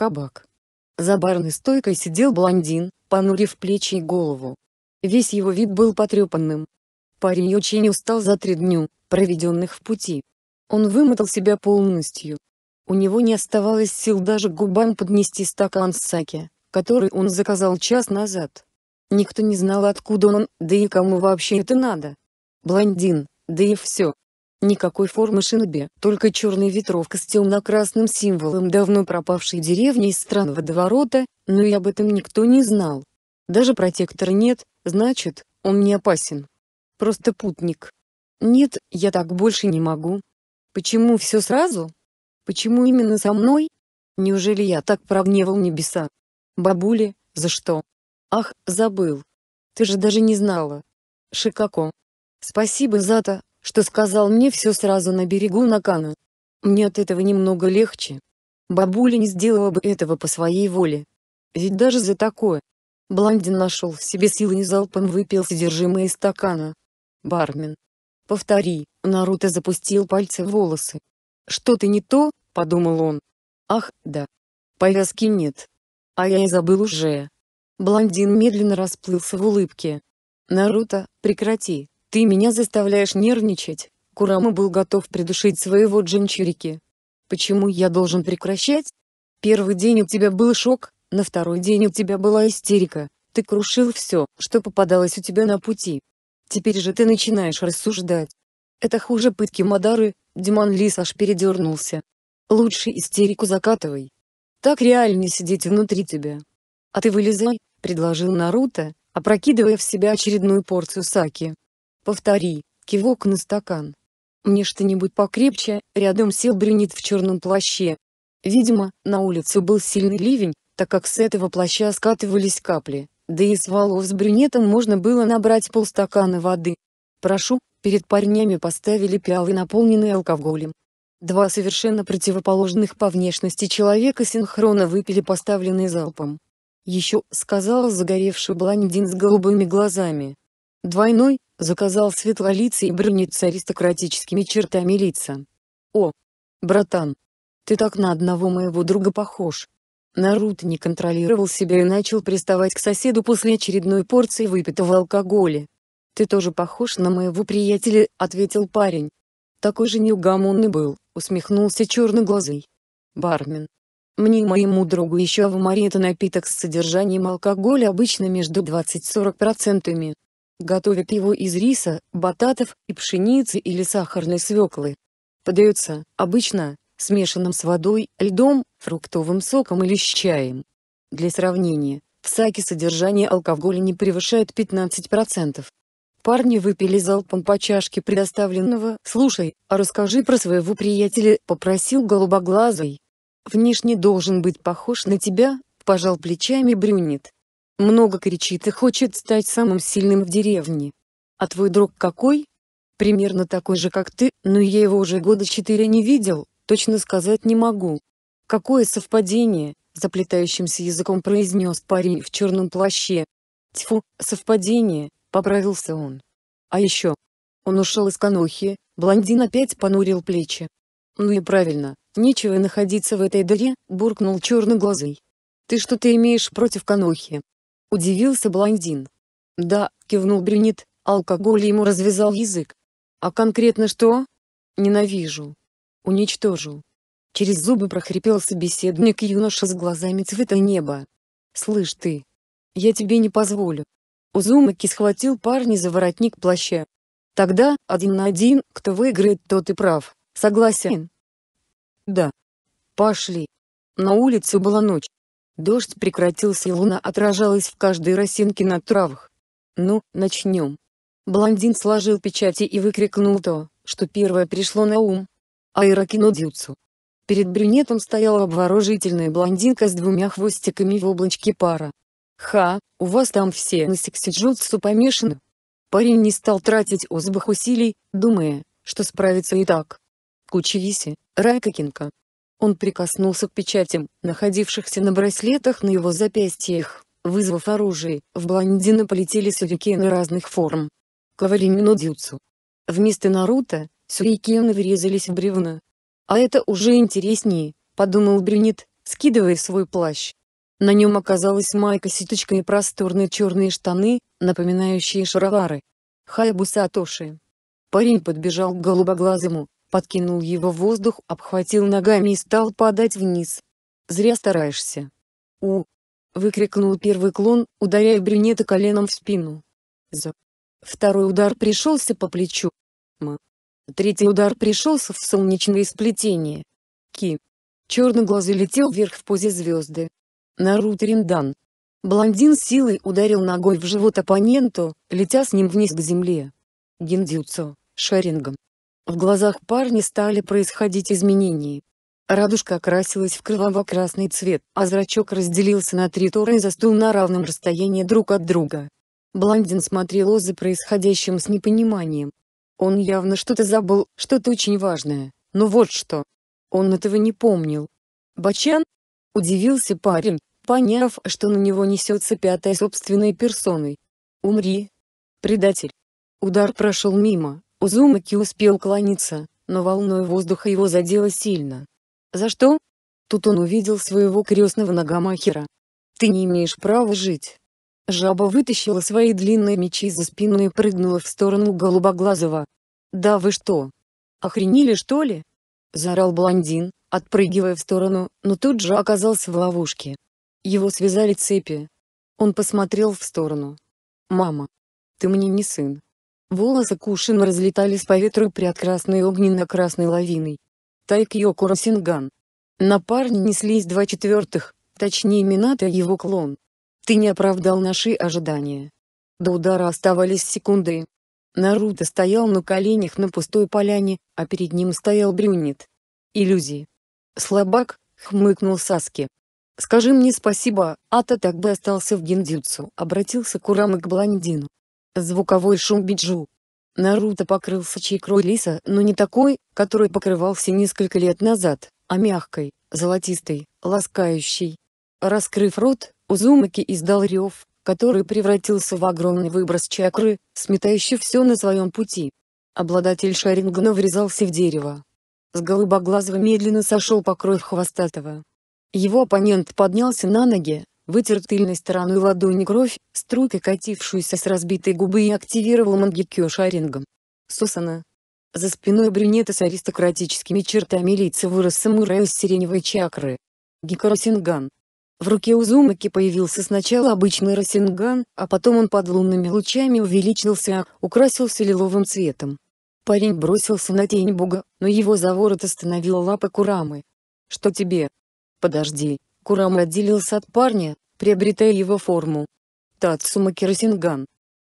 кабак. За барной стойкой сидел блондин, понурив плечи и голову. Весь его вид был потрепанным. Парень очень устал за три дня, проведенных в пути. Он вымотал себя полностью. У него не оставалось сил даже к губам поднести стакан саке, который он заказал час назад. Никто не знал откуда он, да и кому вообще это надо. Блондин, да и все. Никакой формы шиноби, только черная ветровка с темно-красным символом давно пропавшей деревни из странного дворота, но и об этом никто не знал. Даже протектора нет, значит, он не опасен. Просто путник. Нет, я так больше не могу. Почему все сразу? Почему именно со мной? Неужели я так прогневал небеса? Бабули, за что? Ах, забыл. Ты же даже не знала. Шикако. Спасибо за то, что сказал мне все сразу на берегу Накана. Мне от этого немного легче. Бабуля не сделала бы этого по своей воле. Ведь даже за такое. Блондин нашел в себе силы и залпом выпил содержимое стакана. Бармен. Повтори, Наруто запустил пальцы в волосы. Что-то не то, подумал он. Ах, да. Повязки нет. А я и забыл уже. Блондин медленно расплылся в улыбке. Наруто, прекрати. «Ты меня заставляешь нервничать!» Курама был готов придушить своего джинчурики. «Почему я должен прекращать? Первый день у тебя был шок, на второй день у тебя была истерика, ты крушил все, что попадалось у тебя на пути. Теперь же ты начинаешь рассуждать. Это хуже пытки Мадары, Диман Лис аж передернулся. Лучше истерику закатывай. Так реально сидеть внутри тебя. А ты вылезай, предложил Наруто, опрокидывая в себя очередную порцию саки повтори, кивок на стакан. Мне что-нибудь покрепче, рядом сел брюнет в черном плаще. Видимо, на улице был сильный ливень, так как с этого плаща скатывались капли, да и с волос с брюнетом можно было набрать полстакана воды. Прошу, перед парнями поставили пиалы, наполненные алкоголем. Два совершенно противоположных по внешности человека синхронно выпили поставленные залпом. Еще, сказал загоревший блондин с голубыми глазами. Двойной, заказал светлолицый и брюнет с аристократическими чертами лица. «О! Братан! Ты так на одного моего друга похож!» Нарут не контролировал себя и начал приставать к соседу после очередной порции выпитого алкоголя. «Ты тоже похож на моего приятеля», — ответил парень. «Такой же неугомонный был», — усмехнулся черноглазый. «Бармен. Мне и моему другу еще в море напиток с содержанием алкоголя обычно между 20-40%. Готовят его из риса, бататов и пшеницы или сахарной свеклы. Подается, обычно, смешанным с водой, льдом, фруктовым соком или с чаем. Для сравнения, в саке содержание алкоголя не превышает 15%. Парни выпили залпом по чашке предоставленного «Слушай, а расскажи про своего приятеля», — попросил голубоглазый. «Внешне должен быть похож на тебя», — пожал плечами Брюнет. Много кричит и хочет стать самым сильным в деревне. А твой друг какой? Примерно такой же, как ты, но я его уже года четыре не видел, точно сказать не могу. Какое совпадение, заплетающимся языком произнес парень в черном плаще. Тьфу, совпадение, поправился он. А еще. Он ушел из конохи, блондин опять понурил плечи. Ну и правильно, нечего находиться в этой дыре, буркнул черноглазый. Ты что-то имеешь против конохи? — удивился блондин. «Да», — кивнул брюнет, — алкоголь ему развязал язык. «А конкретно что?» «Ненавижу». «Уничтожу». Через зубы прохрипел собеседник юноша с глазами цвета неба. «Слышь ты, я тебе не позволю». Узумаки схватил парня за воротник плаща. «Тогда, один на один, кто выиграет, тот и прав. Согласен?» «Да». «Пошли». На улице была ночь. Дождь прекратился и луна отражалась в каждой росинке на травах. «Ну, начнем!» Блондин сложил печати и выкрикнул то, что первое пришло на ум. Аэрокино дюцу. Перед брюнетом стояла обворожительная блондинка с двумя хвостиками в облачке пара. «Ха, у вас там все на секси-джутсу помешаны!» Парень не стал тратить особых усилий, думая, что справится и так. Кучевиси, Райкакинка, он прикоснулся к печатям, находившихся на браслетах на его запястьях, вызвав оружие, в блондина полетели сюрикены разных форм. Каваримино дюцу. Вместо Наруто, сюрикены врезались в бревна. А это уже интереснее, подумал Брюнет, скидывая свой плащ. На нем оказалась майка ситочка и просторные черные штаны, напоминающие шаровары. Хаябуса Атоши. Парень подбежал к голубоглазому, подкинул его в воздух, обхватил ногами и стал падать вниз. «Зря стараешься!» «У!» — выкрикнул первый клон, ударяя брюнета коленом в спину. «За!» Второй удар пришелся по плечу. «М!» Третий удар пришелся в солнечное сплетение. «Ки!» Черноглазый летел вверх в позе звезды. Наруто Риндан. Блондин силой ударил ногой в живот оппоненту, летя с ним вниз к земле. Гиндзюцу, Шарингом. В глазах парня стали происходить изменения. Радужка окрасилась в кроваво-красный цвет, а зрачок разделился на три тора и застыл на равном расстоянии друг от друга. Блондин смотрел за происходящим с непониманием. Он явно что-то забыл, что-то очень важное, но вот что. Он этого не помнил. «Бачан?» – удивился парень, поняв, что на него несется пятая собственной персоной. «Умри!» «Предатель!» Удар прошел мимо, Узумаки успел клониться, но волной воздуха его задело сильно. За что? Тут он увидел своего крестного Нагамахера. Ты не имеешь права жить. Жаба вытащила свои длинные мечи за спину и прыгнула в сторону голубоглазого. «Да вы что? Охренели что ли?» Заорал блондин, отпрыгивая в сторону, но тут же оказался в ловушке. Его связали цепи. Он посмотрел в сторону. «Мама! Ты мне не сын!» Волосы Кушин разлетались по ветру при красной огненно-красной лавиной. Тайкио Курасинган. На парня неслись два четвертых, точнее Минато и его клон. Ты не оправдал наши ожидания. До удара оставались секунды. Наруто стоял на коленях на пустой поляне, а перед ним стоял брюнет. Иллюзии. Слабак, хмыкнул Саски. «Скажи мне спасибо, а то так бы остался в гендюцу. обратился Курама к блондину. Звуковой шум биджу. Наруто покрылся чакрой лиса, но не такой, который покрывался несколько лет назад, а мягкой, золотистой, ласкающей. Раскрыв рот, Узумаки издал рев, который превратился в огромный выброс чакры, сметающий все на своем пути. Обладатель Шарингана врезался в дерево. С голубоглазого медленно сошел покров хвостатого. Его оппонент поднялся на ноги, вытер тыльной стороной ладони кровь, струйкой катившуюся с разбитой губы и активировал мангикё шарингом. Сосана. За спиной брюнета с аристократическими чертами лица вырос самурай из сиреневой чакры. Гикаросинган. В руке Узумаки появился сначала обычный Росинган, а потом он под лунными лучами увеличился, а украсился лиловым цветом. Парень бросился на тень бога, но его за ворот остановила лапа Курамы. «Что тебе?» «Подожди», Курама отделился от парня, приобретая его форму. Тацума Кирсинган.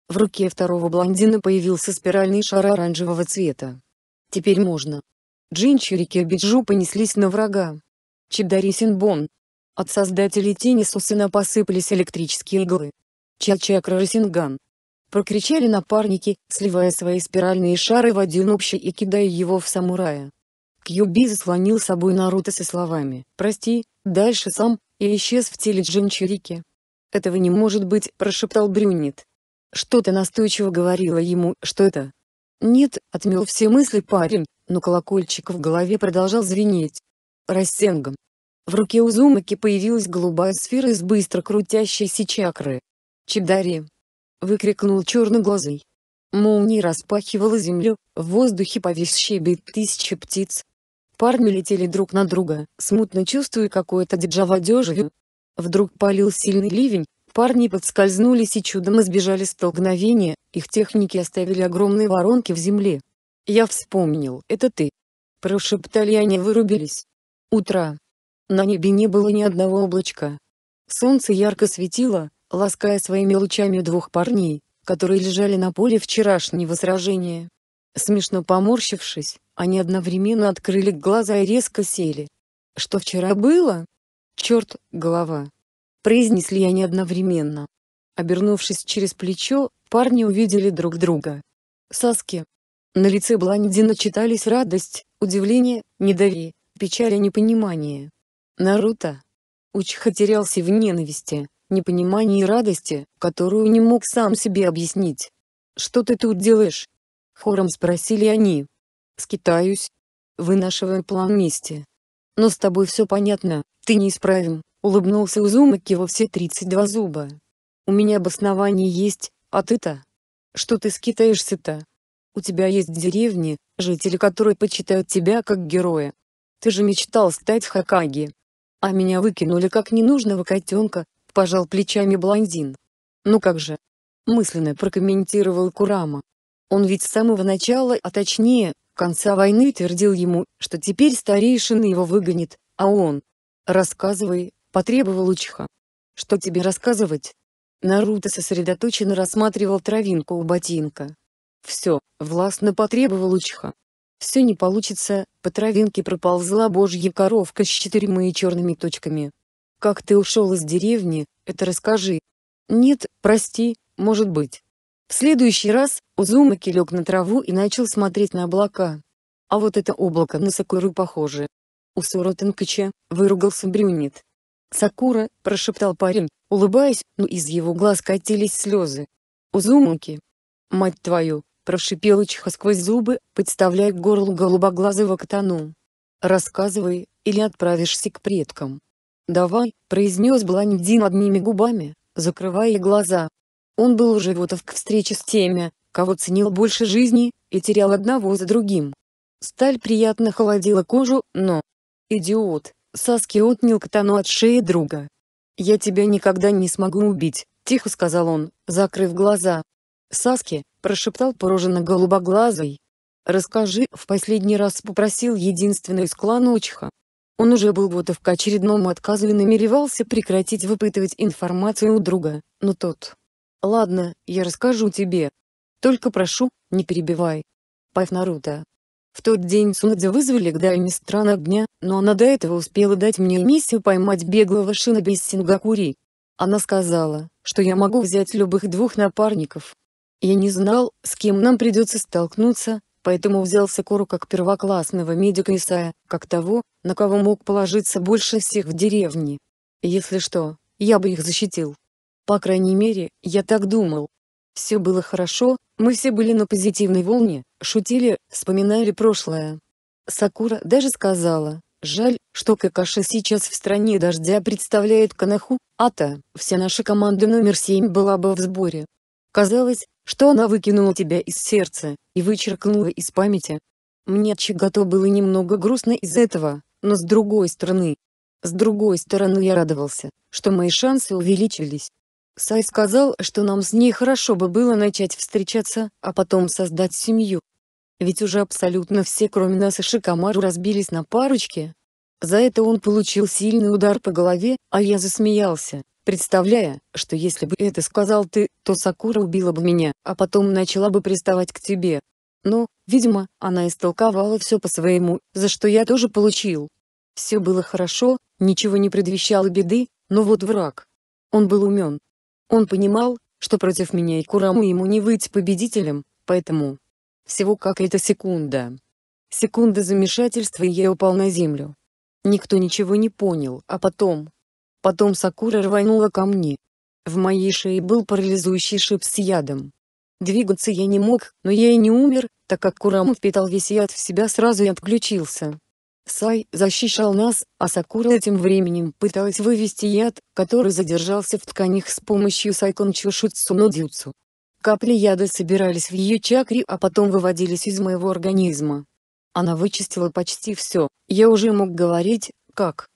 В руке второго блондина появился спиральный шар оранжевого цвета. Теперь можно. Джинчурики и Биджу понеслись на врага. Чидари Синбон. От создателей тени Сусына посыпались электрические иглы. Чачакра Расинган. Прокричали напарники, сливая свои спиральные шары в один общий и кидая его в самурая. Кьюби заслонил собой Наруто со словами «Прости, дальше сам, и исчез в теле Джинчурики. «Этого не может быть», — прошептал Брюнет. Что-то настойчиво говорило ему, что это. «Нет», — отмел все мысли парень, но колокольчик в голове продолжал звенеть. Растенгом. В руке у Зумаки появилась голубая сфера из быстро крутящейся чакры. «Чидари!» — выкрикнул черноглазый. Молния распахивала землю, в воздухе повис щебет тысячи птиц, Парни летели друг на друга, смутно чувствуя какое-то деджавадежью. Вдруг полил сильный ливень, парни подскользнулись и чудом избежали столкновения, их техники оставили огромные воронки в земле. «Я вспомнил, это ты!» Прошептали они вырубились. Утро. На небе не было ни одного облачка. Солнце ярко светило, лаская своими лучами двух парней, которые лежали на поле вчерашнего сражения. Смешно поморщившись, они одновременно открыли глаза и резко сели. «Что вчера было?» «Черт, голова!» Произнесли они одновременно. Обернувшись через плечо, парни увидели друг друга. Саски. На лице Бландина читались радость, удивление, недоверие, печаль и непонимание. Наруто. Учиха терялся в ненависти, непонимании и радости, которую не мог сам себе объяснить. «Что ты тут делаешь?» Хором спросили они. «Скитаюсь. Вынашиваю план мести. Но с тобой все понятно, ты неисправим», — улыбнулся Узумаки во все 32 зуба. «У меня обоснование есть, а ты-то? Что ты скитаешься-то? У тебя есть деревни, жители которой почитают тебя как героя. Ты же мечтал стать Хакаги. А меня выкинули как ненужного котенка», — пожал плечами блондин. «Ну как же?» — мысленно прокомментировал Курама. Он ведь с самого начала, а точнее, конца войны твердил ему, что теперь старейшина его выгонит, а он «Рассказывай», — потребовал Учиха. «Что тебе рассказывать?» Наруто сосредоточенно рассматривал травинку у ботинка. «Все», — властно потребовал Учиха. «Все не получится», — по травинке проползла божья коровка с четырьмя и черными точками. «Как ты ушел из деревни, это расскажи». «Нет, прости, может быть, в следующий раз, Узумаки лег на траву и начал смотреть на облака. А вот это облако на Сакуру похоже. У Суротенкача, выругался Брюнет. «Сакура», — прошептал парень, улыбаясь, но из его глаз катились слезы. «Узумаки!» «Мать твою!» — прошипел Чиха сквозь зубы, подставляя к горлу голубоглазого катану. «Рассказывай, или отправишься к предкам». «Давай», — произнес Бланьдин одними губами, закрывая глаза. Он был уже готов к встрече с теми, кого ценил больше жизни, и терял одного за другим. Сталь приятно холодила кожу, но... Идиот, Саски отнял катану от шеи друга. «Я тебя никогда не смогу убить», — тихо сказал он, закрыв глаза. «Саски», — прошептал порожено голубоглазый. «Расскажи», — в последний раз попросил единственный из клана Учиха. Он уже был готов к очередному отказу и намеревался прекратить выпытывать информацию у друга, но тот, Ладно, я расскажу тебе. Только прошу, не перебивай. Пав Наруто. В тот день Цунадзе вызвали к Дайме Стран Огня, но она до этого успела дать мне миссию поймать беглого шиноби из Сингакури. Она сказала, что я могу взять любых двух напарников. Я не знал, с кем нам придется столкнуться, поэтому взялся Сакуру как первоклассного медика Исая, как того, на кого мог положиться больше всех в деревне. Если что, я бы их защитил. По крайней мере, я так думал. Все было хорошо, мы все были на позитивной волне, шутили, вспоминали прошлое. Сакура даже сказала, жаль, что Какаши сейчас в стране дождя представляет Канаху, а-то, вся наша команда номер 7 была бы в сборе. Казалось, что она выкинула тебя из сердца, и вычеркнула из памяти. Мне Чигато было немного грустно из этого, но с другой стороны. С другой стороны я радовался, что мои шансы увеличились, Сай сказал, что нам с ней хорошо бы было начать встречаться, а потом создать семью. Ведь уже абсолютно все, кроме нас и Шикамару, разбились на парочке. За это он получил сильный удар по голове, а я засмеялся, представляя, что если бы это сказал ты, то Сакура убила бы меня, а потом начала бы приставать к тебе. Но, видимо, она истолковала все по-своему, за что я тоже получил. Все было хорошо, ничего не предвещало беды, но вот враг. Он был умен, он понимал, что против меня и Кураму ему не выйти победителем, поэтому... Всего как это секунда. Секунда замешательства и я упал на землю. Никто ничего не понял, а потом... Потом Сакура рванула ко мне. В моей шее был парализующий шип с ядом. Двигаться я не мог, но я и не умер, так как Курам впитал весь яд в себя сразу и отключился. Сай защищал нас, а Сакура тем временем пыталась вывести яд, который задержался в тканях с помощью Сайкончу Шутсу но Капли яда собирались в ее чакре, а потом выводились из моего организма. Она вычистила почти все, я уже мог говорить, как.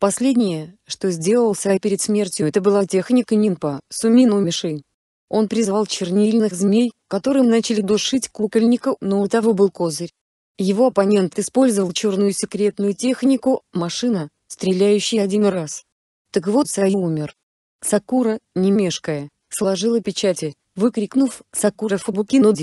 Последнее, что сделал Сай перед смертью это была техника нимпа, Сумину Миши. Он призвал чернильных змей, которым начали душить кукольника, но у того был козырь. Его оппонент использовал черную секретную технику «машина, стреляющая один раз». Так вот Сай умер. Сакура, не мешкая, сложила печати, выкрикнув «Сакура Фубуки но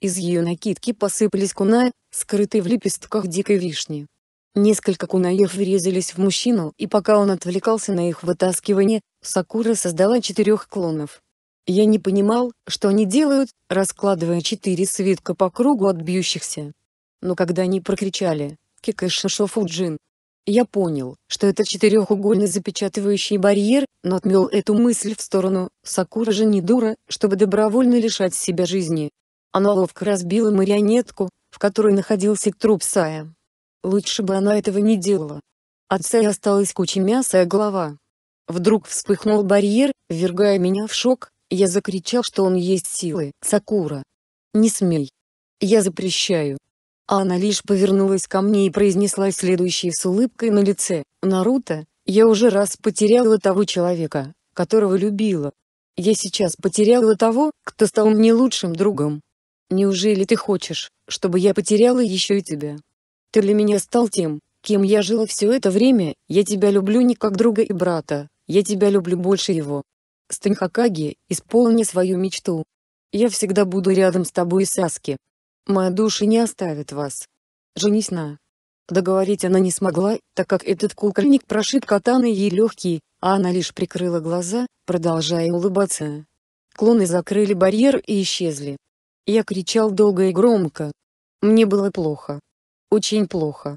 Из ее накидки посыпались кунаи, скрытые в лепестках дикой вишни. Несколько кунаев врезались в мужчину, и пока он отвлекался на их вытаскивание, Сакура создала четырех клонов. Я не понимал, что они делают, раскладывая четыре свитка по кругу от бьющихся но когда они прокричали «Кикэшишофуджин», ну я понял, что это четырехугольный запечатывающий барьер, но отмел эту мысль в сторону, Сакура же не дура, чтобы добровольно лишать себя жизни. Она ловко разбила марионетку, в которой находился труп Сая. Лучше бы она этого не делала. От Сая осталась куча мяса и голова. Вдруг вспыхнул барьер, ввергая меня в шок, я закричал, что он есть силы, Сакура. Не смей. Я запрещаю, а она лишь повернулась ко мне и произнесла следующее с улыбкой на лице, «Наруто, я уже раз потеряла того человека, которого любила. Я сейчас потеряла того, кто стал мне лучшим другом. Неужели ты хочешь, чтобы я потеряла еще и тебя? Ты для меня стал тем, кем я жила все это время, я тебя люблю не как друга и брата, я тебя люблю больше его. Стань Хакаги, исполни свою мечту. Я всегда буду рядом с тобой и Саски. Моя душа не оставит вас. Женись на. Договорить она не смогла, так как этот кукольник прошит катаны ей легкие, а она лишь прикрыла глаза, продолжая улыбаться. Клоны закрыли барьер и исчезли. Я кричал долго и громко. Мне было плохо. Очень плохо.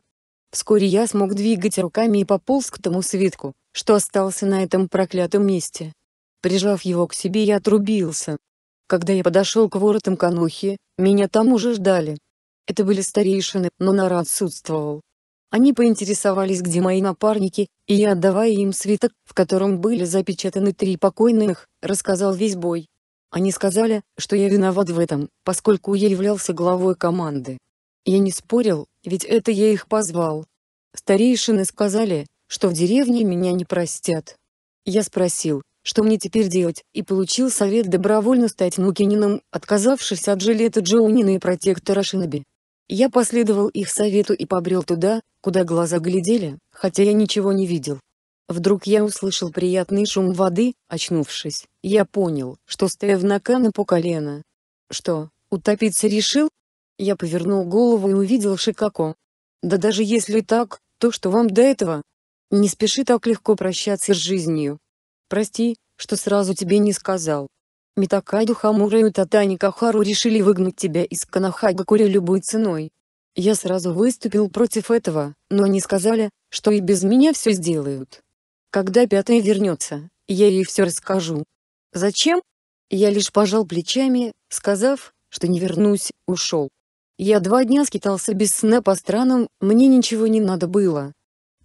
Вскоре я смог двигать руками и пополз к тому свитку, что остался на этом проклятом месте. Прижав его к себе я отрубился, когда я подошел к воротам конухи, меня там уже ждали. Это были старейшины, но Нара отсутствовал. Они поинтересовались, где мои напарники, и я, отдавая им свиток, в котором были запечатаны три покойных, рассказал весь бой. Они сказали, что я виноват в этом, поскольку я являлся главой команды. Я не спорил, ведь это я их позвал. Старейшины сказали, что в деревне меня не простят. Я спросил, что мне теперь делать, и получил совет добровольно стать нукининым, отказавшись от жилета Джоунина и протектора Шиноби. Я последовал их совету и побрел туда, куда глаза глядели, хотя я ничего не видел. Вдруг я услышал приятный шум воды, очнувшись, я понял, что стоя в накана по колено. Что, утопиться решил? Я повернул голову и увидел Шикако. Да даже если так, то что вам до этого? Не спеши так легко прощаться с жизнью. Прости, что сразу тебе не сказал. Митакаю Хамура и Татани Кахару решили выгнать тебя из Канахагакури любой ценой. Я сразу выступил против этого, но они сказали, что и без меня все сделают. Когда пятая вернется, я ей все расскажу. Зачем? Я лишь пожал плечами, сказав, что не вернусь, ушел. Я два дня скитался без сна по странам, мне ничего не надо было,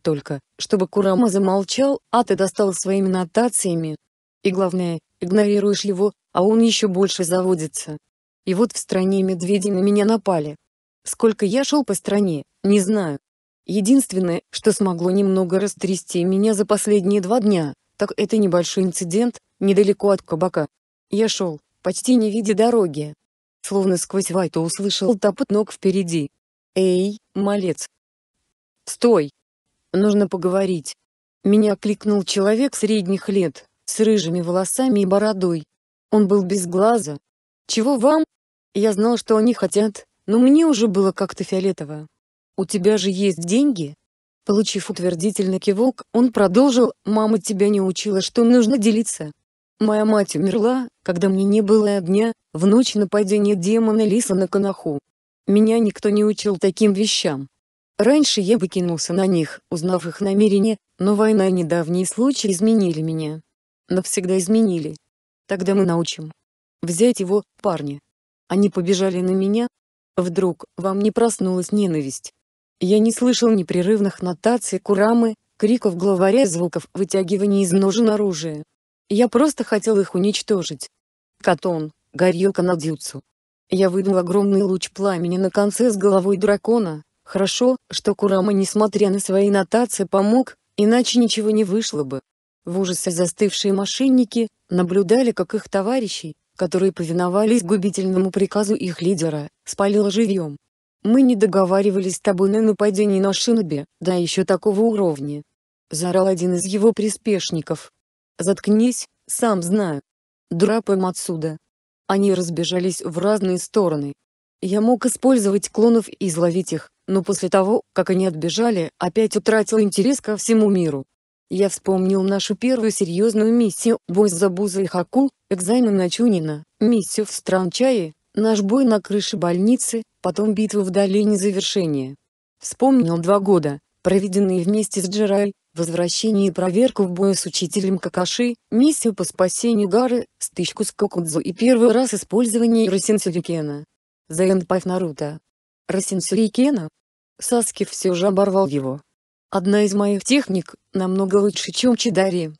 только, чтобы Курама замолчал, а ты достал своими нотациями. И главное, игнорируешь его, а он еще больше заводится. И вот в стране медведи на меня напали. Сколько я шел по стране, не знаю. Единственное, что смогло немного растрясти меня за последние два дня, так это небольшой инцидент, недалеко от кабака. Я шел, почти не видя дороги. Словно сквозь вайту услышал топот ног впереди. «Эй, малец!» «Стой!» нужно поговорить. Меня окликнул человек средних лет, с рыжими волосами и бородой. Он был без глаза. «Чего вам?» Я знал, что они хотят, но мне уже было как-то фиолетово. «У тебя же есть деньги?» Получив утвердительный кивок, он продолжил, «Мама тебя не учила, что нужно делиться. Моя мать умерла, когда мне не было и дня, в ночь нападения демона Лиса на Канаху. Меня никто не учил таким вещам. Раньше я бы кинулся на них, узнав их намерение, но война и недавние случаи изменили меня. Навсегда изменили. Тогда мы научим. Взять его, парни. Они побежали на меня. Вдруг, вам не проснулась ненависть. Я не слышал непрерывных нотаций Курамы, криков главаря звуков вытягивания из ножен оружия. Я просто хотел их уничтожить. Катон, горел канадюцу. Я выдал огромный луч пламени на конце с головой дракона, Хорошо, что Курама несмотря на свои нотации помог, иначе ничего не вышло бы. В ужасе застывшие мошенники наблюдали, как их товарищей, которые повиновались губительному приказу их лидера, спалил живьем. «Мы не договаривались с тобой на нападении на Шиноби, да еще такого уровня!» Заорал один из его приспешников. «Заткнись, сам знаю. Драпаем отсюда!» Они разбежались в разные стороны. Я мог использовать клонов и изловить их, но после того, как они отбежали, опять утратил интерес ко всему миру. Я вспомнил нашу первую серьезную миссию «Бой за Бузой Хаку», экзамен на Чунина, миссию в Странчае, наш бой на крыше больницы, потом битву в долине завершения. Вспомнил два года, проведенные вместе с Джирай, возвращение и проверку в бою с учителем Какаши, миссию по спасению Гары, стычку с Кокудзу и первый раз использование Росинсюрикена. The End Наруто. Росинсюрикена, Саски все же оборвал его. «Одна из моих техник, намного лучше, чем Чидари.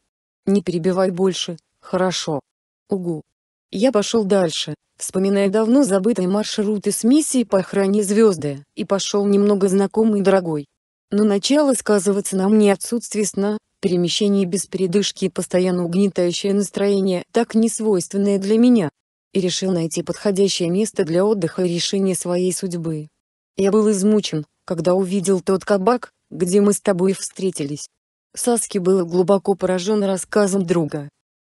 Не перебивай больше, хорошо. Угу». Я пошел дальше, вспоминая давно забытые маршруты с миссией по охране звезды, и пошел немного знакомый и дорогой. Но начало сказываться на мне отсутствие сна, перемещение без передышки и постоянно угнетающее настроение, так несвойственное для меня. И решил найти подходящее место для отдыха и решения своей судьбы. Я был измучен, когда увидел тот кабак, где мы с тобой встретились. Саски был глубоко поражен рассказом друга.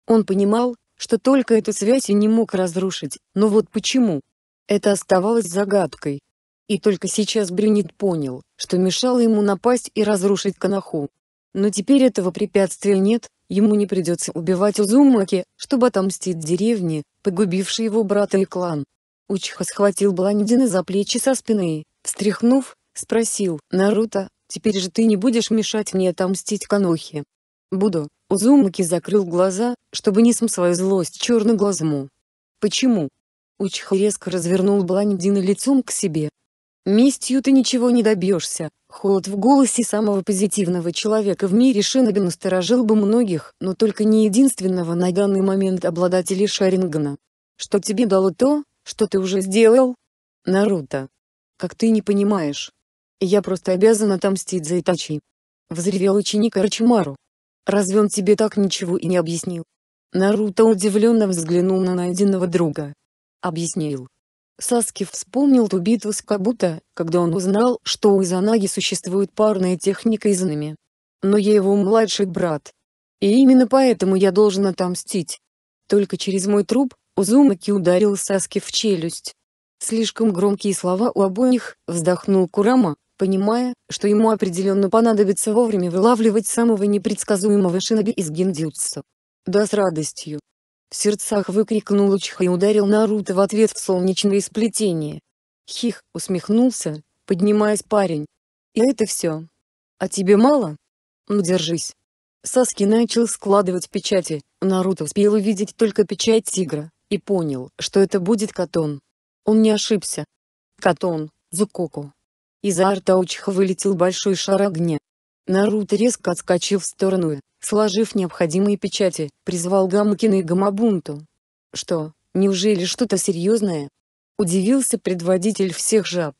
Он понимал, что только эту связь и не мог разрушить, но вот почему? Это оставалось загадкой. И только сейчас Брюнет понял, что мешало ему напасть и разрушить Канаху. Но теперь этого препятствия нет, ему не придется убивать Узумаки, чтобы отомстить деревне, погубившей его брата и клан. Учха схватил Блондина за плечи со спины, встряхнув, Спросил, Наруто, теперь же ты не будешь мешать мне отомстить Канохе? Буду. Узумаки закрыл глаза, чтобы не см свою злость черноглазому. Почему? Учха резко развернул блондина лицом к себе. Местью ты ничего не добьешься. Холод в голосе самого позитивного человека в мире Шиноби насторожил бы многих, но только не единственного на данный момент обладателя Шарингана. Что тебе дало то, что ты уже сделал? Наруто. Как ты не понимаешь, я просто обязан отомстить за Итачи. Взревел ученик Арачимару. Разве он тебе так ничего и не объяснил? Наруто удивленно взглянул на найденного друга. Объяснил. Саски вспомнил ту битву с Кабута, когда он узнал, что у Изанаги существует парная техника Изанами. Но я его младший брат. И именно поэтому я должен отомстить. Только через мой труп, Узумаки ударил Саски в челюсть. Слишком громкие слова у обоих, вздохнул Курама, понимая, что ему определенно понадобится вовремя вылавливать самого непредсказуемого шиноби из гиндзюцу. «Да с радостью!» В сердцах выкрикнул Учиха и ударил Наруто в ответ в солнечное сплетение. «Хих!» — усмехнулся, поднимаясь парень. «И это все. А тебе мало? Ну держись!» Саски начал складывать печати, Наруто успел увидеть только печать тигра, и понял, что это будет Катон. Он не ошибся. Катон, Зукоку. Из арта Учиха вылетел большой шар огня. Наруто резко отскочил в сторону и, сложив необходимые печати, призвал Гамакина и Гамабунту. «Что, неужели что-то серьезное?» – удивился предводитель всех жаб.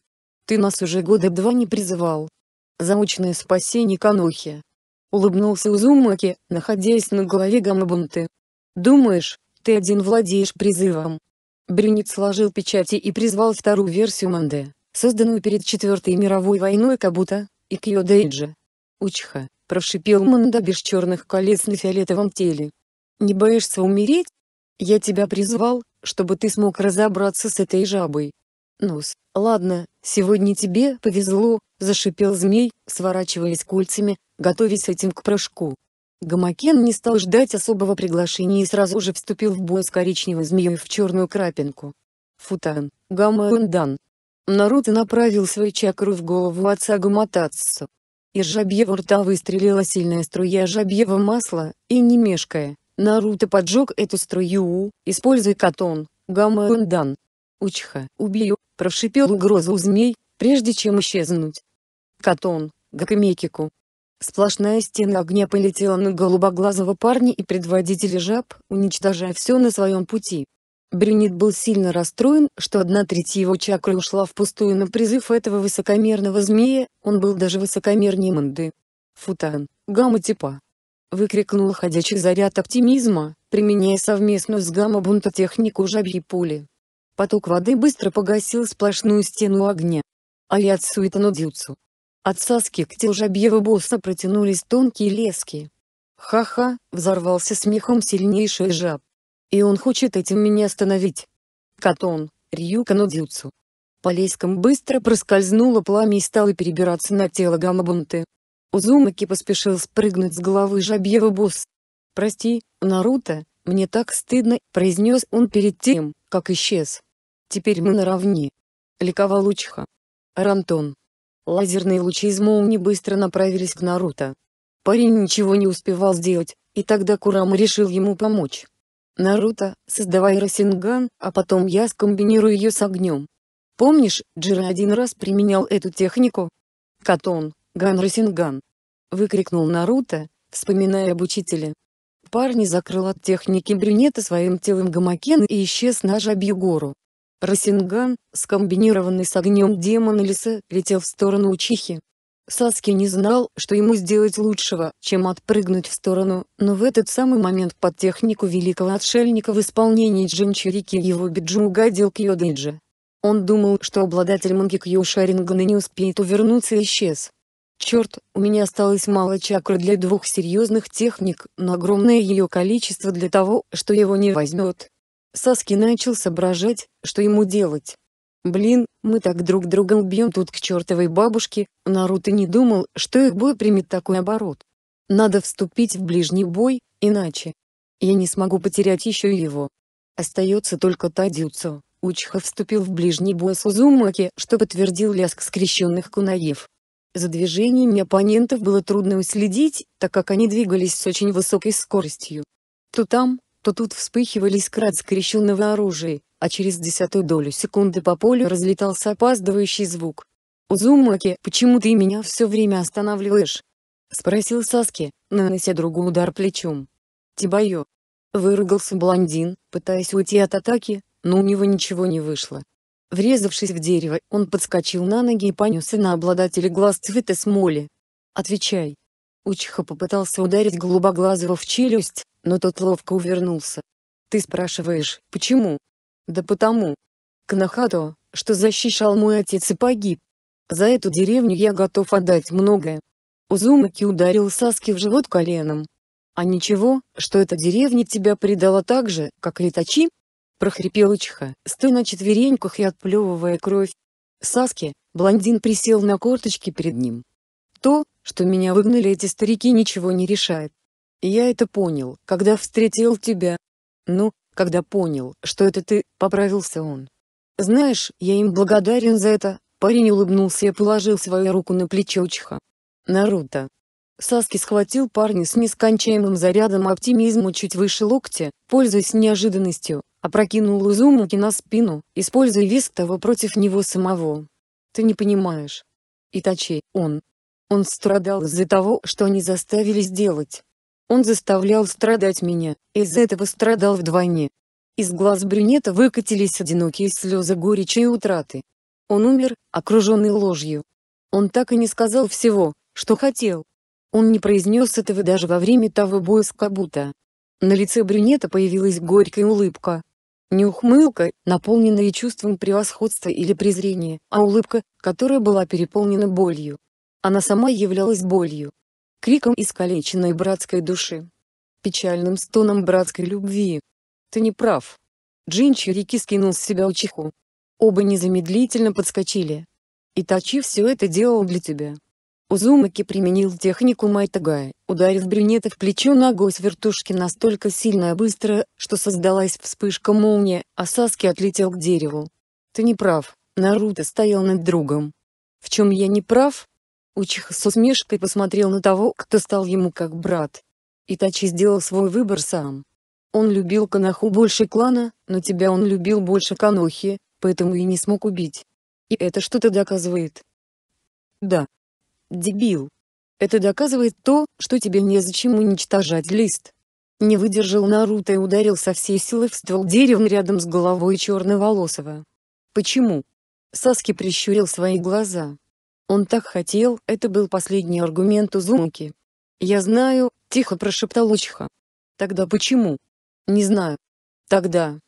«Ты нас уже года два не призывал». Заочное спасение Канохи. Улыбнулся Узумаки, находясь на голове Гамабунты. «Думаешь, ты один владеешь призывом?» Брюнет сложил печати и призвал вторую версию Манде созданную перед Четвертой мировой войной Кабута, и Кьёдейджи. «Учха», — прошипел Манда без черных колец на фиолетовом теле. «Не боишься умереть? Я тебя призвал, чтобы ты смог разобраться с этой жабой». «Нос, ладно, сегодня тебе повезло», — зашипел змей, сворачиваясь кольцами, готовясь этим к прыжку. Гамакен не стал ждать особого приглашения и сразу же вступил в бой с коричневой змеей в черную крапинку. Футан, Гамаундан, Наруто направил свою чакру в голову отца Гаматацу. Из жабьего рта выстрелила сильная струя жабьего масла, и не мешкая, Наруто поджег эту струю, используя катон, гамма-эндан. Учха, убью, прошипел угрозу змей, прежде чем исчезнуть. Катон, гакамекику. Сплошная стена огня полетела на голубоглазого парня и предводителя жаб, уничтожая все на своем пути. Брюнет был сильно расстроен, что одна треть его чакры ушла впустую на призыв этого высокомерного змея, он был даже высокомернее Манды. «Футан, гамма-типа!» Выкрикнул ходячий заряд оптимизма, применяя совместную с гамма-бунта технику жабьей пули. Поток воды быстро погасил сплошную стену огня. Аяцу и Танудзюцу. От Саски к телу жабьего босса протянулись тонкие лески. «Ха-ха!» — взорвался смехом сильнейший жаб. И он хочет этим меня остановить. Катон, Рюка Нудзюцу. По лейскам быстро проскользнуло пламя и стало перебираться на тело Гамабунты. Узумаки поспешил спрыгнуть с головы жабьего босс. «Прости, Наруто, мне так стыдно», — произнес он перед тем, как исчез. «Теперь мы наравне». Ликовал Учиха. Рантон. Лазерные лучи из молнии быстро направились к Наруто. Парень ничего не успевал сделать, и тогда Курама решил ему помочь. Наруто, создавай Расинган, а потом я скомбинирую ее с огнем. Помнишь, Джира один раз применял эту технику? Катон, Ган Расинган. Выкрикнул Наруто, вспоминая об учителе. Парни закрыл от техники брюнета своим телом гамакен и исчез на жабью гору. скомбинированный с огнем демона леса, летел в сторону Учихи. Саски не знал, что ему сделать лучшего, чем отпрыгнуть в сторону, но в этот самый момент под технику великого отшельника в исполнении Джинчурики его биджу угодил Кьёдайджи. Он думал, что обладатель манги Кью Шарингана не успеет увернуться и исчез. Черт, у меня осталось мало чакры для двух серьезных техник, но огромное ее количество для того, что его не возьмет. Саски начал соображать, что ему делать. Блин, мы так друг друга бьем тут к чертовой бабушке, Наруто не думал, что их бой примет такой оборот. Надо вступить в ближний бой, иначе. Я не смогу потерять еще его. Остается только Тадзюцу. Учха вступил в ближний бой с Узумаки, что подтвердил лязг скрещенных кунаев. За движениями оппонентов было трудно уследить, так как они двигались с очень высокой скоростью. То там, то тут вспыхивали искры от скрещенного оружия, а через десятую долю секунды по полю разлетался опаздывающий звук. «Узумаки, почему ты меня все время останавливаешь?» — спросил Саски, нанося другу удар плечом. «Тибайо!» — выругался блондин, пытаясь уйти от атаки, но у него ничего не вышло. Врезавшись в дерево, он подскочил на ноги и понесся на обладателя глаз цвета смоли. «Отвечай!» Учиха попытался ударить Голубоглазого в челюсть, но тот ловко увернулся. «Ты спрашиваешь, почему?» Да потому. Канахато, что защищал мой отец и погиб. За эту деревню я готов отдать многое. Узумаки ударил Саски в живот коленом. А ничего, что эта деревня тебя предала так же, как Ритачи? Прохрипел Чиха, стоя на четвереньках и отплевывая кровь. Саски, блондин присел на корточки перед ним. То, что меня выгнали эти старики ничего не решает. Я это понял, когда встретил тебя. Ну, когда понял, что это ты, поправился он. Знаешь, я им благодарен за это, парень улыбнулся и положил свою руку на плечо Чха. Наруто. Саски схватил парня с нескончаемым зарядом оптимизма чуть выше локтя, пользуясь неожиданностью, опрокинул Узумаки на спину, используя вес того против него самого. Ты не понимаешь. Итачи, он. Он страдал из-за того, что они заставили сделать. Он заставлял страдать меня, из-за этого страдал вдвойне. Из глаз брюнета выкатились одинокие слезы горечи и утраты. Он умер, окруженный ложью. Он так и не сказал всего, что хотел. Он не произнес этого даже во время того боя с Кабута. На лице брюнета появилась горькая улыбка. Не ухмылка, наполненная чувством превосходства или презрения, а улыбка, которая была переполнена болью. Она сама являлась болью криком искалеченной братской души, печальным стоном братской любви. Ты не прав. Джинчи Рики скинул с себя учиху. Оба незамедлительно подскочили. Итачи все это делал для тебя. Узумаки применил технику Майтагая, ударив брюнета в плечо ногой с вертушки настолько сильно и быстро, что создалась вспышка молнии, а Саски отлетел к дереву. Ты не прав, Наруто стоял над другом. В чем я не прав? Учиха с усмешкой посмотрел на того, кто стал ему как брат. Итачи сделал свой выбор сам. Он любил Канаху больше клана, но тебя он любил больше Канохи, поэтому и не смог убить. И это что-то доказывает. Да. Дебил. Это доказывает то, что тебе незачем уничтожать лист. Не выдержал Наруто и ударил со всей силы в ствол деревом рядом с головой черноволосого. Почему? Саски прищурил свои глаза. Он так хотел, это был последний аргумент Узумаки. «Я знаю», — тихо прошептал Учиха. «Тогда почему?» «Не знаю». «Тогда...»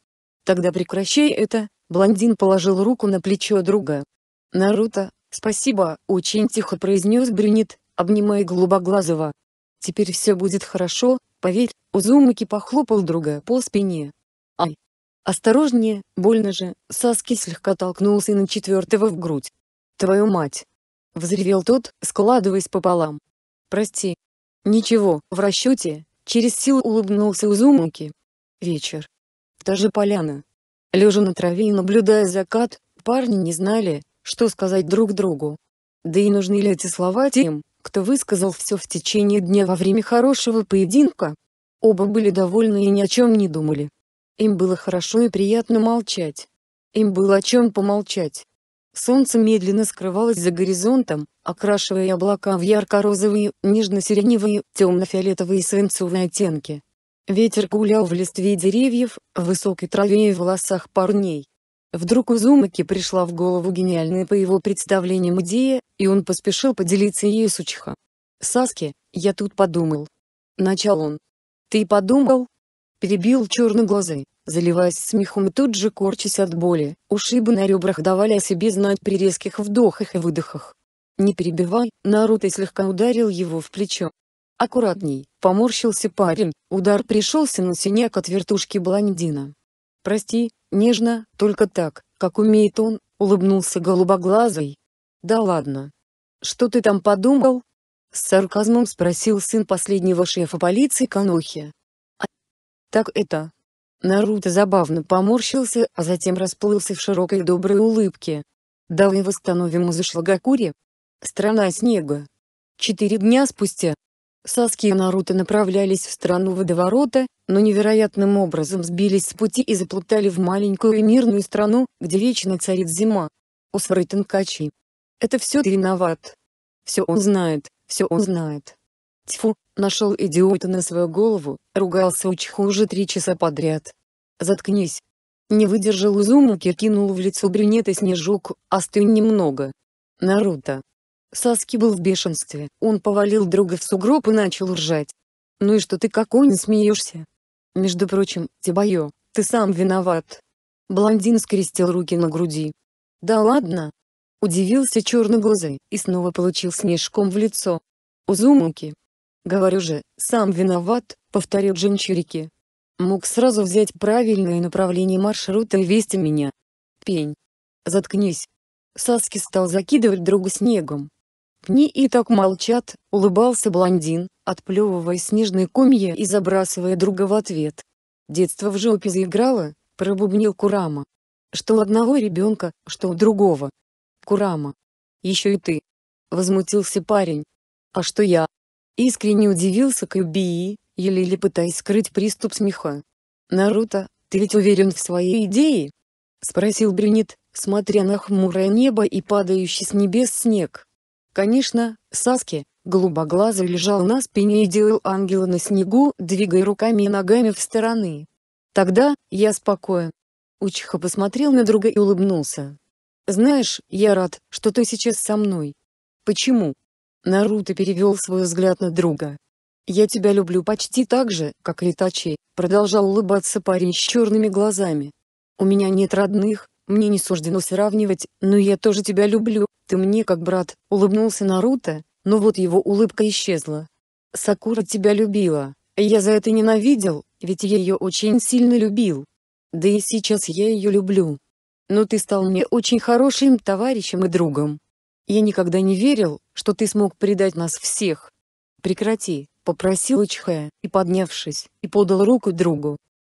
«Тогда прекращай это», — блондин положил руку на плечо друга. «Наруто, спасибо», — очень тихо произнес Брюнет, обнимая Голубоглазого. «Теперь все будет хорошо, поверь», — Узумаки похлопал друга по спине. «Ай! Осторожнее, больно же», — Саски слегка толкнулся на четвертого в грудь. «Твою мать!» — взревел тот, складываясь пополам. «Прости». «Ничего, в расчете», — через силу улыбнулся Узумуки. Вечер. Та же поляна. Лежа на траве и наблюдая закат, парни не знали, что сказать друг другу. Да и нужны ли эти слова тем, кто высказал все в течение дня во время хорошего поединка? Оба были довольны и ни о чем не думали. Им было хорошо и приятно молчать. Им было о чем помолчать. Солнце медленно скрывалось за горизонтом, окрашивая облака в ярко-розовые, нежно-сиреневые, темно-фиолетовые и свинцовые оттенки. Ветер гулял в листве деревьев, в высокой траве и в волосах парней. Вдруг у Зумаки пришла в голову гениальная по его представлениям идея, и он поспешил поделиться ею с Учиха. «Саски, я тут подумал». Начал он. «Ты подумал?» Перебил черноглазый заливаясь смехом и тут же корчась от боли. Ушибы на ребрах давали о себе знать при резких вдохах и выдохах. «Не перебивай», Наруто слегка ударил его в плечо. «Аккуратней», — поморщился парень, удар пришелся на синяк от вертушки блондина. «Прости, нежно, только так, как умеет он», — улыбнулся голубоглазый. «Да ладно. Что ты там подумал?» С сарказмом спросил сын последнего шефа полиции Канохи. «А, «Так это, Наруто забавно поморщился, а затем расплылся в широкой доброй улыбке. «Давай восстановим из Шлагакури?» Страна снега. Четыре дня спустя. Саски и Наруто направлялись в страну водоворота, но невероятным образом сбились с пути и заплутали в маленькую и мирную страну, где вечно царит зима. Усвры Тенкачи. Это все ты виноват. Все он знает, все он знает. Тьфу, нашел идиота на свою голову, ругался Учху хуже три часа подряд. Заткнись. Не выдержал Узумаки, кинул в лицо брюнета снежок, остынь немного. Наруто. Саски был в бешенстве, он повалил друга в сугроб и начал ржать. Ну и что ты как он смеешься? Между прочим, Тибайо, ты сам виноват. Блондин скрестил руки на груди. Да ладно? Удивился черноглазый и снова получил снежком в лицо. Узумуки. «Говорю же, сам виноват», — повторил Джинчирики. «Мог сразу взять правильное направление маршрута и вести меня». «Пень! Заткнись!» Саски стал закидывать друга снегом. «Пни и так молчат», — улыбался блондин, отплевывая снежные комья и забрасывая друга в ответ. «Детство в жопе заиграло», — пробубнил Курама. «Что у одного ребенка, что у другого». «Курама. Еще и ты». Возмутился парень. «А что я?» Искренне удивился Кьюбии, еле-еле пытаясь скрыть приступ смеха. «Наруто, ты ведь уверен в своей идее?» — спросил Брюнет, смотря на хмурое небо и падающий с небес снег. «Конечно, Саски!» — голубоглазый лежал на спине и делал ангела на снегу, двигая руками и ногами в стороны. «Тогда, я спокоен». Учиха посмотрел на друга и улыбнулся. «Знаешь, я рад, что ты сейчас со мной». «Почему?» Наруто перевел свой взгляд на друга. «Я тебя люблю почти так же, как Ритачи», — продолжал улыбаться парень с черными глазами. «У меня нет родных, мне не суждено сравнивать, но я тоже тебя люблю, ты мне как брат», — улыбнулся Наруто, но вот его улыбка исчезла. «Сакура тебя любила, я за это ненавидел, ведь я ее очень сильно любил. Да и сейчас я ее люблю. Но ты стал мне очень хорошим товарищем и другом. Я никогда не верил, что ты смог предать нас всех. Прекрати, попросил Чхэ, и поднявшись, и подал руку другу.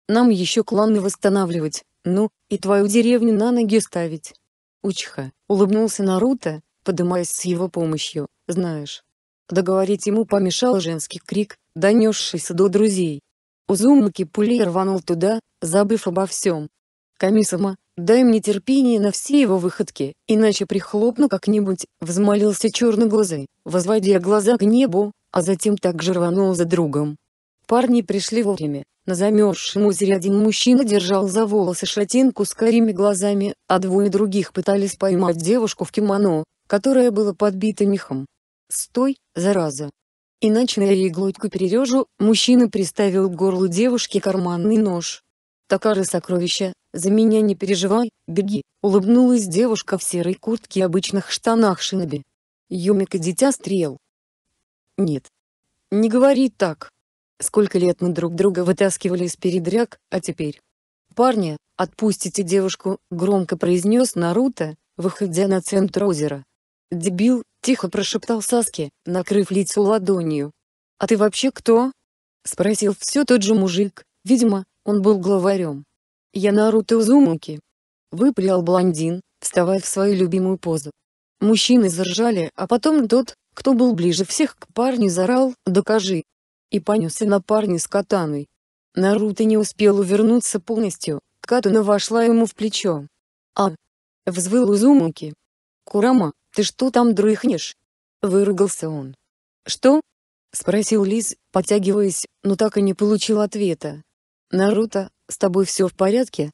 Нам еще кланы восстанавливать, ну, и твою деревню на ноги ставить. Учха, улыбнулся Наруто, поднимаясь с его помощью, знаешь. Договорить ему помешал женский крик, донесшийся до друзей. Узумаки пулей рванул туда, забыв обо всем. Камисама, Дай мне терпение на все его выходки, иначе прихлопну как-нибудь, взмолился черноглазый, возводя глаза к небу, а затем также рванул за другом. Парни пришли вовремя. На замерзшем озере один мужчина держал за волосы шатинку с карими глазами, а двое других пытались поймать девушку в кимоно, которое было подбито мехом. «Стой, зараза!» Иначе я ей глотку перережу, мужчина приставил к горлу девушки карманный нож. Токары сокровища, за меня не переживай, беги», — улыбнулась девушка в серой куртке и обычных штанах шиноби. Юмика дитя стрел. «Нет. Не говори так. Сколько лет мы друг друга вытаскивали из передряг, а теперь...» «Парни, отпустите девушку», — громко произнес Наруто, выходя на центр озера. «Дебил», — тихо прошептал Саски, накрыв лицо ладонью. «А ты вообще кто?» — спросил все тот же мужик, видимо, он был главарем. Я Наруто Узумуки. Выпрял блондин, вставая в свою любимую позу. Мужчины заржали, а потом тот, кто был ближе всех к парню зарал «Докажи!» и понесся на парня с катаной. Наруто не успел увернуться полностью, катана вошла ему в плечо. «А!» — взвыл Узумуки. «Курама, ты что там дрыхнешь?» — выругался он. «Что?» — спросил Лиз, потягиваясь, но так и не получил ответа. «Наруто, с тобой все в порядке?»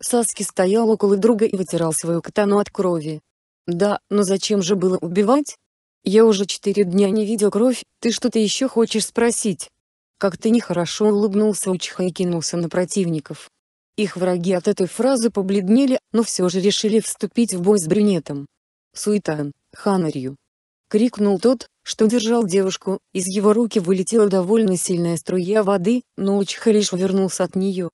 Саски стоял около друга и вытирал свою катану от крови. «Да, но зачем же было убивать? Я уже четыре дня не видел кровь, ты что-то еще хочешь спросить?» Как-то нехорошо улыбнулся Учиха и кинулся на противников. Их враги от этой фразы побледнели, но все же решили вступить в бой с брюнетом. «Суитан, Ханарью!» — крикнул тот, что держал девушку, из его руки вылетела довольно сильная струя воды, но Учха лишь увернулся от нее.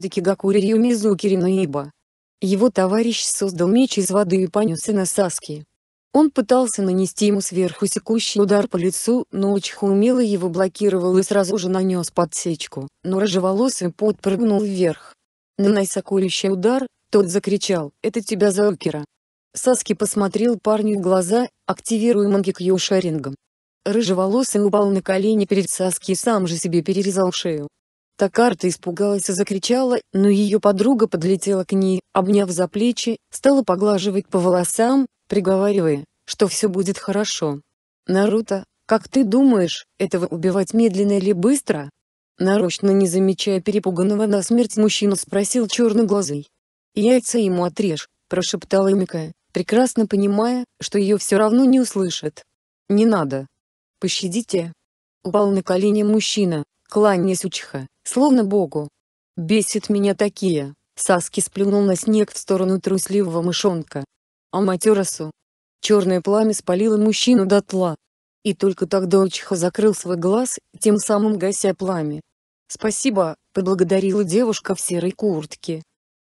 Дикигакури Юмизуки Ринаиба. Его товарищ создал меч из воды и понесся на Саски. Он пытался нанести ему сверху секущий удар по лицу, но Учха умело его блокировал и сразу же нанес подсечку, но рыжеволосый подпрыгнул вверх. Нанайся колющий удар, тот закричал «Это тебя за Укера!» Саски посмотрел парню в глаза, активируя манги шарингом. Рыжеволосый упал на колени перед Саски и сам же себе перерезал шею. Такарта испугалась и закричала, но ее подруга подлетела к ней, обняв за плечи, стала поглаживать по волосам, приговаривая, что все будет хорошо. «Наруто, как ты думаешь, этого убивать медленно или быстро?» Нарочно не замечая перепуганного на смерть мужчина спросил черноглазый. «Яйца ему отрежь», – прошептала Микая прекрасно понимая, что ее все равно не услышат. «Не надо. Пощадите». Упал на колени мужчина, кланясь учиха, словно богу. «Бесит меня такие!» Саски сплюнул на снег в сторону трусливого мышонка. А матерасу. Черное пламя спалило мужчину дотла. И только тогда Учиха закрыл свой глаз, тем самым гася пламя. «Спасибо», — поблагодарила девушка в серой куртке.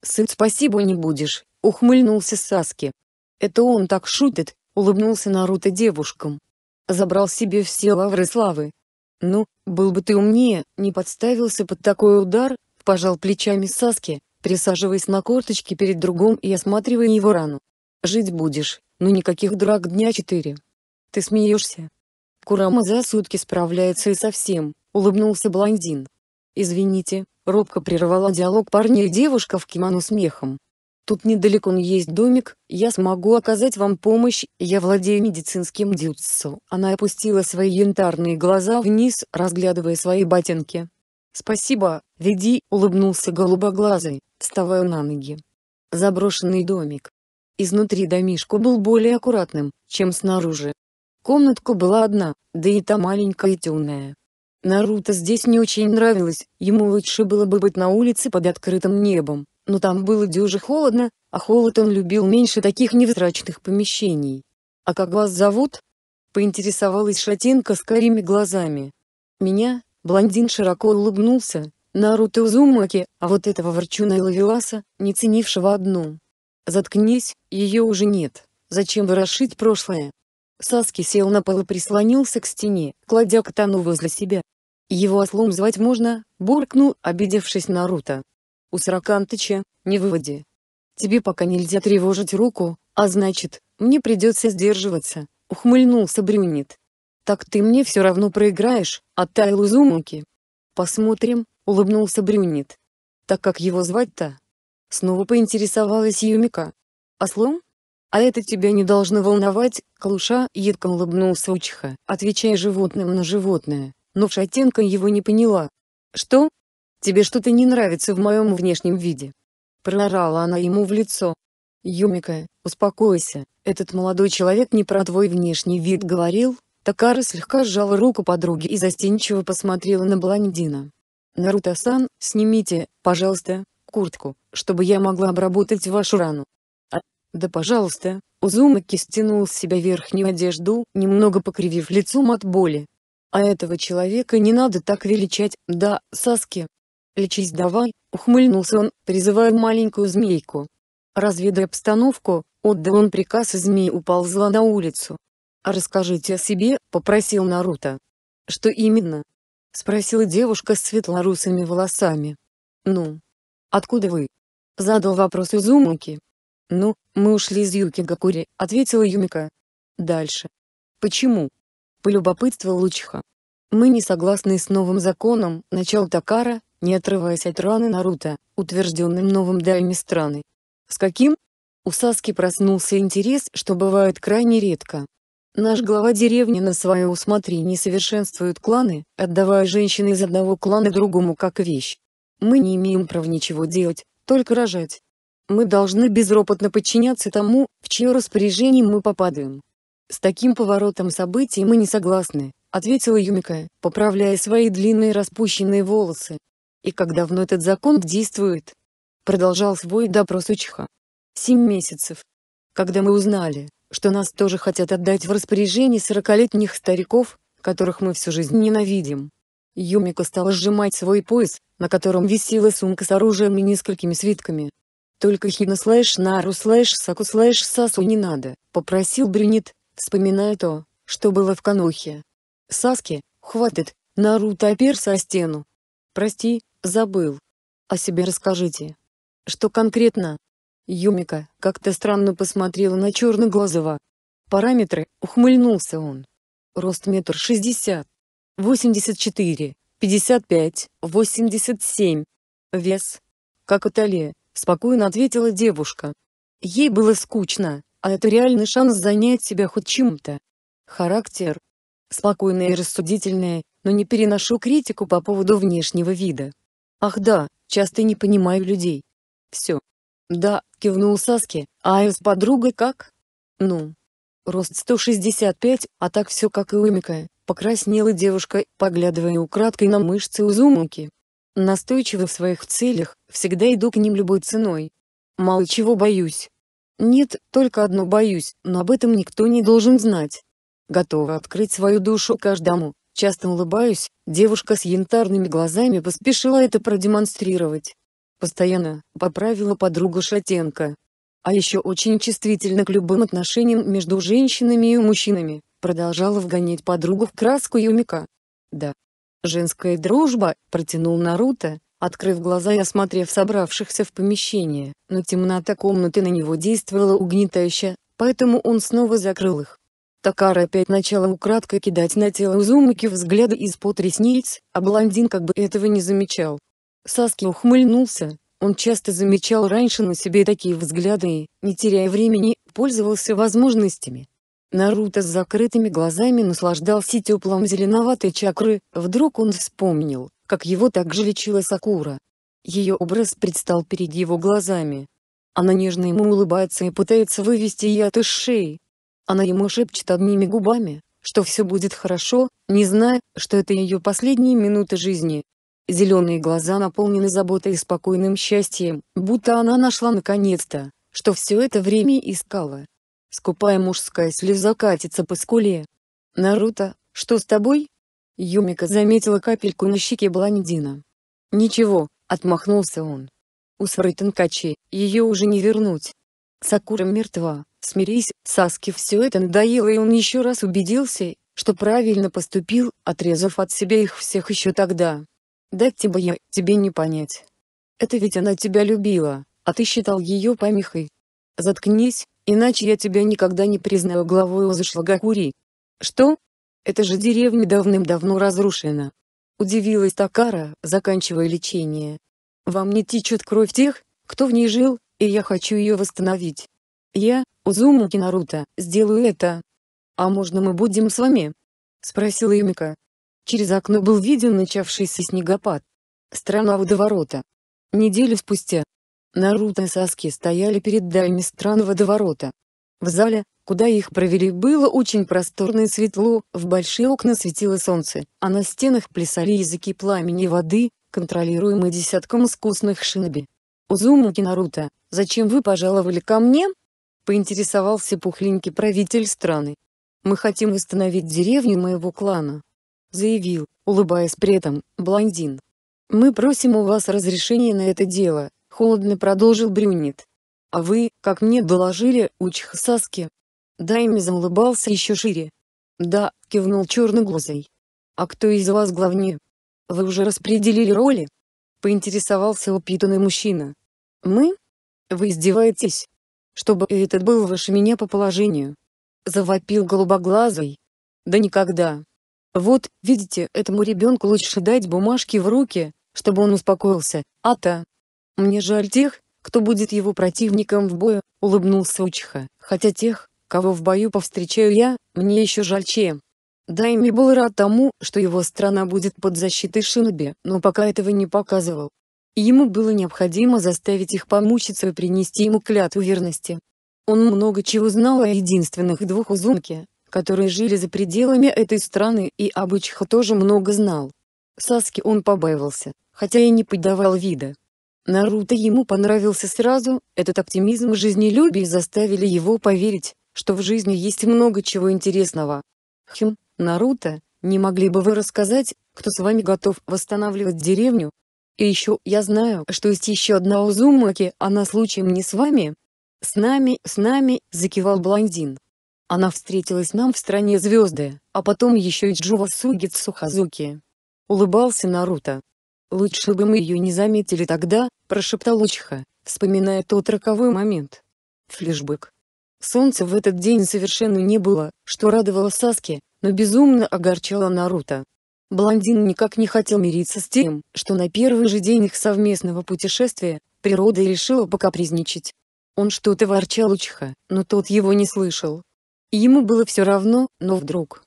«Сын, спасибо не будешь», — ухмыльнулся Саски. Это он так шутит, улыбнулся Наруто девушкам. Забрал себе все лавры славы. Ну, был бы ты умнее, не подставился под такой удар, пожал плечами Саски, присаживаясь на корточки перед другом и осматривая его рану. Жить будешь, но никаких драк дня четыре. Ты смеешься? Курама за сутки справляется и совсем, улыбнулся блондин. Извините, робко прервала диалог парня и девушка в кимоно смехом. Тут недалеко есть домик, я смогу оказать вам помощь, я владею медицинским дюцу». Она опустила свои янтарные глаза вниз, разглядывая свои ботинки. «Спасибо, веди», — улыбнулся голубоглазый, вставая на ноги. Заброшенный домик. Изнутри домишко был более аккуратным, чем снаружи. Комнатка была одна, да и та маленькая и темная. Наруто здесь не очень нравилось, ему лучше было бы быть на улице под открытым небом но там было дюже холодно, а холод он любил меньше таких невзрачных помещений. «А как вас зовут?» — поинтересовалась Шатенко с карими глазами. «Меня?» — блондин широко улыбнулся. «Наруто Узумаки, а вот этого ворчуна и ловеласа, не ценившего одну. Заткнись, ее уже нет. Зачем ворошить прошлое?» Саски сел на пол и прислонился к стене, кладя катану возле себя. «Его ослом звать можно?» — буркнул, обидевшись Наруто у Саракантыча, не выводи. Тебе пока нельзя тревожить руку, а значит, мне придется сдерживаться, ухмыльнулся Брюнет. Так ты мне все равно проиграешь, оттаял а Узумуки. Посмотрим, улыбнулся Брюнет. Так как его звать-то? Снова поинтересовалась Юмика. Ослом? А это тебя не должно волновать, Клуша, едко улыбнулся Учиха, отвечая животным на животное, но Шатенка его не поняла. Что? «Тебе что-то не нравится в моем внешнем виде?» Проорала она ему в лицо. «Юмика, успокойся, этот молодой человек не про твой внешний вид говорил». Такара слегка сжала руку подруги и застенчиво посмотрела на блондина. «Наруто-сан, снимите, пожалуйста, куртку, чтобы я могла обработать вашу рану». А, «Да пожалуйста», Узумаки стянул с себя верхнюю одежду, немного покривив лицом от боли. «А этого человека не надо так величать, да, Саски, «Лечись давай», — ухмыльнулся он, призывая маленькую змейку. Разведая обстановку, отдал он приказ и змея уползла на улицу. А «Расскажите о себе», — попросил Наруто. «Что именно?» — спросила девушка с светлорусыми волосами. «Ну? Откуда вы?» — задал вопрос Изумаки. «Ну, мы ушли из Юкигакури», — ответила Юмика. «Дальше. Почему?» — полюбопытствовал Лучха. «Мы не согласны с новым законом», — начал Такара, не отрываясь от раны Наруто, утвержденным новым дайми страны. С каким? У Саски проснулся интерес, что бывает крайне редко. Наш глава деревни на свое усмотрение совершенствует кланы, отдавая женщин из одного клана другому как вещь. Мы не имеем прав ничего делать, только рожать. Мы должны безропотно подчиняться тому, в чье распоряжение мы попадаем. С таким поворотом событий мы не согласны, ответила Юмика, поправляя свои длинные распущенные волосы, и как давно этот закон действует? Продолжал свой допрос Учиха. Семь месяцев. Когда мы узнали, что нас тоже хотят отдать в распоряжение сорокалетних стариков, которых мы всю жизнь ненавидим. Юмика стала сжимать свой пояс, на котором висела сумка с оружием и несколькими свитками. «Только Хина слэш Нару слэш Саку слэш Сасу не надо», — попросил Брюнет, вспоминая то, что было в Канохе. Саске, хватит, Нару топер со стену». «Прости, Забыл. О себе расскажите. Что конкретно? Юмика как-то странно посмотрела на черноглазого. Параметры, ухмыльнулся он. Рост метр шестьдесят. Восемьдесят четыре. Пятьдесят пять. Восемьдесят семь. Вес. Как Аталия, спокойно ответила девушка. Ей было скучно, а это реальный шанс занять себя хоть чем-то. Характер. Спокойная и рассудительная, но не переношу критику по поводу внешнего вида. Ах да, часто не понимаю людей. Все. Да, кивнул Саски, а с подругой как? Ну. Рост 165, а так все как и у Мика, покраснела девушка, поглядывая украдкой на мышцы Узумаки. Настойчиво в своих целях, всегда иду к ним любой ценой. Мало чего боюсь. Нет, только одно боюсь, но об этом никто не должен знать. Готова открыть свою душу каждому, Часто улыбаюсь, девушка с янтарными глазами поспешила это продемонстрировать. Постоянно, поправила подругу Шатенко. А еще очень чувствительна к любым отношениям между женщинами и мужчинами, продолжала вгонять подругу в краску Юмика. Да. Женская дружба, протянул Наруто, открыв глаза и осмотрев собравшихся в помещение, но темнота комнаты на него действовала угнетающе, поэтому он снова закрыл их. Такара опять начала украдкой кидать на тело Узумаки взгляды из-под ресниц, а блондин как бы этого не замечал. Саски ухмыльнулся, он часто замечал раньше на себе такие взгляды и, не теряя времени, пользовался возможностями. Наруто с закрытыми глазами наслаждался теплом зеленоватой чакры, вдруг он вспомнил, как его так же лечила Сакура. Ее образ предстал перед его глазами. Она нежно ему улыбается и пытается вывести яд из шеи, она ему шепчет одними губами, что все будет хорошо, не зная, что это ее последние минуты жизни. Зеленые глаза наполнены заботой и спокойным счастьем, будто она нашла наконец-то, что все это время искала. Скупая мужская слеза катится по скуле. «Наруто, что с тобой?» Юмика заметила капельку на щеке блондина. «Ничего», — отмахнулся он. «У Сры Танкачи, ее уже не вернуть. Сакура мертва, Смирись, Саске все это надоело и он еще раз убедился, что правильно поступил, отрезав от себя их всех еще тогда. Дать тебе я, тебе не понять. Это ведь она тебя любила, а ты считал ее помехой. Заткнись, иначе я тебя никогда не признаю главой Озашлагакури. Что? Это же деревня давным-давно разрушена. Удивилась Такара, заканчивая лечение. Вам не течет кровь тех, кто в ней жил, и я хочу ее восстановить. «Я, Узумаки Наруто, сделаю это!» «А можно мы будем с вами?» — спросила Имика. Через окно был виден начавшийся снегопад. Страна водоворота. Неделю спустя. Наруто и Саски стояли перед дальней стран водоворота. В зале, куда их провели, было очень просторно и светло, в большие окна светило солнце, а на стенах плясали языки пламени воды, контролируемые десятком искусных шиноби. «Узумаки Наруто, зачем вы пожаловали ко мне?» поинтересовался пухленький правитель страны. «Мы хотим восстановить деревню моего клана», — заявил, улыбаясь при этом, блондин. «Мы просим у вас разрешения на это дело», — холодно продолжил Брюнет. «А вы, как мне доложили, Учхасаски?» Дайми улыбался еще шире. «Да», — кивнул черноглазый. «А кто из вас главнее? Вы уже распределили роли?» — поинтересовался упитанный мужчина. «Мы? Вы издеваетесь?» чтобы и этот был выше меня по положению. Завопил голубоглазый. Да никогда. Вот, видите, этому ребенку лучше дать бумажки в руки, чтобы он успокоился, а-то. Мне жаль тех, кто будет его противником в бою, улыбнулся Учиха, хотя тех, кого в бою повстречаю я, мне еще жаль чем. Дайми был рад тому, что его страна будет под защитой Шиноби, но пока этого не показывал ему было необходимо заставить их помучиться и принести ему клятву верности. Он много чего знал о единственных двух узунке, которые жили за пределами этой страны и об Ичха тоже много знал. Саски он побаивался, хотя и не подавал вида. Наруто ему понравился сразу, этот оптимизм и жизнелюбие заставили его поверить, что в жизни есть много чего интересного. Хм, Наруто, не могли бы вы рассказать, кто с вами готов восстанавливать деревню, и еще я знаю, что есть еще одна Узумаки, она случаем не с вами?» «С нами, с нами», — закивал блондин. Она встретилась нам в стране звезды, а потом еще и Джува Сугитсу Хазуки. Улыбался Наруто. «Лучше бы мы ее не заметили тогда», — прошептал Учха, вспоминая тот роковой момент. Флешбэк. Солнца в этот день совершенно не было, что радовало Саске, но безумно огорчало Наруто. Блондин никак не хотел мириться с тем, что на первый же день их совместного путешествия, природа решила покапризничать. Он что-то ворчал Учиха, но тот его не слышал. Ему было все равно, но вдруг.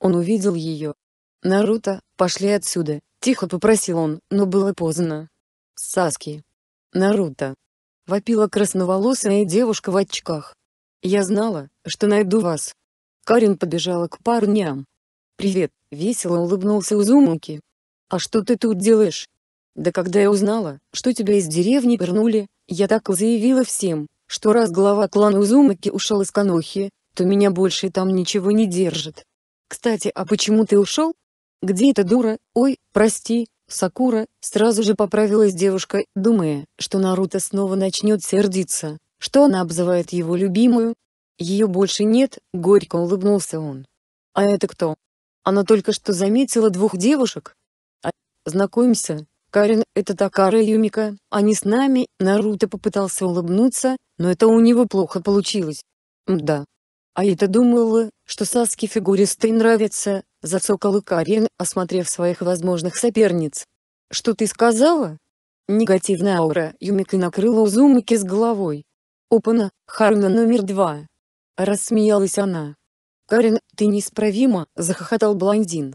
Он увидел ее. «Наруто, пошли отсюда», — тихо попросил он, но было поздно. «Саски». «Наруто». Вопила красноволосая девушка в очках. «Я знала, что найду вас». Карин побежала к парням. «Привет», — весело улыбнулся Узумаки. «А что ты тут делаешь?» «Да когда я узнала, что тебя из деревни вернули, я так и заявила всем, что раз глава клана Узумаки ушел из Канохи, то меня больше там ничего не держит. Кстати, а почему ты ушел? Где эта дура? Ой, прости, Сакура, сразу же поправилась девушка, думая, что Наруто снова начнет сердиться, что она обзывает его любимую. Ее больше нет, горько улыбнулся он. А это кто? Она только что заметила двух девушек. А, знакомься, Карин, это Такара и Юмика, они с нами. Наруто попытался улыбнуться, но это у него плохо получилось. Да. А я-то думала, что Саске фигуристы нравятся, зацокал Карин, осмотрев своих возможных соперниц. Что ты сказала? Негативная аура Юмика накрыла Узумики с головой. Опана, Харуна номер два. Рассмеялась она. Карин, ты неисправима!» – захохотал блондин.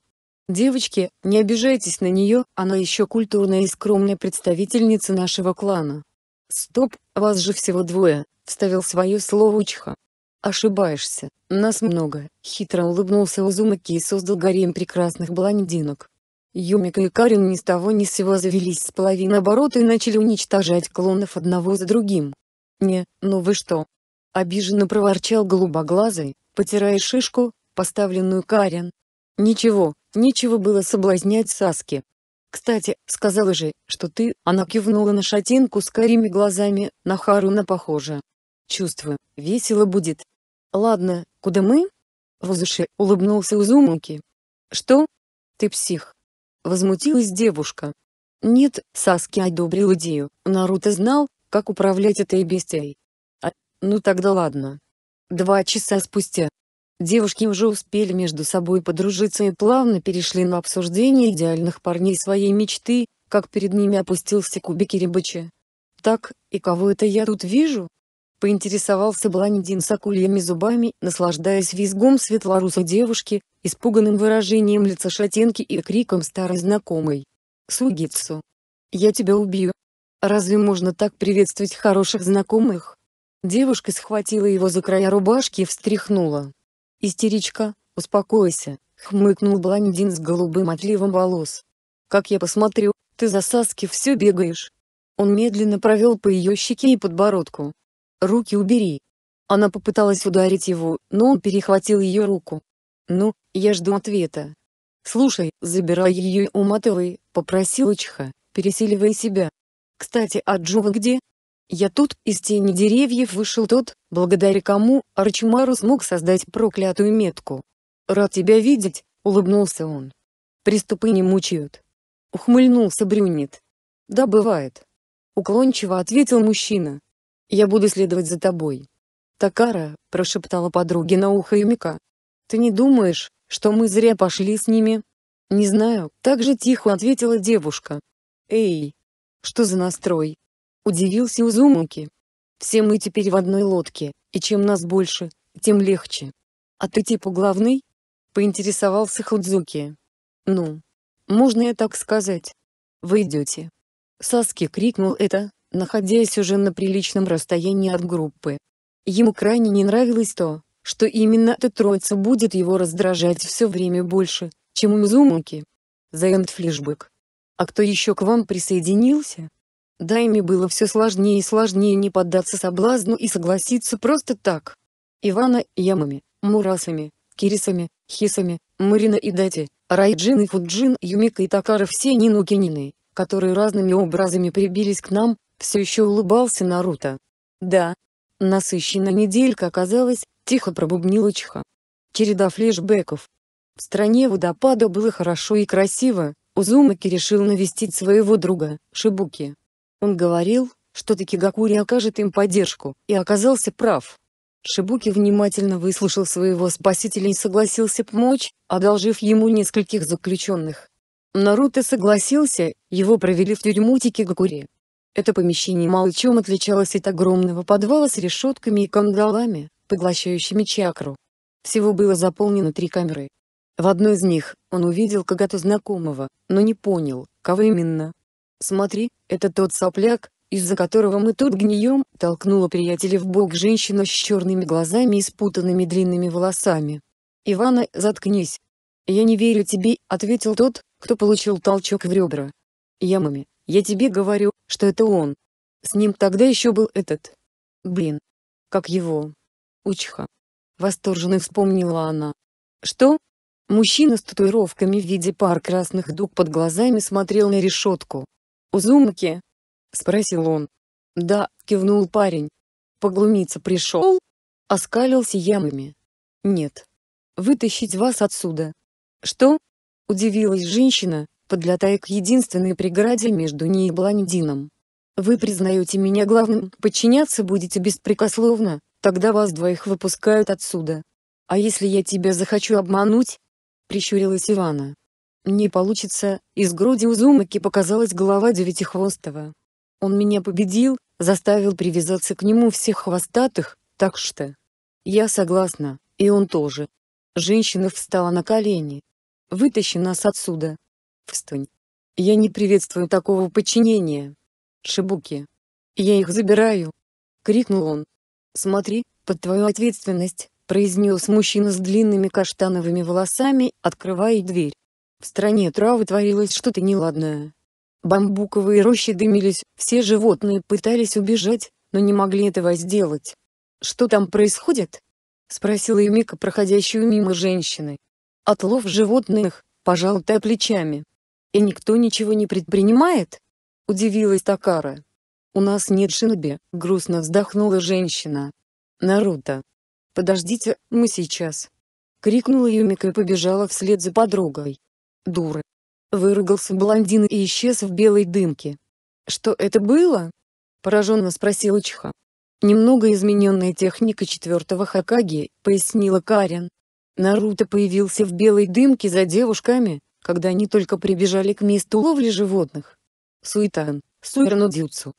«Девочки, не обижайтесь на нее, она еще культурная и скромная представительница нашего клана». «Стоп, вас же всего двое», – вставил свое слово Учха. «Ошибаешься, нас много», – хитро улыбнулся Узумаки и создал гарем прекрасных блондинок. Юмика и Карин ни с того ни с сего завелись с половины оборота и начали уничтожать клонов одного за другим. «Не, ну вы что, Обиженно проворчал голубоглазый, потирая шишку, поставленную Карен. Ничего, нечего было соблазнять Саски. Кстати, сказала же, что ты, она кивнула на шатинку с карими глазами, на Харуна похожа. Чувствую, весело будет. Ладно, куда мы? Возуши улыбнулся Узумаки. Что? Ты псих. Возмутилась девушка. Нет, Саски одобрил идею, Наруто знал, как управлять этой бестией. Ну тогда ладно. Два часа спустя. Девушки уже успели между собой подружиться и плавно перешли на обсуждение идеальных парней своей мечты, как перед ними опустился кубик Рибыча. «Так, и кого это я тут вижу?» Поинтересовался блондин с акульями зубами, наслаждаясь визгом светлорусой девушки, испуганным выражением лица шатенки и криком старой знакомой. «Сугицу! Я тебя убью!» Разве можно так приветствовать хороших знакомых? Девушка схватила его за края рубашки и встряхнула. «Истеричка, успокойся», — хмыкнул блондин с голубым отливом волос. «Как я посмотрю, ты за Саски все бегаешь». Он медленно провел по ее щеке и подбородку. «Руки убери». Она попыталась ударить его, но он перехватил ее руку. «Ну, я жду ответа». «Слушай, забирай ее и уматывай», — попросил Ичха, пересиливая себя. «Кстати, а Джува где?» Я тут из тени деревьев вышел тот, благодаря кому Арчимару смог создать проклятую метку. Рад тебя видеть, улыбнулся он. Приступы не мучают. Ухмыльнулся Брюнет. Да бывает. Уклончиво ответил мужчина. Я буду следовать за тобой. Такара, прошептала подруге на ухо Юмика. Ты не думаешь, что мы зря пошли с ними? Не знаю, так же тихо ответила девушка. Эй, что за настрой? Удивился Узумуки. Все мы теперь в одной лодке, и чем нас больше, тем легче. А ты типа главный? Поинтересовался Худзуки. Ну, можно я так сказать? Вы идете. Саски крикнул это, находясь уже на приличном расстоянии от группы. Ему крайне не нравилось то, что именно эта троица будет его раздражать все время больше, чем Узумуки. Мизумуки. The А кто еще к вам присоединился? Дайме было все сложнее и сложнее не поддаться соблазну и согласиться просто так. Ивана, Ямами, Мурасами, Кирисами, Хисами, Марина и Дати, Райджин и Фуджин, Юмика и Такара все Нинукинины, которые разными образами прибились к нам, все еще улыбался Наруто. Да. Насыщенная неделька оказалась, тихо пробубнила Чиха. Череда флешбеков. В стране водопада было хорошо и красиво, Узумаки решил навестить своего друга, Шибуки. Он говорил, что Гакури окажет им поддержку, и оказался прав. Шибуки внимательно выслушал своего спасителя и согласился помочь, одолжив ему нескольких заключенных. Наруто согласился, его провели в тюрьму Тикигакури. Это помещение мало чем отличалось от огромного подвала с решетками и кандалами, поглощающими чакру. Всего было заполнено три камеры. В одной из них, он увидел кого-то знакомого, но не понял, кого именно, «Смотри, это тот сопляк, из-за которого мы тут гнием», толкнула приятеля в бок женщина с черными глазами и спутанными длинными волосами. «Ивана, заткнись!» «Я не верю тебе», — ответил тот, кто получил толчок в ребра. Ямами, я тебе говорю, что это он. С ним тогда еще был этот. Блин. Как его? Учха». Восторженно вспомнила она. «Что?» Мужчина с татуировками в виде пар красных дуг под глазами смотрел на решетку. «Узумаки?» — спросил он. «Да», — кивнул парень. «Поглумиться пришел?» — оскалился ямами. «Нет. Вытащить вас отсюда». «Что?» — удивилась женщина, подлетая к единственной преграде между ней и блондином. «Вы признаете меня главным, подчиняться будете беспрекословно, тогда вас двоих выпускают отсюда. А если я тебя захочу обмануть?» — прищурилась Ивана. Не получится, из груди Узумаки показалась голова Девятихвостого. Он меня победил, заставил привязаться к нему всех хвостатых, так что... Я согласна, и он тоже. Женщина встала на колени. Вытащи нас отсюда. Встань. Я не приветствую такого подчинения. Шибуки. Я их забираю. Крикнул он. Смотри, под твою ответственность, произнес мужчина с длинными каштановыми волосами, открывая дверь. В стране травы творилось что-то неладное. Бамбуковые рощи дымились, все животные пытались убежать, но не могли этого сделать. «Что там происходит?» — спросила Юмика проходящую мимо женщины. «Отлов животных», — пожал та плечами. «И никто ничего не предпринимает?» — удивилась Такара. «У нас нет шиноби», — грустно вздохнула женщина. «Наруто! Подождите, мы сейчас!» — крикнула Юмика и побежала вслед за подругой. Дуры. Выругался блондин и исчез в белой дымке. Что это было? Пораженно спросила Чха. Немного измененная техника четвертого Хакаги, пояснила Карен. Наруто появился в белой дымке за девушками, когда они только прибежали к месту ловли животных. Суитан, Суэрно Дзюцу.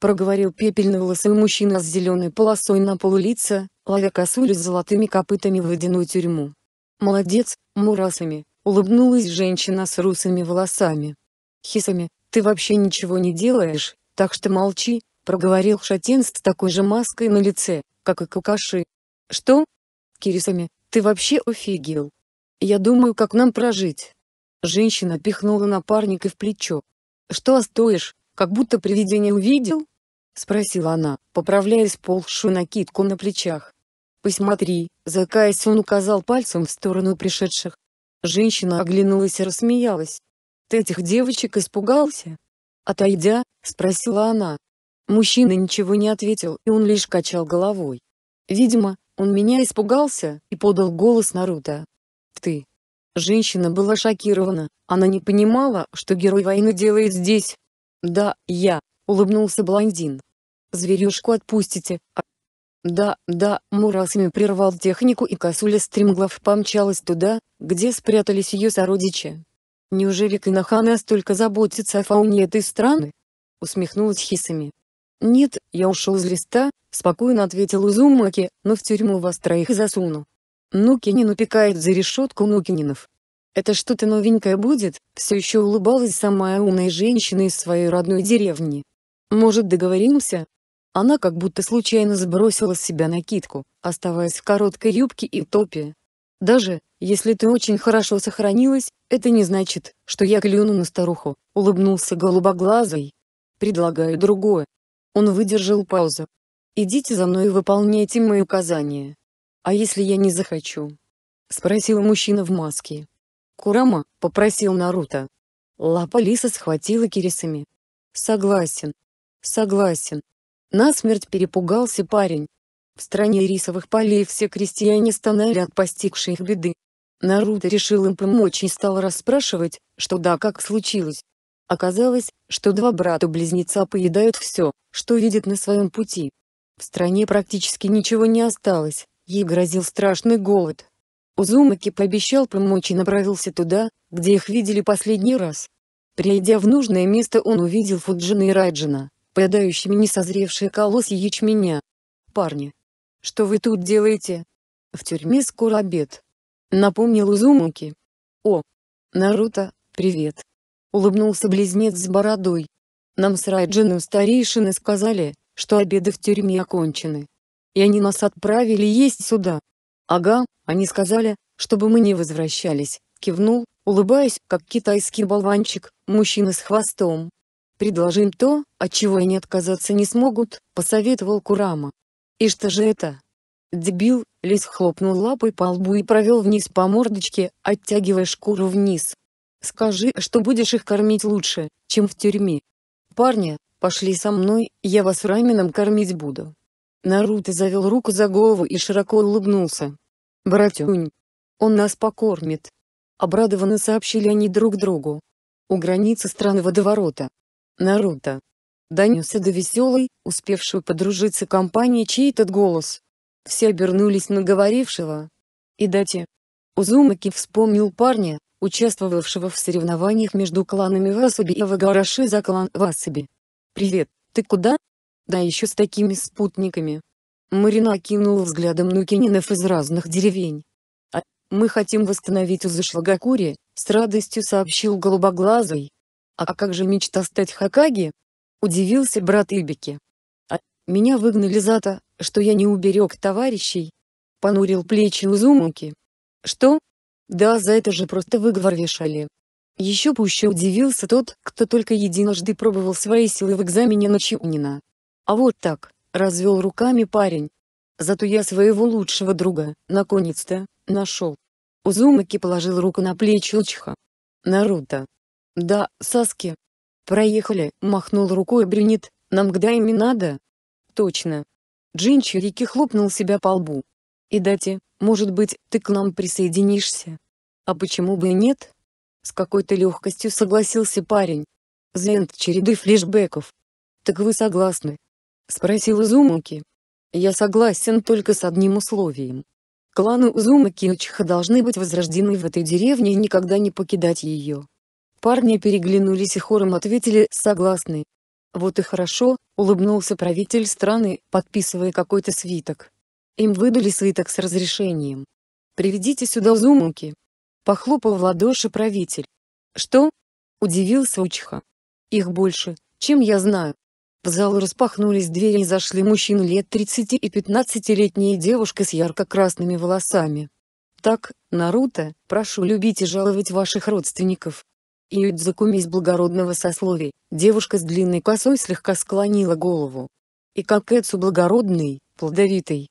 Проговорил пепельноволосый мужчина с зеленой полосой на полу лица, ловя косулю с золотыми копытами в водяную тюрьму. Молодец, Мурасами улыбнулась женщина с русыми волосами. «Хисами, ты вообще ничего не делаешь, так что молчи», — проговорил Шатен с такой же маской на лице, как и Какаши. «Что? Кирисами, ты вообще офигел? Я думаю, как нам прожить». Женщина пихнула напарника в плечо. «Что стоишь, как будто привидение увидел?» — спросила она, поправляя сползшую накидку на плечах. «Посмотри», — Закайсон указал пальцем в сторону пришедших. Женщина оглянулась и рассмеялась. «Ты этих девочек испугался?» «Отойдя», — спросила она. Мужчина ничего не ответил, и он лишь качал головой. «Видимо, он меня испугался», — и подал голос Наруто. «Ты». Женщина была шокирована, она не понимала, что герой войны делает здесь. «Да, я», — улыбнулся блондин. «Зверюшку отпустите, а да, да, Мурасами прервал технику и косуля стремглав помчалась туда, где спрятались ее сородичи. Неужели Канаха настолько заботится о фауне этой страны? Усмехнулась Хисами. Нет, я ушел с листа, спокойно ответил Узумаки, но в тюрьму вас троих засуну. Нукинин упекает за решетку Нукининов. Это что-то новенькое будет, все еще улыбалась самая умная женщина из своей родной деревни. Может договоримся, она как будто случайно сбросила с себя накидку, оставаясь в короткой юбке и топе. «Даже, если ты очень хорошо сохранилась, это не значит, что я клюну на старуху», — улыбнулся голубоглазый. «Предлагаю другое». Он выдержал паузу. «Идите за мной и выполняйте мои указания. А если я не захочу?» — спросил мужчина в маске. «Курама», — попросил Наруто. Лапа лиса схватила кирисами. «Согласен. Согласен. Насмерть перепугался парень. В стране рисовых полей все крестьяне стонали от постигшей их беды. Наруто решил им помочь и стал расспрашивать, что да как случилось. Оказалось, что два брата-близнеца поедают все, что видят на своем пути. В стране практически ничего не осталось, ей грозил страшный голод. Узумаки пообещал помочь и направился туда, где их видели последний раз. Придя в нужное место он увидел Фуджина и Райджина поедающими несозревшие колосья ячменя. «Парни! Что вы тут делаете?» «В тюрьме скоро обед!» Напомнил Узумуки. «О! Наруто, привет!» Улыбнулся близнец с бородой. «Нам с Райджином старейшины сказали, что обеды в тюрьме окончены. И они нас отправили есть сюда. Ага, они сказали, чтобы мы не возвращались», кивнул, улыбаясь, как китайский болванчик, мужчина с хвостом предложим то, от чего они отказаться не смогут», — посоветовал Курама. «И что же это?» Дебил, лис хлопнул лапой по лбу и провел вниз по мордочке, оттягивая шкуру вниз. «Скажи, что будешь их кормить лучше, чем в тюрьме. Парни, пошли со мной, я вас раменом кормить буду». Наруто завел руку за голову и широко улыбнулся. «Братюнь! Он нас покормит!» Обрадованно сообщили они друг другу. У границы страны водоворота, Наруто. Донесся до веселой, успевшую подружиться компании чей-то голос. Все обернулись на говорившего. И Узумаки вспомнил парня, участвовавшего в соревнованиях между кланами Васаби и Вагараши за клан Васаби. «Привет, ты куда?» «Да еще с такими спутниками». Марина кинула взглядом нукининов из разных деревень. «А, мы хотим восстановить Узышлагакури», — с радостью сообщил Голубоглазый. «А как же мечта стать Хакаги?» — удивился брат Ибики. «А, меня выгнали за то, что я не уберег товарищей?» — понурил плечи Узумуки. «Что? Да за это же просто выговор вешали». Еще пуще удивился тот, кто только единожды пробовал свои силы в экзамене на чиунина. «А вот так», — развел руками парень. «Зато я своего лучшего друга, наконец-то, нашел». Узумаки положил руку на плечи Учха. «Наруто, «Да, Саски». «Проехали», — махнул рукой брюнет, «нам к ими надо?» «Точно». Джин Чирики хлопнул себя по лбу. «И дайте, может быть, ты к нам присоединишься?» «А почему бы и нет?» С какой-то легкостью согласился парень. Зент череды флешбеков. «Так вы согласны?» Спросил Узумаки. «Я согласен только с одним условием. Кланы Узумаки и Учиха должны быть возрождены в этой деревне и никогда не покидать ее. Парни переглянулись и хором ответили «согласны». «Вот и хорошо», — улыбнулся правитель страны, подписывая какой-то свиток. Им выдали свиток с разрешением. «Приведите сюда Зумуки», — похлопал в ладоши правитель. «Что?» — удивился Учха. «Их больше, чем я знаю». В зал распахнулись двери и зашли мужчины лет 30 и 15-летняя девушка с ярко-красными волосами. «Так, Наруто, прошу любить и жаловать ваших родственников», Юдзакуми из благородного сословия, девушка с длинной косой слегка склонила голову. И как Кэтсу благородный, плодовитый.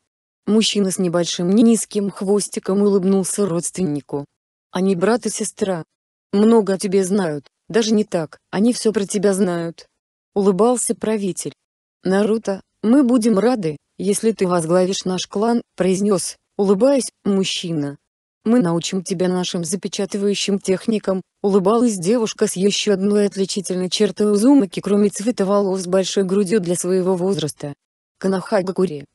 Мужчина с небольшим низким хвостиком улыбнулся родственнику. Они брат и сестра. Много о тебе знают, даже не так, они все про тебя знают. Улыбался правитель. Наруто, мы будем рады, если ты возглавишь наш клан, произнес, улыбаясь, мужчина, мы научим тебя нашим запечатывающим техникам, улыбалась девушка с еще одной отличительной чертой Узумаки кроме цвета волос большой грудью для своего возраста. Канахагакури.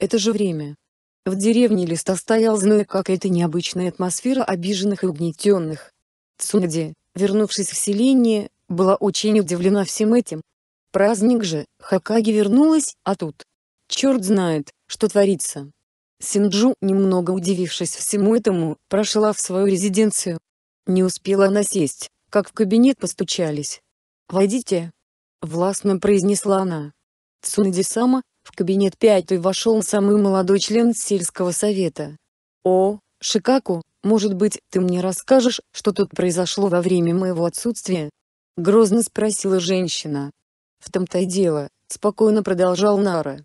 Это же время. В деревне листа стоял зной какая эта необычная атмосфера обиженных и угнетенных. Цунади, вернувшись в селение, была очень удивлена всем этим. Праздник же, Хакаги вернулась, а тут... Черт знает, что творится. Синджу, немного удивившись всему этому, прошла в свою резиденцию. Не успела она сесть, как в кабинет постучались. «Войдите!» — властно произнесла она. Цунади-сама, в кабинет пятый вошел самый молодой член сельского совета. «О, Шикаку, может быть, ты мне расскажешь, что тут произошло во время моего отсутствия?» Грозно спросила женщина. «В том-то и дело», — спокойно продолжал Нара.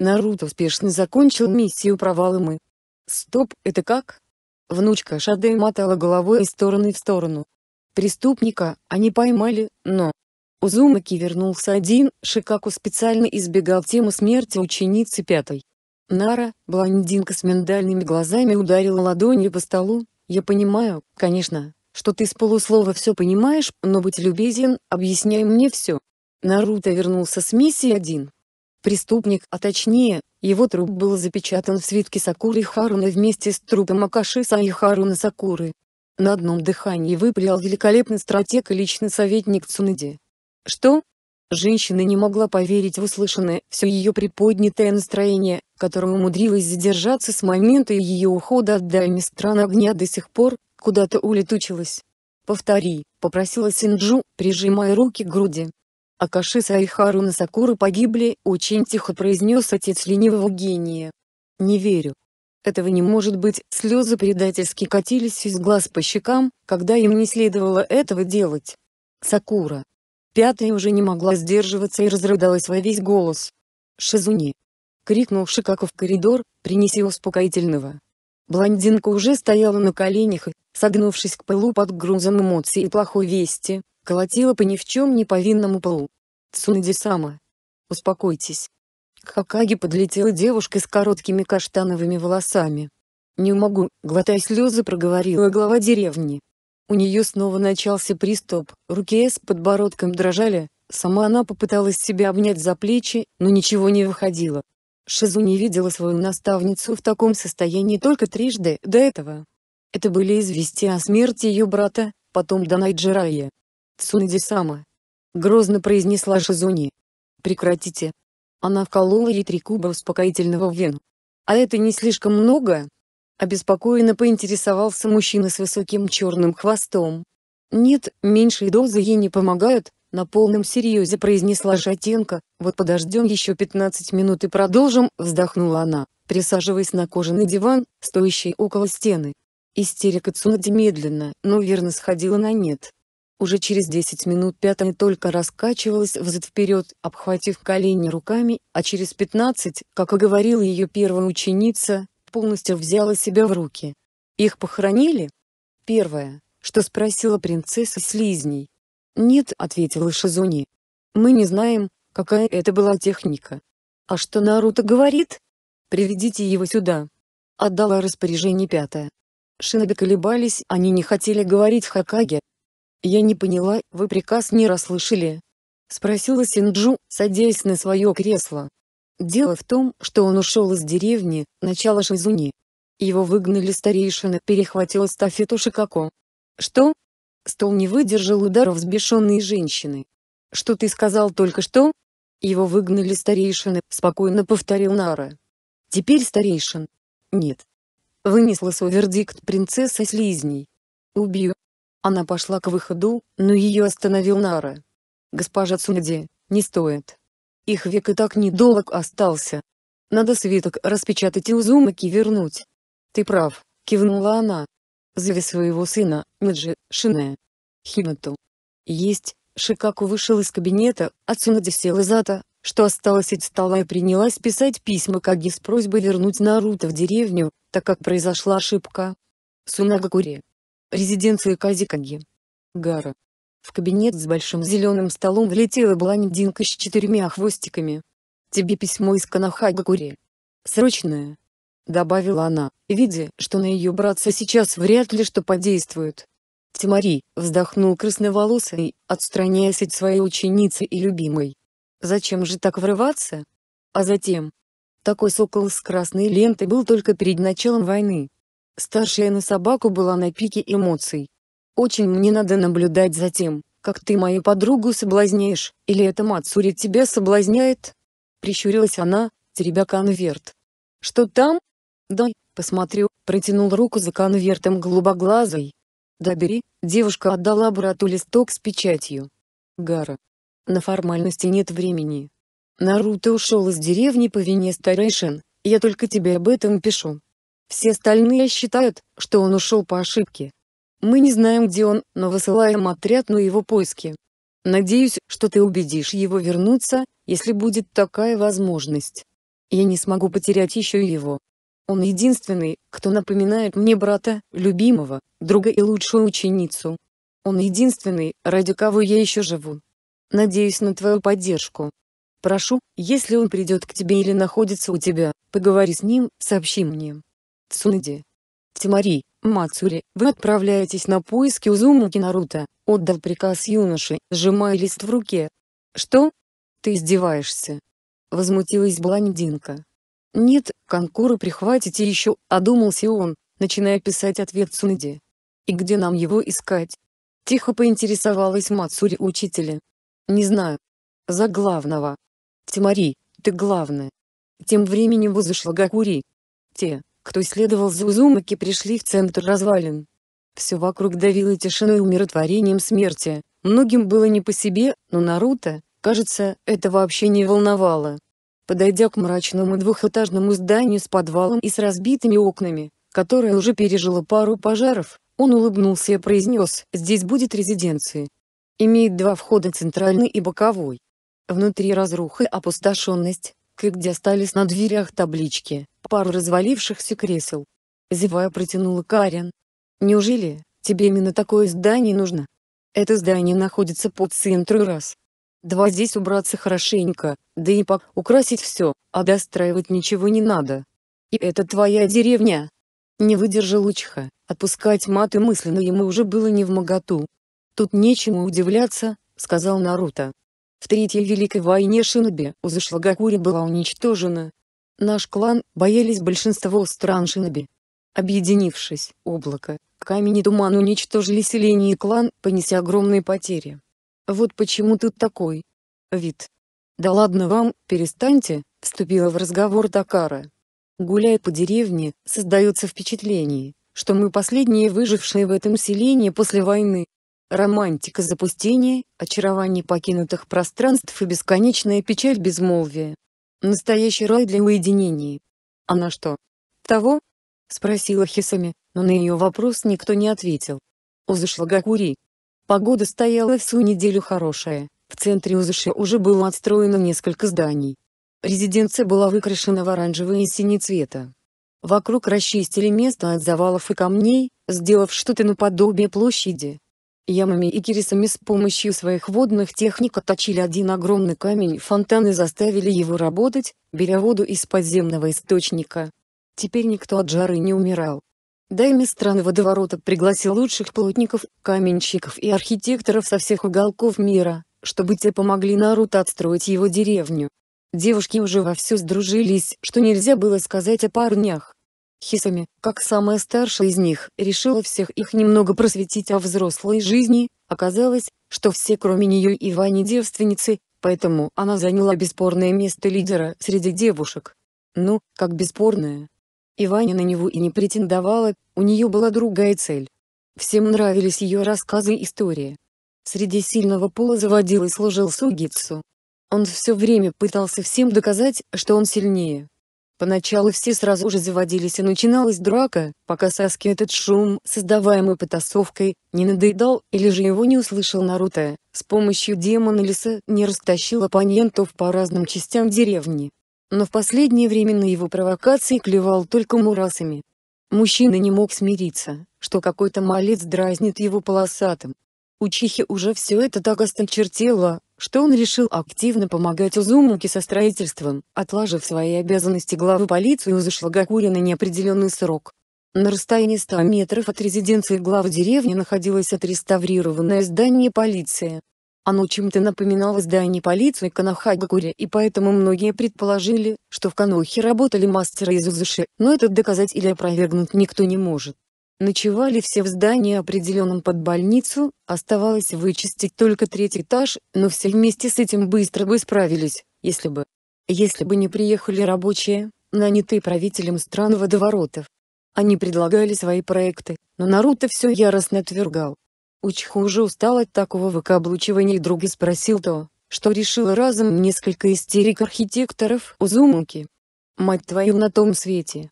Наруто успешно закончил миссию провал и мы. Стоп, это как? Внучка Шаде мотала головой из стороны в сторону. Преступника они поймали, но... Узумаки вернулся один, Шикаку специально избегал тему смерти ученицы пятой. Нара, блондинка с миндальными глазами ударила ладонью по столу, «Я понимаю, конечно, что ты с полуслова все понимаешь, но будь любезен, объясняй мне все». Наруто вернулся с миссии один. Преступник, а точнее, его труп был запечатан в свитке Сакуры харуны вместе с трупом Акашиса и Харуна Сакуры. На одном дыхании выпрял великолепный стратег и личный советник Цунади. Что? Женщина не могла поверить в услышанное, все ее приподнятое настроение, которое умудрилось задержаться с момента ее ухода от дайми стран огня до сих пор, куда-то улетучилось. «Повтори», — попросила Синджу, прижимая руки к груди. Акашиса и Харуна Сакура погибли, очень тихо произнес отец ленивого гения. Не верю. Этого не может быть, слезы предательски катились из глаз по щекам, когда им не следовало этого делать. Сакура. Пятая уже не могла сдерживаться и разрыдалась во весь голос. «Шизуни!» — крикнул Шикако в коридор, «принеси успокоительного!» Блондинка уже стояла на коленях и, согнувшись к пылу под грузом эмоций и плохой вести, Колотила по ни в чем не повинному полу. цунади Успокойтесь. К Хакаге подлетела девушка с короткими каштановыми волосами. «Не могу», — глотая слезы проговорила глава деревни. У нее снова начался приступ, руки с подбородком дрожали, сама она попыталась себя обнять за плечи, но ничего не выходило. Шизу не видела свою наставницу в таком состоянии только трижды до этого. Это были известия о смерти ее брата, потом Данайджирая. Цунади-сама!» — грозно произнесла Шизуни. «Прекратите!» Она вколола ей три куба успокоительного в вену. «А это не слишком много?» Обеспокоенно поинтересовался мужчина с высоким черным хвостом. «Нет, меньшие дозы ей не помогают», — на полном серьезе произнесла Жатенко. «вот подождем еще 15 минут и продолжим», — вздохнула она, присаживаясь на кожаный диван, стоящий около стены. Истерика Цунади медленно, но верно сходила на нет. Уже через 10 минут пятая только раскачивалась взад-вперед, обхватив колени руками, а через 15, как и говорила ее первая ученица, полностью взяла себя в руки. Их похоронили? Первое, что спросила принцесса Слизней. «Нет», — ответила Шизуни. «Мы не знаем, какая это была техника. А что Наруто говорит? Приведите его сюда». Отдала распоряжение пятая. Шиноби колебались, они не хотели говорить Хакаге, «Я не поняла, вы приказ не расслышали?» — спросила Синджу, садясь на свое кресло. Дело в том, что он ушел из деревни, начало Шизуни. Его выгнали старейшина, перехватил эстафету Шикако. «Что?» Стол не выдержал удара взбешенной женщины. «Что ты сказал только что?» «Его выгнали старейшины», — спокойно повторил Нара. «Теперь старейшин?» «Нет». Вынесла свой вердикт принцесса Слизней. «Убью». Она пошла к выходу, но ее остановил Нара. «Госпожа Цунади, не стоит. Их век и так недолг остался. Надо свиток распечатать и Узумаки вернуть». «Ты прав», — кивнула она. «Зови своего сына, Миджи, Шине. Химату. «Есть», — Шикаку вышел из кабинета, а Цунади села зато, что осталось от стола и принялась писать письма Каги с просьбой вернуть Наруто в деревню, так как произошла ошибка. Сунагакури резиденции Казикаги. Гара. В кабинет с большим зеленым столом влетела блондинка с четырьмя хвостиками. «Тебе письмо из Канахагакури. Срочное!» Добавила она, видя, что на ее братца сейчас вряд ли что подействует. Тимари, вздохнул красноволосый, отстраняясь от своей ученицы и любимой. «Зачем же так врываться?» А затем... Такой сокол с красной лентой был только перед началом войны. Старшая на собаку была на пике эмоций. «Очень мне надо наблюдать за тем, как ты мою подругу соблазняешь, или это Мацури тебя соблазняет?» Прищурилась она, теребя конверт. «Что там?» «Дай, посмотрю», протянул руку за конвертом голубоглазой. «Да бери», девушка отдала брату листок с печатью. «Гара. На формальности нет времени. Наруто ушел из деревни по вине старейшин, я только тебе об этом пишу. Все остальные считают, что он ушел по ошибке. Мы не знаем, где он, но высылаем отряд на его поиски. Надеюсь, что ты убедишь его вернуться, если будет такая возможность. Я не смогу потерять еще его. Он единственный, кто напоминает мне брата, любимого, друга и лучшую ученицу. Он единственный, ради кого я еще живу. Надеюсь на твою поддержку. Прошу, если он придет к тебе или находится у тебя, поговори с ним, сообщи мне. Цунади. Тимари, Мацури, вы отправляетесь на поиски Узумаки Наруто, отдал приказ юноше, сжимая лист в руке. Что? Ты издеваешься? Возмутилась блондинка. Нет, конкуры прихватите еще, одумался он, начиная писать ответ Цунади. И где нам его искать? Тихо поинтересовалась Мацури учителя. Не знаю. За главного. Тимари, ты главная. Тем временем возошла Гакури. Те кто следовал за Узумаки пришли в центр развалин. Все вокруг давило тишиной и умиротворением смерти, многим было не по себе, но Наруто, кажется, это вообще не волновало. Подойдя к мрачному двухэтажному зданию с подвалом и с разбитыми окнами, которое уже пережило пару пожаров, он улыбнулся и произнес «Здесь будет резиденция». Имеет два входа центральный и боковой. Внутри разруха и опустошенность, где остались на дверях таблички, пару развалившихся кресел. Зевая протянула Карен. «Неужели, тебе именно такое здание нужно?» «Это здание находится под центру раз. Два здесь убраться хорошенько, да и пок украсить все, а достраивать ничего не надо. И это твоя деревня!» Не выдержал Учиха, отпускать маты мысленно ему уже было не в моготу. «Тут нечему удивляться», — сказал Наруто, в Третьей Великой войне Шиноби узы Шлагакури была уничтожена. Наш клан боялись большинство стран Шиноби. Объединившись, облако, камень и туман уничтожили селение и клан, понеся огромные потери. Вот почему ты такой. Вид. Да ладно вам, перестаньте, вступила в разговор Такара. Гуляя по деревне, создается впечатление, что мы последние выжившие в этом селении после войны, Романтика запустения, очарование покинутых пространств и бесконечная печаль безмолвия. Настоящий рай для уединения. Она что? Того? Спросила Хисами, но на ее вопрос никто не ответил. Узышла Гакури. Погода стояла всю неделю хорошая, в центре Узыши уже было отстроено несколько зданий. Резиденция была выкрашена в оранжевый и синий цвета. Вокруг расчистили место от завалов и камней, сделав что-то наподобие площади, ямами и кирисами с помощью своих водных техник отточили один огромный камень фонтан и заставили его работать, беря воду из подземного источника. Теперь никто от жары не умирал. Дайми стран водоворота пригласил лучших плотников, каменщиков и архитекторов со всех уголков мира, чтобы те помогли Наруто отстроить его деревню. Девушки уже вовсю сдружились, что нельзя было сказать о парнях. Хисами, как самая старшая из них, решила всех их немного просветить о взрослой жизни, оказалось, что все кроме нее и Вани девственницы, поэтому она заняла бесспорное место лидера среди девушек. Ну, как бесспорное. И Ваня на него и не претендовала, у нее была другая цель. Всем нравились ее рассказы и истории. Среди сильного пола заводил и служил Сугицу. Он все время пытался всем доказать, что он сильнее. Поначалу все сразу же заводились и начиналась драка, пока Саски этот шум, создаваемый потасовкой, не надоедал или же его не услышал Наруто, с помощью демона леса не растащил оппонентов по разным частям деревни. Но в последнее время на его провокации клевал только мурасами. Мужчина не мог смириться, что какой-то малец дразнит его полосатым. Учихи уже все это так осточертело, что он решил активно помогать Узумуки со строительством, отложив свои обязанности главы полиции Узашлагакури на неопределенный срок. На расстоянии 100 метров от резиденции главы деревни находилось отреставрированное здание полиции. Оно чем-то напоминало здание полиции Канахагакури и поэтому многие предположили, что в Канохе работали мастера из Узуши, но это доказать или опровергнуть никто не может. Ночевали все в здании, определенном под больницу, оставалось вычистить только третий этаж, но все вместе с этим быстро бы справились, если бы... Если бы не приехали рабочие, нанятые правителем стран водоворотов. Они предлагали свои проекты, но Наруто все яростно отвергал. Учху уже устал от такого выкаблучивания и друг и спросил то, что решило разом несколько истерик архитекторов Узумуки. «Мать твою на том свете!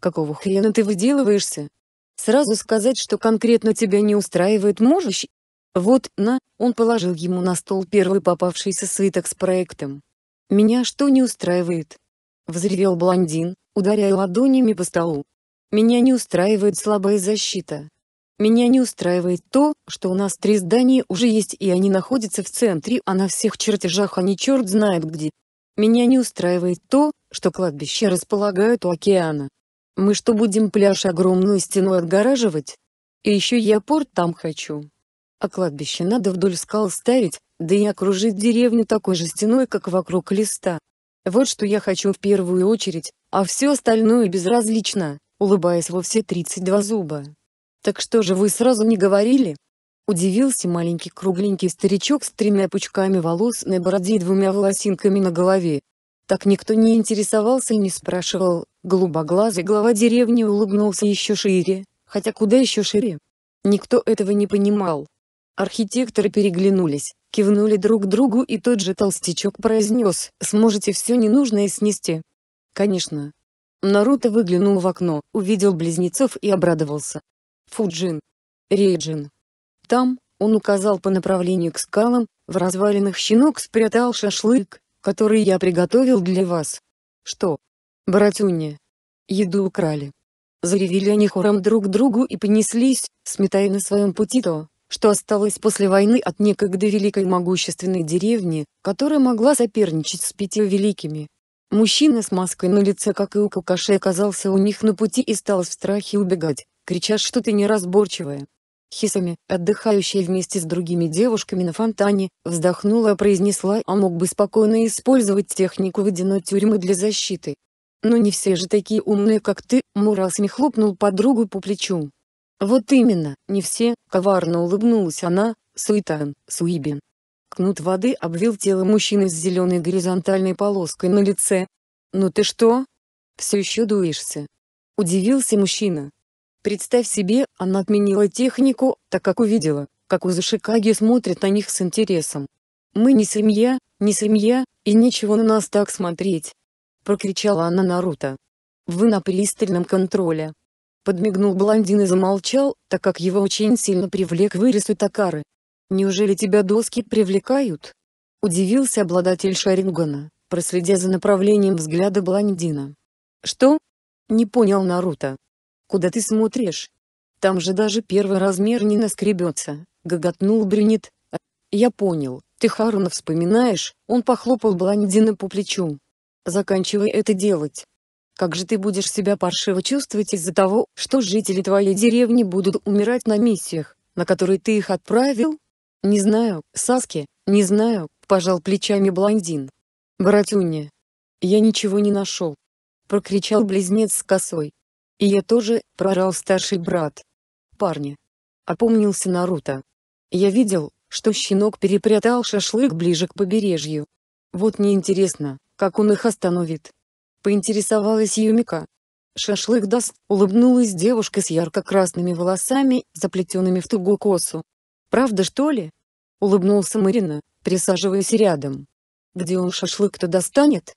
Какого хрена ты выделываешься?» Сразу сказать, что конкретно тебя не устраивает, можешь? Вот, на, он положил ему на стол первый попавшийся свиток с проектом. Меня что не устраивает? Взревел блондин, ударяя ладонями по столу. Меня не устраивает слабая защита. Меня не устраивает то, что у нас три здания уже есть и они находятся в центре, а на всех чертежах они черт знает где. Меня не устраивает то, что кладбище располагают у океана. Мы что будем пляж огромную стену отгораживать? И еще я порт там хочу. А кладбище надо вдоль скал ставить, да и окружить деревню такой же стеной, как вокруг листа. Вот что я хочу в первую очередь, а все остальное безразлично, улыбаясь во все 32 зуба. «Так что же вы сразу не говорили?» Удивился маленький кругленький старичок с тремя пучками волос на бороде и двумя волосинками на голове. Так никто не интересовался и не спрашивал, Голубоглазый глава деревни улыбнулся еще шире, хотя куда еще шире. Никто этого не понимал. Архитекторы переглянулись, кивнули друг другу и тот же толстячок произнес «Сможете все ненужное снести». «Конечно». Наруто выглянул в окно, увидел близнецов и обрадовался. «Фуджин. Рейджин». Там, он указал по направлению к скалам, в развалинах щенок спрятал шашлык, который я приготовил для вас. «Что, Братюня! Еду украли!» Заревели они хором друг другу и понеслись, сметая на своем пути то, что осталось после войны от некогда великой могущественной деревни, которая могла соперничать с пятью великими. Мужчина с маской на лице, как и у Какаши, оказался у них на пути и стал в страхе убегать, крича что-то неразборчивое. Хисами, отдыхающая вместе с другими девушками на фонтане, вздохнула и произнесла, а мог бы спокойно использовать технику водяной тюрьмы для защиты. Но «Ну не все же такие умные, как ты», — Мурасми хлопнул подругу по плечу. «Вот именно, не все», — коварно улыбнулась она, Суитан «суетан, суибин». Кнут воды обвил тело мужчины с зеленой горизонтальной полоской на лице. «Ну ты что? Все еще дуешься?» — удивился мужчина. «Представь себе, она отменила технику, так как увидела, как у Зашикаги смотрят на них с интересом. Мы не семья, не семья, и нечего на нас так смотреть прокричала она Наруто. «Вы на пристальном контроле!» Подмигнул блондин и замолчал, так как его очень сильно привлек вырез Утакары. «Неужели тебя доски привлекают?» Удивился обладатель Шарингана, проследя за направлением взгляда блондина. «Что?» Не понял Наруто. «Куда ты смотришь?» «Там же даже первый размер не наскребется», — гоготнул Брюнет. «Я понял, ты Харуна вспоминаешь?» Он похлопал блондина по плечу. Заканчивай это делать. Как же ты будешь себя паршиво чувствовать из-за того, что жители твоей деревни будут умирать на миссиях, на которые ты их отправил? Не знаю, Саски, не знаю, пожал плечами блондин. Братюня. Я ничего не нашел. Прокричал близнец с косой. И я тоже, прорал старший брат. Парни. Опомнился Наруто. Я видел, что щенок перепрятал шашлык ближе к побережью. Вот неинтересно, как он их остановит. Поинтересовалась Юмика. Шашлык даст, улыбнулась девушка с ярко-красными волосами, заплетенными в тугую косу. «Правда что ли?» — улыбнулся Марина, присаживаясь рядом. «Где он шашлык-то достанет?»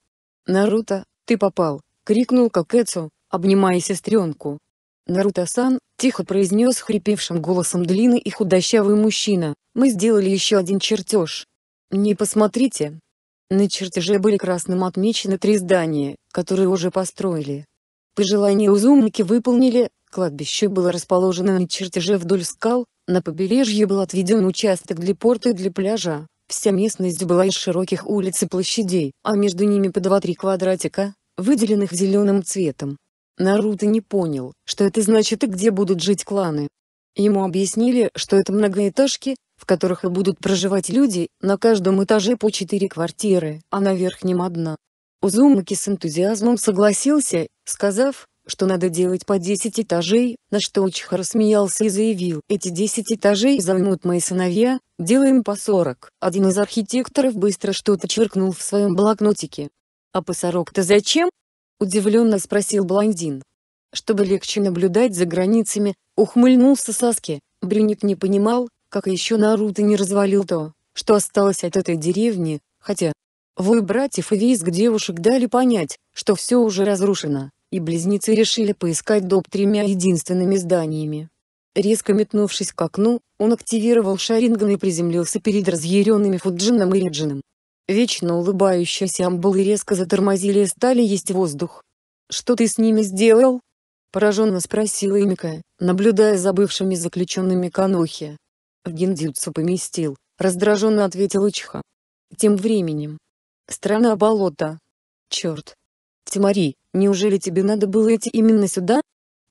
«Наруто, ты попал!» — крикнул Кокэцу, обнимая сестренку. «Наруто-сан», — тихо произнес хрипевшим голосом длинный и худощавый мужчина, «мы сделали еще один чертеж». «Не посмотрите, на чертеже были красным отмечены три здания, которые уже построили. По желанию Узумаки выполнили, кладбище было расположено на чертеже вдоль скал, на побережье был отведен участок для порта и для пляжа, вся местность была из широких улиц и площадей, а между ними по два-три квадратика, выделенных зеленым цветом. Наруто не понял, что это значит и где будут жить кланы. Ему объяснили, что это многоэтажки, в которых и будут проживать люди, на каждом этаже по четыре квартиры, а на верхнем одна. Узумаки с энтузиазмом согласился, сказав, что надо делать по 10 этажей, на что Учиха рассмеялся и заявил, эти 10 этажей займут мои сыновья, делаем по 40. Один из архитекторов быстро что-то черкнул в своем блокнотике. А по 40-то зачем? Удивленно спросил блондин. Чтобы легче наблюдать за границами, ухмыльнулся Саски, Брюник не понимал, как еще Наруто не развалил то, что осталось от этой деревни, хотя... Вой братьев и визг девушек дали понять, что все уже разрушено, и близнецы решили поискать доп тремя единственными зданиями. Резко метнувшись к окну, он активировал шаринган и приземлился перед разъяренными Фуджином и Риджином. Вечно улыбающиеся амбулы резко затормозили и стали есть воздух. «Что ты с ними сделал?» Пораженно спросила Имика, наблюдая за бывшими заключенными Канохи. В гендзюцу поместил, раздраженно ответил Учха. Тем временем. Страна болота. Черт. Тимари, неужели тебе надо было идти именно сюда?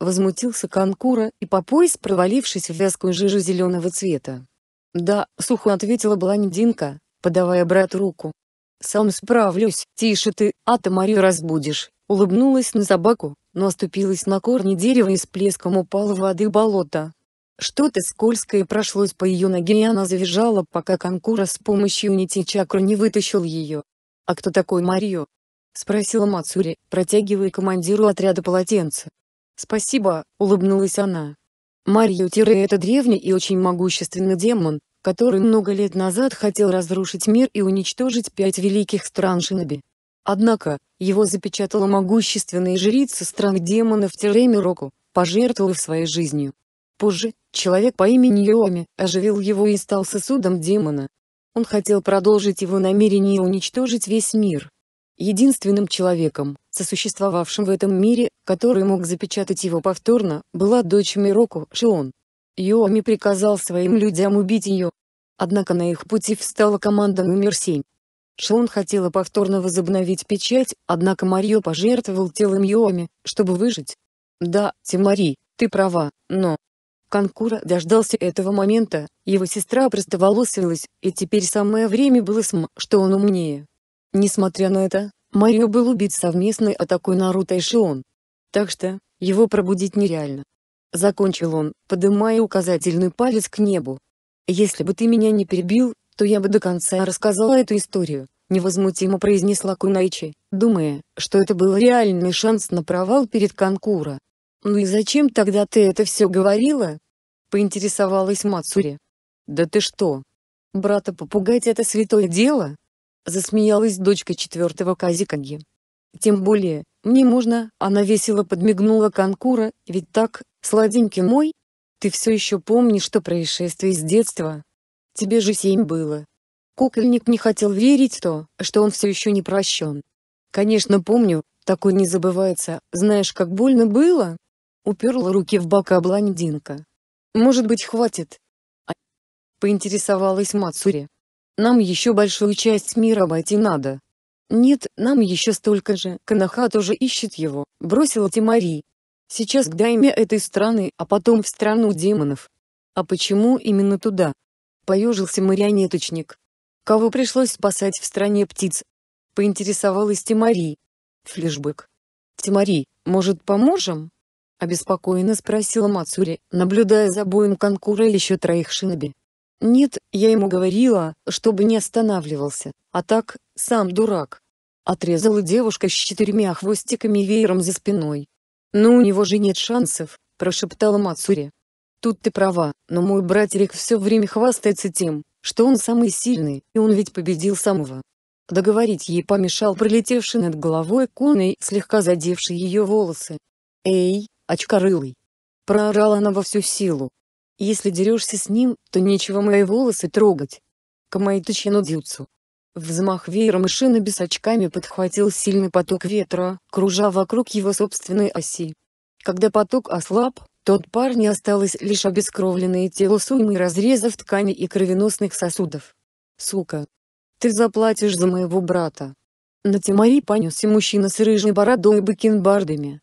Возмутился Конкура и по пояс провалившись в вязкую жижу зеленого цвета. Да, сухо ответила блондинка, подавая брат руку. «Сам справлюсь, тише ты, а Тамарию разбудишь», улыбнулась на собаку, но оступилась на корни дерева и с плеском упала в воды болота. Что-то скользкое прошлось по ее ноге и она завизжала, пока Конкура с помощью нити чакры не вытащил ее. «А кто такой Марио?» — спросила Мацури, протягивая командиру отряда полотенце. «Спасибо», — улыбнулась она. «Марио Тире — это древний и очень могущественный демон, который много лет назад хотел разрушить мир и уничтожить пять великих стран Шиноби. Однако, его запечатала могущественная жрица стран демонов Тире Мироку, пожертвовав своей жизнью. Позже, человек по имени Йоми оживил его и стал сосудом демона. Он хотел продолжить его намерение и уничтожить весь мир. Единственным человеком, сосуществовавшим в этом мире, который мог запечатать его повторно, была дочь Мироку, Шион. Йоми приказал своим людям убить ее. Однако на их пути встала команда номер 7. Шион хотела повторно возобновить печать, однако Марио пожертвовал телом Йоми, чтобы выжить. Да, Тимари, ты права, но, Конкура дождался этого момента, его сестра простоволосилась, и теперь самое время было см, что он умнее. Несмотря на это, Марио был убит совместной атакой Наруто и Шион. Так что, его пробудить нереально. Закончил он, поднимая указательный палец к небу. «Если бы ты меня не перебил, то я бы до конца рассказала эту историю», — невозмутимо произнесла Кунайчи, думая, что это был реальный шанс на провал перед Конкура. «Ну и зачем тогда ты это все говорила?» — поинтересовалась Мацури. «Да ты что? Брата попугать — это святое дело?» — засмеялась дочка четвертого Казикаги. «Тем более, мне можно», — она весело подмигнула Конкура, «ведь так, сладенький мой, ты все еще помнишь что происшествие с детства? Тебе же семь было». Кукольник не хотел верить в то, что он все еще не прощен. «Конечно помню, такой не забывается, знаешь, как больно было?» Уперла руки в бока блондинка. «Может быть, хватит?» а... Поинтересовалась Мацури. «Нам еще большую часть мира обойти надо». «Нет, нам еще столько же, Канаха тоже ищет его», — бросила Тимари. «Сейчас к дайме этой страны, а потом в страну демонов». «А почему именно туда?» — поежился марионеточник. «Кого пришлось спасать в стране птиц?» — поинтересовалась Тимари. Флешбэк. «Тимари, может, поможем?» — обеспокоенно спросила Мацури, наблюдая за боем Канкура и еще троих шиноби. «Нет, я ему говорила, чтобы не останавливался, а так, сам дурак». Отрезала девушка с четырьмя хвостиками и веером за спиной. «Но у него же нет шансов», — прошептала Мацури. «Тут ты права, но мой братерик все время хвастается тем, что он самый сильный, и он ведь победил самого». Договорить ей помешал пролетевший над головой конный, слегка задевший ее волосы. «Эй, очкарылый!» Проорала она во всю силу. «Если дерешься с ним, то нечего мои волосы трогать!» Камайтачину дюцу. Взмах веера мышины без очками подхватил сильный поток ветра, кружа вокруг его собственной оси. Когда поток ослаб, то от парня осталось лишь обескровленное тело суммы разрезов ткани и кровеносных сосудов. «Сука! Ты заплатишь за моего брата!» На Тимари понесся мужчина с рыжей бородой и бакенбардами.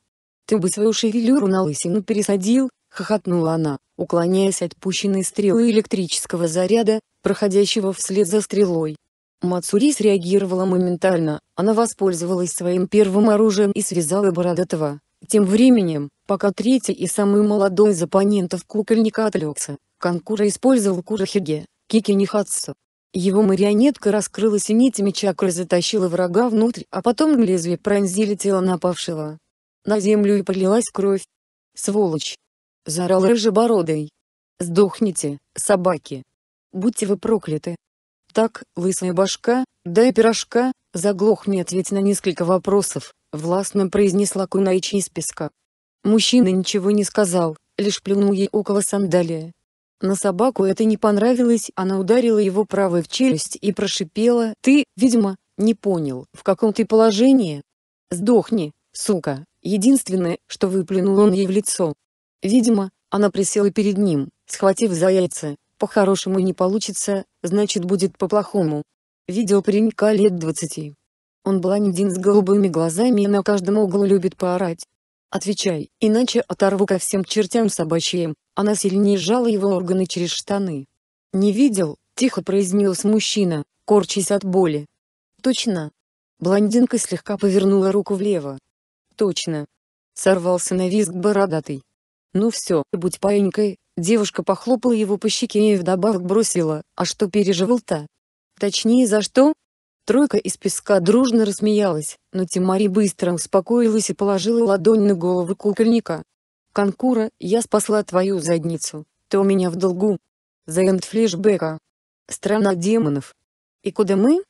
Ты бы свою шевелюру на лысину пересадил, хохотнула она, уклоняясь от пущенной стрелы электрического заряда, проходящего вслед за стрелой. Мацури среагировала моментально, она воспользовалась своим первым оружием и связала Бородатого. Тем временем, пока третий и самый молодой из оппонентов кукольника отвлекся, Канкура использовал Курахиге, Кики Его марионетка раскрылась и нитями чакры затащила врага внутрь, а потом лезвие пронзили тело напавшего. На землю и полилась кровь. «Сволочь!» — заорал рыжебородый. «Сдохните, собаки! Будьте вы прокляты!» Так, лысая башка, да и пирожка, заглохни ответь на несколько вопросов, властно произнесла Кунаичи из песка. Мужчина ничего не сказал, лишь плюнул ей около сандалия. На собаку это не понравилось, она ударила его правой в челюсть и прошипела «Ты, видимо, не понял, в каком ты положении? Сдохни, сука, Единственное, что выплюнул он ей в лицо. Видимо, она присела перед ним, схватив за яйца. По-хорошему не получится, значит будет по-плохому. Видел паренька лет двадцати. Он блондин с голубыми глазами и на каждом углу любит поорать. Отвечай, иначе оторву ко всем чертям собачьим. Она сильнее сжала его органы через штаны. Не видел, тихо произнес мужчина, корчась от боли. Точно. Блондинка слегка повернула руку влево, Точно. Сорвался на визг бородатый. Ну все, будь паинькой, девушка похлопала его по щеке и вдобавок бросила, а что переживал-то? Точнее за что? Тройка из песка дружно рассмеялась, но Тимари быстро успокоилась и положила ладонь на голову кукольника. «Конкура, я спасла твою задницу, ты у меня в долгу». За End Flashback. Страна демонов. «И куда мы?»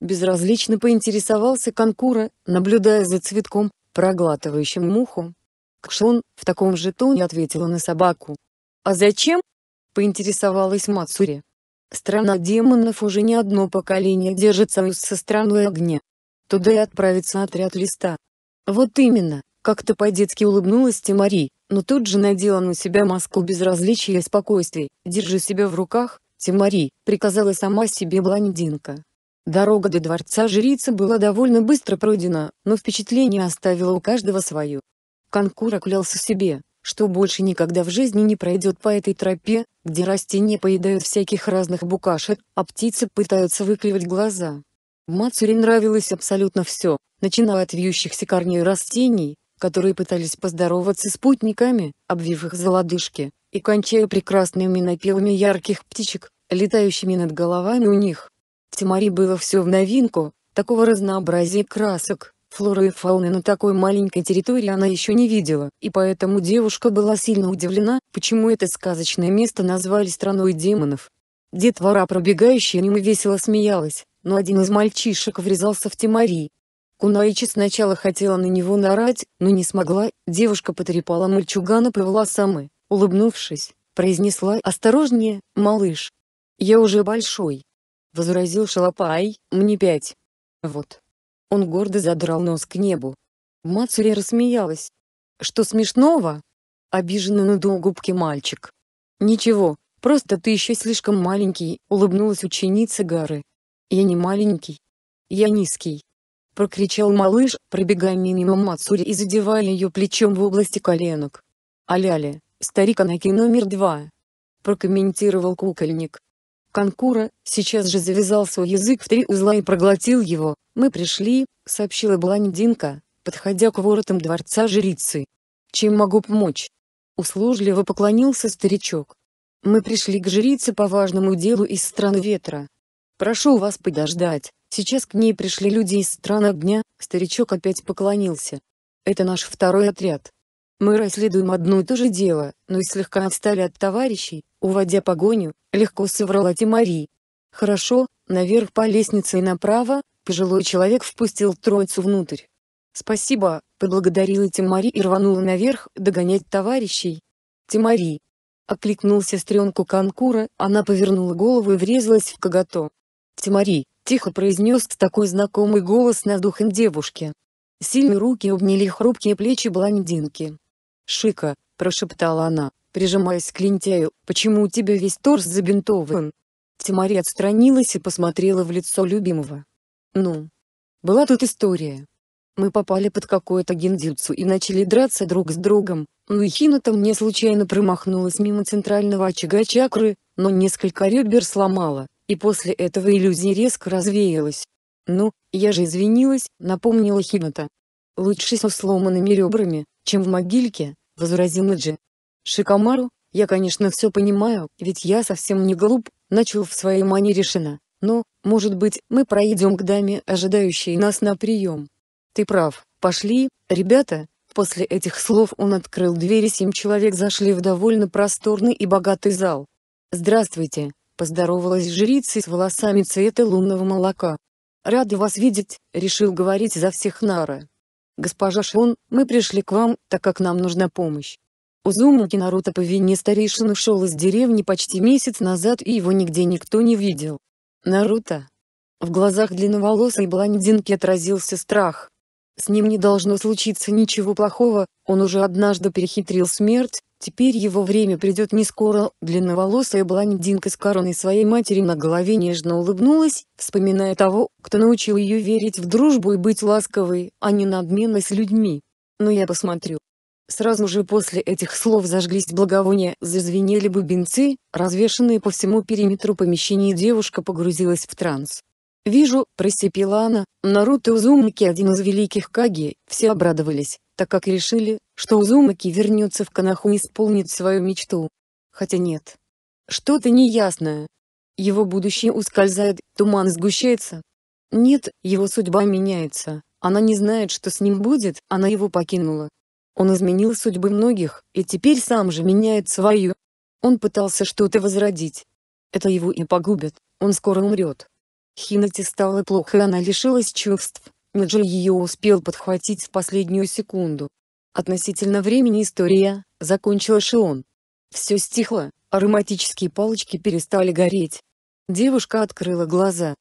Безразлично поинтересовался Конкура, наблюдая за цветком, проглатывающим муху. Кшон в таком же тоне ответила на собаку. «А зачем?» — поинтересовалась Мацури. «Страна демонов уже не одно поколение держит союз со страной огня. Туда и отправится отряд листа». «Вот именно», — как-то по-детски улыбнулась Тимари, но тут же надела на себя маску безразличия и спокойствия. «Держи себя в руках, Тимари», — приказала сама себе блондинка. Дорога до дворца жрицы была довольно быстро пройдена, но впечатление оставило у каждого свое. Конкура клялся себе, что больше никогда в жизни не пройдет по этой тропе, где растения поедают всяких разных букашек, а птицы пытаются выклевать глаза. Мацуре нравилось абсолютно все, начиная от вьющихся корней растений, которые пытались поздороваться с спутниками, обвив их за лодыжки, и кончая прекрасными напевами ярких птичек, летающими над головами у них. Тимари было все в новинку, такого разнообразия красок, флоры и фауны на такой маленькой территории она еще не видела, и поэтому девушка была сильно удивлена, почему это сказочное место назвали страной демонов. Детвора пробегающая мимо весело смеялась, но один из мальчишек врезался в Тимари. Кунаичи сначала хотела на него нарать, но не смогла, девушка потрепала мальчугана по волосам и, улыбнувшись, произнесла осторожнее, малыш. Я уже большой. — возразил Шалопай, — «мне пять». «Вот». Он гордо задрал нос к небу. Мацури рассмеялась. «Что смешного?» — обиженный надул губки мальчик. «Ничего, просто ты еще слишком маленький», — улыбнулась ученица Гары. «Я не маленький. Я низкий», — прокричал малыш, пробегая мимо Мацури и задевая ее плечом в области коленок. «Аляля, старик Анаки номер два», — прокомментировал кукольник. Конкура, сейчас же завязал свой язык в три узла и проглотил его. «Мы пришли», — сообщила блондинка, подходя к воротам дворца жрицы. «Чем могу помочь?» Услужливо поклонился старичок. «Мы пришли к жрице по важному делу из стран ветра. Прошу вас подождать, сейчас к ней пришли люди из стран огня», — старичок опять поклонился. «Это наш второй отряд. Мы расследуем одно и то же дело, но и слегка отстали от товарищей, Уводя погоню, легко соврала Тимари. «Хорошо, наверх по лестнице и направо», — пожилой человек впустил троицу внутрь. «Спасибо», — поблагодарила Тимари и рванула наверх догонять товарищей. «Тимари!» — окликнул сестренку Канкура, она повернула голову и врезалась в Кагато. «Тимари!» — тихо произнес такой знакомый голос над духом девушки. Сильные руки обняли хрупкие плечи блондинки. «Шика!» — прошептала она прижимаясь к лентяю, «Почему у тебя весь торс забинтован?» Тимари отстранилась и посмотрела в лицо любимого. «Ну, была тут история. Мы попали под какое-то гендюцу и начали драться друг с другом, ну и Хина-то мне случайно промахнулась мимо центрального очага чакры, но несколько ребер сломала, и после этого иллюзия резко развеялась. Ну, я же извинилась, напомнила Хината. Лучше со сломанными ребрами, чем в могильке, возразил Эджи, Шикомару, я конечно все понимаю, ведь я совсем не глуп, начал в своей мане решена. Но, может быть, мы пройдем к даме, ожидающей нас на прием. Ты прав, пошли, ребята. После этих слов он открыл двери, семь человек зашли в довольно просторный и богатый зал. Здравствуйте, поздоровалась жрица с волосами цвета лунного молока. Рады вас видеть, решил говорить за всех Нара. Госпожа Шон, мы пришли к вам, так как нам нужна помощь. Узумаки Наруто по вине старейшин ушел из деревни почти месяц назад и его нигде никто не видел. Наруто. В глазах длинноволосой блондинки отразился страх. С ним не должно случиться ничего плохого, он уже однажды перехитрил смерть, теперь его время придет не скоро. Длинноволосая блондинка с короной своей матери на голове нежно улыбнулась, вспоминая того, кто научил ее верить в дружбу и быть ласковой, а не надменной с людьми. Но я посмотрю, Сразу же после этих слов зажглись благовония, зазвенели бубенцы, развешанные по всему периметру помещения девушка погрузилась в транс. «Вижу», — просипела она, — «Наруто Узумаки один из великих Каги», все обрадовались, так как решили, что Узумаки вернется в Канаху и исполнит свою мечту. Хотя нет. Что-то неясное. Его будущее ускользает, туман сгущается. Нет, его судьба меняется, она не знает, что с ним будет, она его покинула, он изменил судьбы многих, и теперь сам же меняет свою. Он пытался что-то возродить. Это его и погубит, он скоро умрет. Хинати стало плохо и она лишилась чувств, Меджи ее успел подхватить в последнюю секунду. Относительно времени история, закончилась, и он. Все стихло, ароматические палочки перестали гореть. Девушка открыла глаза.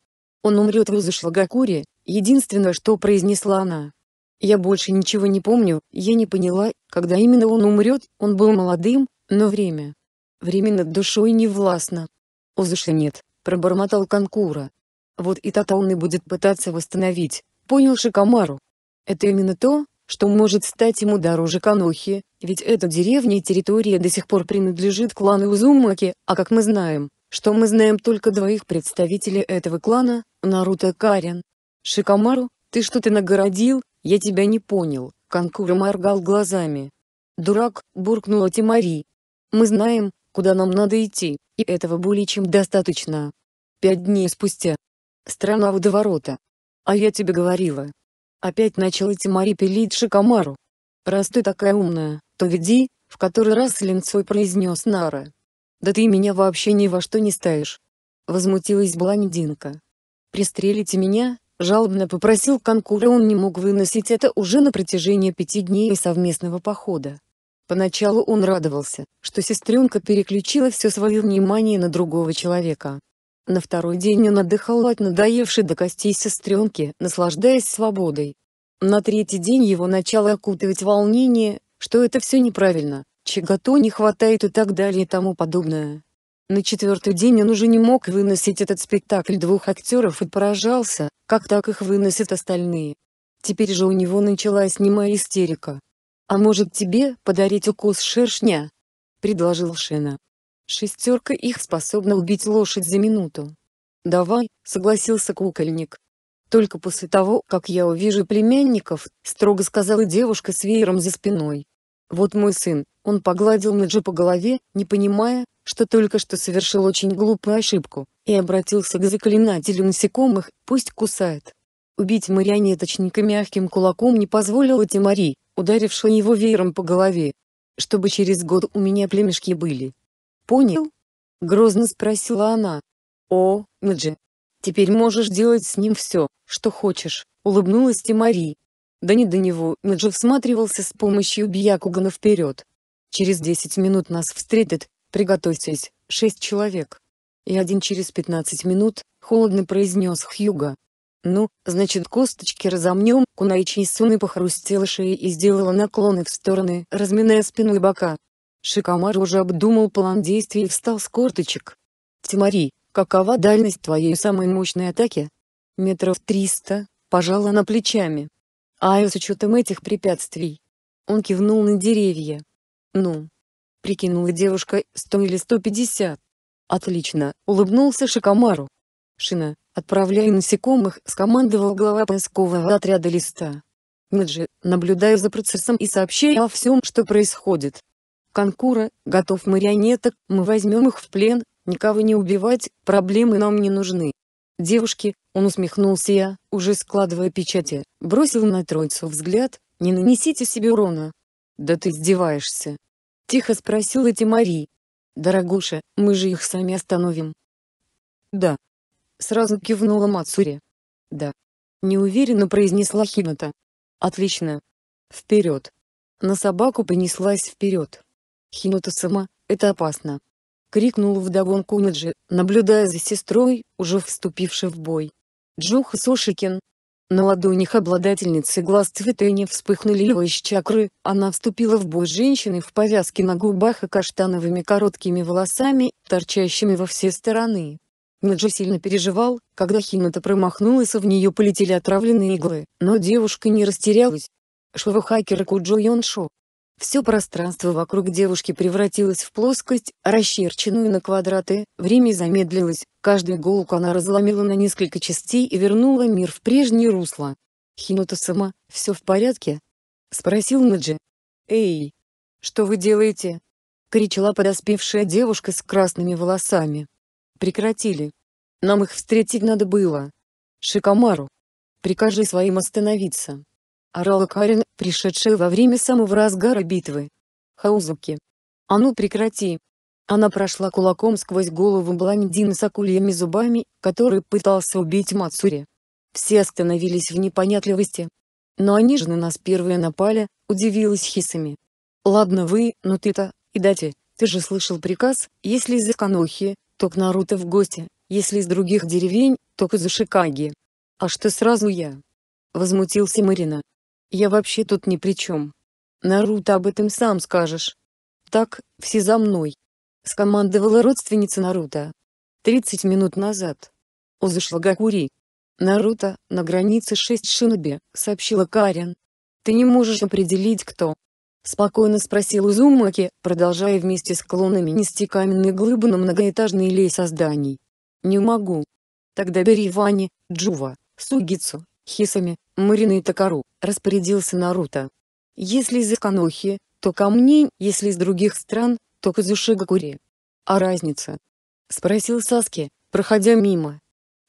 Он умрет в Узашлагакуре, единственное что произнесла она. Я больше ничего не помню, я не поняла, когда именно он умрет, он был молодым, но время. Время над душой не властно. Озыша нет, пробормотал Конкура. Вот и тата он и будет пытаться восстановить, понял Шикамару. Это именно то, что может стать ему дороже Канохи, ведь эта деревня и территория до сих пор принадлежит клану Узумаки, а как мы знаем, что мы знаем только двоих представителей этого клана, Наруто Карен. Шикамару, ты что-то нагородил, «Я тебя не понял», — Конкура моргал глазами. «Дурак», — буркнула Тимари. «Мы знаем, куда нам надо идти, и этого более чем достаточно». Пять дней спустя. Страна водоворота. «А я тебе говорила». Опять начала Тимари пилить Шикомару. «Раз ты такая умная, то веди», — в который раз с линцой произнес Нара. «Да ты меня вообще ни во что не ставишь!» Возмутилась блондинка. «Пристрелите меня, Жалобно попросил Конкура, он не мог выносить это уже на протяжении пяти дней совместного похода. Поначалу он радовался, что сестренка переключила все свое внимание на другого человека. На второй день он отдыхал от надоевшей до костей сестренки, наслаждаясь свободой. На третий день его начало окутывать волнение, что это все неправильно, чего-то не хватает и так далее и тому подобное. На четвертый день он уже не мог выносить этот спектакль двух актеров и поражался, как так их выносят остальные. Теперь же у него началась немая истерика. «А может тебе подарить укус шершня?» – предложил Шена. «Шестерка их способна убить лошадь за минуту». «Давай», – согласился кукольник. «Только после того, как я увижу племянников», – строго сказала девушка с веером за спиной. Вот мой сын, он погладил Наджи по голове, не понимая, что только что совершил очень глупую ошибку, и обратился к заклинателю насекомых, пусть кусает. Убить марионеточника мягким кулаком не позволила Тимари, ударившая его веером по голове. Чтобы через год у меня племешки были. Понял? Грозно спросила она. О, Наджи, теперь можешь делать с ним все, что хочешь, улыбнулась Тимари, да не до него, Меджи всматривался с помощью Бьякугана вперед. «Через 10 минут нас встретят, приготовьтесь, шесть человек». И один через 15 минут, холодно произнес Хьюга. «Ну, значит косточки разомнем», Кунаичи Исуны похрустела шеей и сделала наклоны в стороны, разминая спину и бока. Шикамар уже обдумал план действий и встал с корточек. «Тимари, какова дальность твоей самой мощной атаки?» «Метров триста», — пожала она плечами. А и с учетом этих препятствий. Он кивнул на деревья. Ну, прикинула девушка, сто или сто пятьдесят. Отлично, улыбнулся Шикомару. Шина, отправляй насекомых, скомандовал глава поискового отряда листа. Меджи, наблюдая за процессом и сообщай о всем, что происходит. Конкура, готов марионеток, мы возьмем их в плен, никого не убивать, проблемы нам не нужны девушки, он усмехнулся я, уже складывая печати, бросил на троицу взгляд, не нанесите себе урона. Да ты издеваешься. Тихо спросил эти Мари. Дорогуша, мы же их сами остановим. Да. Сразу кивнула Мацури. Да. Неуверенно произнесла Хината. Отлично. Вперед. На собаку понеслась вперед. Хината сама, это опасно. — крикнул вдогонку Ниджи, наблюдая за сестрой, уже вступившей в бой. Джуха Сошикин. На ладонях обладательницы глаз цветения вспыхнули его из чакры, она вступила в бой женщины в повязке на губах и каштановыми короткими волосами, торчащими во все стороны. Наджи сильно переживал, когда Хината промахнулась и в нее полетели отравленные иглы, но девушка не растерялась. Шува Куджо Йоншо, все пространство вокруг девушки превратилось в плоскость, расчерченную на квадраты, время замедлилось, каждую иголку она разломила на несколько частей и вернула мир в прежнее русло. «Хинута сама, все в порядке?» — спросил Наджи. «Эй! Что вы делаете?» — кричала подоспевшая девушка с красными волосами. «Прекратили. Нам их встретить надо было. Шикамару, прикажи своим остановиться» орал пришедшая во время самого разгара битвы. Хаузуки. «А ну прекрати!» Она прошла кулаком сквозь голову блондина с акульями зубами, который пытался убить Мацури. Все остановились в непонятливости. «Но они же на нас первые напали», — удивилась Хисами. «Ладно вы, но ты-то, и ты же слышал приказ, если из Иканохи, то к Наруто в гости, если из других деревень, то к Изушикаги. А что сразу я?» Возмутился Марина. Я вообще тут ни при чем. Наруто об этом сам скажешь. Так, все за мной. Скомандовала родственница Наруто. Тридцать минут назад. Узашлагакури. Наруто, на границе 6 шиноби, сообщила Карен. Ты не можешь определить кто. Спокойно спросил Узумаки, продолжая вместе с клонами нести каменные глыбы на многоэтажный лей созданий. Не могу. Тогда бери Вани, Джува, Сугицу, Хисами, Марина и Такару, распорядился Наруто. Если из Иканохи, то ко мне, если из других стран, то к Изушигакуре. А разница? Спросил Саски, проходя мимо.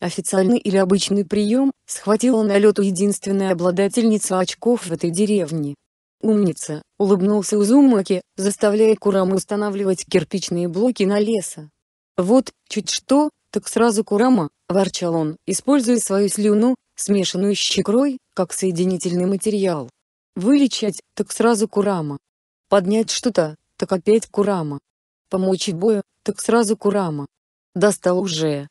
Официальный или обычный прием, схватила на лету единственная обладательница очков в этой деревне. «Умница!» — улыбнулся Узумаки, заставляя Кураму устанавливать кирпичные блоки на леса. «Вот, чуть что, так сразу Курама!» — ворчал он, используя свою слюну, смешанную с щекрой, как соединительный материал. Вылечать, так сразу курама. Поднять что-то, так опять курама. Помочь в бою, так сразу курама. Достал уже.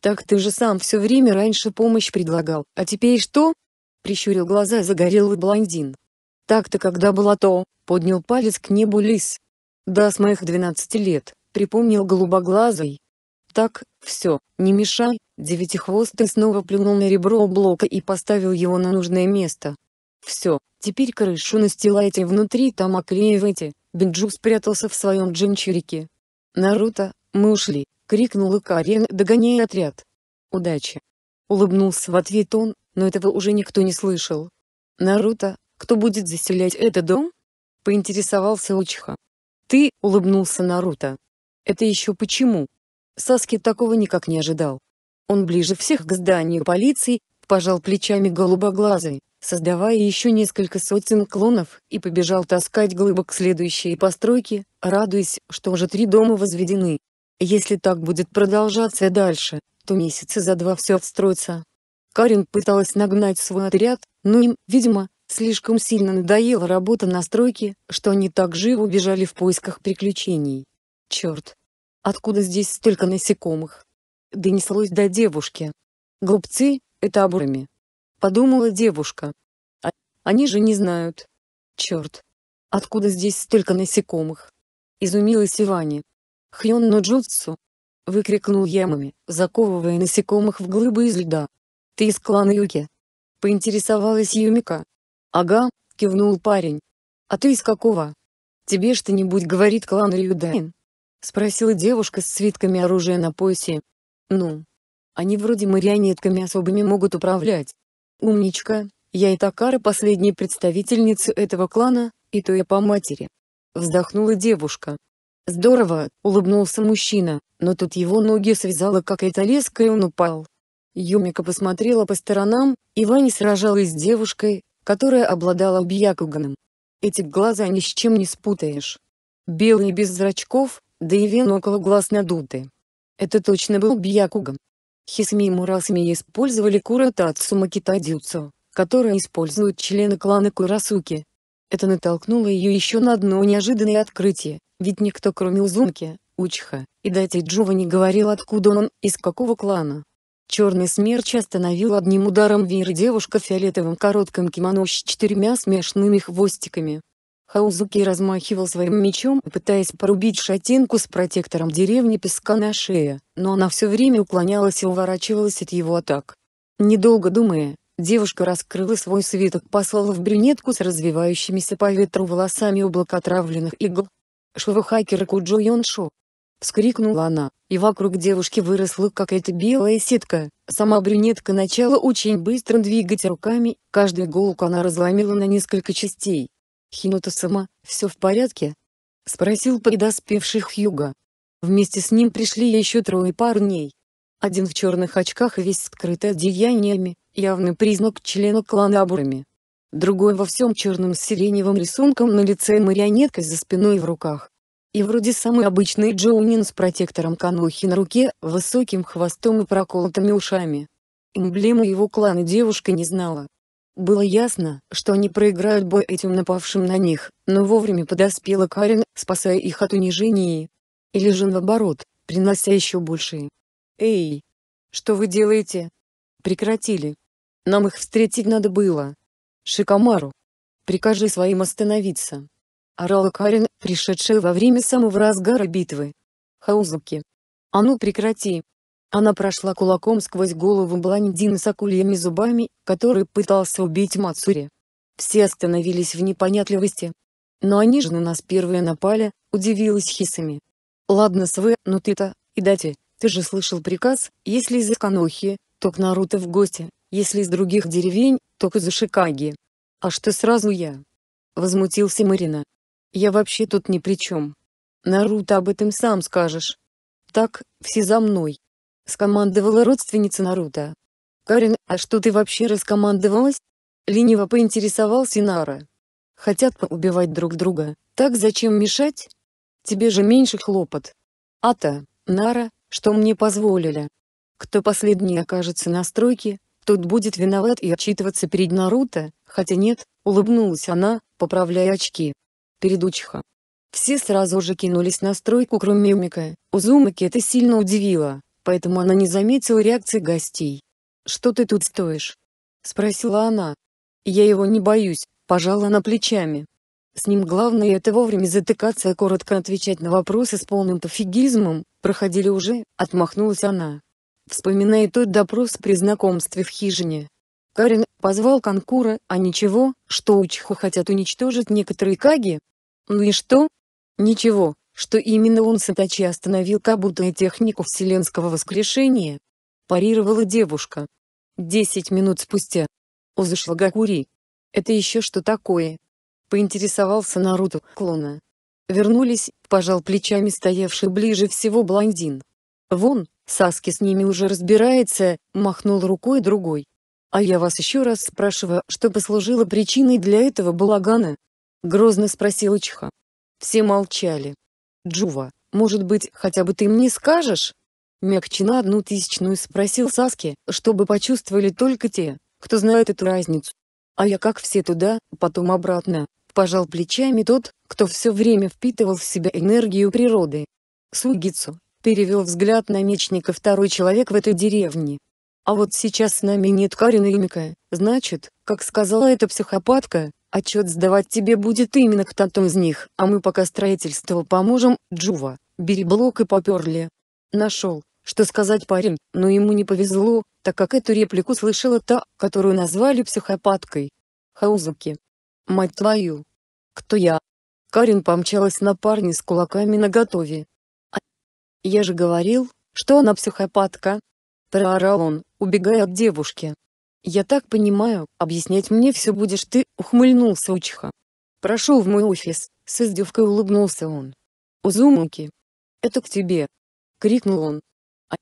Так ты же сам все время раньше помощь предлагал, а теперь что? Прищурил глаза загорелый блондин. Так-то когда было то, поднял палец к небу лис. Да с моих 12 лет, припомнил голубоглазый. Так, «Все, не мешай!» Девятихвостый снова плюнул на ребро блока и поставил его на нужное место. «Все, теперь крышу настилайте внутри там оклеивайте!» Бенджу спрятался в своем джинчурике. «Наруто, мы ушли!» — крикнула Карен, догоняя отряд. «Удачи!» Улыбнулся в ответ он, но этого уже никто не слышал. «Наруто, кто будет заселять этот дом?» — поинтересовался Учиха. «Ты», — улыбнулся Наруто. «Это еще почему?» Саски такого никак не ожидал. Он ближе всех к зданию полиции, пожал плечами голубоглазый, создавая еще несколько сотен клонов, и побежал таскать глыбок к следующей постройке, радуясь, что уже три дома возведены. Если так будет продолжаться дальше, то месяца за два все отстроится. Карин пыталась нагнать свой отряд, но им, видимо, слишком сильно надоела работа на стройке, что они так живо убежали в поисках приключений. Черт, Откуда здесь столько насекомых? Донеслось до девушки. Глупцы — это обурами. Подумала девушка. А они же не знают. Черт. Откуда здесь столько насекомых? Изумилась Ивани. Хьон но джутсу. Выкрикнул Ямами, заковывая насекомых в глыбы из льда. Ты из клана Юки? Поинтересовалась Юмика. Ага, кивнул парень. А ты из какого? Тебе что-нибудь говорит клан Рюдайн? — спросила девушка с свитками оружия на поясе. «Ну? Они вроде марионетками особыми могут управлять. Умничка, я и Такара последняя представительница этого клана, и то я по матери». Вздохнула девушка. «Здорово», — улыбнулся мужчина, но тут его ноги связала какая-то леска и он упал. Юмика посмотрела по сторонам, и Ваня сражалась с девушкой, которая обладала Бьякуганом. Эти глаза ни с чем не спутаешь. Белые без зрачков, да и вен около глаз надуты. Это точно был Бьякуган. Хисми и Мурасми использовали Куратацу Макита Дюцу, которое используют члены клана Курасуки. Это натолкнуло ее еще на одно неожиданное открытие, ведь никто кроме Узумки, Учха, и Дати Джува, не говорил откуда он, из какого клана. Черный смерч остановил одним ударом веер девушка в фиолетовом коротком кимоно с четырьмя смешными хвостиками. Хаузуки размахивал своим мечом, пытаясь порубить шатинку с протектором деревни песка на шее, но она все время уклонялась и уворачивалась от его атак. Недолго думая, девушка раскрыла свой свиток, послала в брюнетку с развивающимися по ветру волосами облако отравленных игл. «Шурухакер Куджо Йоншо! Вскрикнула она, и вокруг девушки выросла какая-то белая сетка. Сама брюнетка начала очень быстро двигать руками, каждую иголку она разломила на несколько частей. Хинута-сама, все в порядке?» — спросил подоспевших Хьюга. Вместе с ним пришли еще трое парней. Один в черных очках и весь скрыт одеяниями, явный признак члена клана Абурами. Другой во всем черном с сиреневым рисунком на лице и марионеткой за спиной в руках. И вроде самый обычный Джоунин с протектором конухи на руке, высоким хвостом и проколотыми ушами. Эмблему его клана девушка не знала. Было ясно, что они проиграют бой этим напавшим на них, но вовремя подоспела Карен, спасая их от унижений. Или же наоборот, принося еще большие. «Эй! Что вы делаете?» «Прекратили. Нам их встретить надо было. Шикомару! Прикажи своим остановиться!» Орала Карен, пришедшая во время самого разгара битвы. «Хаузуки! А ну прекрати!» Она прошла кулаком сквозь голову блондина с акульями зубами, который пытался убить Мацури. Все остановились в непонятливости. «Но они же на нас первые напали», — удивилась Хисами. «Ладно, Све, но ну ты-то, и Дати, ты же слышал приказ, если из Канохи, то к Наруто в гости, если из других деревень, то к Изушикаги». «А что сразу я?» — возмутился Марина. «Я вообще тут ни при чем. Наруто об этом сам скажешь. Так, все за мной». — скомандовала родственница Наруто. «Карин, а что ты вообще раскомандовалась?» — лениво поинтересовался Нара. «Хотят поубивать друг друга, так зачем мешать? Тебе же меньше хлопот. Ата, Нара, что мне позволили? Кто последний окажется на стройке, тот будет виноват и отчитываться перед Наруто, хотя нет, улыбнулась она, поправляя очки. Перед Учиха. Все сразу же кинулись на стройку, кроме Умика. Узумаки это сильно удивило, поэтому она не заметила реакции гостей. «Что ты тут стоишь?» — спросила она. «Я его не боюсь», — пожала она плечами. С ним главное это вовремя затыкаться и коротко отвечать на вопросы с полным пофигизмом, проходили уже, отмахнулась она. Вспоминая тот допрос при знакомстве в хижине. Карен позвал Конкура, а ничего, что Учиха хотят уничтожить некоторые каги? Ну и что? Ничего, что именно он Сатачи остановил Кабута технику вселенского воскрешения. Парировала девушка. Десять минут спустя. Узашлагакури. Это еще что такое? Поинтересовался Наруто клона. Вернулись, пожал плечами стоявший ближе всего блондин. Вон, Саски с ними уже разбирается, махнул рукой другой. А я вас еще раз спрашиваю, что послужило причиной для этого балагана? Грозно спросил Чха. Все молчали. Джува, может быть, хотя бы ты мне скажешь?» Мягче на одну тысячную спросил Саски, чтобы почувствовали только те, кто знает эту разницу. А я как все туда, потом обратно, пожал плечами тот, кто все время впитывал в себя энергию природы. Сугицу, перевел взгляд на мечника второй человек в этой деревне. А вот сейчас с нами нет Карина и Мика, значит, как сказала эта психопатка, Отчет сдавать тебе будет именно кто-то из них, а мы пока строительство поможем, Джува, бери блок и поперли. Нашел, что сказать парень, но ему не повезло, так как эту реплику слышала та, которую назвали психопаткой. Хаузуки. Мать твою. Кто я? Карин помчалась на парня с кулаками наготове. А... Я же говорил, что она психопатка. Проорал он, убегая от девушки. «Я так понимаю, объяснять мне все будешь ты», — ухмыльнулся Учиха. Прошел в мой офис», — с издевкой улыбнулся он. «Узумуки, это к тебе!» — крикнул он. «А...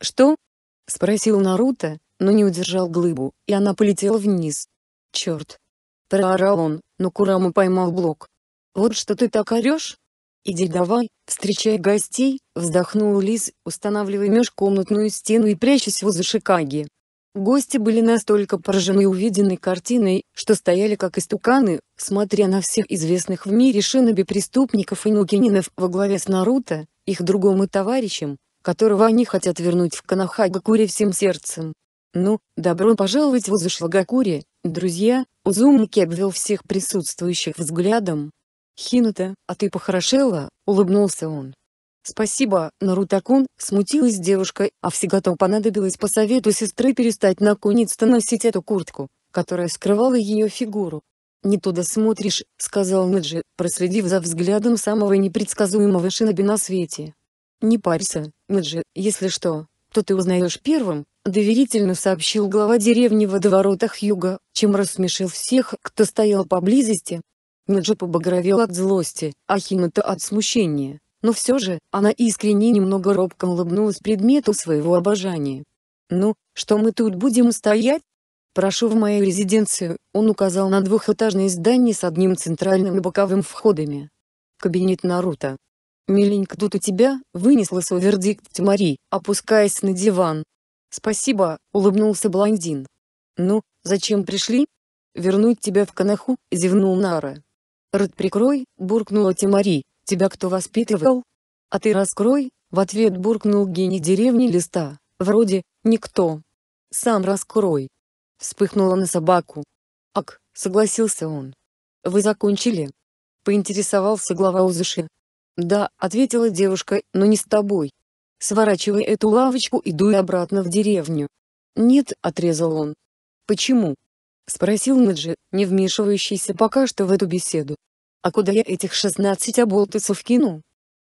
«Что?» — спросил Наруто, но не удержал глыбу, и она полетела вниз. «Черт!» — проорал он, но Курама поймал блок. «Вот что ты так орешь?» «Иди давай, встречай гостей», — вздохнул Лиз, устанавливая межкомнатную стену и прячась возле Шикаги. Гости были настолько поражены увиденной картиной, что стояли как истуканы, смотря на всех известных в мире шиноби преступников и нукининов во главе с Наруто, их другом и товарищем, которого они хотят вернуть в Канахагакуре всем сердцем. «Ну, добро пожаловать в Узушлагакури, друзья!» Узумники обвел всех присутствующих взглядом. «Хината, а ты похорошела?» — улыбнулся он. «Спасибо, Нарутакун», — смутилась девушка, а всегда-то понадобилось по совету сестры перестать наконец-то носить эту куртку, которая скрывала ее фигуру. «Не туда смотришь», — сказал Неджи, проследив за взглядом самого непредсказуемого шиноби на свете. «Не парься, Неджи, если что, то ты узнаешь первым», — доверительно сообщил глава деревни в водоворотах юга, чем рассмешил всех, кто стоял поблизости. Неджи побагровел от злости, а Химата от смущения, но все же, она искренне немного робко улыбнулась предмету своего обожания. «Ну, что мы тут будем стоять? Прошу в мою резиденцию», он указал на двухэтажное здание с одним центральным и боковым входами. Кабинет Наруто. «Миленько тут у тебя», — вынесла свой вердикт Тимари, опускаясь на диван. «Спасибо», — улыбнулся блондин. «Ну, зачем пришли?» «Вернуть тебя в Канаху», — зевнул Нара. «Рот прикрой», — буркнула Тимари, Тебя кто воспитывал? А ты раскрой, в ответ буркнул гений деревни листа, вроде, никто. Сам раскрой. Вспыхнула на собаку. Ак, согласился он. Вы закончили? Поинтересовался глава узыши. Да, ответила девушка, но не с тобой. Сворачивай эту лавочку и дуй обратно в деревню. Нет, отрезал он. Почему? Спросил Наджи, не вмешивающийся пока что в эту беседу. «А куда я этих шестнадцать оболтусов кину?»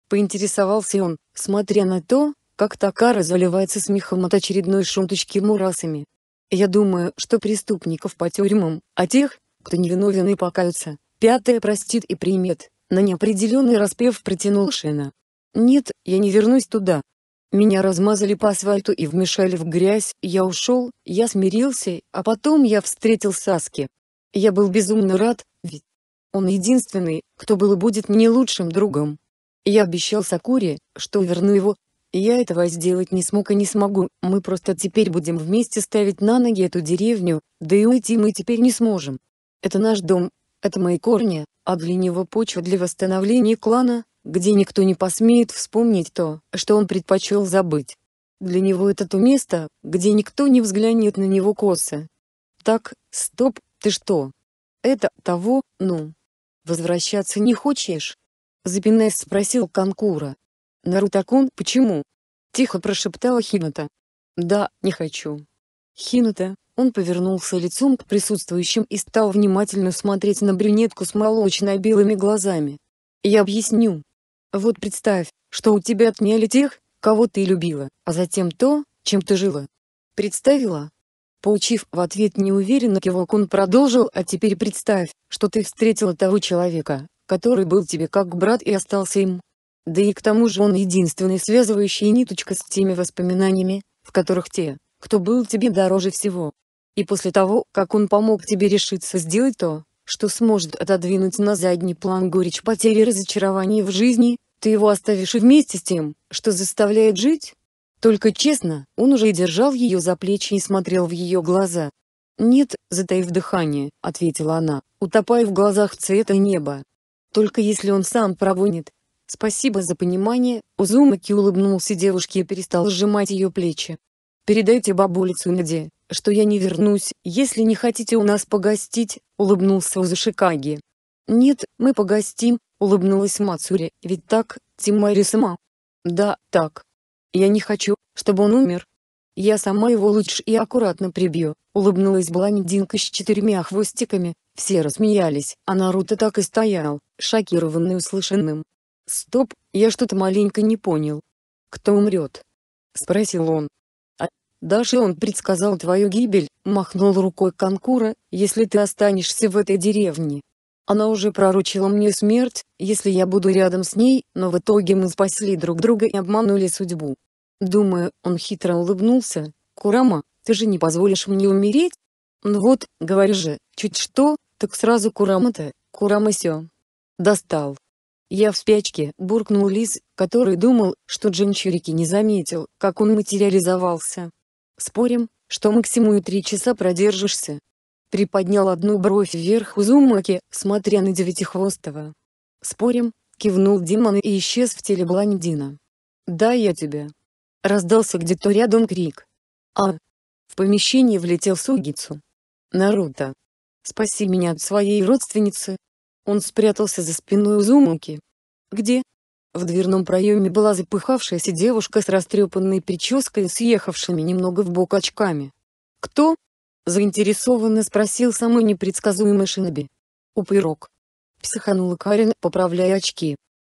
Поинтересовался он, смотря на то, как Такара заливается смехом от очередной шуточки мурасами. «Я думаю, что преступников по тюрьмам, а тех, кто невиновен и покаются, пятая простит и примет», на неопределенный распев протянул Шина. «Нет, я не вернусь туда. Меня размазали по асфальту и вмешали в грязь, я ушел, я смирился, а потом я встретил Саски. Я был безумно рад, он единственный, кто был и будет мне лучшим другом. Я обещал Сакуре, что верну его. Я этого сделать не смог и не смогу, мы просто теперь будем вместе ставить на ноги эту деревню, да и уйти мы теперь не сможем. Это наш дом, это мои корни, а для него почва для восстановления клана, где никто не посмеет вспомнить то, что он предпочел забыть. Для него это то место, где никто не взглянет на него косо. Так, стоп, ты что? Это, того, ну, «Возвращаться не хочешь?» Запинаясь спросил Канкура. «Нарутакун, почему?» Тихо прошептала Хината. «Да, не хочу». Хината, он повернулся лицом к присутствующим и стал внимательно смотреть на брюнетку с молочно-белыми глазами. «Я объясню. Вот представь, что у тебя отняли тех, кого ты любила, а затем то, чем ты жила. Представила, Получив в ответ неуверенно кивок он продолжил «А теперь представь, что ты встретила того человека, который был тебе как брат и остался им. Да и к тому же он единственный связывающий ниточка с теми воспоминаниями, в которых те, кто был тебе дороже всего. И после того, как он помог тебе решиться сделать то, что сможет отодвинуть на задний план горечь потери и разочарования в жизни, ты его оставишь и вместе с тем, что заставляет жить, только честно, он уже держал ее за плечи и смотрел в ее глаза. «Нет», — затаив дыхание, — ответила она, утопая в глазах цвета неба. «Только если он сам прогонит». «Спасибо за понимание», — Узумаки улыбнулся девушке и перестал сжимать ее плечи. «Передайте бабуле Цунаде, что я не вернусь, если не хотите у нас погостить», — улыбнулся Узушикаги. «Нет, мы погостим», — улыбнулась Мацури, «ведь так, Тимари сама». «Да, так», я не хочу, чтобы он умер. Я сама его лучше и аккуратно прибью, улыбнулась блондинка с четырьмя хвостиками, все рассмеялись, а Наруто так и стоял, шокированный услышанным. «Стоп, я что-то маленько не понял. Кто умрет?» — спросил он. «А, даже он предсказал твою гибель», — махнул рукой Конкура, «если ты останешься в этой деревне». Она уже проручила мне смерть, если я буду рядом с ней, но в итоге мы спасли друг друга и обманули судьбу. Думаю, он хитро улыбнулся. «Курама, ты же не позволишь мне умереть?» «Ну вот, говори же, чуть что, так сразу Курама-то, Курама-сё». «Достал». «Я в спячке», — буркнул Лис, который думал, что Джинчурики не заметил, как он материализовался. «Спорим, что максимум три часа продержишься?» Приподнял одну бровь вверх Узумаки, смотря на Девятихвостого. «Спорим?» — кивнул демон и исчез в теле блондина. «Да я тебя!» — раздался где-то рядом крик. «А!» В помещение влетел Сугицу. «Наруто! Спаси меня от своей родственницы!» Он спрятался за спиной Узумаки. «Где?» В дверном проеме была запыхавшаяся девушка с растрепанной прической и съехавшими немного в бок очками. «Кто?» Заинтересованно спросил самый непредсказуемый Шиноби. «Упырок». Психанула Карин, поправляя очки.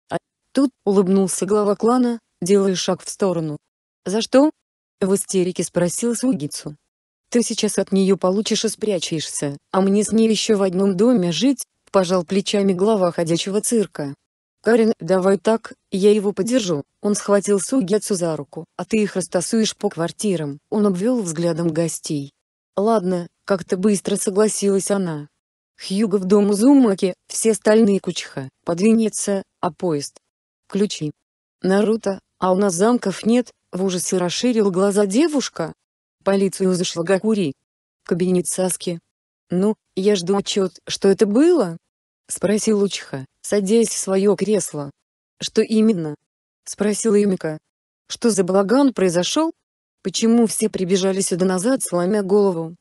А тут улыбнулся глава клана, делая шаг в сторону. «За что?» В истерике спросил Сугицу. «Ты сейчас от нее получишь и спрячешься, а мне с ней еще в одном доме жить», пожал плечами глава ходячего цирка. «Карин, давай так, я его подержу». Он схватил Сугицу за руку, «а ты их растасуешь по квартирам». Он обвел взглядом гостей. «Ладно», — как-то быстро согласилась она. Хьюго в дом Зумаки, все стальные кучха, подвинется, а поезд. Ключи. Наруто, а у нас замков нет, в ужасе расширил глаза девушка. Полицию за Шлагакури. Кабинет Саски. Ну, я жду отчет, что это было? Спросил Учха, садясь в свое кресло. Что именно? Спросила Юмика. Что за балаган произошел? Почему все прибежали сюда назад, сломя голову?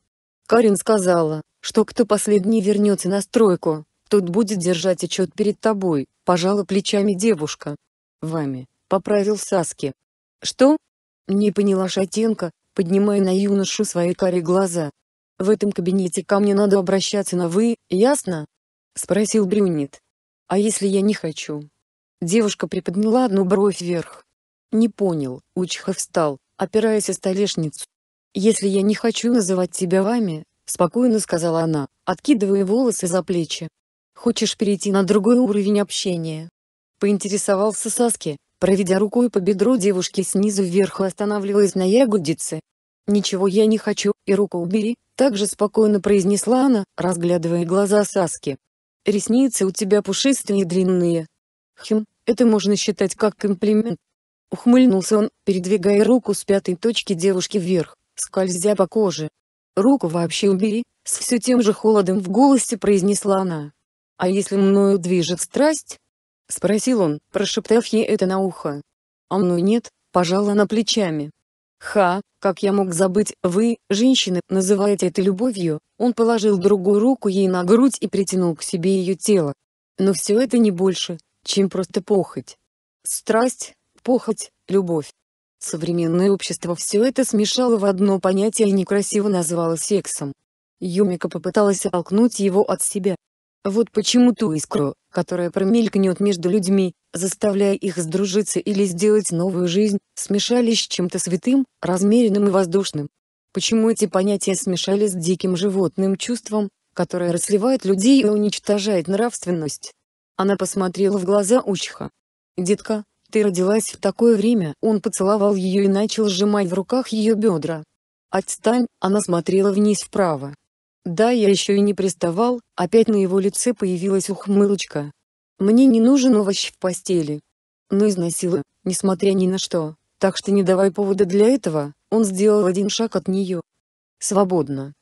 Карин сказала, что кто последний вернется на стройку, тот будет держать отчет перед тобой, пожала плечами девушка. Вами, поправил Саски. Что? Не поняла Шатенко, поднимая на юношу свои карие глаза. В этом кабинете ко мне надо обращаться на «вы», ясно? Спросил Брюнет. А если я не хочу? Девушка приподняла одну бровь вверх. Не понял, Учхов встал, опираясь о столешницу. «Если я не хочу называть тебя вами», — спокойно сказала она, откидывая волосы за плечи. «Хочешь перейти на другой уровень общения?» Поинтересовался Саски, проведя рукой по бедру девушки снизу вверх и останавливаясь на ягодице. «Ничего я не хочу, и руку убери», — также спокойно произнесла она, разглядывая глаза Саски. «Ресницы у тебя пушистые и длинные». «Хм, это можно считать как комплимент», Ухмыльнулся он, передвигая руку с пятой точки девушки вверх, скользя по коже. «Руку вообще убери», — с все тем же холодом в голосе произнесла она. «А если мною движет страсть?» — спросил он, прошептав ей это на ухо. «А мной нет», — пожала она плечами. «Ха, как я мог забыть, вы, женщины, называете это любовью?» Он положил другую руку ей на грудь и притянул к себе ее тело. Но все это не больше, чем просто похоть. Страсть, похоть, любовь. Современное общество все это смешало в одно понятие и некрасиво назвало сексом. Юмика попыталась оттолкнуть его от себя. Вот почему ту искру, которая промелькнет между людьми, заставляя их сдружиться или сделать новую жизнь, смешали с чем-то святым, размеренным и воздушным. Почему эти понятия смешали с диким животным чувством, которое расливает людей и уничтожает нравственность? Она посмотрела в глаза Учха. «Детка, ты родилась в такое время. Он поцеловал ее и начал сжимать в руках ее бедра. Отстань, она смотрела вниз вправо. Да, я еще и не приставал, опять на его лице появилась ухмылочка. Мне не нужен овощ в постели. Но износила, несмотря ни на что. Так что не давай повода для этого, он сделал один шаг от нее. Свободно.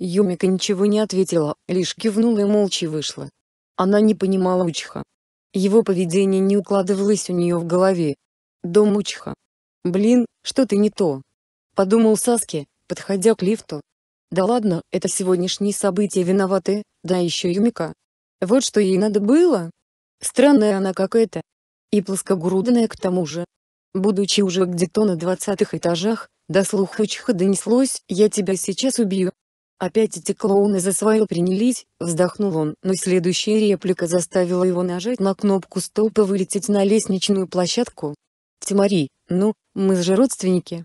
Юмика ничего не ответила, лишь кивнула и молча вышла. Она не понимала Учиха, его поведение не укладывалось у нее в голове. Дом Учиха. «Блин, что-то не то!» Подумал Саски, подходя к лифту. «Да ладно, это сегодняшние события виноваты, да еще Юмика. Вот что ей надо было. Странная она какая-то. И плоскогрудная к тому же. Будучи уже где-то на двадцатых этажах, до слуха чиха донеслось «Я тебя сейчас убью». Опять эти клоуны за свое принялись, вздохнул он, но следующая реплика заставила его нажать на кнопку стоп и вылететь на лестничную площадку. Тимари, ну, мы же родственники.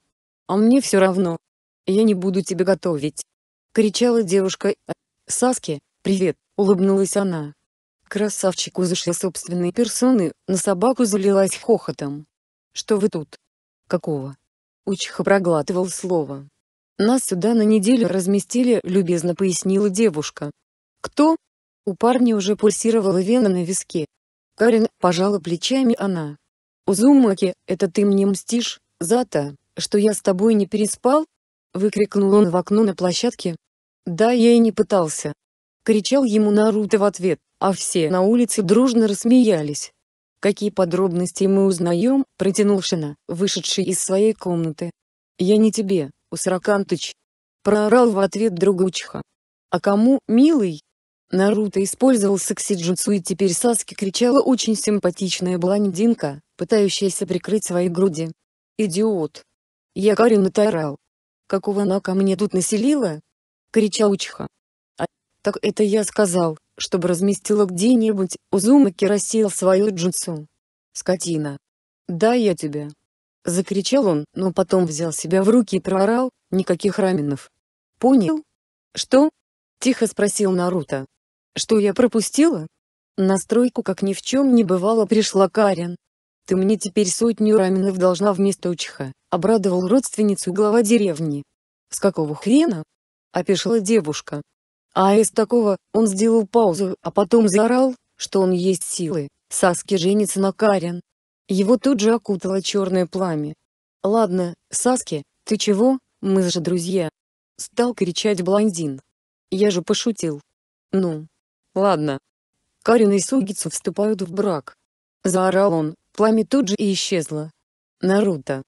А мне все равно. Я не буду тебе готовить. Кричала девушка. Саске, привет, улыбнулась она. Красавчику зашли собственные персоны, на собаку залилась хохотом. Что вы тут? Какого? Учиха проглатывал слово. Нас сюда на неделю разместили, любезно пояснила девушка. Кто? У парня уже пульсировала вена на виске. Карин, пожала плечами она. «Узумаки, это ты мне мстишь, за то, что я с тобой не переспал?» Выкрикнул он в окно на площадке. «Да, я и не пытался!» Кричал ему Наруто в ответ, а все на улице дружно рассмеялись. «Какие подробности мы узнаем?» – протянул Шина, вышедший из своей комнаты. «Я не тебе, у Усракантыч!» — проорал в ответ другучха. «А кому, милый?» Наруто использовал секси и теперь Саски кричала очень симпатичная блондинка, пытающаяся прикрыть свои груди. «Идиот!» Я Карина тарал. «Какого она ко мне тут населила?» — кричал Учха. «А, так это я сказал, чтобы разместила где-нибудь, Узумаки рассеял свою джутсу. Скотина. Да я тебя. — закричал он, но потом взял себя в руки и проорал, «никаких раменов». «Понял?» «Что?» — тихо спросил Наруто. «Что я пропустила?» На стройку как ни в чем не бывало пришла Карен. «Ты мне теперь сотню раменов должна вместо учиха», — обрадовал родственницу глава деревни. «С какого хрена?» — опешила девушка. А из такого, он сделал паузу, а потом заорал, что он есть силы, Саски женится на Карен, его тут же окутало черное пламя. «Ладно, Саски, ты чего? Мы же друзья!» Стал кричать блондин. «Я же пошутил!» «Ну, ладно!» Карин и Сугицу вступают в брак. Заорал он, пламя тут же и исчезло. «Наруто!»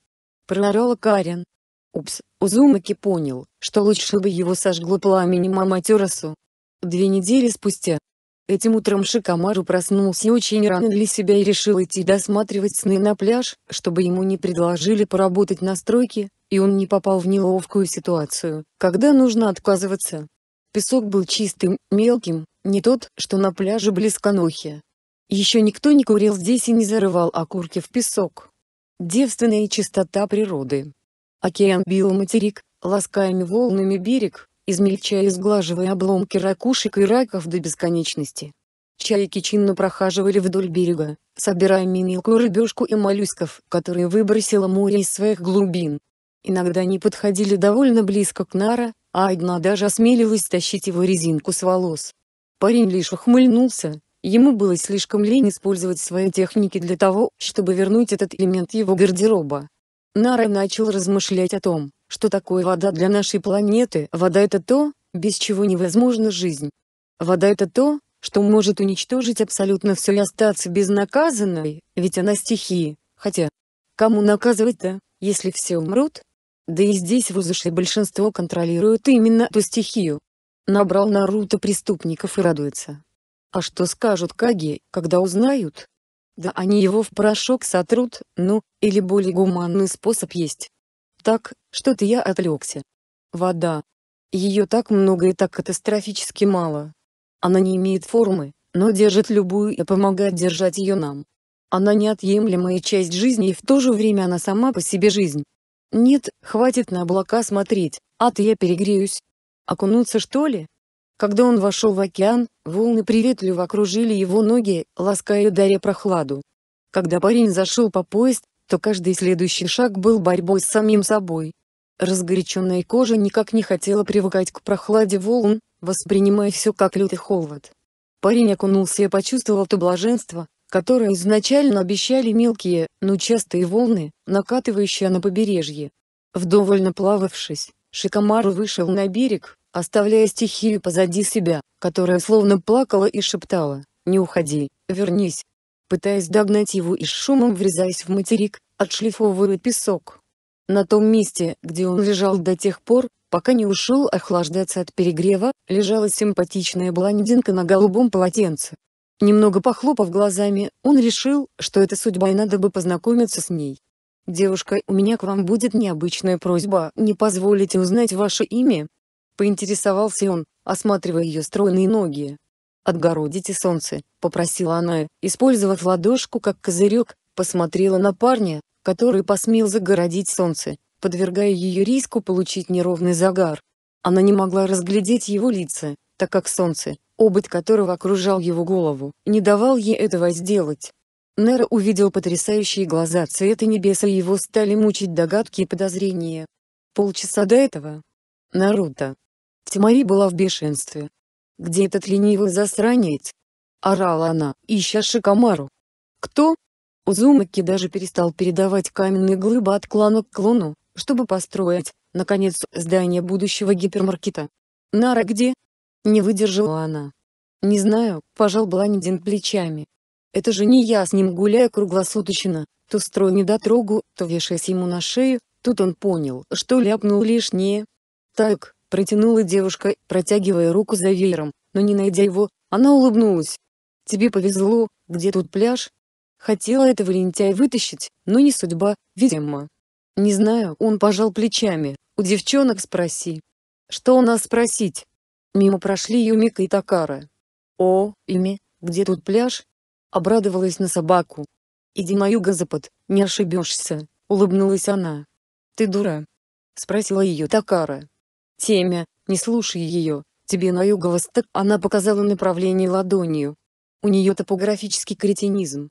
Проорала Карин. Упс, Узумаки понял, что лучше бы его сожгло пламенем Аматерасу. Две недели спустя, Этим утром Шикамару проснулся очень рано для себя и решил идти досматривать сны на пляж, чтобы ему не предложили поработать на стройке, и он не попал в неловкую ситуацию, когда нужно отказываться. Песок был чистым, мелким, не тот, что на пляже близ Канохи. Еще никто не курил здесь и не зарывал окурки в песок. Девственная чистота природы. Океан бил материк, ласкаемый волнами берег, измельчая и сглаживая обломки ракушек и раков до бесконечности. Чайки чинно прохаживали вдоль берега, собирая мелкую рыбешку и моллюсков, которые выбросило море из своих глубин. Иногда они подходили довольно близко к Нара, а одна даже осмелилась тащить его резинку с волос. Парень лишь ухмыльнулся, ему было слишком лень использовать свои техники для того, чтобы вернуть этот элемент его гардероба. Нара начал размышлять о том, что такое вода для нашей планеты? Вода это то, без чего невозможна жизнь. Вода это то, что может уничтожить абсолютно все и остаться безнаказанной, ведь она стихия, хотя... Кому наказывать-то, если все умрут? Да и здесь в Узуше большинство контролируют именно эту стихию. Набрал Наруто преступников и радуется. А что скажут Каги, когда узнают? Да они его в порошок сотрут, ну, или более гуманный способ есть. Так, что-то я отвлекся. Вода. Ее так много и так катастрофически мало. Она не имеет формы, но держит любую и помогает держать ее нам. Она неотъемлемая часть жизни и в то же время она сама по себе жизнь. Нет, хватит на облака смотреть, а то я перегреюсь. Окунуться что ли? Когда он вошел в океан, волны приветливо окружили его ноги, лаская и даря прохладу. Когда парень зашел по поезд, то каждый следующий шаг был борьбой с самим собой. Разгоряченная кожа никак не хотела привыкать к прохладе волн, воспринимая все как лютый холод. Парень окунулся и почувствовал то блаженство, которое изначально обещали мелкие, но частые волны, накатывающие на побережье. Вдоволь наплававшись, Шикомару вышел на берег, оставляя стихию позади себя, которая словно плакала и шептала «Не уходи, вернись». Пытаясь догнать его и с шумом врезаясь в материк, отшлифовывают песок. На том месте, где он лежал до тех пор, пока не ушел охлаждаться от перегрева, лежала симпатичная блондинка на голубом полотенце. Немного похлопав глазами, он решил, что это судьба и надо бы познакомиться с ней. «Девушка, у меня к вам будет необычная просьба, не позволите узнать ваше имя?» Поинтересовался он, осматривая ее стройные ноги. «Отгородите солнце», — попросила она, использовав ладошку как козырек, посмотрела на парня, который посмел загородить солнце, подвергая ее риску получить неровный загар. Она не могла разглядеть его лица, так как солнце, обод которого окружал его голову, не давал ей этого сделать. Нера увидел потрясающие глаза цвета небеса и его стали мучить догадки и подозрения. Полчаса до этого. Наруто. Тимари была в бешенстве. «Где этот ленивый засранец?» Орала она, ища Шикамару. «Кто?» Узумаки даже перестал передавать каменные глыбы от клана к клону, чтобы построить, наконец, здание будущего гипермаркета. «Нара где?» Не выдержала она. «Не знаю», – пожал Бланидин плечами. «Это же не я с ним гуляю круглосуточно, то строю недотрогу, то вешаясь ему на шею». Тут он понял, что ляпнул лишнее. «Так», – протянула девушка, протягивая руку за веером, но не найдя его, она улыбнулась. «Тебе повезло, где тут пляж?» Хотела этого лентяя вытащить, но не судьба, видимо. Не знаю, он пожал плечами. У девчонок спроси. Что у нас спросить? Мимо прошли Юмика и Такара. О, Ими, где тут пляж? Обрадовалась на собаку. Иди на юго-запад, не ошибешься, улыбнулась она. Ты дура? Спросила ее Такара. Темя, не слушай ее, тебе на юго-восток, она показала направление ладонью. У нее топографический кретинизм.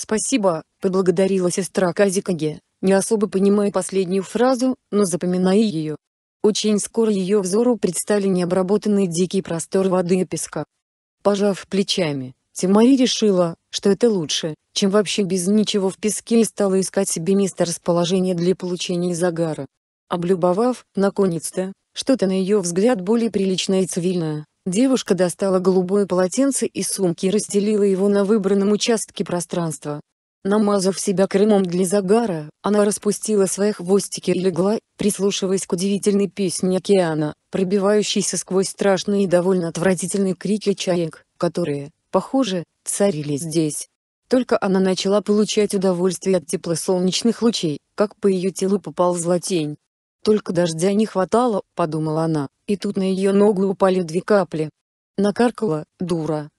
«Спасибо», — поблагодарила сестра Казикаге, не особо понимая последнюю фразу, но запоминая ее. Очень скоро ее взору предстали необработанный дикий простор воды и песка. Пожав плечами, Тимари решила, что это лучше, чем вообще без ничего в песке и стала искать себе место расположения для получения загара. Облюбовав, наконец-то, что-то на ее взгляд более приличное и цивильное, Девушка достала голубое полотенце из сумки и разделила его на выбранном участке пространства. Намазав себя кремом для загара, она распустила свои хвостики и легла, прислушиваясь к удивительной песне океана, пробивающейся сквозь страшные и довольно отвратительные крики чаек, которые, похоже, царили здесь. Только она начала получать удовольствие от тепла солнечных лучей, как по ее телу поползла тень, только дождя не хватало, подумала она, и тут на ее ногу упали две капли. Накаркала, дура.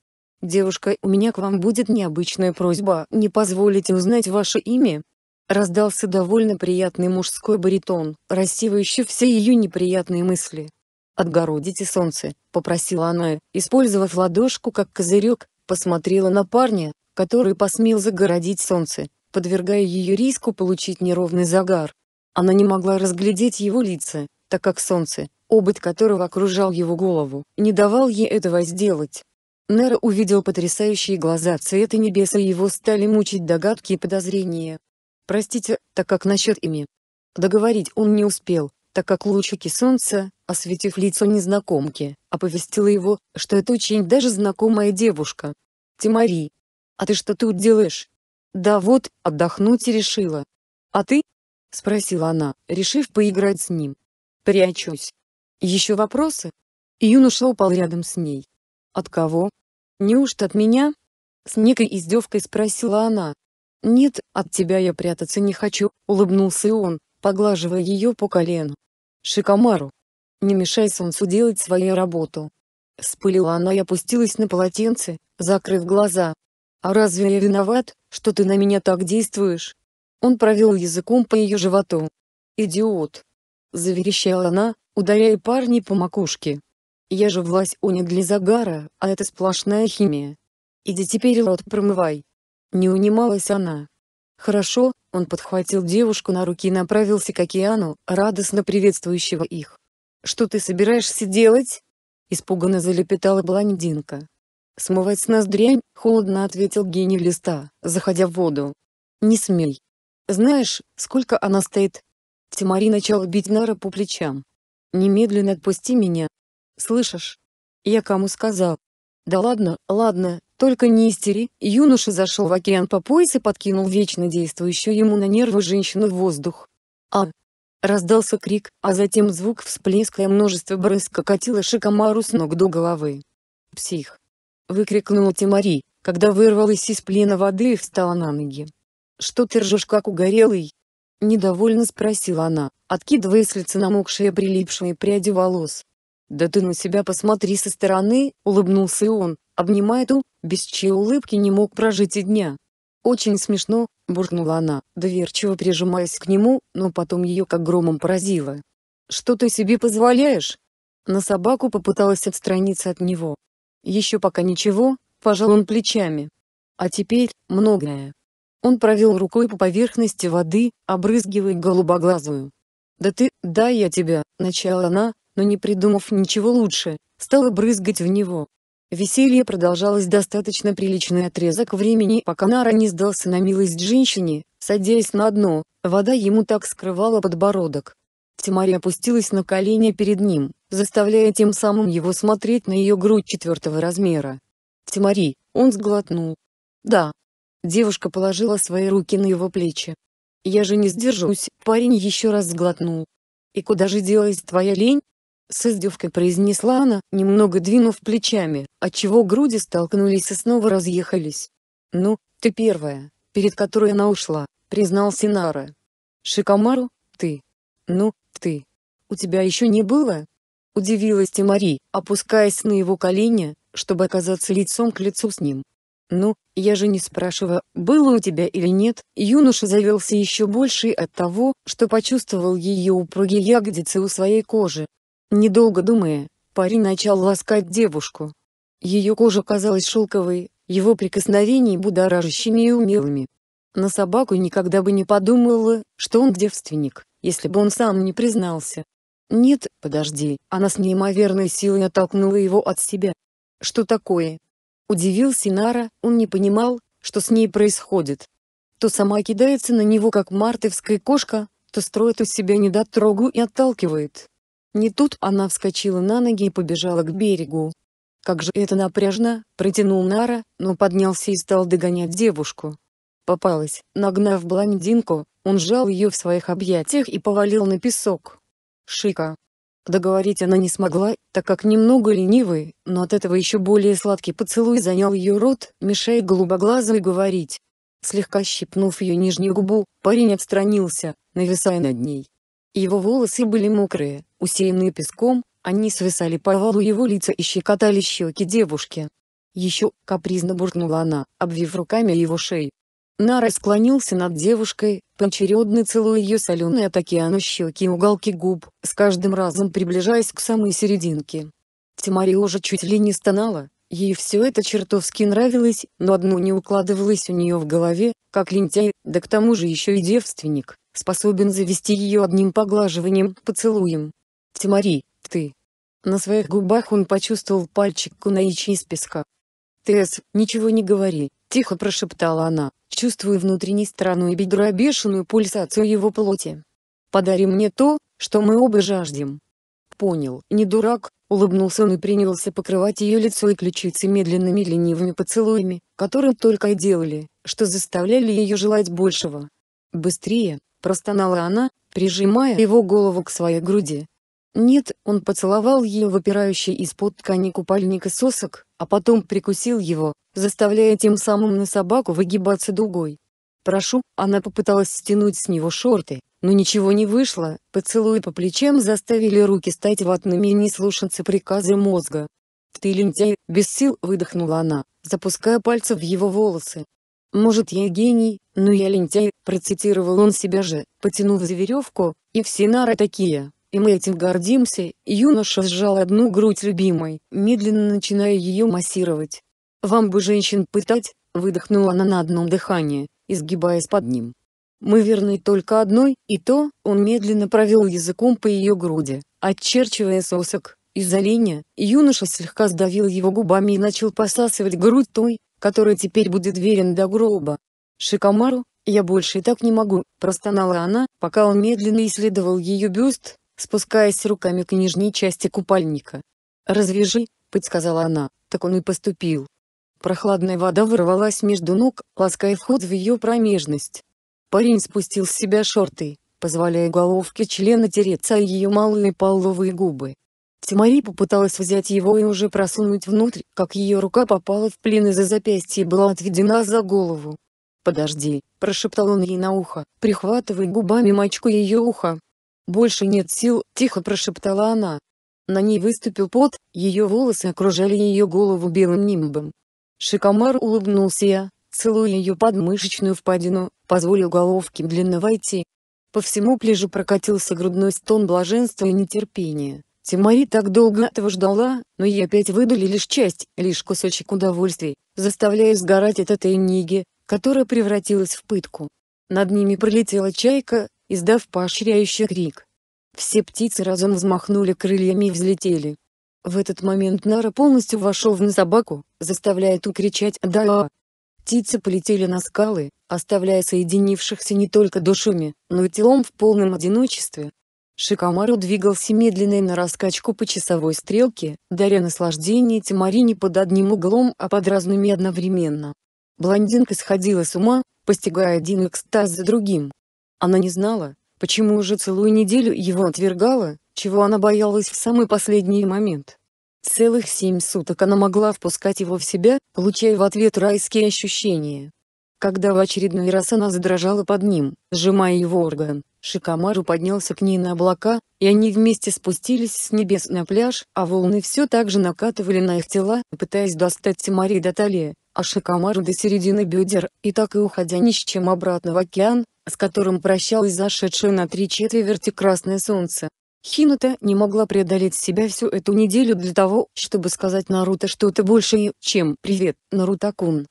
«Девушка, у меня к вам будет необычная просьба, не позволите узнать ваше имя?» Раздался довольно приятный мужской баритон, рассеивающий все ее неприятные мысли. «Отгородите солнце», — попросила она, использовав ладошку как козырек, посмотрела на парня, который посмел загородить солнце, подвергая ее риску получить неровный загар. Она не могла разглядеть его лица, так как солнце, обод которого окружал его голову, не давал ей этого сделать. Нера увидел потрясающие глаза цвета небес и его стали мучить догадки и подозрения. Простите, так как насчет ими. Договорить он не успел, так как лучики солнца, осветив лицо незнакомки, оповестило его, что это очень даже знакомая девушка. «Тимари! А ты что тут делаешь?» «Да вот, отдохнуть решила. А ты?» — спросила она, решив поиграть с ним. «Прячусь. Еще вопросы?» Юноша упал рядом с ней. «От кого? Неужто от меня?» С некой издевкой спросила она. «Нет, от тебя я прятаться не хочу», — улыбнулся он, поглаживая ее по колену. «Шикомару! Не мешай солнцу делать свою работу!» Спылила она и опустилась на полотенце, закрыв глаза. «А разве я виноват, что ты на меня так действуешь?» Он провел языком по ее животу. «Идиот!» — заверещала она, ударяя парни по макушке. «Я же власть уник для загара, а это сплошная химия. Иди теперь рот промывай!» Не унималась она. «Хорошо», — он подхватил девушку на руки и направился к океану, радостно приветствующего их. «Что ты собираешься делать?» — испуганно залепетала блондинка. «Смывать с нас дрянь», — холодно ответил гений листа, заходя в воду. «Не смей», знаешь, сколько она стоит? Тимари начал бить Нара по плечам. Немедленно отпусти меня. Слышишь? Я кому сказал? Да ладно, ладно, только не истери. Юноша зашел в океан по пояс и подкинул вечно действующую ему на нервы женщину в воздух. А! Раздался крик, а затем звук всплеска и множество брызг окатило Шикомару с ног до головы. «Псих!» — выкрикнула Тимари, когда вырвалась из плена воды и встала на ноги. «Что ты ржешь, как угорелый?» Недовольно спросила она, откидывая с лица намокшие прилипшие пряди волос. «Да ты на себя посмотри со стороны», — улыбнулся он, обнимая ту, без чьей улыбки не мог прожить и дня. «Очень смешно», — буркнула она, доверчиво прижимаясь к нему, но потом ее как громом поразило. «Что ты себе позволяешь?» На собаку попыталась отстраниться от него. «Еще пока ничего», — пожал он плечами. «А теперь многое». Он провел рукой по поверхности воды, обрызгивая голубоглазую. «Да ты, да я тебя», — начала она, но не придумав ничего лучше, стала брызгать в него. Веселье продолжалось достаточно приличный отрезок времени, пока Нара не сдался на милость женщине, садясь на дно, вода ему так скрывала подбородок. Тимари опустилась на колени перед ним, заставляя тем самым его смотреть на ее грудь четвертого размера. Тимари, он сглотнул. «Да, Девушка положила свои руки на его плечи. «Я же не сдержусь», — парень еще раз сглотнул. «И куда же делась твоя лень?» С издевкой произнесла она, немного двинув плечами, отчего груди столкнулись и снова разъехались. «Ну, ты первая, перед которой она ушла», — признал Синара. «Шикомару, ты. Ну, ты. У тебя еще не было?» Удивилась Тимари, опускаясь на его колени, чтобы оказаться лицом к лицу с ним. «Ну, я же не спрашиваю, было у тебя или нет». Юноша завелся еще больше от того, что почувствовал ее упругие ягодицы у своей кожи. Недолго думая, парень начал ласкать девушку. Ее кожа казалась шелковой, его прикосновения будоражащими и умелыми. На собаку никогда бы не подумала, что он девственник, если бы он сам не признался. «Нет, подожди», она с неимоверной силой оттолкнула его от себя. «Что такое?» Удивил Синара, он не понимал, что с ней происходит. То сама кидается на него как мартовская кошка, то строит у себя недотрогу и отталкивает. Не тут она вскочила на ноги и побежала к берегу. Как же это напряжно, протянул Нара, но поднялся и стал догонять девушку. Попалась, нагнав блондинку, он сжал ее в своих объятиях и повалил на песок. Шика, Договорить она не смогла, так как немного ленивый, но от этого еще более сладкий поцелуй занял ее рот, мешая голубоглазой говорить. Слегка щипнув ее нижнюю губу, парень отстранился, нависая над ней. Его волосы были мокрые, усеянные песком, они свисали по овалу его лица и щекотали щеки девушки. Еще капризно буркнула она, обвив руками его шею. Нара склонился над девушкой, поочередно целуя ее соленые от океана щеки и уголки губ, с каждым разом приближаясь к самой серединке. Тимари уже чуть ли не стонала, ей все это чертовски нравилось, но одно не укладывалось у нее в голове, как лентяй, да к тому же еще и девственник, способен завести ее одним поглаживанием, поцелуем. «Тимари, ты...» На своих губах он почувствовал пальчик Кунаичи из песка. Тес ничего не говори, Тихо прошептала она, чувствуя внутренней стороной бедра бешеную пульсацию его плоти. «Подари мне то, что мы оба жаждем». «Понял, не дурак», — улыбнулся он и принялся покрывать ее лицо и ключицы медленными ленивыми поцелуями, которые только и делали, что заставляли ее желать большего. «Быстрее», — простонала она, прижимая его голову к своей груди, нет, он поцеловал ее выпирающий из-под ткани купальника сосок, а потом прикусил его, заставляя тем самым на собаку выгибаться дугой. «Прошу», она попыталась стянуть с него шорты, но ничего не вышло, поцелуи по плечам заставили руки стать ватными и не слушаться приказы мозга. «Ты лентяй!» — без сил выдохнула она, запуская пальцы в его волосы. «Может я гений, но я лентяй», — процитировал он себя же, потянув за веревку, «и все нары такие» и мы этим гордимся, юноша сжал одну грудь любимой, медленно начиная ее массировать. «Вам бы женщин пытать», — выдохнула она на одном дыхании, изгибаясь под ним. «Мы верны только одной, и то», — он медленно провел языком по ее груди, отчерчивая сосок. Из-за линия, юноша слегка сдавил его губами и начал посасывать грудь той, которая теперь будет верен до гроба. «Шикомару, я больше и так не могу», — простонала она, пока он медленно исследовал ее бюст, спускаясь руками к нижней части купальника. «Развяжи», — подсказала она, — так он и поступил. Прохладная вода вырвалась между ног, лаская вход в ее промежность. Парень спустил с себя шорты, позволяя головке члена тереться о ее малые половые губы. Тимари попыталась взять его и уже просунуть внутрь, как ее рука попала в плен из-за запястья и была отведена за голову. «Подожди», — прошептал он ей на ухо, прихватывая губами мочку ее уха. «Больше нет сил», — тихо прошептала она. На ней выступил пот, ее волосы окружали ее голову белым нимбом. Шикомар улыбнулся я, целуя ее подмышечную впадину, позволил головке длинно войти. По всему пляжу прокатился грудной стон блаженства и нетерпения. Тимари так долго этого ждала, но ей опять выдали лишь часть, лишь кусочек удовольствий, заставляя сгорать от этой неги, которая превратилась в пытку. Над ними пролетела чайка, издав поощряющий крик. Все птицы разом взмахнули крыльями и взлетели. В этот момент Нара полностью вошел в собаку, заставляя ту кричать да -а! Птицы полетели на скалы, оставляя соединившихся не только душами, но и телом в полном одиночестве. Шикамару двигался медленно и на раскачку по часовой стрелке, даря наслаждение Тимарине под одним углом, а под разными одновременно. Блондинка сходила с ума, постигая один экстаз за другим. Она не знала, почему уже целую неделю его отвергала, чего она боялась в самый последний момент. Целых семь суток она могла впускать его в себя, получая в ответ райские ощущения. Когда в очередной раз она задрожала под ним, сжимая его орган, Шикамару поднялся к ней на облака, и они вместе спустились с небес на пляж, а волны все так же накатывали на их тела, пытаясь достать Мари до талии, а Шикамару до середины бедер, и так и уходя ни с чем обратно в океан, с которым прощалось зашедшее на три четверти красное солнце. Хинута не могла преодолеть себя всю эту неделю для того, чтобы сказать Наруто что-то большее, чем «Привет, Нарутакун».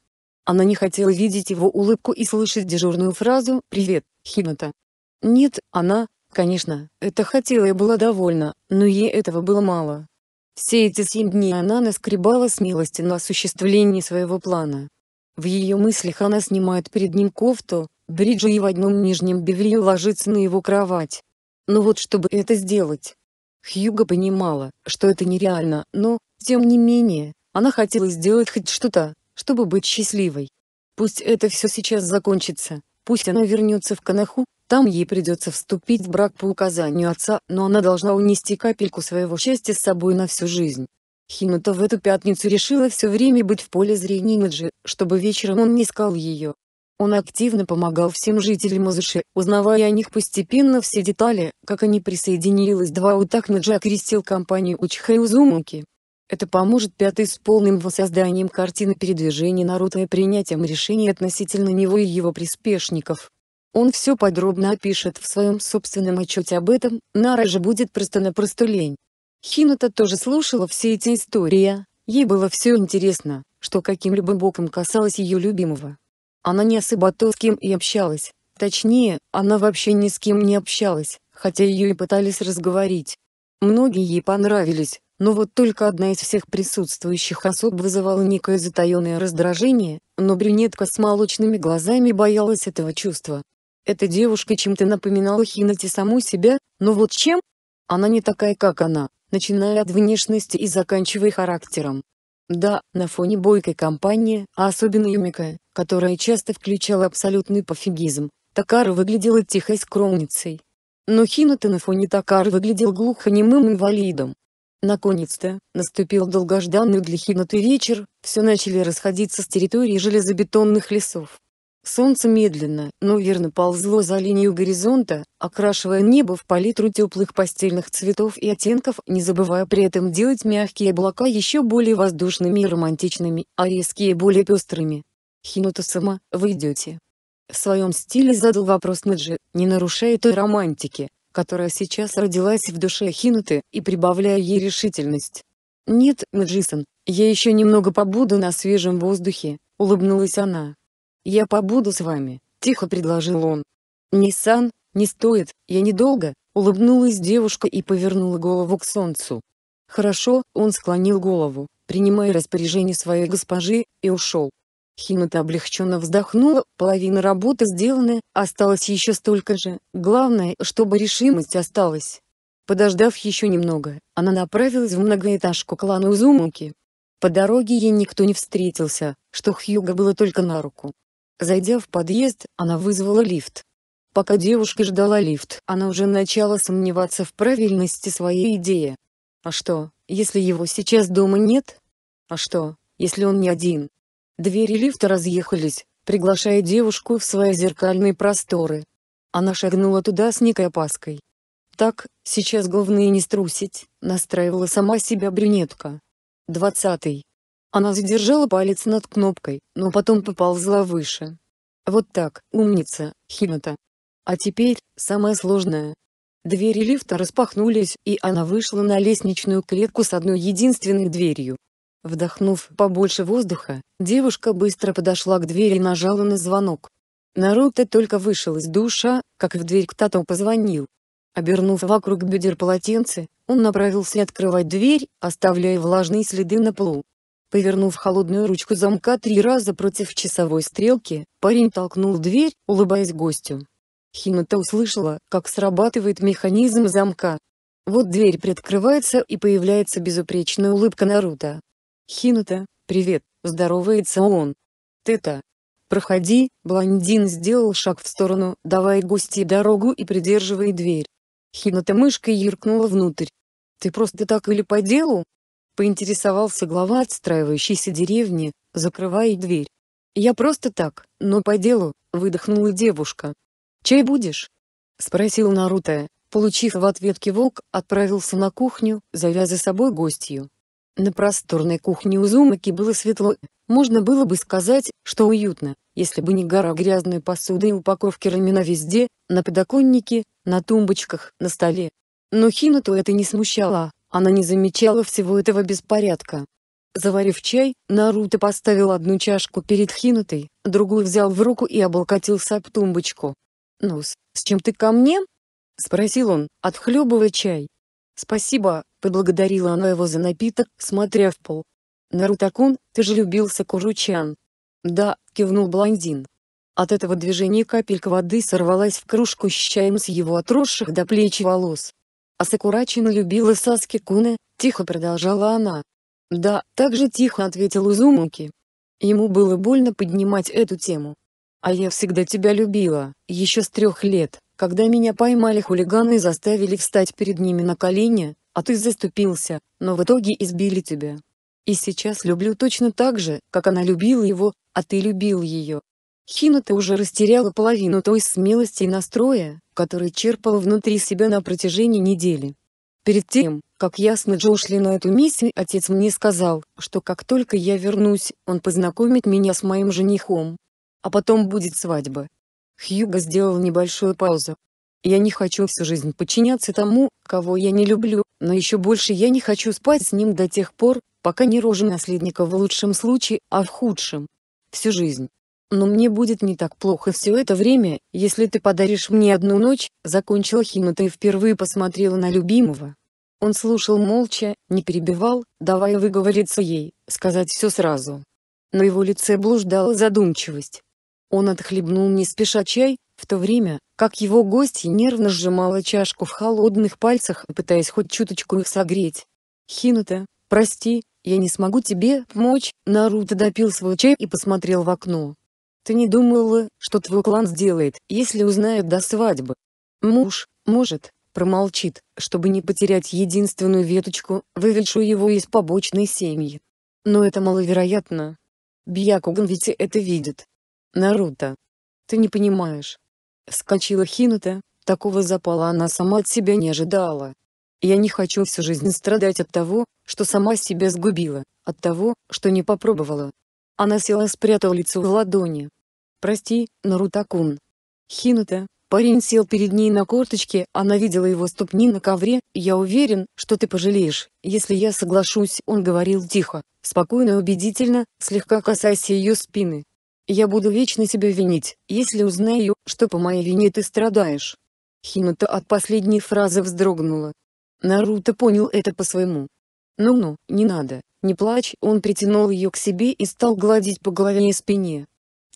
Она не хотела видеть его улыбку и слышать дежурную фразу «Привет, Хинута». Нет, она, конечно, это хотела и была довольна, но ей этого было мало. Все эти семь дней она наскребала смелости на осуществление своего плана. В ее мыслях она снимает перед ним кофту, Бриджи и в одном нижнем белье ложится на его кровать. Но ну вот чтобы это сделать. Хьюга понимала, что это нереально, но, тем не менее, она хотела сделать хоть что-то, чтобы быть счастливой. Пусть это все сейчас закончится, пусть она вернется в Канаху, там ей придется вступить в брак по указанию отца, но она должна унести капельку своего счастья с собой на всю жизнь. Хинута в эту пятницу решила все время быть в поле зрения Наджи, чтобы вечером он не искал ее. Он активно помогал всем жителям Азыши, узнавая о них постепенно все детали, как они присоединились два Утакнаджа окрестил компанию Учхэ Узумуки. Это поможет пятый с полным воссозданием картины передвижения Наруто и принятием решений относительно него и его приспешников. Он все подробно опишет в своем собственном отчете об этом, Нара же будет просто-напросто лень. Хината тоже слушала все эти истории, ей было все интересно, что каким-либо боком касалось ее любимого. Она не особо то с кем и общалась. Точнее, она вообще ни с кем не общалась, хотя ее и пытались разговорить. Многие ей понравились, но вот только одна из всех присутствующих особ вызывала некое затаенное раздражение, но брюнетка с молочными глазами боялась этого чувства. Эта девушка чем-то напоминала Хинати саму себя, но вот чем? Она не такая, как она, начиная от внешности и заканчивая характером. Да, на фоне бойкой компании, а особенно Юмика, которая часто включала абсолютный пофигизм, Такара выглядела тихой скромницей. Но Хинато на фоне Такары выглядел глухонемым инвалидом. Наконец-то, наступил долгожданный для Хинаты вечер, все начали расходиться с территории железобетонных лесов. Солнце медленно, но верно ползло за линию горизонта, окрашивая небо в палитру теплых постельных цветов и оттенков, не забывая при этом делать мягкие облака еще более воздушными и романтичными, а резкие более пестрыми. Химото сама, вы идете. В своем стиле задал вопрос Неджи, не нарушая той романтики, которая сейчас родилась в душе Хинуты, и прибавляя ей решительность. «Нет, Наджисан, я еще немного побуду на свежем воздухе», — улыбнулась она. «Я побуду с вами», — тихо предложил он. Нисан, не стоит, я недолго», — улыбнулась девушка и повернула голову к солнцу. «Хорошо», — он склонил голову, принимая распоряжение своей госпожи, и ушел. Хината облегченно вздохнула, половина работы сделана, осталось еще столько же, главное, чтобы решимость осталась. Подождав еще немного, она направилась в многоэтажку клана Узумуки. По дороге ей никто не встретился, что Хьюга было только на руку. Зайдя в подъезд, она вызвала лифт. Пока девушка ждала лифт, она уже начала сомневаться в правильности своей идеи. А что, если его сейчас дома нет? А что, если он не один? Двери лифта разъехались, приглашая девушку в свои зеркальные просторы. Она шагнула туда с некой опаской. Так, сейчас главное не струсить, настраивала сама себя брюнетка. Двадцатый. Она задержала палец над кнопкой, но потом поползла выше. Вот так, умница, Хината. А теперь, самое сложное. Двери лифта распахнулись, и она вышла на лестничную клетку с одной единственной дверью. Вдохнув побольше воздуха, девушка быстро подошла к двери и нажала на звонок. Наруто только вышел из душа, как в дверь кто-то позвонил. Обернув вокруг бедер полотенце, он направился открывать дверь, оставляя влажные следы на полу. Повернув холодную ручку замка три раза против часовой стрелки, парень толкнул дверь, улыбаясь гостю. Хината услышала, как срабатывает механизм замка. Вот дверь приоткрывается и появляется безупречная улыбка Наруто. Хинута, привет, здоровается он. Тета, Проходи, блондин сделал шаг в сторону, давай гости дорогу и придерживай дверь. Хината мышкой яркнула внутрь. Ты просто так или по делу? Поинтересовался глава отстраивающейся деревни, закрывая дверь. Я просто так, но по делу, выдохнула девушка. Чай будешь? Спросил Наруто, получив в ответ кивок, отправился на кухню, завязывая собой гостью. На просторной кухне у Зумаки было светло, можно было бы сказать, что уютно, если бы не гора грязной посуды и упаковки рамена везде, на подоконнике, на тумбочках, на столе. Но Хинату это не смущало, она не замечала всего этого беспорядка. Заварив чай, Наруто поставил одну чашку перед Хинатой, другую взял в руку и облокотился об тумбочку. «Нус, с чем ты ко мне?» — спросил он, отхлебывая чай. «Спасибо, Поблагодарила она его за напиток, смотря в пол. «Нарутакун, ты же любил Сакуручан!» «Да», — кивнул блондин. От этого движения капелька воды сорвалась в кружку с чаем с его отросших до плечи волос. «А Сакурачина любила Саски Куна», — тихо продолжала она. «Да», — так же тихо ответил Узумуки. Ему было больно поднимать эту тему. «А я всегда тебя любила, еще с трех лет», когда меня поймали хулиганы и заставили встать перед ними на колени, а ты заступился, но в итоге избили тебя. И сейчас люблю точно так же, как она любила его, а ты любил ее. Хината уже растеряла половину той смелости и настроя, который черпал внутри себя на протяжении недели. Перед тем, как я с Наджо шли на эту миссию, отец мне сказал, что как только я вернусь, он познакомит меня с моим женихом. А потом будет свадьба. Хьюго сделал небольшую паузу, я не хочу всю жизнь подчиняться тому, кого я не люблю, но еще больше я не хочу спать с ним до тех пор, пока не рожу наследника в лучшем случае, а в худшем. Всю жизнь. Но мне будет не так плохо все это время, если ты подаришь мне одну ночь, закончила Химата и впервые посмотрела на любимого. Он слушал молча, не перебивал, давая выговориться ей, сказать все сразу. На его лице блуждала задумчивость. Он отхлебнул не спеша чай, в то время, как его гость нервно сжимала чашку в холодных пальцах, пытаясь хоть чуточку их согреть. Хината, прости, я не смогу тебе помочь», Наруто допил свой чай и посмотрел в окно. «Ты не думала, что твой клан сделает, если узнает до свадьбы?» «Муж, может, промолчит, чтобы не потерять единственную веточку, выведшую его из побочной семьи. Но это маловероятно. Бьякуган ведь это видит. Наруто. Ты не понимаешь. Скочила Хината, такого запала она сама от себя не ожидала. Я не хочу всю жизнь страдать от того, что сама себя сгубила, от того, что не попробовала. Она села и спрятала лицо в ладони. «Прости, Нарутакун». Хината, парень сел перед ней на корточке, она видела его ступни на ковре, «Я уверен, что ты пожалеешь, если я соглашусь», он говорил тихо, спокойно и убедительно, слегка касаясь ее спины. Я буду вечно тебя винить, если узнаю, что по моей вине ты страдаешь. Хината от последней фразы вздрогнула. Наруто понял это по-своему. Ну-ну, не надо, не плачь, он притянул ее к себе и стал гладить по голове и спине.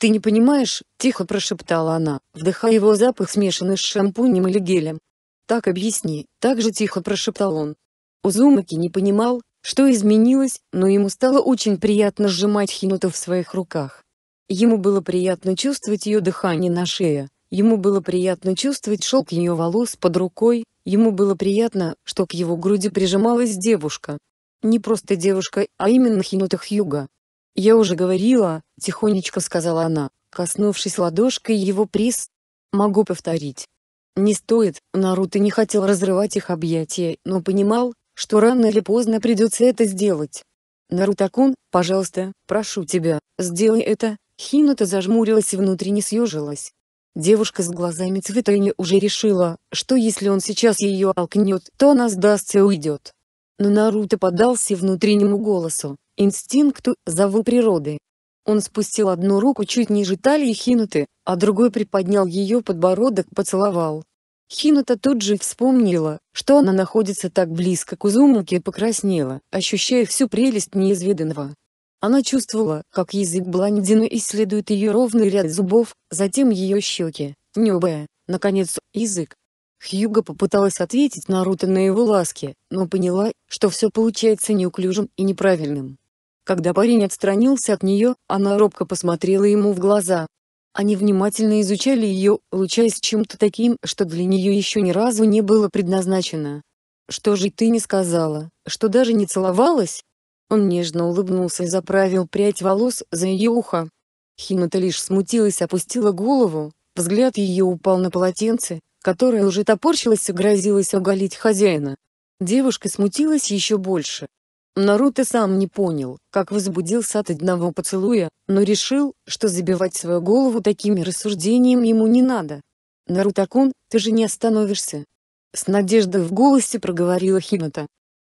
«Ты не понимаешь», — тихо прошептала она, вдыхая его запах смешанный с шампунем или гелем. «Так объясни», — так же тихо прошептал он. Узумаки не понимал, что изменилось, но ему стало очень приятно сжимать Хинута в своих руках. Ему было приятно чувствовать ее дыхание на шее, ему было приятно чувствовать шелк ее волос под рукой, ему было приятно, что к его груди прижималась девушка. Не просто девушка, а именно Хинута Хьюга. «Я уже говорила», — тихонечко сказала она, коснувшись ладошкой его приз. «Могу повторить». Не стоит, Наруто не хотел разрывать их объятия, но понимал, что рано или поздно придется это сделать. «Наруто-кун, пожалуйста, прошу тебя, сделай это», Хината зажмурилась и внутренне съежилась. Девушка с глазами цветами уже решила, что если он сейчас ее алкнет, то она сдастся и уйдет. Но Наруто поддался внутреннему голосу, инстинкту, зову природы. Он спустил одну руку чуть ниже талии Хинуты, а другой приподнял ее подбородок поцеловал. Хинута тут же вспомнила, что она находится так близко к Узумаке и покраснела, ощущая всю прелесть неизведанного. Она чувствовала, как язык блондина исследует ее ровный ряд зубов, затем ее щеки, небо, наконец, язык. Хьюга попыталась ответить Наруто на его ласки, но поняла, что все получается неуклюжим и неправильным. Когда парень отстранился от нее, она робко посмотрела ему в глаза. Они внимательно изучали ее, лучаясь чем-то таким, что для нее еще ни разу не было предназначено. «Что же ты не сказала, что даже не целовалась?» Он нежно улыбнулся и заправил прядь волос за ее ухо. Химата лишь смутилась, опустила голову, взгляд ее упал на полотенце, которое уже топорщилось и грозилось оголить хозяина. Девушка смутилась еще больше. Наруто сам не понял, как возбудился от одного поцелуя, но решил, что забивать свою голову такими рассуждениями ему не надо. «Наруто-кун, ты же не остановишься!» С надеждой в голосе проговорила Химата.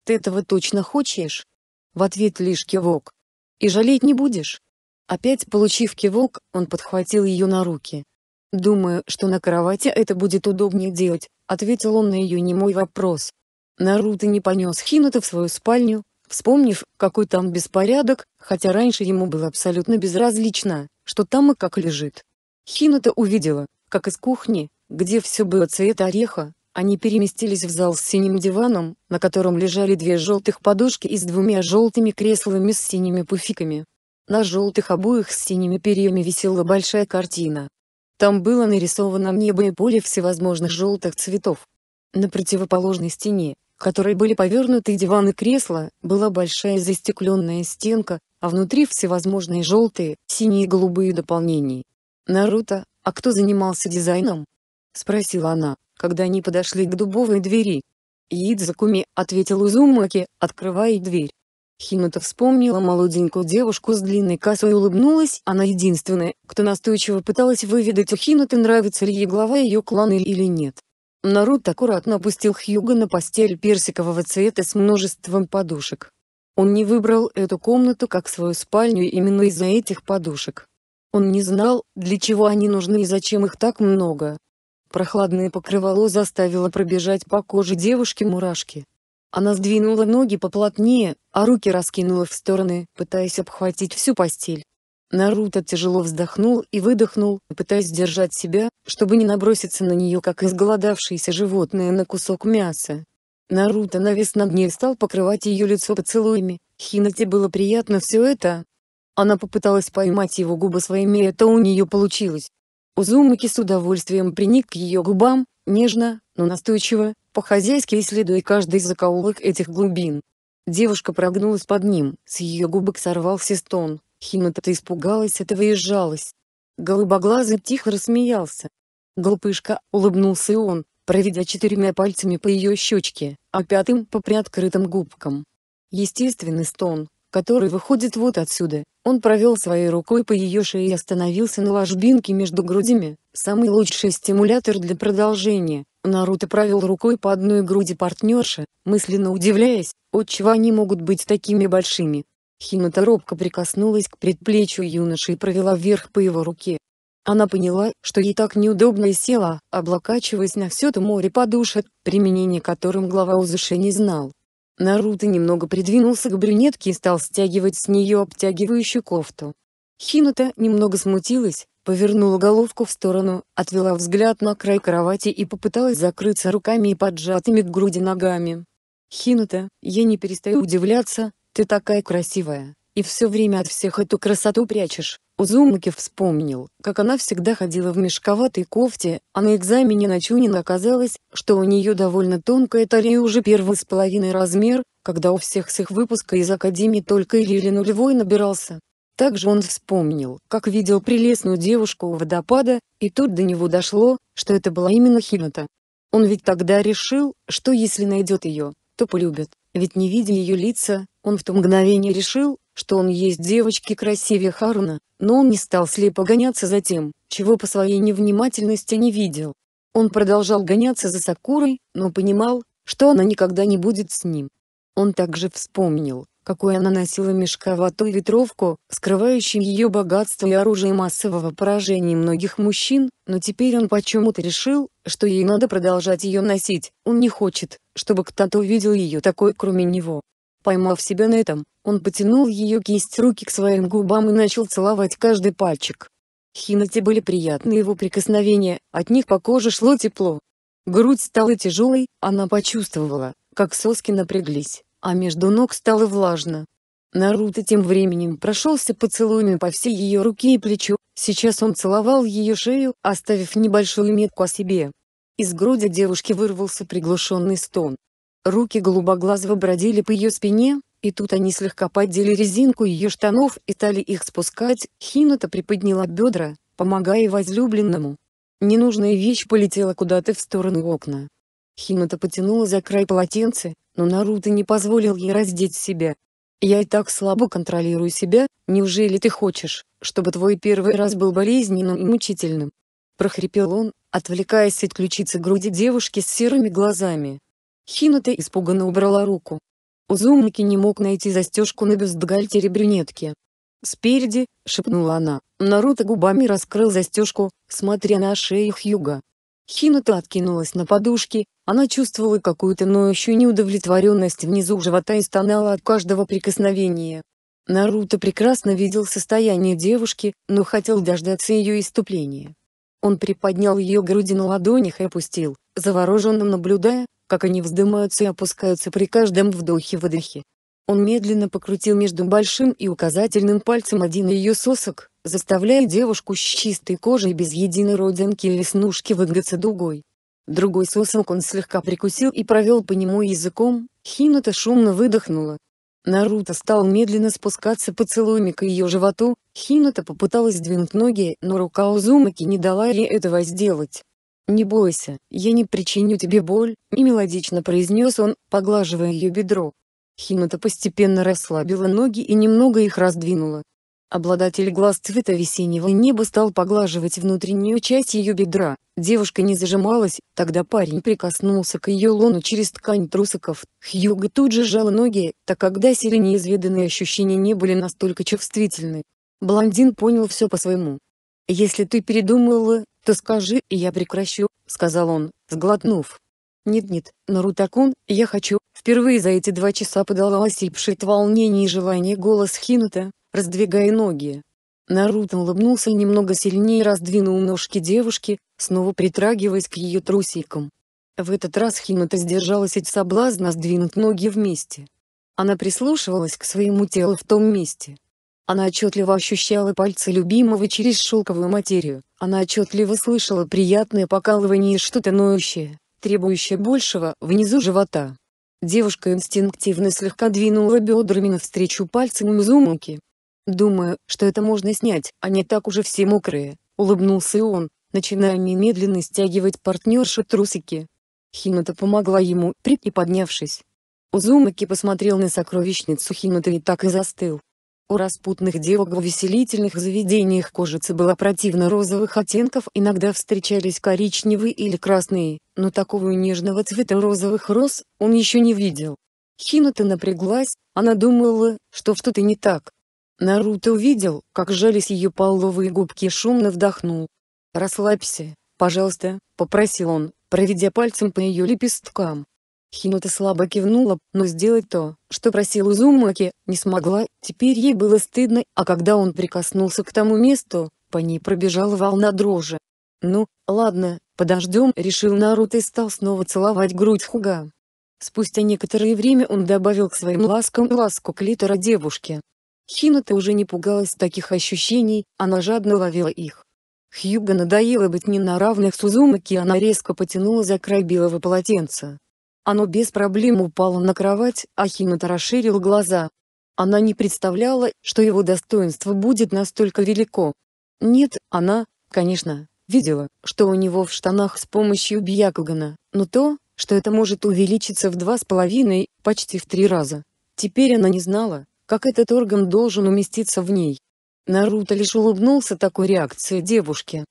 «Ты этого точно хочешь?» В ответ лишь кивок. «И жалеть не будешь?» Опять получив кивок, он подхватил ее на руки. «Думаю, что на кровати это будет удобнее делать», — ответил он на ее немой вопрос. Наруто не понес Хинута в свою спальню, вспомнив, какой там беспорядок, хотя раньше ему было абсолютно безразлично, что там и как лежит. Хинута увидела, как из кухни, где все было цвет ореха, они переместились в зал с синим диваном, на котором лежали две желтых подушки и с двумя желтыми креслами с синими пуфиками. На желтых обоях с синими перьями висела большая картина. Там было нарисовано небо и поле всевозможных желтых цветов. На противоположной стене, к которой были повернуты диван и кресло, была большая застекленная стенка, а внутри всевозможные желтые, синие и голубые дополнения. «Наруто, а кто занимался дизайном?» — спросила она когда они подошли к дубовой двери. «Идзакуми», — ответил Узумаки, открывая дверь. Хинута вспомнила молоденькую девушку с длинной косой и улыбнулась, она единственная, кто настойчиво пыталась выведать у Хинуты нравится ли ей глава ее клана или нет. Наруто аккуратно опустил Хьюга на постель персикового цвета с множеством подушек. Он не выбрал эту комнату как свою спальню именно из-за этих подушек. Он не знал, для чего они нужны и зачем их так много, Прохладное покрывало заставило пробежать по коже девушки мурашки. Она сдвинула ноги поплотнее, а руки раскинула в стороны, пытаясь обхватить всю постель. Наруто тяжело вздохнул и выдохнул, пытаясь держать себя, чтобы не наброситься на нее как изголодавшееся животное на кусок мяса. Наруто навис над ней стал покрывать ее лицо поцелуями, Хинате было приятно все это. Она попыталась поймать его губы своими и это у нее получилось. Узумаки с удовольствием приник к ее губам, нежно, но настойчиво, по-хозяйски исследуя каждый закоулок этих глубин. Девушка прогнулась под ним, с ее губок сорвался стон, Химата испугалась этого и сжалась. Голубоглазый тихо рассмеялся. «Глупышка», — улыбнулся он, проведя четырьмя пальцами по ее щечке, а пятым — по приоткрытым губкам. Естественный стон, который выходит вот отсюда. Он провел своей рукой по ее шее и остановился на ложбинке между грудями, самый лучший стимулятор для продолжения. Наруто провел рукой по одной груди партнерши, мысленно удивляясь, отчего они могут быть такими большими. Хината робко прикоснулась к предплечью юноши и провела вверх по его руке. Она поняла, что ей так неудобно и села, облокачиваясь на все то море подушек, применение которым глава Узуши не знал. Наруто немного придвинулся к брюнетке и стал стягивать с нее обтягивающую кофту. Хинута немного смутилась, повернула головку в сторону, отвела взгляд на край кровати и попыталась закрыться руками и поджатыми к груди ногами. «Хинута, я не перестаю удивляться, ты такая красивая, и все время от всех эту красоту прячешь». Узумлыкев вспомнил, как она всегда ходила в мешковатой кофте, а на экзамене на Чунин оказалось, что у нее довольно тонкая талия уже первый с половиной размер, когда у всех с их выпуска из академии только Илья нулевой набирался. Также он вспомнил, как видел прелестную девушку у водопада, и тут до него дошло, что это была именно Хината. Он ведь тогда решил, что если найдет ее, то полюбит, ведь не видя ее лица, он в то мгновение решил, что он есть девочки красивее Харуна, но он не стал слепо гоняться за тем, чего по своей невнимательности не видел. Он продолжал гоняться за Сакурой, но понимал, что она никогда не будет с ним. Он также вспомнил, какой она носила мешковатую ветровку, скрывающую ее богатство и оружие массового поражения многих мужчин, но теперь он почему-то решил, что ей надо продолжать ее носить, он не хочет, чтобы кто-то увидел ее такой кроме него. Поймав себя на этом, он потянул ее кисть руки к своим губам и начал целовать каждый пальчик. Хинате были приятны его прикосновения, от них по коже шло тепло. Грудь стала тяжелой, она почувствовала, как соски напряглись, а между ног стало влажно. Наруто тем временем прошелся поцелуями по всей ее руке и плечу, сейчас он целовал ее шею, оставив небольшую метку о себе. Из груди девушки вырвался приглушенный стон. Руки голубоглазого бродили по ее спине, и тут они слегка поддели резинку ее штанов и стали их спускать, Хината приподняла бедра, помогая возлюбленному. Ненужная вещь полетела куда-то в сторону окна. Хината потянула за край полотенца, но Наруто не позволил ей раздеть себя. «Я и так слабо контролирую себя, неужели ты хочешь, чтобы твой первый раз был болезненным и мучительным?» прохрипел он, отвлекаясь от ключицы груди девушки с серыми глазами. Хинута испуганно убрала руку. Узумаки не мог найти застежку на бюстгальтере брюнетки. «Спереди», — шепнула она, Наруто губами раскрыл застежку, смотря на шею Хьюга. Хинута откинулась на подушки, она чувствовала какую-то ноющую неудовлетворенность внизу живота и стонала от каждого прикосновения. Наруто прекрасно видел состояние девушки, но хотел дождаться ее иступления. Он приподнял ее груди на ладонях и опустил, завороженным наблюдая, как они вздымаются и опускаются при каждом вдохе-выдохе. Он медленно покрутил между большим и указательным пальцем один ее сосок, заставляя девушку с чистой кожей без единой родинки или снушки выгнуться дугой. Другой сосок он слегка прикусил и провел по нему языком, Хината шумно выдохнула, Наруто стал медленно спускаться поцелуями к ее животу, Хината попыталась сдвинуть ноги, но рука Узумаки не дала ей этого сделать. «Не бойся, я не причиню тебе боль», — и мелодично произнес он, поглаживая ее бедро. Хината постепенно расслабила ноги и немного их раздвинула. Обладатель глаз цвета весеннего неба стал поглаживать внутреннюю часть ее бедра, девушка не зажималась, тогда парень прикоснулся к ее лону через ткань трусиков, Хьюга тут же сжала ноги, так как до доселе неизведанные ощущения не были настолько чувствительны. Блондин понял все по-своему. «Если ты передумала, то скажи, и я прекращу», — сказал он, сглотнув. «Нет-нет, Нарутакун, я хочу», — впервые за эти два часа подала осипший от волнения и желание голос Хинута, раздвигая ноги. Наруто улыбнулся немного сильнее и раздвинул ножки девушки, снова притрагиваясь к ее трусикам. В этот раз Химата сдержалась от соблазна сдвинуть ноги вместе. Она прислушивалась к своему телу в том месте. Она отчетливо ощущала пальцы любимого через шелковую материю, она отчетливо слышала приятное покалывание и что-то ноющее, требующее большего, внизу живота. Девушка инстинктивно слегка двинула бедрами навстречу пальцам Мизумуки, «Думаю, что это можно снять, они так уже все мокрые», — улыбнулся он, начиная немедленно стягивать партнерши трусики. Хинута помогла ему, приподнявшись. Узумаки посмотрел на сокровищницу Хинута и так и застыл. У распутных девок в веселительных заведениях кожица была противно-розовых оттенков, иногда встречались коричневые или красные, но такого нежного цвета розовых роз он еще не видел. Хинута напряглась, она думала, что что-то не так, Наруто увидел, как сжались ее половые губки и шумно вдохнул. «Расслабься, пожалуйста», — попросил он, проведя пальцем по ее лепесткам. Хинота слабо кивнула, но сделать то, что просил Узумаки, не смогла, теперь ей было стыдно, а когда он прикоснулся к тому месту, по ней пробежала волна дрожи. «Ну, ладно, подождем», — решил Наруто и стал снова целовать грудь Хуга. Спустя некоторое время он добавил к своим ласкам ласку клитора девушки. Хината уже не пугалась таких ощущений, она жадно ловила их. Хьюго надоело быть не на равных с Узумаки, она резко потянула за край белого полотенца. Оно без проблем упало на кровать, а Хината расширил глаза. Она не представляла, что его достоинство будет настолько велико. Нет, она, конечно, видела, что у него в штанах с помощью Бьякугана, но то, что это может увеличиться в два с половиной, почти в три раза. Теперь она не знала, как этот орган должен уместиться в ней. Наруто лишь улыбнулся такой реакции девушки.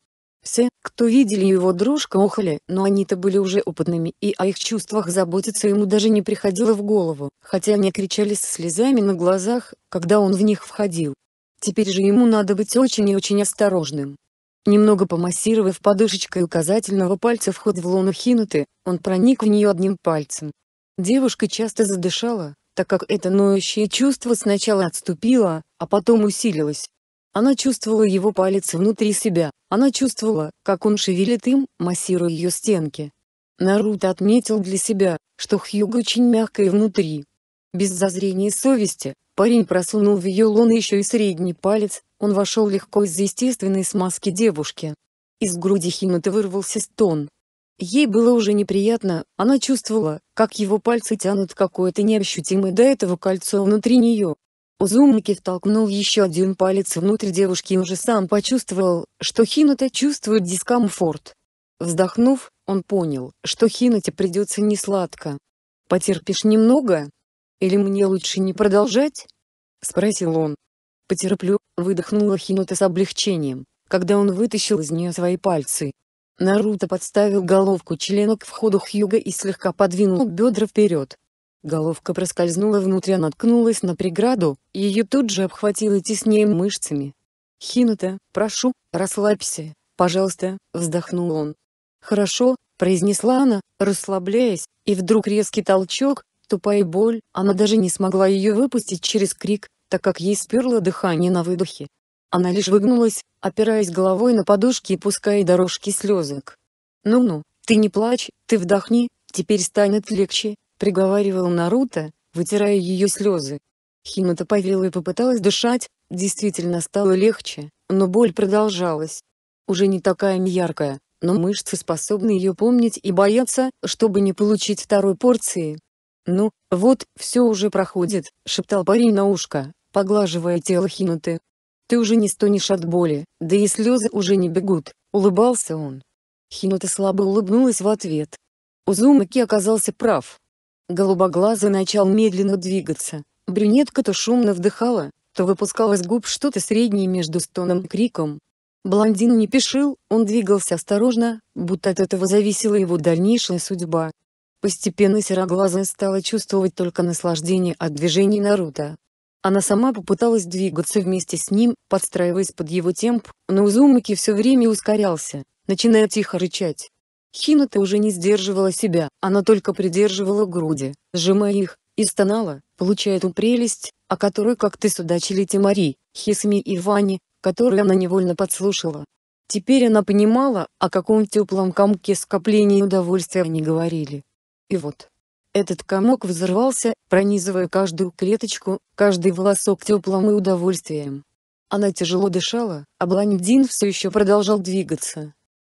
Все, кто видели его дружка охали, но они-то были уже опытными и о их чувствах заботиться ему даже не приходило в голову, хотя они кричали со слезами на глазах, когда он в них входил. Теперь же ему надо быть очень и очень осторожным. Немного помассировав подушечкой указательного пальца вход в лону Хинуты, он проник в нее одним пальцем. Девушка часто задышала, так как это ноющее чувство сначала отступило, а потом усилилось. Она чувствовала его палец внутри себя, она чувствовала, как он шевелит им, массируя ее стенки. Наруто отметил для себя, что Хьюг очень мягкая внутри. Без зазрения совести, парень просунул в ее лон еще и средний палец, он вошел легко из за естественной смазки девушки. Из груди Химута вырвался стон. Ей было уже неприятно, она чувствовала, как его пальцы тянут какое-то неощутимое до этого кольцо внутри нее. Узумаки втолкнул еще один палец внутрь девушки и уже сам почувствовал, что Хинота чувствует дискомфорт. Вздохнув, он понял, что Хиноте придется несладко. «Потерпишь немного? Или мне лучше не продолжать?» — спросил он. «Потерплю», — выдохнула Хинота с облегчением, когда он вытащил из нее свои пальцы. Наруто подставил головку члена к входу Хьюга и слегка подвинул бедра вперед. Головка проскользнула внутрь, и наткнулась на преграду, и ее тут же обхватило теснее мышцами. «Хинута, прошу, расслабься, пожалуйста», — вздохнул он. «Хорошо», — произнесла она, расслабляясь, и вдруг резкий толчок, тупая боль, она даже не смогла ее выпустить через крик, так как ей сперло дыхание на выдохе. Она лишь выгнулась, опираясь головой на подушки и пуская дорожки слезок. «Ну-ну, ты не плачь, ты вдохни, теперь станет легче», — приговаривал Наруто, вытирая ее слезы. Химата повела и попыталась дышать, действительно стало легче, но боль продолжалась. Уже не такая яркая, но мышцы способны ее помнить и бояться, чтобы не получить второй порции. «Ну, вот, все уже проходит», — шептал парень на ушко, поглаживая тело Хинуты. Ты уже не стонешь от боли, да и слезы уже не бегут, улыбался он. Хинота слабо улыбнулась в ответ. Узумаки оказался прав. Голубоглазый начал медленно двигаться, брюнетка то шумно вдыхала, то выпускала с губ что-то среднее между стоном и криком. Блондин не пешил, он двигался осторожно, будто от этого зависела его дальнейшая судьба. Постепенно сероглазая стала чувствовать только наслаждение от движений Наруто, она сама попыталась двигаться вместе с ним, подстраиваясь под его темп, но Узумаки все время ускорялся, начиная тихо рычать. Хината уже не сдерживала себя, она только придерживала груди, сжимая их, и стонала, получая ту прелесть, о которой как ты судачили Тимари, Хисми и Вани, которую она невольно подслушала. Теперь она понимала, о каком теплом комке скоплении удовольствия они говорили. И вот, этот комок взорвался, пронизывая каждую клеточку, каждый волосок теплым и удовольствием. Она тяжело дышала, а блондин все еще продолжал двигаться.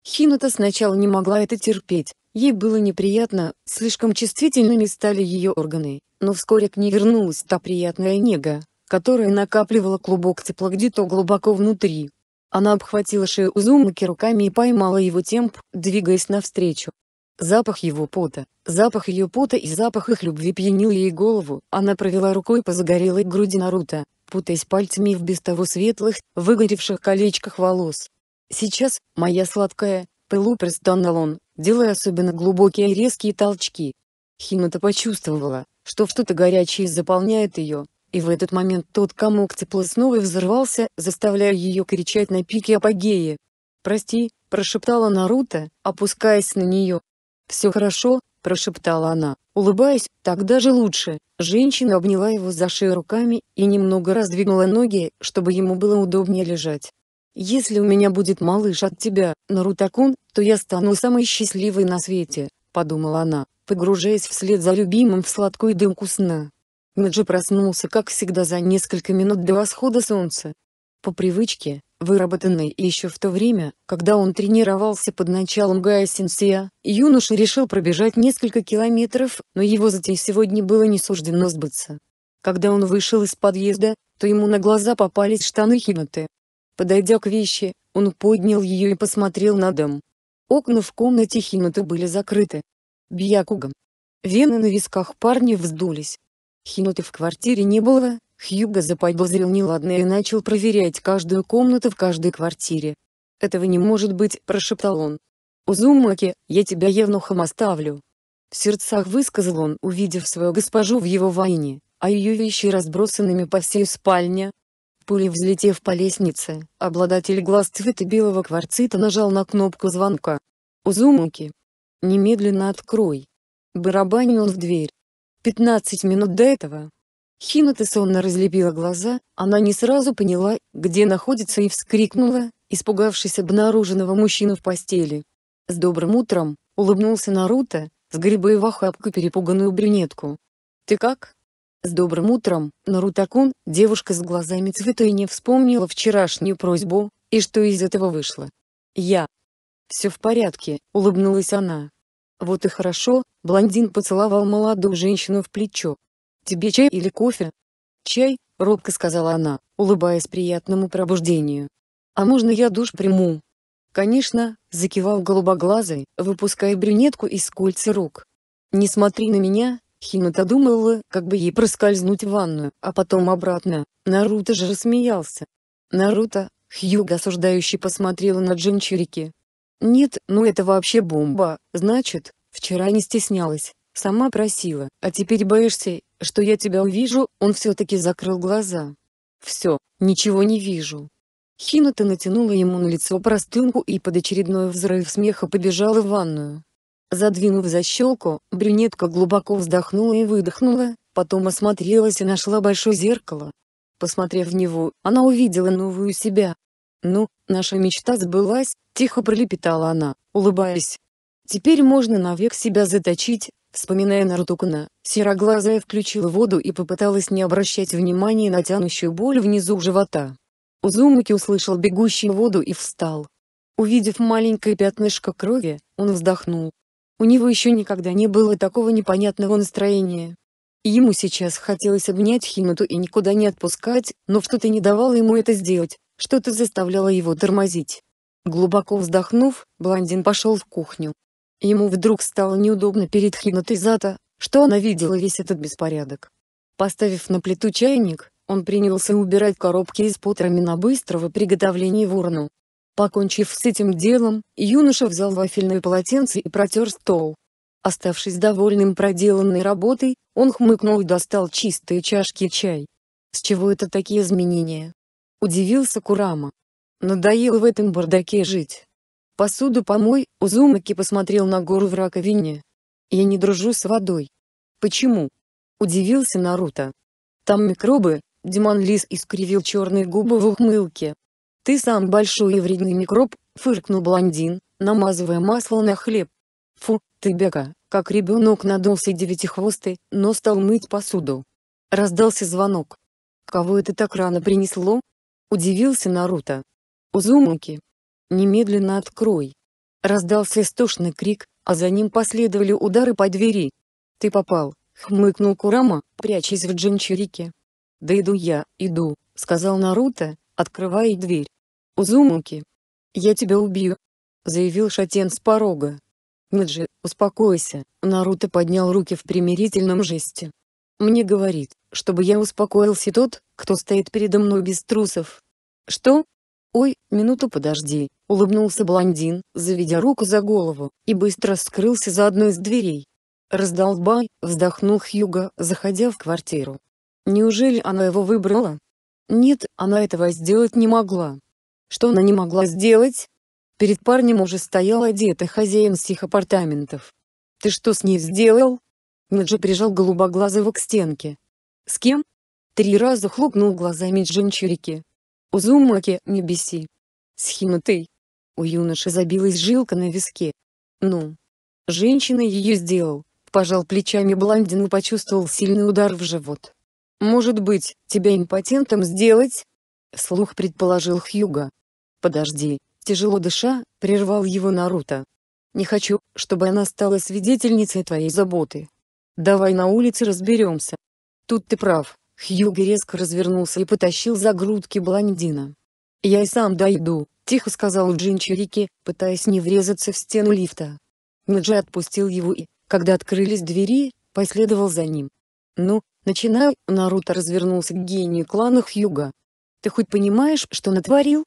Хинута сначала не могла это терпеть, ей было неприятно, слишком чувствительными стали ее органы, но вскоре к ней вернулась та приятная нега, которая накапливала клубок тепла где-то глубоко внутри. Она обхватила шею Узумаки руками и поймала его темп, двигаясь навстречу. Запах его пота, запах ее пота и запах их любви пьянил ей голову, она провела рукой по загорелой груди Наруто, путаясь пальцами в без того светлых, выгоревших колечках волос. «Сейчас, моя сладкая», — пылу простонал он, делая особенно глубокие и резкие толчки. Хината почувствовала, что что-то горячее заполняет ее, и в этот момент тот комок тепла снова взорвался, заставляя ее кричать на пике апогея. «Прости», — прошептала Наруто, опускаясь на нее, «Все хорошо», – прошептала она, улыбаясь, «так даже лучше». Женщина обняла его за шею руками и немного раздвинула ноги, чтобы ему было удобнее лежать. «Если у меня будет малыш от тебя, Нарутакун, то я стану самой счастливой на свете», – подумала она, погружаясь вслед за любимым в сладкую дымку сна. Меджи проснулся как всегда за несколько минут до восхода солнца по привычке, выработанной еще в то время, когда он тренировался под началом Гая Сенсея, юноша решил пробежать несколько километров, но его затея сегодня было не суждено сбыться. Когда он вышел из подъезда, то ему на глаза попались штаны Хинаты. Подойдя к вещи, он поднял ее и посмотрел на дом. Окна в комнате Хинаты были закрыты. Бьякугом. Вены на висках парня вздулись. Хинаты в квартире не было, Хьюго заподозрил неладное и начал проверять каждую комнату в каждой квартире. «Этого не может быть», – прошептал он. «Узумаки, я тебя евнухом оставлю». В сердцах высказал он, увидев свою госпожу в его войне, а ее вещи разбросанными по всей спальне. Пули взлетев по лестнице, обладатель глаз цвета белого кварцита нажал на кнопку звонка. «Узумаки! Немедленно открой!» Барабанил в дверь. Пятнадцать минут до этого, Хината сонно разлепила глаза, она не сразу поняла, где находится и вскрикнула, испугавшись обнаруженного мужчину в постели. «С добрым утром!» — улыбнулся Наруто, сгребая в охапку перепуганную брюнетку. «Ты как?» «С добрым утром, Нарутакун!» Девушка с глазами цвета и не вспомнила вчерашнюю просьбу, и что из этого вышло. «Я!» «Все в порядке», — улыбнулась она. «Вот и хорошо», — блондин поцеловал молодую женщину в плечо. «Тебе чай или кофе?» «Чай», — робко сказала она, улыбаясь приятному пробуждению. «А можно я душ приму?» «Конечно», — закивал голубоглазый, выпуская брюнетку из кольца рук. «Не смотри на меня», — Хината думала, как бы ей проскользнуть в ванную, а потом обратно. Наруто же рассмеялся. «Наруто», — Хьюг осуждающий посмотрела на Джинчурики. «Нет, ну это вообще бомба, значит, вчера не стеснялась, сама просила, а теперь боишься, что я тебя увижу, он все-таки закрыл глаза. Все, ничего не вижу. Хината натянула ему на лицо простынку и под очередной взрыв смеха побежала в ванную. Задвинув защелку, брюнетка глубоко вздохнула и выдохнула, потом осмотрелась и нашла большое зеркало. Посмотрев в него, она увидела новую себя. «Ну, наша мечта сбылась», — тихо пролепетала она, улыбаясь. «Теперь можно навек себя заточить, Вспоминая Нарутукана, сероглазая включила воду и попыталась не обращать внимания на тянущую боль внизу живота. Узумаки услышал бегущую воду и встал. Увидев маленькое пятнышко крови, он вздохнул. У него еще никогда не было такого непонятного настроения. Ему сейчас хотелось обнять Хинуту и никуда не отпускать, но что-то не давало ему это сделать, что-то заставляло его тормозить. Глубоко вздохнув, блондин пошел в кухню. Ему вдруг стало неудобно перед Хинатизата, что она видела весь этот беспорядок. Поставив на плиту чайник, он принялся убирать коробки из-под рамена быстрого приготовления в урну. Покончив с этим делом, юноша взял вафельное полотенце и протер стол. Оставшись довольным проделанной работой, он хмыкнул и достал чистые чашки и чай. С чего это такие изменения? Удивился Курама. Надоело в этом бардаке жить. Посуду помой, Узумаки посмотрел на гору в раковине. Я не дружу с водой. Почему? Удивился Наруто. Там микробы, Диман Лис искривил черные губы в ухмылке. Ты сам большой и вредный микроб, фыркнул блондин, намазывая масло на хлеб. Фу, ты бега, как ребенок надулся девятихвостый, но стал мыть посуду. Раздался звонок. «Кого это так рано принесло?» – удивился Наруто. «Узумаки, «Немедленно открой!» Раздался истошный крик, а за ним последовали удары по двери. «Ты попал!» — хмыкнул Курама, прячась в джинчурике. «Да иду я, иду!» — сказал Наруто, открывая дверь. «Узумуки! Я тебя убью!» — заявил Шатен с порога. «Неджи, успокойся!» — Наруто поднял руки в примирительном жесте. «Мне говорит, чтобы я успокоился тот, кто стоит передо мной без трусов». «Что?» «Ой, минуту подожди», — улыбнулся блондин, заведя руку за голову, и быстро скрылся за одной из дверей. «Раздолбай», — вздохнул Хьюго, заходя в квартиру. «Неужели она его выбрала?» «Нет, она этого сделать не могла». «Что она не могла сделать?» Перед парнем уже стоял одетый хозяин сих апартаментов. «Ты что с ней сделал?» Миджи прижал голубоглазого к стенке. «С кем?» Три раза хлопнул глазами Джинчурики. Узумаки, не беси. Схема ты. У юноши забилась жилка на виске. Ну. Женщина ее сделал. Пожал плечами блондин и почувствовал сильный удар в живот. Может быть, тебя импотентом сделать? Слух предположил Хьюга. Подожди, тяжело дыша, прервал его Наруто. Не хочу, чтобы она стала свидетельницей твоей заботы. Давай на улице разберемся. Тут ты прав, Хьюги резко развернулся и потащил за грудки блондина. «Я и сам дойду», — тихо сказал Джин Чирики, пытаясь не врезаться в стену лифта. Наджи отпустил его и, когда открылись двери, последовал за ним. «Ну, начинай», — Наруто развернулся к гению клана Хьюга. «Ты хоть понимаешь, что натворил?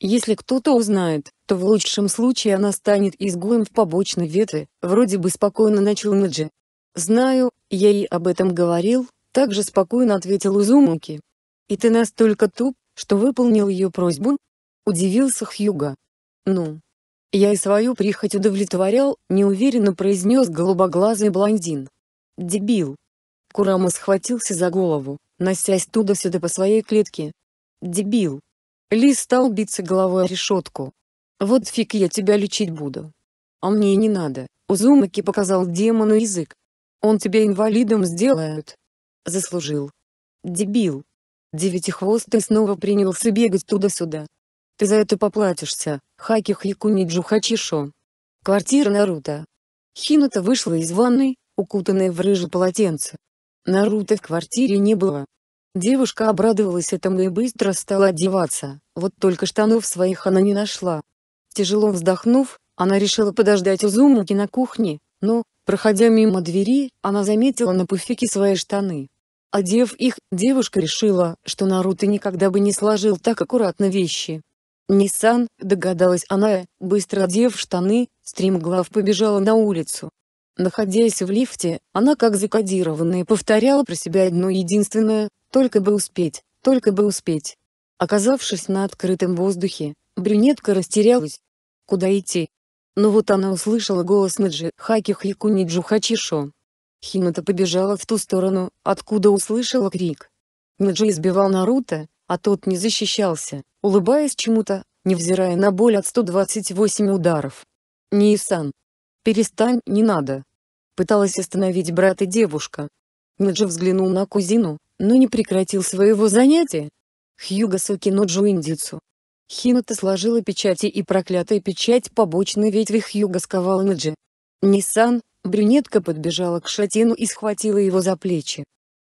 Если кто-то узнает, то в лучшем случае она станет изгоем в побочной ветви», — вроде бы спокойно начал Наджи. «Знаю, я ей об этом говорил, также спокойно ответил Изумуки. «И ты настолько туп, что выполнил ее просьбу?» Удивился Хьюга. «Ну?» «Я и свою прихоть удовлетворял», — неуверенно произнес голубоглазый блондин. «Дебил!» Курама схватился за голову, носясь туда-сюда по своей клетке. «Дебил!» Лис стал биться головой о решетку. «Вот фиг я тебя лечить буду!» «А мне не надо», — Узумаки показал демону язык. «Он тебя инвалидом сделает, Заслужил. Дебил. Девятихвостый снова принялся бегать туда-сюда. Ты за это поплатишься, Хаки Хикуни Джухачишо. Квартира Наруто. Хината вышла из ванной, укутанная в рыжее полотенце. Наруто в квартире не было. Девушка обрадовалась этому и быстро стала одеваться, вот только штанов своих она не нашла. Тяжело вздохнув, она решила подождать Узумаки на кухне, но, Проходя мимо двери, она заметила на пуфике свои штаны. Одев их, девушка решила, что Наруто никогда бы не сложил так аккуратно вещи. «Ниссан», догадалась она, быстро одев штаны, стримглав побежала на улицу. Находясь в лифте, она как закодированная повторяла про себя одно единственное «только бы успеть, только бы успеть». Оказавшись на открытом воздухе, брюнетка растерялась. Куда идти? Но ну вот она услышала голос Наджи Хаки Хикуни Джухачишо. Хината побежала в ту сторону, откуда услышала крик. Наджи избивал Наруто, а тот не защищался, улыбаясь чему-то, невзирая на боль от 128 ударов. Нисан, Перестань, не надо!» Пыталась остановить брата девушка. Наджи взглянул на кузину, но не прекратил своего занятия. Хьюга Сокино Джуиндицу. Хината сложила печати и проклятая печать побочной ветви Хьюга сковала Наджи. Ниссан, брюнетка подбежала к Шатину и схватила его за плечи.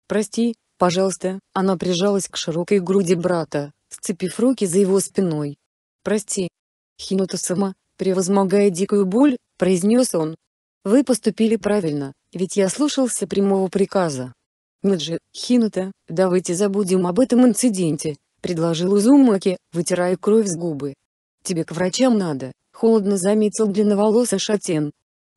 «Прости, пожалуйста», она прижалась к широкой груди брата, сцепив руки за его спиной. «Прости». Хината сама, превозмогая дикую боль, произнес он. «Вы поступили правильно, ведь я слушался прямого приказа». Наджи, Хината, давайте забудем об этом инциденте, предложил Узумаки, вытирая кровь с губы. «Тебе к врачам надо», — холодно заметил длинноволосый шатен.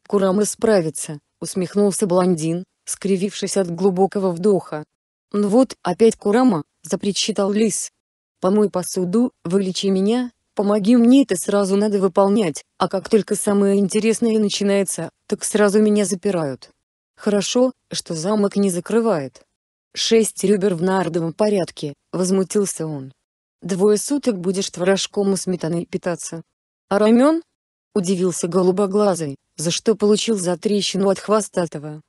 «Курама справится», — усмехнулся блондин, скривившись от глубокого вдоха. «Ну вот, опять Курама», — запричитал лис. «Помой посуду, вылечи меня, помоги мне это сразу надо выполнять, а как только самое интересное начинается, так сразу меня запирают. Хорошо, что замок не закрывает. «Шесть ребер в нардовом порядке», — возмутился он. «Двое суток будешь творожком и сметаной питаться». «А рамен?» — удивился голубоглазый, за что получил за трещину от хвостатого.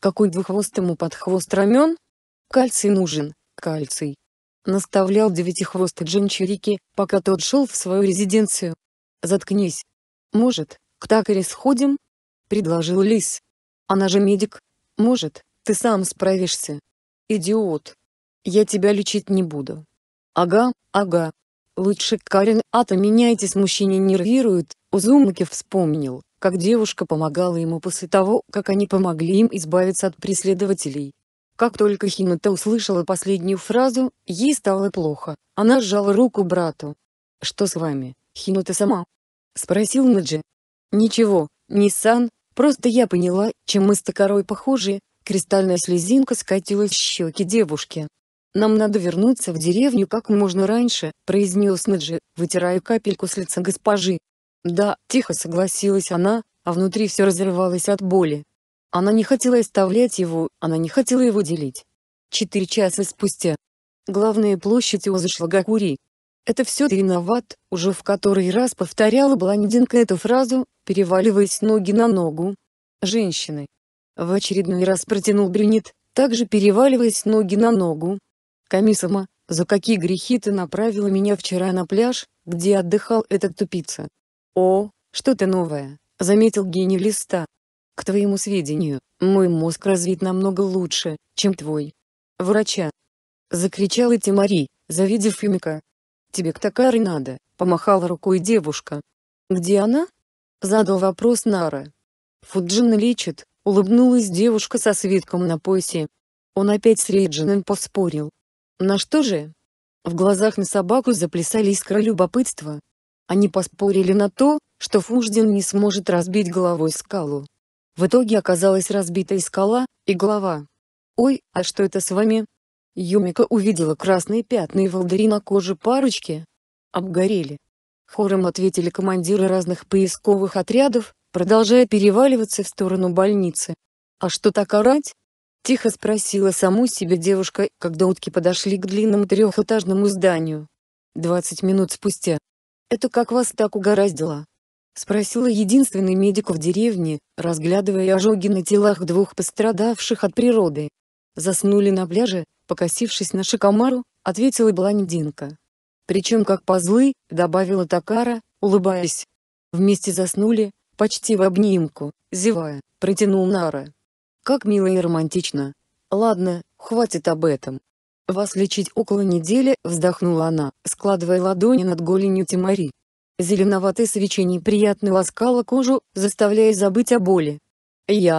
«Какой двуххвостому под хвост рамен?» «Кальций нужен, кальций», — наставлял девятихвостый джинчурики, пока тот шел в свою резиденцию. «Заткнись. Может, к такаре сходим?» — предложил лис. «Она же медик. Может, ты сам справишься, «Идиот! Я тебя лечить не буду!» «Ага, ага! Лучше Карен Ата меняйтесь!» Мужчине нервирует, Узумаки вспомнил, как девушка помогала ему после того, как они помогли им избавиться от преследователей. Как только Хината услышала последнюю фразу, ей стало плохо, она сжала руку брату. «Что с вами, Хината сама?» — спросил Наджи. «Ничего, Ниссан, просто я поняла, чем мы с Токарой похожи, Кристальная слезинка скатилась с щеки девушки. «Нам надо вернуться в деревню как можно раньше», — произнес Наджи, вытирая капельку с лица госпожи. «Да», — тихо согласилась она, а внутри все разрывалось от боли. Она не хотела оставлять его, она не хотела его делить. Четыре часа спустя. Главная площадь Озашлагакури. «Это все ты виноват», — уже в который раз повторяла блондинка эту фразу, переваливаясь ноги на ногу. Женщины, в очередной раз протянул брюнет, также переваливаясь ноги на ногу. «Комиссама, за какие грехи ты направила меня вчера на пляж, где отдыхал этот тупица?» «О, что-то новое», — заметил гений листа. «К твоему сведению, мой мозг развит намного лучше, чем твой». «Врача!» — закричала Тимари, завидев Юмика. «Тебе к Токаре надо», — помахала рукой девушка. «Где она?» — задал вопрос Нара. «Фуджина лечит, Улыбнулась девушка со свитком на поясе. Он опять с Реджином поспорил. На что же? В глазах на собаку заплясали искра любопытства. Они поспорили на то, что Фуждин не сможет разбить головой скалу. В итоге оказалась разбитая скала, и голова. «Ой, а что это с вами?» Юмика увидела красные пятна и волдыри на коже парочки. Обгорели. Хором ответили командиры разных поисковых отрядов, продолжая переваливаться в сторону больницы. «А что так орать?» Тихо спросила саму себя девушка, когда утки подошли к длинному трехэтажному зданию. Двадцать минут спустя. «Это как вас так угораздило?» Спросила единственный медик в деревне, разглядывая ожоги на телах двух пострадавших от природы. «Заснули на пляже, покосившись на шикомару», — ответила блондинка. «Причем как позлы», — добавила Такара, улыбаясь. «Вместе заснули, почти в обнимку, зевая, протянул Нара. Как мило и романтично. Ладно, хватит об этом. Вас лечить около недели, вздохнула она, складывая ладони над голенью Тимари. Зеленоватое свечение приятно ласкало кожу, заставляя забыть о боли. Я.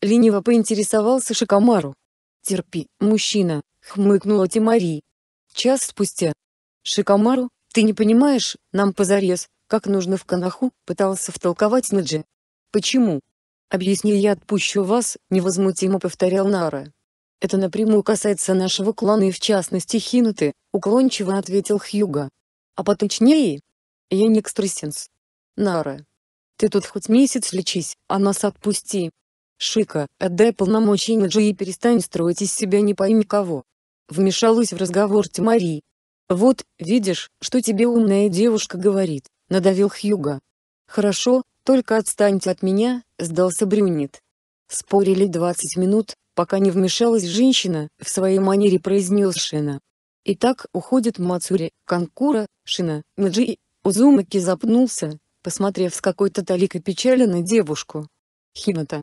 Лениво поинтересовался Шикомару. Терпи, мужчина, хмыкнула Тимари. Час спустя. Шикомару, ты не понимаешь, нам позарез, как нужно в Канаху, пытался втолковать Наджи. «Почему?» «Объясни, я отпущу вас», — невозмутимо повторял Нара. «Это напрямую касается нашего клана и в частности Хинуты», — уклончиво ответил Хьюга. «А поточнее?» «Я не экстрасенс». «Нара, ты тут хоть месяц лечись, а нас отпусти». «Шика, отдай полномочия Наджи и перестань строить из себя не пойми кого». Вмешалась в разговор Тимари. «Вот, видишь, что тебе умная девушка говорит. — надавил Хьюга. «Хорошо, только отстаньте от меня», — сдался Брюнет. Спорили 20 минут, пока не вмешалась женщина, в своей манере произнес Шина. Итак, уходит Мацури, Конкура, Шина, Наджи. Узумаки запнулся, посмотрев с какой-то таликой печали на девушку. Хината.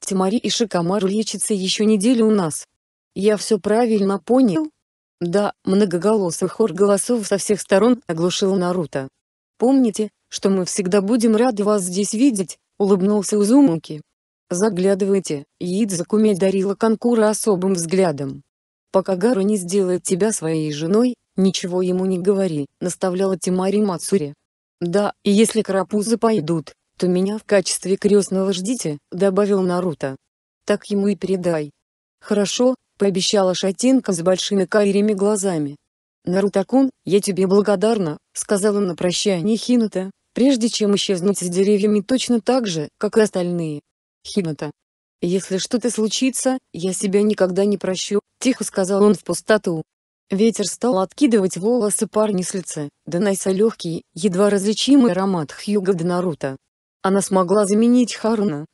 Тимари и Шикамару лечатся еще неделю у нас. Я все правильно понял? Да, многоголосый хор голосов со всех сторон оглушил Наруто. Помните, что мы всегда будем рады вас здесь видеть», — улыбнулся Узумуки. «Заглядывайте», — Идзакуме дарила Конкура особым взглядом. «Пока Гару не сделает тебя своей женой, ничего ему не говори», — наставляла Тимари Мацури. «Да, и если карапузы пойдут, то меня в качестве крестного ждите», — добавил Наруто. «Так ему и передай». «Хорошо», — пообещала Шатинка с большими карими глазами. «Нарутакун, я тебе благодарна», — сказал он на прощание Хината, прежде чем исчезнуть с деревьями точно так же, как и остальные. «Хината, если что-то случится, я себя никогда не прощу», — тихо сказал он в пустоту. Ветер стал откидывать волосы парня с лица, донося легкий, едва различимый аромат Хьюга до Наруто. Она смогла заменить Харуна.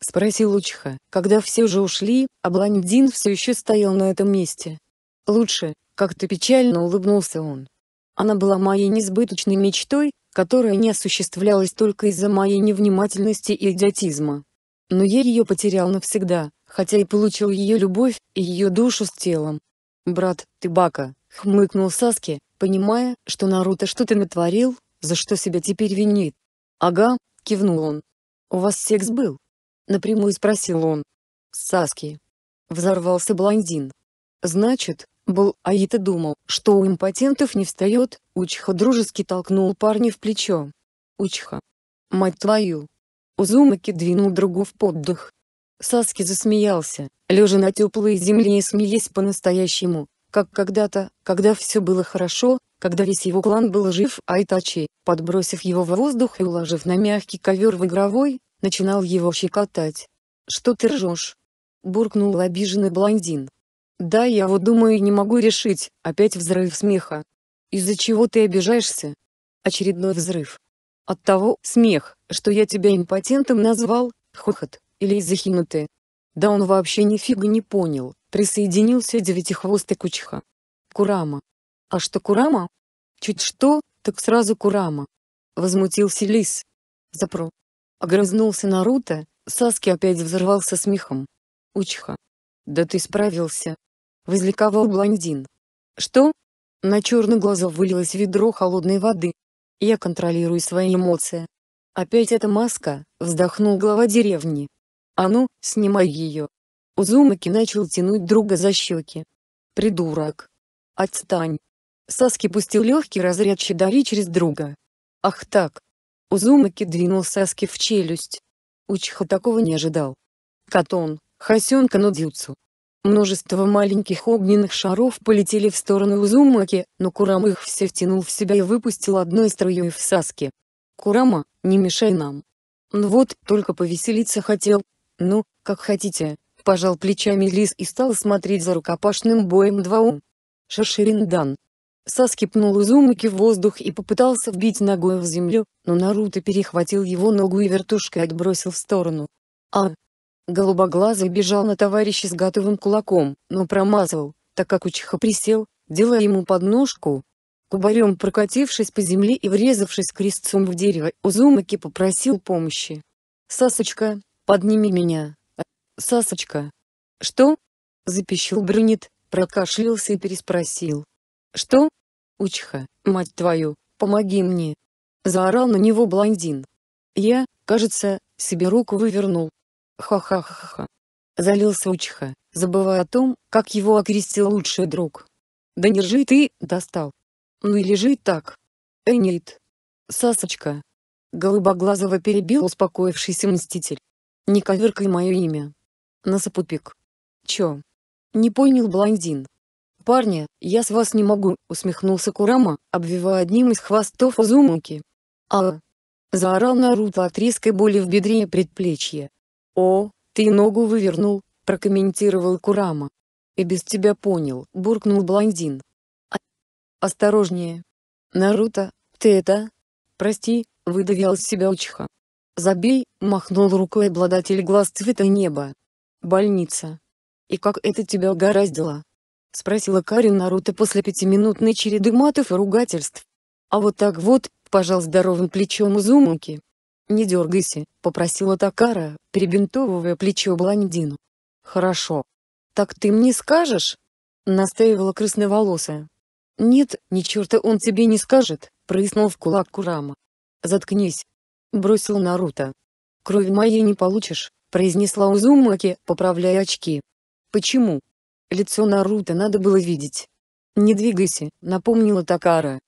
Спросил Учиха, когда все уже ушли, а Блондин все еще стоял на этом месте. «Лучше, как-то печально улыбнулся он. Она была моей несбыточной мечтой, которая не осуществлялась только из-за моей невнимательности и идиотизма. Но я ее потерял навсегда, хотя и получил ее любовь, и ее душу с телом. «Брат, ты бака», — хмыкнул Саски, понимая, что Наруто что-то натворил, за что себя теперь винит. «Ага», — кивнул он. «У вас секс был?» — напрямую спросил он. «Саски». Взорвался блондин. «Значит, был, а я-то думал, что у импотентов не встает, Учха дружески толкнул парня в плечо. Учха. Мать твою. Узумаки двинул другу в поддых. Саски засмеялся, лежа на теплой земле и смеясь по-настоящему, как когда-то, когда все было хорошо, когда весь его клан был жив, а Итачи, подбросив его в воздух и уложив на мягкий ковер в игровой, начинал его щекотать. «Что ты ржешь?» – буркнул обиженный блондин. Да, я вот думаю и не могу решить, опять взрыв смеха. Из-за чего ты обижаешься? Очередной взрыв. От того смех, что я тебя импотентом назвал, хохот, или из-за хинуты. Да он вообще нифига не понял, присоединился девятихвостый кучха. Курама. А что Курама? Чуть что, так сразу Курама. Возмутился Лис. Запро. Огрызнулся Наруто, Саски опять взорвался смехом. Учха. Да ты справился, возликовал блондин. «Что?» На черные глаза вылилось ведро холодной воды. Я контролирую свои эмоции. Опять эта маска, вздохнул глава деревни. А ну, снимай ее. Узумаки начал тянуть друга за щеки. Придурок. Отстань. Саски пустил легкий разряд щедари через друга. Ах так. Узумаки двинул Саски в челюсть. Учиха такого не ожидал. Катон, Хасенка Нудзюцу. Множество маленьких огненных шаров полетели в сторону Узумаки, но Курама их все втянул в себя и выпустил одной струей в Саске. «Курама, не мешай нам!» «Ну вот, только повеселиться хотел!» «Ну, как хотите!» – пожал плечами Лис и стал смотреть за рукопашным боем 2 Шашириндан. Саски пнул Узумаки в воздух и попытался вбить ногой в землю, но Наруто перехватил его ногу и вертушкой отбросил в сторону. «А, Голубоглазый бежал на товарища с готовым кулаком, но промазал, так как учиха присел, делая ему подножку. Кубарем прокатившись по земле и врезавшись крестцом в дерево, Узумаки попросил помощи. «Сасочка, подними меня!» «Сасочка!» «Что?» — запищил Брюнет, прокашлялся и переспросил. «Что?» «Учиха, мать твою, помоги мне!» Заорал на него блондин. Я, кажется, себе руку вывернул, Ха-ха-ха-ха. Залился Учиха, забывая о том, как его окрестил лучший друг. Да не ржи ты, достал. Ну и лежи так. Энит. Сасочка. Голубоглазово перебил успокоившийся мститель. Не коверкай мое имя. Насопупик. Чё? Не понял блондин. Парня, я с вас не могу, усмехнулся Курама, обвивая одним из хвостов Узумуки. А! Заорал Наруто от резкой боли в бедре и предплечье. «О, ты ногу вывернул», — прокомментировал Курама. «И без тебя понял», — буркнул блондин. А... «Осторожнее. Наруто, ты это...» «Прости», — выдавил из себя Учиха. «Забей», — махнул рукой обладатель глаз цвета неба. «Больница. И как это тебя угораздило?» — спросила Карин Наруто после пятиминутной череды матов и ругательств. «А вот так вот», — пожал здоровым плечом Узумаки. «Не дергайся», — попросила Такара, перебинтовывая плечо блондину. «Хорошо. Так ты мне скажешь?» — настаивала красноволосая. «Нет, ни черта он тебе не скажет», — прояснул в кулак Курама. «Заткнись», — бросил Наруто. «Крови моей не получишь», — произнесла Узумаки, поправляя очки. «Почему?» Лицо Наруто надо было видеть. «Не двигайся», — напомнила Такара.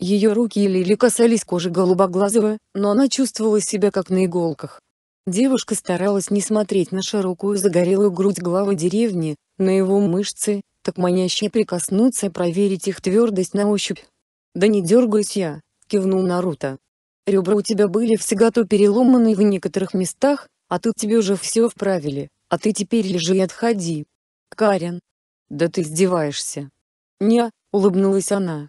Ее руки еле-еле касались кожи голубоглазого, но она чувствовала себя как на иголках. Девушка старалась не смотреть на широкую загорелую грудь главы деревни, на его мышцы, так маняще прикоснуться и проверить их твердость на ощупь. «Да не дергайся я», — кивнул Наруто. «Ребра у тебя были всегда то переломаны в некоторых местах, а тут тебе уже все вправили, а ты теперь лежи и отходи». «Карен». «Да ты издеваешься». «Не», — улыбнулась она.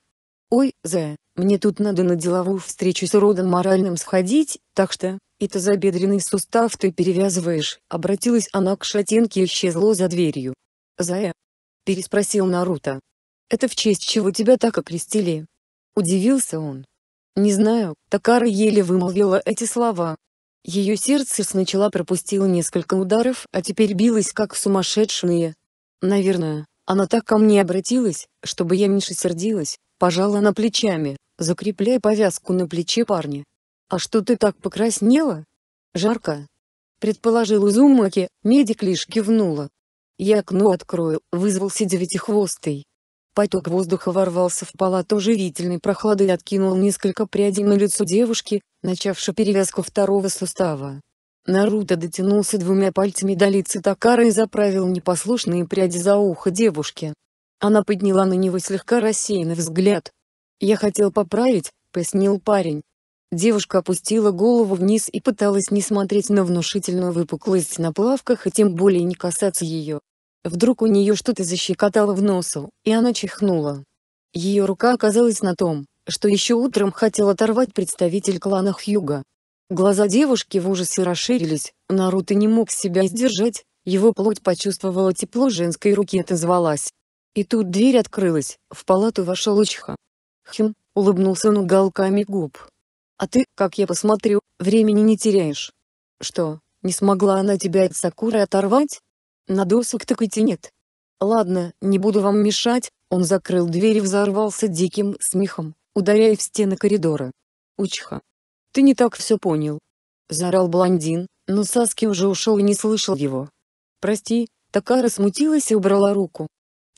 «Ой, Зая, мне тут надо на деловую встречу с уродом моральным сходить, так что, это забедренный сустав ты перевязываешь», — обратилась она к шатенке и исчезла за дверью. «Зая?» — переспросил Наруто. «Это в честь чего тебя так окрестили?» Удивился он. «Не знаю», — Такара еле вымолвила эти слова. Ее сердце сначала пропустило несколько ударов, а теперь билось как сумасшедшее. «Наверное, она так ко мне обратилась, чтобы я меньше сердилась, Пожала на плечами, закрепляя повязку на плече парня. «А что ты так покраснела?» «Жарко!» Предположил Узумаки, медик лишь кивнула. «Я окно открою», — вызвался девятихвостый. Поток воздуха ворвался в палату живительной прохлады и откинул несколько прядей на лицо девушки, начавшей перевязку второго сустава. Наруто дотянулся двумя пальцами до лица Такара и заправил непослушные пряди за ухо девушки, она подняла на него слегка рассеянный взгляд. «Я хотел поправить», — пояснил парень. Девушка опустила голову вниз и пыталась не смотреть на внушительную выпуклость на плавках и тем более не касаться ее. Вдруг у нее что-то защекотало в носу, и она чихнула. Ее рука оказалась на том, что еще утром хотел оторвать представитель клана Хьюга. Глаза девушки в ужасе расширились, Наруто не мог себя сдержать, его плоть почувствовала тепло женской руки и отозвалась. И тут дверь открылась, в палату вошел Учха. Хм, улыбнулся он уголками губ. А ты, как я посмотрю, времени не теряешь. Что, не смогла она тебя от Сакуры оторвать? На досуг так идти нет. Ладно, не буду вам мешать, он закрыл дверь и взорвался диким смехом, ударяя в стены коридора. Учха. Ты не так все понял. Заорал блондин, но Саски уже ушел и не слышал его. Прости, Такара смутилась и убрала руку.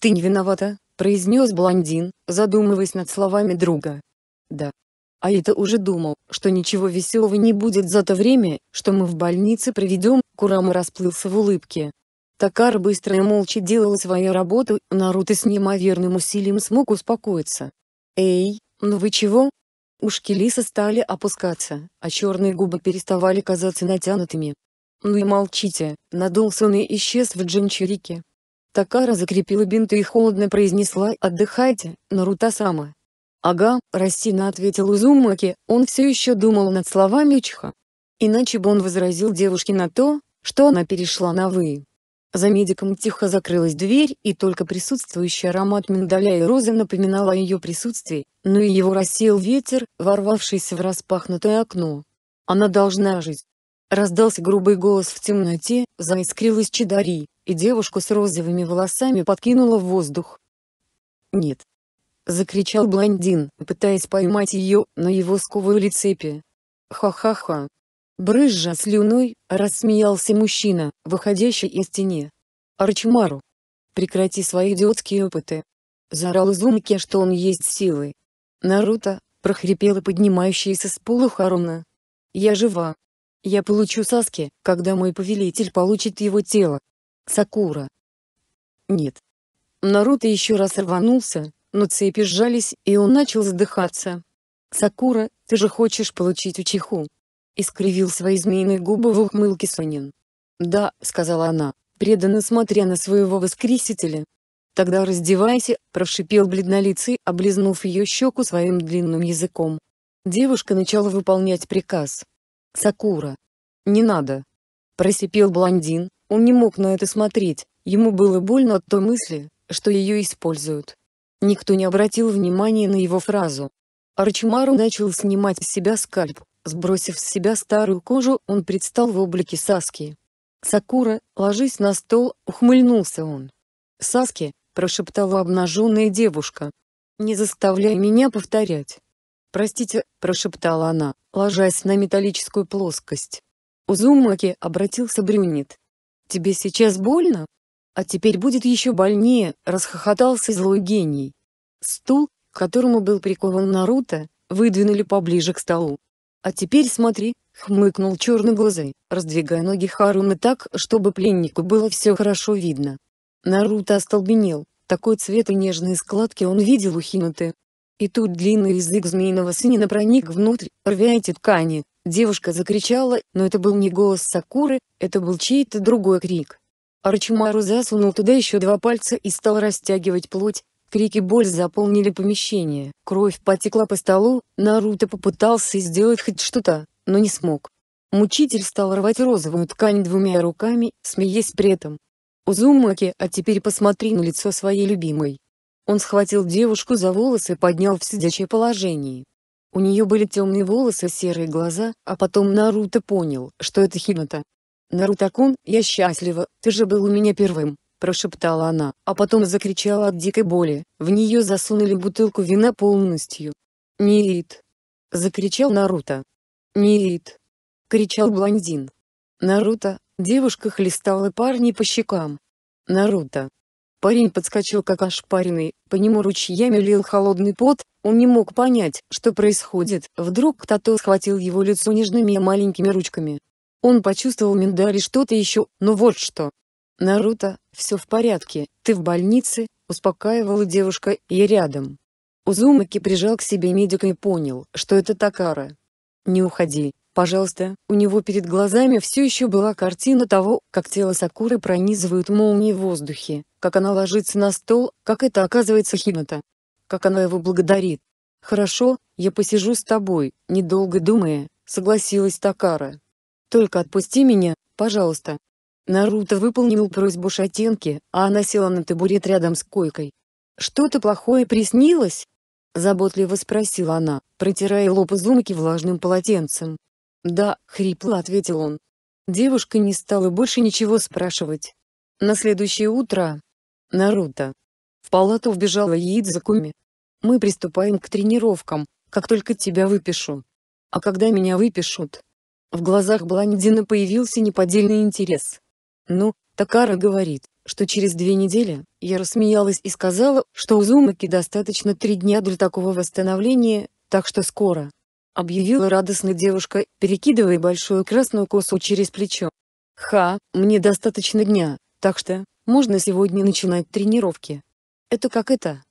«Ты не виновата», — произнес блондин, задумываясь над словами друга. «Да». А это уже думал, что ничего веселого не будет за то время, что мы в больнице проведем, Курама расплылся в улыбке. Такар быстро и молча делал свою работу, Наруто с неимоверным усилием смог успокоиться. «Эй, ну вы чего?» Ушки Лиса стали опускаться, а черные губы переставали казаться натянутыми. «Ну и молчите», — надулся он и исчез в джинчурике. Такара закрепила бинты и холодно произнесла «Отдыхайте, Наруто-сама». «Ага», — Растина ответил Узумаки, он все еще думал над словами Учха. Иначе бы он возразил девушке на то, что она перешла на «вы». За медиком тихо закрылась дверь, и только присутствующий аромат миндаля и розы напоминал о ее присутствии, но ну и его рассеял ветер, ворвавшийся в распахнутое окно. «Она должна жить!» Раздался грубый голос в темноте, заискрилась Чидари и девушку с розовыми волосами подкинула в воздух. «Нет!» — закричал блондин, пытаясь поймать ее, но его сковывали цепи. «Ха-ха-ха!» Брызжа слюной, рассмеялся мужчина, выходящий из тени. «Арчимару! Прекрати свои идиотские опыты!» Заорал Зумке, что он есть силы. «Наруто!» — прохрипела поднимающаяся с пола Харуна. «Я жива! Я получу Саски, когда мой повелитель получит его тело!» Сакура. Нет. Наруто еще раз рванулся, но цепи сжались, и он начал задыхаться. «Сакура, ты же хочешь получить учиху?» Искривил свои змеиные губы в ухмылке Сонин. «Да», — сказала она, преданно смотря на своего воскресителя. «Тогда раздевайся», — прошипел бледнолицый, облизнув ее щеку своим длинным языком. Девушка начала выполнять приказ. «Сакура!» «Не надо!» — просипел блондин, он не мог на это смотреть, ему было больно от той мысли, что ее используют. Никто не обратил внимания на его фразу. Арчимару начал снимать с себя скальп, сбросив с себя старую кожу, он предстал в облике Саски. «Сакура, ложись на стол», — ухмыльнулся он. «Саски», — прошептала обнаженная девушка. «Не заставляй меня повторять». «Простите», — прошептала она, ложась на металлическую плоскость. Узумаки обратился Брюнет. «Тебе сейчас больно? А теперь будет еще больнее!» — расхохотался злой гений. Стул, к которому был прикован Наруто, выдвинули поближе к столу. «А теперь смотри!» — хмыкнул глазой, раздвигая ноги Харуна так, чтобы пленнику было все хорошо видно. Наруто остолбенел, такой цвет и нежные складки он видел у Хинуты. И тут длинный язык змеиного синина проник внутрь, рвя эти ткани, Девушка закричала, но это был не голос Сакуры, это был чей-то другой крик. Арчимару засунул туда еще два пальца и стал растягивать плоть, крики боль заполнили помещение, кровь потекла по столу, Наруто попытался сделать хоть что-то, но не смог. Мучитель стал рвать розовую ткань двумя руками, смеясь при этом. «Узумаки, а теперь посмотри на лицо своей любимой». Он схватил девушку за волосы и поднял в сидячее положение. У нее были темные волосы серые глаза, а потом Наруто понял, что это Хината. «Наруто-кун, я счастлива, ты же был у меня первым», – прошептала она, а потом закричала от дикой боли, в нее засунули бутылку вина полностью. «Ниит!» – закричал Наруто. «Ниит!» – кричал блондин. «Наруто!» – девушка хлестала парней по щекам. «Наруто!» Парень подскочил как ошпаренный, по нему ручьями лил холодный пот, он не мог понять, что происходит, вдруг кто-то схватил его лицо нежными маленькими ручками. Он почувствовал миндаль и что-то еще, но «Ну вот что. «Наруто, все в порядке, ты в больнице», — успокаивала девушка, — «я рядом». Узумаки прижал к себе медика и понял, что это Такара. «Не уходи, пожалуйста», у него перед глазами все еще была картина того, как тело Сакуры пронизывают молнии в воздухе, как она ложится на стол, как это оказывается Хината как она его благодарит. «Хорошо, я посижу с тобой», — недолго думая, согласилась Такара. «Только отпусти меня, пожалуйста». Наруто выполнил просьбу Шатенки, а она села на табурет рядом с койкой. «Что-то плохое приснилось?» — заботливо спросила она, протирая лоб Изумаки влажным полотенцем. «Да», — хрипло ответил он. Девушка не стала больше ничего спрашивать. На следующее утро Наруто в палату вбежала Яидзакуми, мы приступаем к тренировкам, как только тебя выпишу. А когда меня выпишут? В глазах блондина появился неподдельный интерес. Ну, Такара говорит, что через две недели, я рассмеялась и сказала, что у Зумаки достаточно три дня для такого восстановления, так что скоро. Объявила радостно девушка, перекидывая большую красную косу через плечо. Ха, мне достаточно дня, так что, можно сегодня начинать тренировки. Это как это?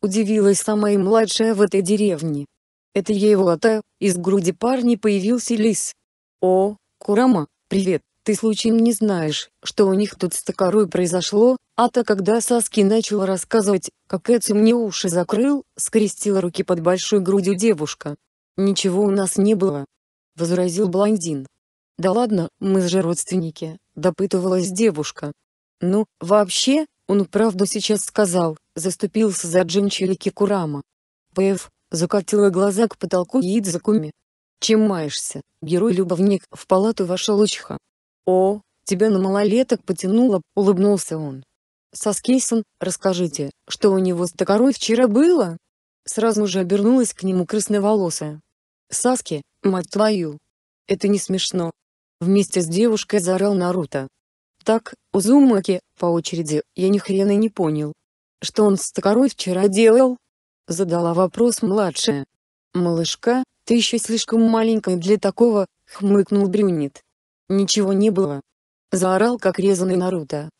Удивилась самая младшая в этой деревне. Это Ейлата, из груди парни появился лис. «О, Курама, привет, ты случайно не знаешь, что у них тут с Токарой произошло?» А то, когда Саски начал рассказывать, как Эцу мне уши закрыл, скрестила руки под большой грудью девушка. «Ничего у нас не было», — возразил блондин. «Да ладно, мы же родственники», — допытывалась девушка. «Ну, вообще, он правду сейчас сказал, заступился за Джинчири Кикурама. П.Ф. закатила глаза к потолку Идзакуми. «Чем маешься, герой-любовник?» В палату вошел Учха. «О, тебя на малолеток потянуло», — улыбнулся он. «Соскейсон, расскажите, что у него с Токарой вчера было?» Сразу же обернулась к нему красноволосая. «Саски, мать твою! Это не смешно!» Вместе с девушкой заорал Наруто. «Так, Узумаки, по очереди, я ни хрена не понял, «Что он с Токарой вчера делал?» — задала вопрос младшая. «Малышка, ты еще слишком маленькая для такого», — хмыкнул Брюнет. «Ничего не было». Заорал как резанный Наруто.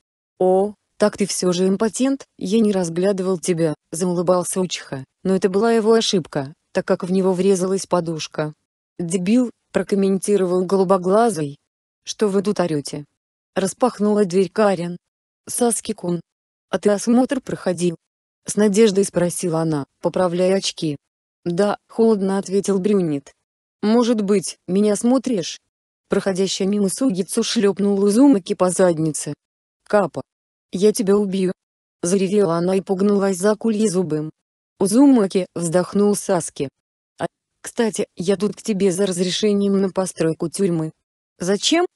«О, так ты все же импотент, я не разглядывал тебя», — заулыбался Учиха, но это была его ошибка, так как в него врезалась подушка. «Дебил», — прокомментировал голубоглазый. «Что вы тут орете?» Распахнула дверь Карен. «Саски-кун, «А ты осмотр проходил?» С надеждой спросила она, поправляя очки. «Да», — холодно ответил брюнет. «Может быть, меня смотришь?» Проходящая мимо Сугицу шлепнула Узумаки по заднице. «Капа! Я тебя убью!» Заревела она и погнулась за кульезубым. Узумаки вздохнул Саски. «А, кстати, я тут к тебе за разрешением на постройку тюрьмы». «Зачем?»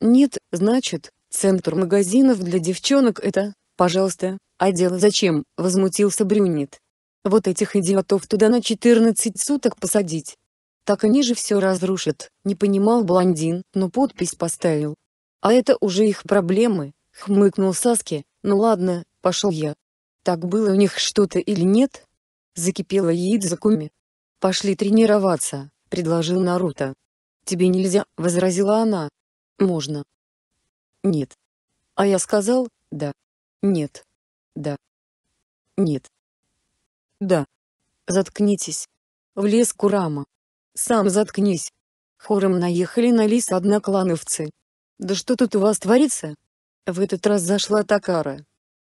«Нет, значит, центр магазинов для девчонок это...» «Пожалуйста, а дело зачем?» – возмутился Брюнет. «Вот этих идиотов туда на 14 суток посадить. Так они же все разрушат», – не понимал блондин, но подпись поставил. «А это уже их проблемы», – хмыкнул Саски, «ну ладно, пошел я». Так было у них что-то или нет? Закипела Куми. «Пошли тренироваться», — предложил Наруто. «Тебе нельзя», — возразила она. «Можно». «Нет». «А я сказал, да». Нет. Да. Нет. Да. Заткнитесь. В лес Курама. Сам заткнись. Хором наехали на лиса одноклановцы. Да что тут у вас творится? В этот раз зашла Такара.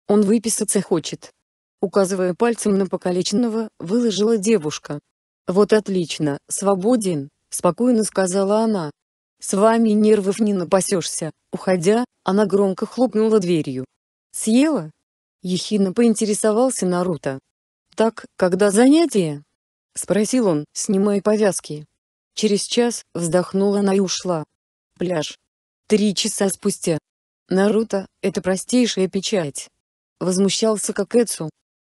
Он выписаться хочет. Указывая пальцем на покалеченного, выложила девушка. Вот отлично, свободен, спокойно сказала она. С вами нервов не напасешься. Уходя, она громко хлопнула дверью. Съела? Ехидно поинтересовался Наруто. Так, когда занятие? Спросил он, снимая повязки. Через час вздохнула она и ушла. Пляж. Три часа спустя. Наруто — это простейшая печать. Возмущался Какэцу.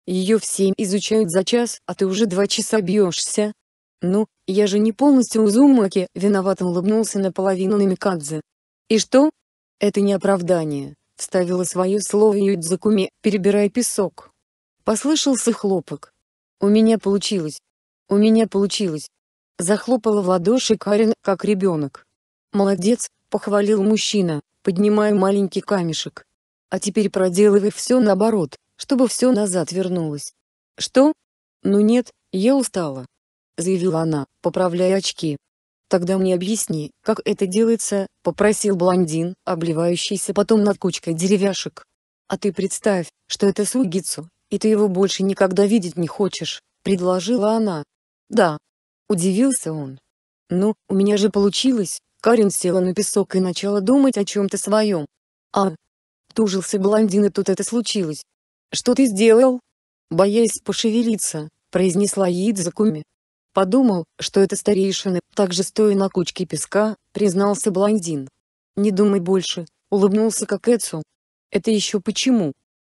Ее все изучают за час, а ты уже два часа бьешься. Ну, я же не полностью Узумаки, виновато улыбнулся наполовину Намикадзе. И что? Это не оправдание ставила свое слово Юдзакуми, перебирая песок. Послышался хлопок. «У меня получилось! У меня получилось!» Захлопала в ладоши Карин, как ребенок. «Молодец!» — похвалил мужчина, поднимая маленький камешек. «А теперь проделывай все наоборот, чтобы все назад вернулось». «Что?» «Ну нет, я устала», — заявила она, поправляя очки. «Тогда мне объясни, как это делается», — попросил блондин, обливающийся потом над кучкой деревяшек. «А ты представь, что это сугицу, и ты его больше никогда видеть не хочешь», — предложила она. «Да». Удивился он. «Ну, у меня же получилось», — Карен села на песок и начала думать о чем-то своем. «А...» — тужился блондин, и тут это случилось. «Что ты сделал?» Боясь пошевелиться, произнесла Идзакуми. Подумал, что это старейшины, также стоя на кучке песка, признался блондин. «Не думай больше», — улыбнулся Кокетсу. «Это еще почему?»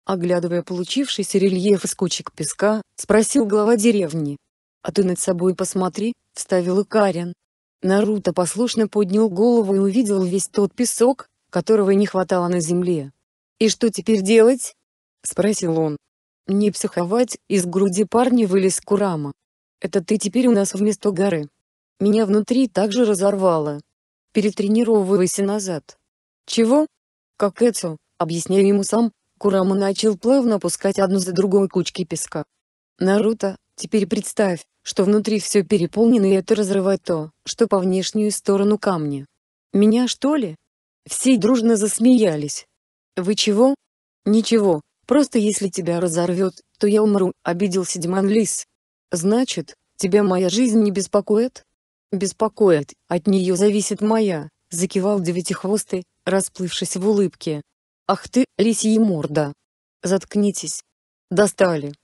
Оглядывая получившийся рельеф из кучек песка, спросил глава деревни. «А ты над собой посмотри», — вставил Икарин. Наруто послушно поднял голову и увидел весь тот песок, которого не хватало на земле. «И что теперь делать?» — спросил он. «Не психовать», — из груди парня вылез Курама. Это ты теперь у нас вместо горы. Меня внутри также разорвало. Перетренировывайся назад. Чего? Как Эцу, объясняя ему сам, Курама начал плавно опускать одну за другой кучки песка. Наруто, теперь представь, что внутри все переполнено и это разрывает то, что по внешнюю сторону камня. Меня что ли? Все дружно засмеялись. Вы чего? Ничего, просто если тебя разорвет, то я умру, обиделся Диман Лис. Значит, тебя моя жизнь не беспокоит? Беспокоит, от нее зависит моя, закивал девятихвостый, расплывшись в улыбке. Ах ты, лисья морда. Заткнитесь. Достали.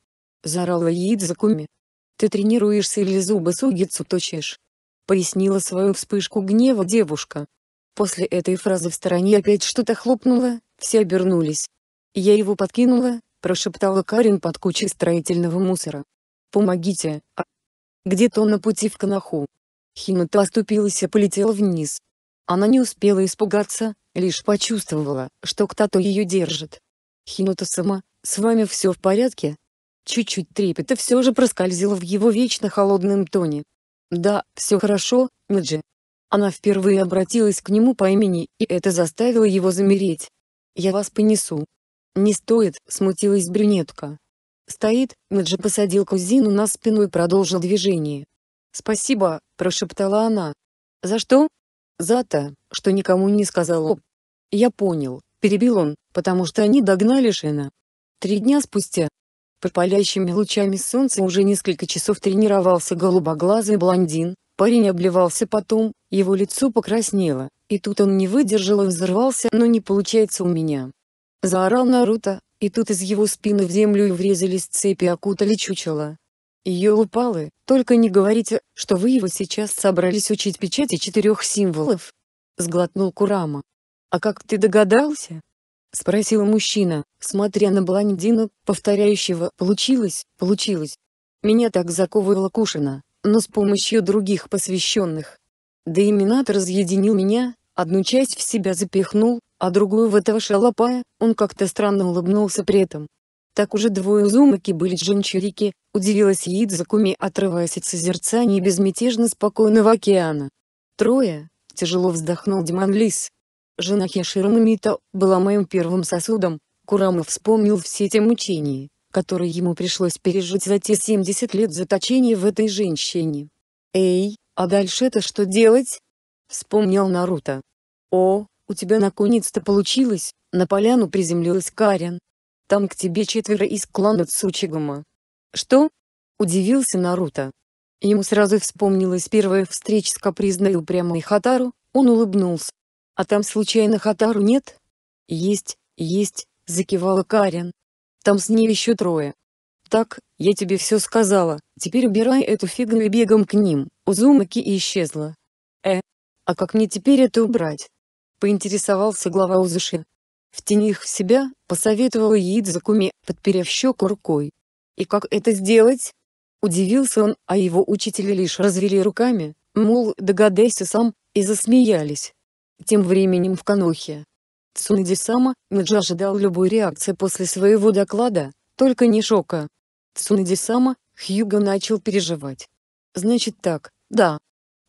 Зарала Идзакуми. Ты тренируешься или зубы сугицу точишь? Пояснила свою вспышку гнева девушка. После этой фразы в стороне опять что-то хлопнуло, все обернулись. Я его подкинула, прошептала Карин под кучей строительного мусора. Помогите, а... Где-то на пути в Канаху. Хината оступилась и полетела вниз. Она не успела испугаться, лишь почувствовала, что кто-то ее держит. Хината сама, с вами все в порядке? Чуть-чуть трепета все же проскользила в его вечно холодном тоне. Да, все хорошо, Миджи. Она впервые обратилась к нему по имени, и это заставило его замереть. «Я вас понесу». «Не стоит», — смутилась брюнетка. Стоит, Меджи посадил кузину на спину и продолжил движение. «Спасибо», — прошептала она. «За что?» «За то, что никому не сказал об». «Я понял», — перебил он, потому что они догнали Шена. Три дня спустя. по палящими лучами солнца уже несколько часов тренировался голубоглазый блондин, парень обливался потом, его лицо покраснело, и тут он не выдержал и взорвался «но не получается у меня». Заорал Наруто, и тут из его спины в землю врезались цепи окутали чучело. Ее упалы, только не говорите, что вы его сейчас собрались учить печати четырех символов. Сглотнул Курама. А как ты догадался? Спросил мужчина, смотря на блондину, повторяющего «получилось, получилось». Меня так заковывала Кушина, но с помощью других посвященных. Да иминат разъединил меня, одну часть в себя запихнул, а другую в этого шалопая, он как-то странно улыбнулся при этом. Так уже двое зумаки были джинчурики, удивилась Идзакуми, отрываясь от созерцания и безмятежно спокойного океана. Трое, тяжело вздохнул Диман Лис. Жена Хеширо Мамито была моим первым сосудом, Курама вспомнил все те мучения, которые ему пришлось пережить за те 70 лет заточения в этой женщине. «Эй, а дальше это что делать?» — вспомнил Наруто. «О, у тебя наконец-то получилось, на поляну приземлилась Карен. Там к тебе четверо из клана Цучигама. Что? Удивился Наруто. Ему сразу вспомнилась первая встреча с капризной упрямой Хатару, он улыбнулся. А там случайно Хатару нет? Есть, есть, закивала Карен. Там с ней еще трое. Так, я тебе все сказала, теперь убирай эту фигню и бегом к ним, Узумаки исчезла. Э, а как мне теперь это убрать? поинтересовался глава Узыши В тени их себя, посоветовала Идзакуми, подперев щеку рукой. «И как это сделать?» Удивился он, а его учители лишь развели руками, мол, догадайся сам, и засмеялись. Тем временем в Канохе. Цунади-сама, Наджа ожидал любой реакции после своего доклада, только не шока. Цунади-сама, Хьюго начал переживать. «Значит так, да,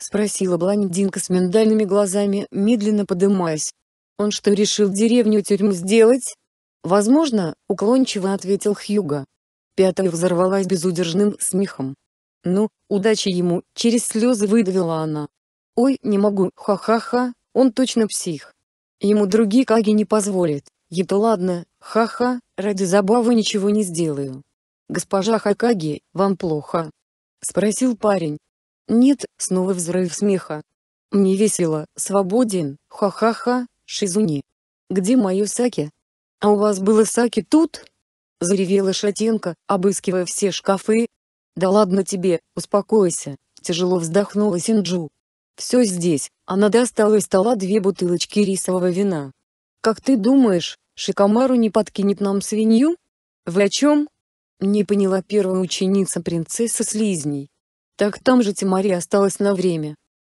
Спросила блондинка с миндальными глазами, медленно подымаясь. Он что, решил деревню тюрьму сделать? Возможно, уклончиво ответил Хьюга. Пятая взорвалась безудержным смехом. «Ну, удачи ему!» — через слезы выдавила она. «Ой, не могу, ха-ха-ха, он точно псих. Ему другие каги не позволят, это ладно, ха-ха, ради забавы ничего не сделаю». «Госпожа Хакаги, вам плохо?» — спросил парень, нет, снова взрыв смеха. Мне весело, свободен, ха-ха-ха, Шизуни. Где мое саки? А у вас было саки тут? Заревела Шатенко, обыскивая все шкафы. Да ладно тебе, успокойся, тяжело вздохнула Синджу. Все здесь, она достала из стола две бутылочки рисового вина. Как ты думаешь, Шикамару не подкинет нам свинью? Вы о чем? Не поняла первая ученица принцессы Слизней. Так там же Тимари осталась на время.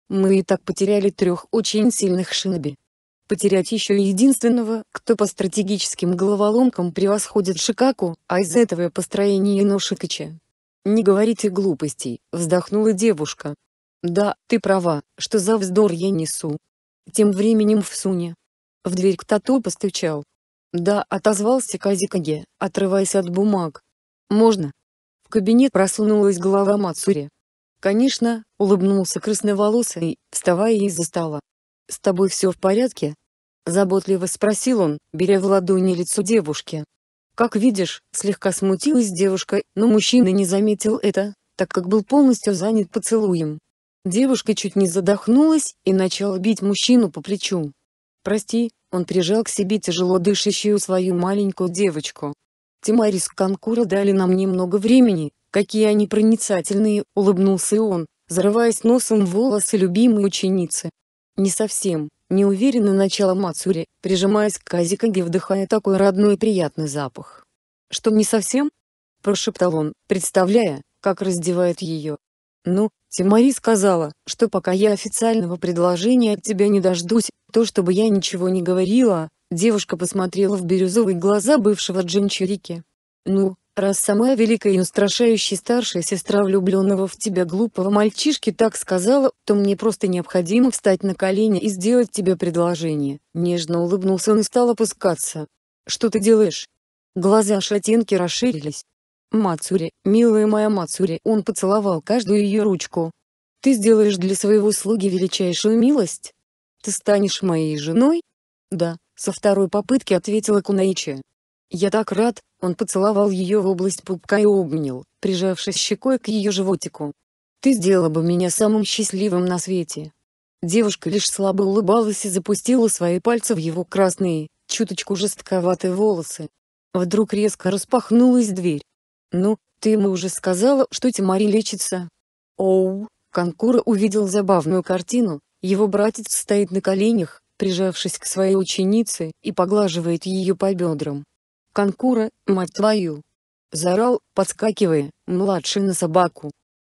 Мы и так потеряли трех очень сильных шиноби. Потерять еще и единственного, кто по стратегическим головоломкам превосходит Шикаку, а из этого построение Ношикача. «Не говорите глупостей», — вздохнула девушка. «Да, ты права, что за вздор я несу». Тем временем в Суне. В дверь к Тату постучал. «Да», — отозвался Казикаге, отрываясь от бумаг. «Можно?» В кабинет просунулась голова Мацури. «Конечно», — улыбнулся красноволосый, вставая из-за стола. «С тобой все в порядке?» — заботливо спросил он, беря в ладони лицо девушки. Как видишь, слегка смутилась девушка, но мужчина не заметил это, так как был полностью занят поцелуем. Девушка чуть не задохнулась и начала бить мужчину по плечу. «Прости», — он прижал к себе тяжело дышащую свою маленькую девочку. Тимарис Конкура дали нам немного времени, Какие они проницательные, улыбнулся и он, зарываясь носом в волосы любимой ученицы. Не совсем, неуверенно начала Мацури, прижимаясь к Казикаге, вдыхая такой родной и приятный запах. Что не совсем? прошептал он, представляя, как раздевает ее. «Ну, Тимари сказала, что пока я официального предложения от тебя не дождусь, то чтобы я ничего не говорила», девушка посмотрела в бирюзовые глаза бывшего Джинчирики. «Ну, Раз самая великая и устрашающая старшая сестра влюбленного в тебя глупого мальчишки так сказала, то мне просто необходимо встать на колени и сделать тебе предложение. Нежно улыбнулся он и стал опускаться. Что ты делаешь? Глаза шатенки расширились. Мацури, милая моя Мацури, он поцеловал каждую ее ручку. Ты сделаешь для своего слуги величайшую милость? Ты станешь моей женой? Да, со второй попытки ответила Кунаичи. Я так рад, он поцеловал ее в область пупка и обнял, прижавшись щекой к ее животику. «Ты сделала бы меня самым счастливым на свете!» Девушка лишь слабо улыбалась и запустила свои пальцы в его красные, чуточку жестковатые волосы. Вдруг резко распахнулась дверь. «Ну, ты ему уже сказала, что Тимари лечится?» «Оу!» Конкура увидел забавную картину, его братец стоит на коленях, прижавшись к своей ученице, и поглаживает ее по бедрам. Конкура, мать твою! Заорал, подскакивая, младший на собаку.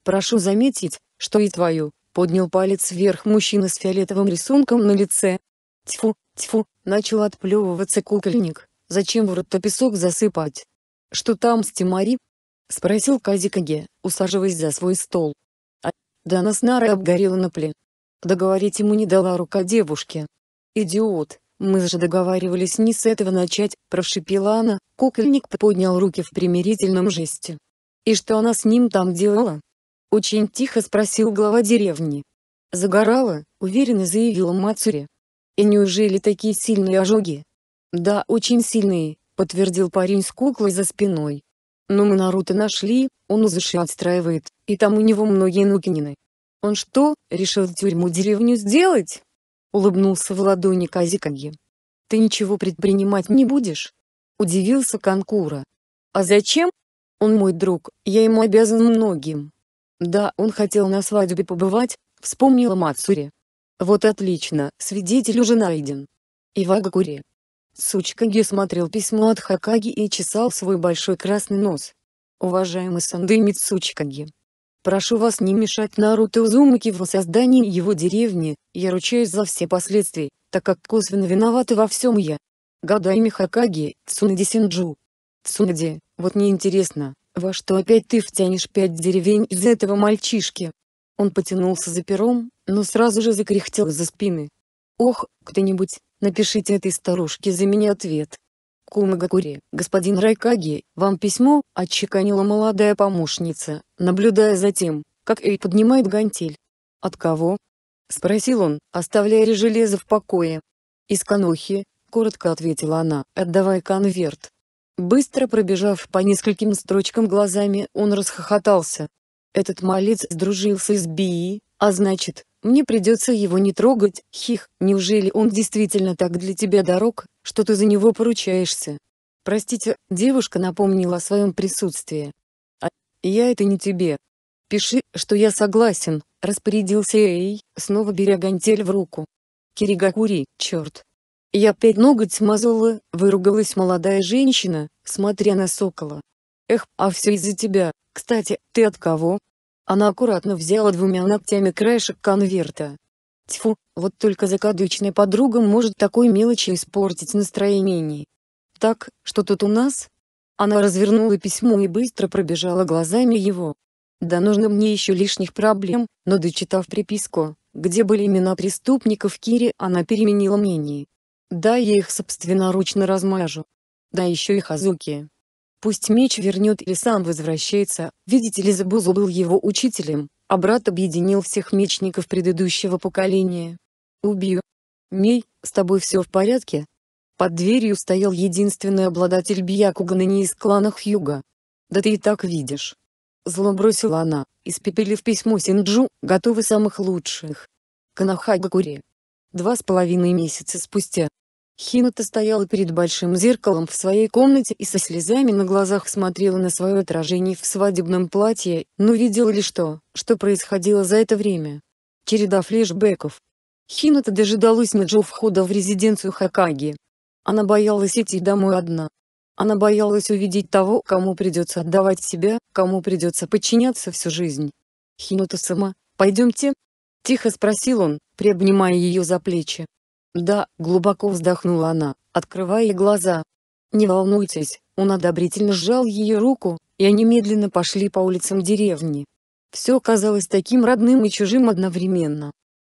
Прошу заметить, что и твою, поднял палец вверх мужчина с фиолетовым рисунком на лице. Тьфу, тьфу, начал отплевываться кукольник. Зачем в рот-то песок засыпать? Что там с Тимари? Спросил Казикаге, усаживаясь за свой стол. А, да нас нара обгорела на пле. Договорить ему не дала рука девушке. Идиот, «Мы же договаривались не с этого начать», – прошипела она, кукольник поднял руки в примирительном жесте. «И что она с ним там делала?» – очень тихо спросил глава деревни. «Загорала», – уверенно заявила Мацури. «И неужели такие сильные ожоги?» «Да, очень сильные», – подтвердил парень с куклой за спиной. «Но мы Наруто нашли, он Узуши отстраивает, и там у него многие нукинины». «Он что, решил тюрьму деревню сделать?» — улыбнулся в ладони Казиканье. «Ты ничего предпринимать не будешь?» — удивился Конкура. «А зачем? Он мой друг, я ему обязан многим». «Да, он хотел на свадьбе побывать», — вспомнила Мацури. «Вот отлично, свидетель уже найден». Ивага Кури. смотрел письмо от Хакаги и чесал свой большой красный нос. «Уважаемый Сандымит Сучкаги, Прошу вас не мешать Наруто Узумаки в создании его деревни, я ручаюсь за все последствия, так как косвенно виноваты во всем я. Гадай Михакаги, Цунади Синджу. Цунади, вот неинтересно, во что опять ты втянешь пять деревень из этого мальчишки? Он потянулся за пером, но сразу же закряхтел за спины. Ох, кто-нибудь, напишите этой старушке за меня ответ. Кумагакури, господин Райкаги, вам письмо, отчеканила молодая помощница, наблюдая за тем, как Эй поднимает гантель. От кого? Спросил он, оставляя железо в покое. Из Канохи, коротко ответила она, отдавая конверт. Быстро пробежав по нескольким строчкам глазами, он расхохотался. Этот малец сдружился с Бии, а значит, мне придется его не трогать, хих, неужели он действительно так для тебя дорог, что ты за него поручаешься? Простите, девушка напомнила о своем присутствии. А, я это не тебе. Пиши, что я согласен, распорядился Эй, снова беря гантель в руку. Киригакури, черт. Я опять ноготь смазала, выругалась молодая женщина, смотря на сокола. Эх, а все из-за тебя. Кстати, ты от кого? Она аккуратно взяла двумя ногтями краешек конверта. Тьфу, вот только закадычная подруга может такой мелочи испортить настроение. Так, что тут у нас? Она развернула письмо и быстро пробежала глазами его. Да нужно мне еще лишних проблем, но дочитав приписку, где были имена преступников Кири, она переменила мнение. Да, я их собственноручно размажу. Да еще и Хазуки. Пусть меч вернет или сам возвращается, видите ли Забузу был его учителем, а брат объединил всех мечников предыдущего поколения. Убью. Мей, с тобой все в порядке? Под дверью стоял единственный обладатель Бьякугана не из клана Хьюга. Да ты и так видишь. Зло бросила она, испепелив письмо Синджу, готовы самых лучших. Канахагакури. Два с половиной месяца спустя, Хината стояла перед большим зеркалом в своей комнате и со слезами на глазах смотрела на свое отражение в свадебном платье, но видела ли что, что происходило за это время. Череда флешбеков. Хината дожидалась Наджо входа в резиденцию Хакаги. Она боялась идти домой одна. Она боялась увидеть того, кому придется отдавать себя, кому придется подчиняться всю жизнь. «Хината сама, пойдемте?» Тихо спросил он, приобнимая ее за плечи. Да, глубоко вздохнула она, открывая глаза. Не волнуйтесь, он одобрительно сжал ее руку, и они медленно пошли по улицам деревни. Все казалось таким родным и чужим одновременно.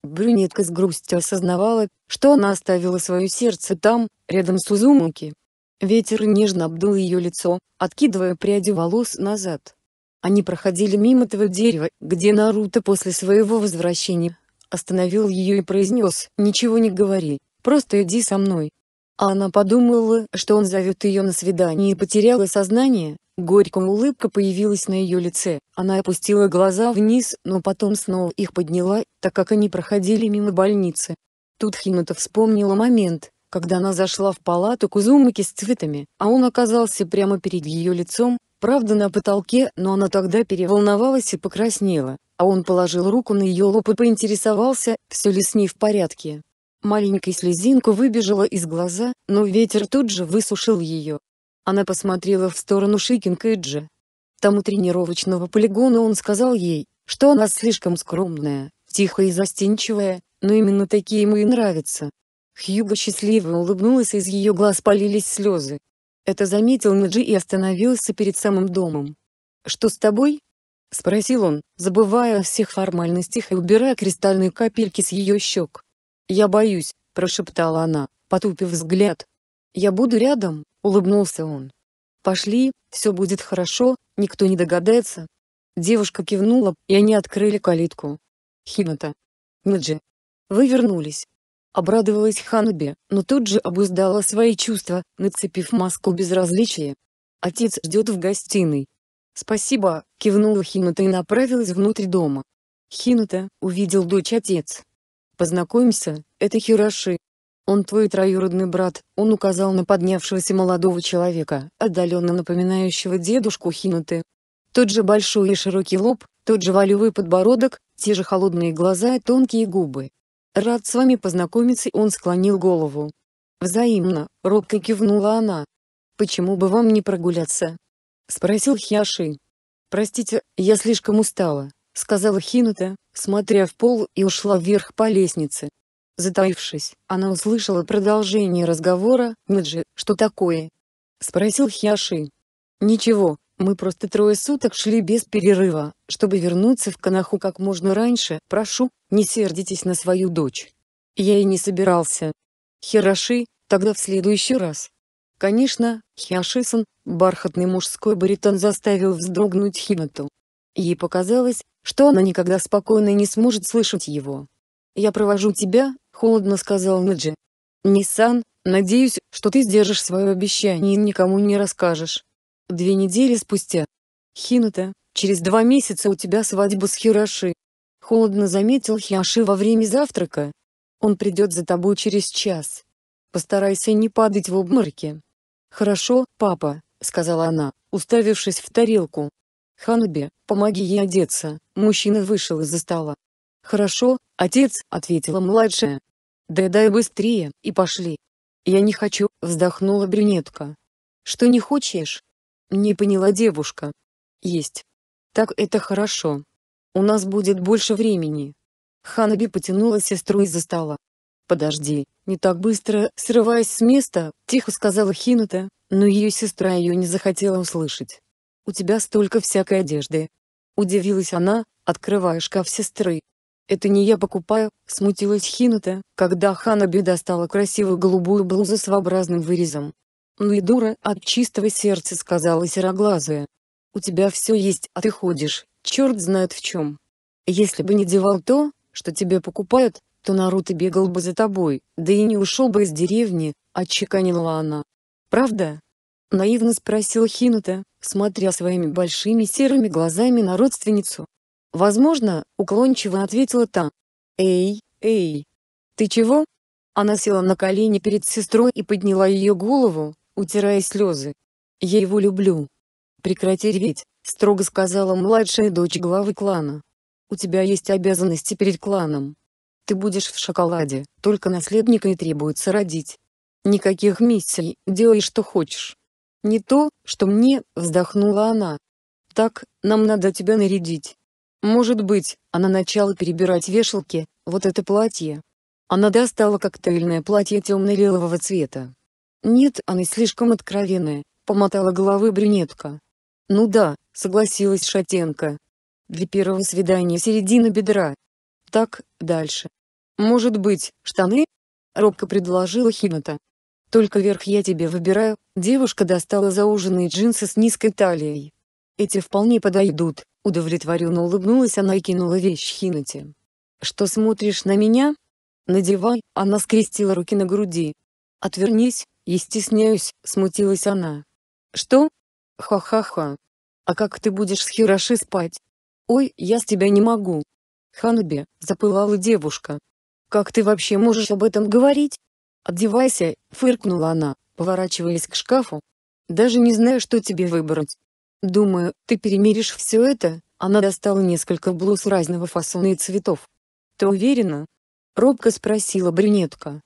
Брюнетка с грустью осознавала, что она оставила свое сердце там, рядом с Узумуки. Ветер нежно обдул ее лицо, откидывая пряди волос назад. Они проходили мимо того дерева, где Наруто после своего возвращения остановил ее и произнес «Ничего не говори, просто иди со мной». А она подумала, что он зовет ее на свидание и потеряла сознание, горькая улыбка появилась на ее лице, она опустила глаза вниз, но потом снова их подняла, так как они проходили мимо больницы. Тут Хинута вспомнила момент, когда она зашла в палату Кузумаки с цветами, а он оказался прямо перед ее лицом, правда на потолке, но она тогда переволновалась и покраснела, а он положил руку на ее лоб и поинтересовался, все ли с ней в порядке. Маленькая слезинка выбежала из глаза, но ветер тут же высушил ее. Она посмотрела в сторону Шикинкэджи. Там у тренировочного полигона он сказал ей, что она слишком скромная, тихая и застенчивая, но именно такие ему и нравятся, Хьюга счастливо улыбнулась и из ее глаз полились слезы. Это заметил Наджи и остановился перед самым домом. «Что с тобой?» — спросил он, забывая о всех формальностях и убирая кристальные капельки с ее щек. «Я боюсь», — прошептала она, потупив взгляд. «Я буду рядом», — улыбнулся он. «Пошли, все будет хорошо, никто не догадается». Девушка кивнула, и они открыли калитку. Хината. Наджи. Вы вернулись. Обрадовалась Ханаби, но тут же обуздала свои чувства, нацепив маску безразличия. «Отец ждет в гостиной». «Спасибо», — кивнула Хинута и направилась внутрь дома. Хинута, увидел дочь отец. «Познакомься, это Хироши». «Он твой троюродный брат», — он указал на поднявшегося молодого человека, отдаленно напоминающего дедушку Хинуты. Тот же большой и широкий лоб, тот же волевый подбородок, те же холодные глаза и тонкие губы. «Рад с вами познакомиться», — он склонил голову. «Взаимно», — робко кивнула она. «Почему бы вам не прогуляться?» — спросил Хьяши. «Простите, я слишком устала», — сказала Хинута, смотря в пол и ушла вверх по лестнице. Затаившись, она услышала продолжение разговора, «Мэджи, что такое?» — спросил Хьяши. «Ничего», мы просто трое суток шли без перерыва, чтобы вернуться в Канаху как можно раньше. Прошу, не сердитесь на свою дочь. Я и не собирался. Хираши, тогда в следующий раз. Конечно, Хиашисон, бархатный мужской баритон заставил вздрогнуть Хинату. Ей показалось, что она никогда спокойно не сможет слышать его. «Я провожу тебя», — холодно сказал Наджи. Нисан, надеюсь, что ты сдержишь свое обещание и никому не расскажешь». Две недели спустя. Хинута, через два месяца у тебя свадьба с Хироши. Холодно заметил Хиаши во время завтрака. Он придет за тобой через час. Постарайся не падать в обмороке. Хорошо, папа, сказала она, уставившись в тарелку. Ханубе, помоги ей одеться. Мужчина вышел из-за стола. Хорошо, отец, ответила младшая. дай быстрее, и пошли. Я не хочу, вздохнула брюнетка. Что не хочешь? Не поняла девушка. Есть. Так это хорошо. У нас будет больше времени. Ханаби потянула сестру из-за стола. Подожди, не так быстро, срываясь с места, тихо сказала Хината, но ее сестра ее не захотела услышать. У тебя столько всякой одежды. Удивилась она, открывая шкаф сестры. Это не я покупаю, смутилась Хината, когда Ханаби достала красивую голубую блузу с своеобразным вырезом. «Ну и дура, от чистого сердца сказала сероглазая. У тебя все есть, а ты ходишь, черт знает в чем. Если бы не девал то, что тебе покупают, то Наруто бегал бы за тобой, да и не ушел бы из деревни», — отчеканила она. «Правда?» — наивно спросил Хинута, смотря своими большими серыми глазами на родственницу. «Возможно», — уклончиво ответила та. «Эй, эй! Ты чего?» Она села на колени перед сестрой и подняла ее голову, утирая слезы. «Я его люблю». «Прекрати реветь», — строго сказала младшая дочь главы клана. «У тебя есть обязанности перед кланом. Ты будешь в шоколаде, только наследника и требуется родить. Никаких миссий, делай что хочешь». «Не то, что мне», — вздохнула она. «Так, нам надо тебя нарядить». Может быть, она начала перебирать вешалки, вот это платье. Она достала коктейльное платье темно-лилового цвета. «Нет, она слишком откровенная», — помотала головы брюнетка. «Ну да», — согласилась Шатенко. «Для первого свидания середина бедра». «Так, дальше». «Может быть, штаны?» — робко предложила Хината. «Только верх я тебе выбираю», — девушка достала зауженные джинсы с низкой талией. «Эти вполне подойдут», — удовлетворенно улыбнулась она и кинула вещь Хинате. «Что смотришь на меня?» «Надевай», — она скрестила руки на груди. «Отвернись», «Я стесняюсь», — смутилась она. «Что? Ха-ха-ха. А как ты будешь с Хироши спать? Ой, я с тебя не могу». «Ханбе», — запылала девушка. «Как ты вообще можешь об этом говорить?» «Одевайся», — фыркнула она, поворачиваясь к шкафу. «Даже не знаю, что тебе выбрать. Думаю, ты перемиришь все это». Она достала несколько блуз разного фасона и цветов. «Ты уверена?» — робко спросила брюнетка.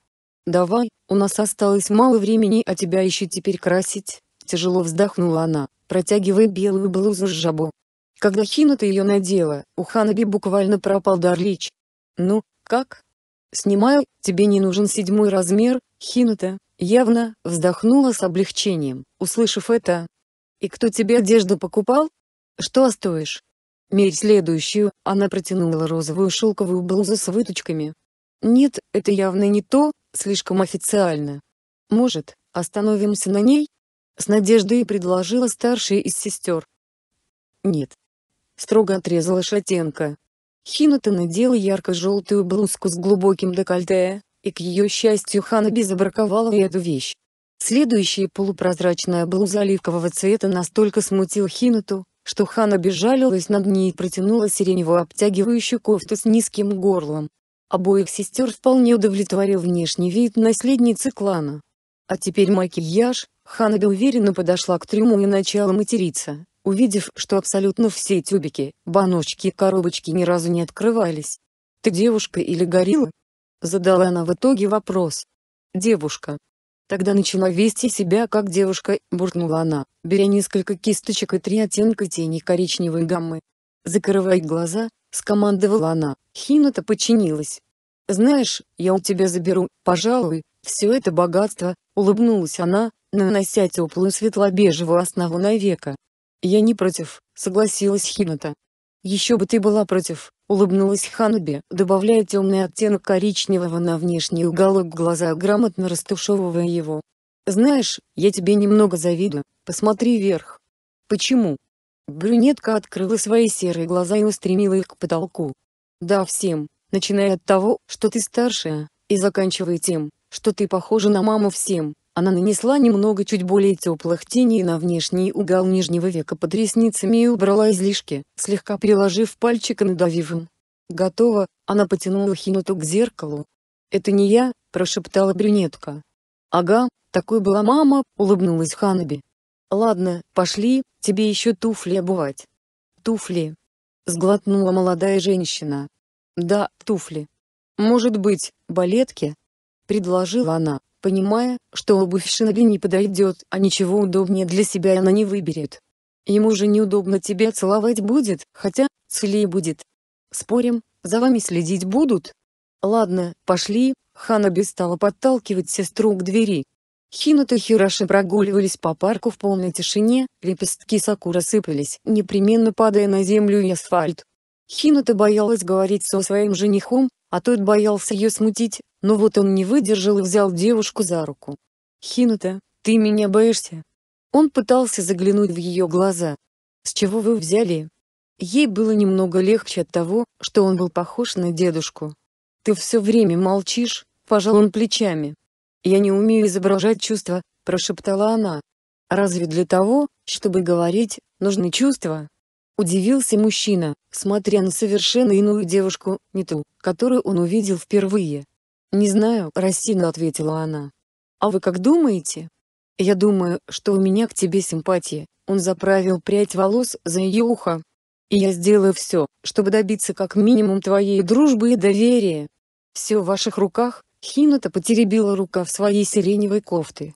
«Давай, «У нас осталось мало времени, а тебя еще теперь красить», — тяжело вздохнула она, протягивая белую блузу с жабо. Когда Хината ее надела, у Ханаби буквально пропал дар речи. «Ну, как?» «Снимаю, тебе не нужен седьмой размер, Хината», — явно, вздохнула с облегчением, услышав это. «И кто тебе одежду покупал?» «Что стоишь?» «Мерь следующую», — она протянула розовую шелковую блузу с выточками. «Нет, это явно не то, слишком официально. Может, остановимся на ней? С надеждой предложила старшая из сестер. Нет. Строго отрезала Шатенко. Хината надела ярко-желтую блузку с глубоким декольте, и к ее счастью Хана забраковала эту вещь. Следующая полупрозрачная блуза оливкового цвета настолько смутила Хинату, что Хана безжалилась над ней и протянула сиреневую обтягивающую кофту с низким горлом. Обоих сестер вполне удовлетворил внешний вид наследницы клана. А теперь макияж, Ханаби уверенно подошла к трюму и начала материться, увидев, что абсолютно все тюбики, баночки и коробочки ни разу не открывались. «Ты девушка или горилла?» Задала она в итоге вопрос. «Девушка». «Тогда начала вести себя как девушка», — буркнула она, беря несколько кисточек и три оттенка тени коричневой гаммы. Закрывай глаза, — скомандовала она. Хината подчинилась. «Знаешь, я у тебя заберу, пожалуй, все это богатство», — улыбнулась она, нанося теплую светло-бежевую основу на века. «Я не против», — согласилась Хината. «Еще бы ты была против», — улыбнулась Ханби, добавляя темный оттенок коричневого на внешний уголок глаза, грамотно растушевывая его. «Знаешь, я тебе немного завидую, посмотри вверх». «Почему?» Брюнетка открыла свои серые глаза и устремила их к потолку. «Да всем, начиная от того, что ты старшая, и заканчивая тем, что ты похожа на маму всем». Она нанесла немного чуть более теплых теней на внешний угол нижнего века под ресницами и убрала излишки, слегка приложив пальчик и надавив им. «Готово», она потянула Хиноту к зеркалу. «Это не я», – прошептала брюнетка. «Ага, такой была мама», – улыбнулась Ханаби. «Ладно, пошли, Тебе еще туфли обувать. Туфли. Сглотнула молодая женщина. Да, туфли. Может быть, балетки? Предложила она, понимая, что обувь Шиноби не подойдет, а ничего удобнее для себя она не выберет. Ему же неудобно тебя целовать будет, хотя, целей будет. Спорим, за вами следить будут? Ладно, пошли, Ханаби стала подталкивать сестру к двери. Хинута и Хираши прогуливались по парку в полной тишине, лепестки сакура сыпались, непременно падая на землю и асфальт. Хинута боялась говорить со своим женихом, а тот боялся ее смутить, но вот он не выдержал и взял девушку за руку. «Хинута, ты меня боишься?» Он пытался заглянуть в ее глаза. «С чего вы взяли?» Ей было немного легче от того, что он был похож на дедушку. «Ты все время молчишь», — пожал он плечами. «Я не умею изображать чувства», — прошептала она. «Разве для того, чтобы говорить, нужны чувства?» Удивился мужчина, смотря на совершенно иную девушку, не ту, которую он увидел впервые. «Не знаю», — растерянно ответила она. «А вы как думаете?» «Я думаю, что у меня к тебе симпатия», — он заправил прядь волос за ее ухо. «И я сделаю все, чтобы добиться как минимум твоей дружбы и доверия. Все в ваших руках, Хината потеребила рукав своей сиреневой кофты.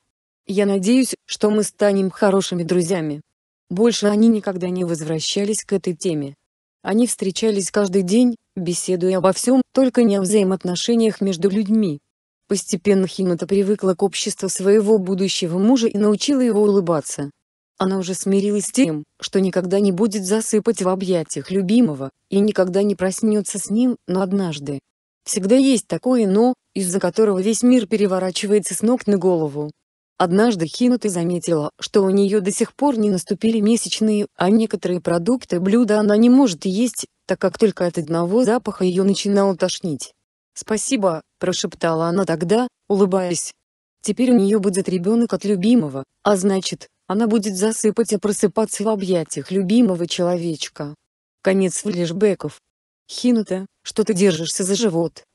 «Я надеюсь, что мы станем хорошими друзьями». Больше они никогда не возвращались к этой теме. Они встречались каждый день, беседуя обо всем, только не о взаимоотношениях между людьми. Постепенно Хината привыкла к обществу своего будущего мужа и научила его улыбаться. Она уже смирилась с тем, что никогда не будет засыпать в объятиях любимого, и никогда не проснется с ним, но однажды, Всегда есть такое «но», из-за которого весь мир переворачивается с ног на голову. Однажды Хинута заметила, что у нее до сих пор не наступили месячные, а некоторые продукты блюда она не может есть, так как только от одного запаха ее начинало тошнить. «Спасибо», – прошептала она тогда, улыбаясь. «Теперь у нее будет ребенок от любимого, а значит, она будет засыпать и просыпаться в объятиях любимого человечка». Конец флешбеков. Хинута, что ты держишься за живот?»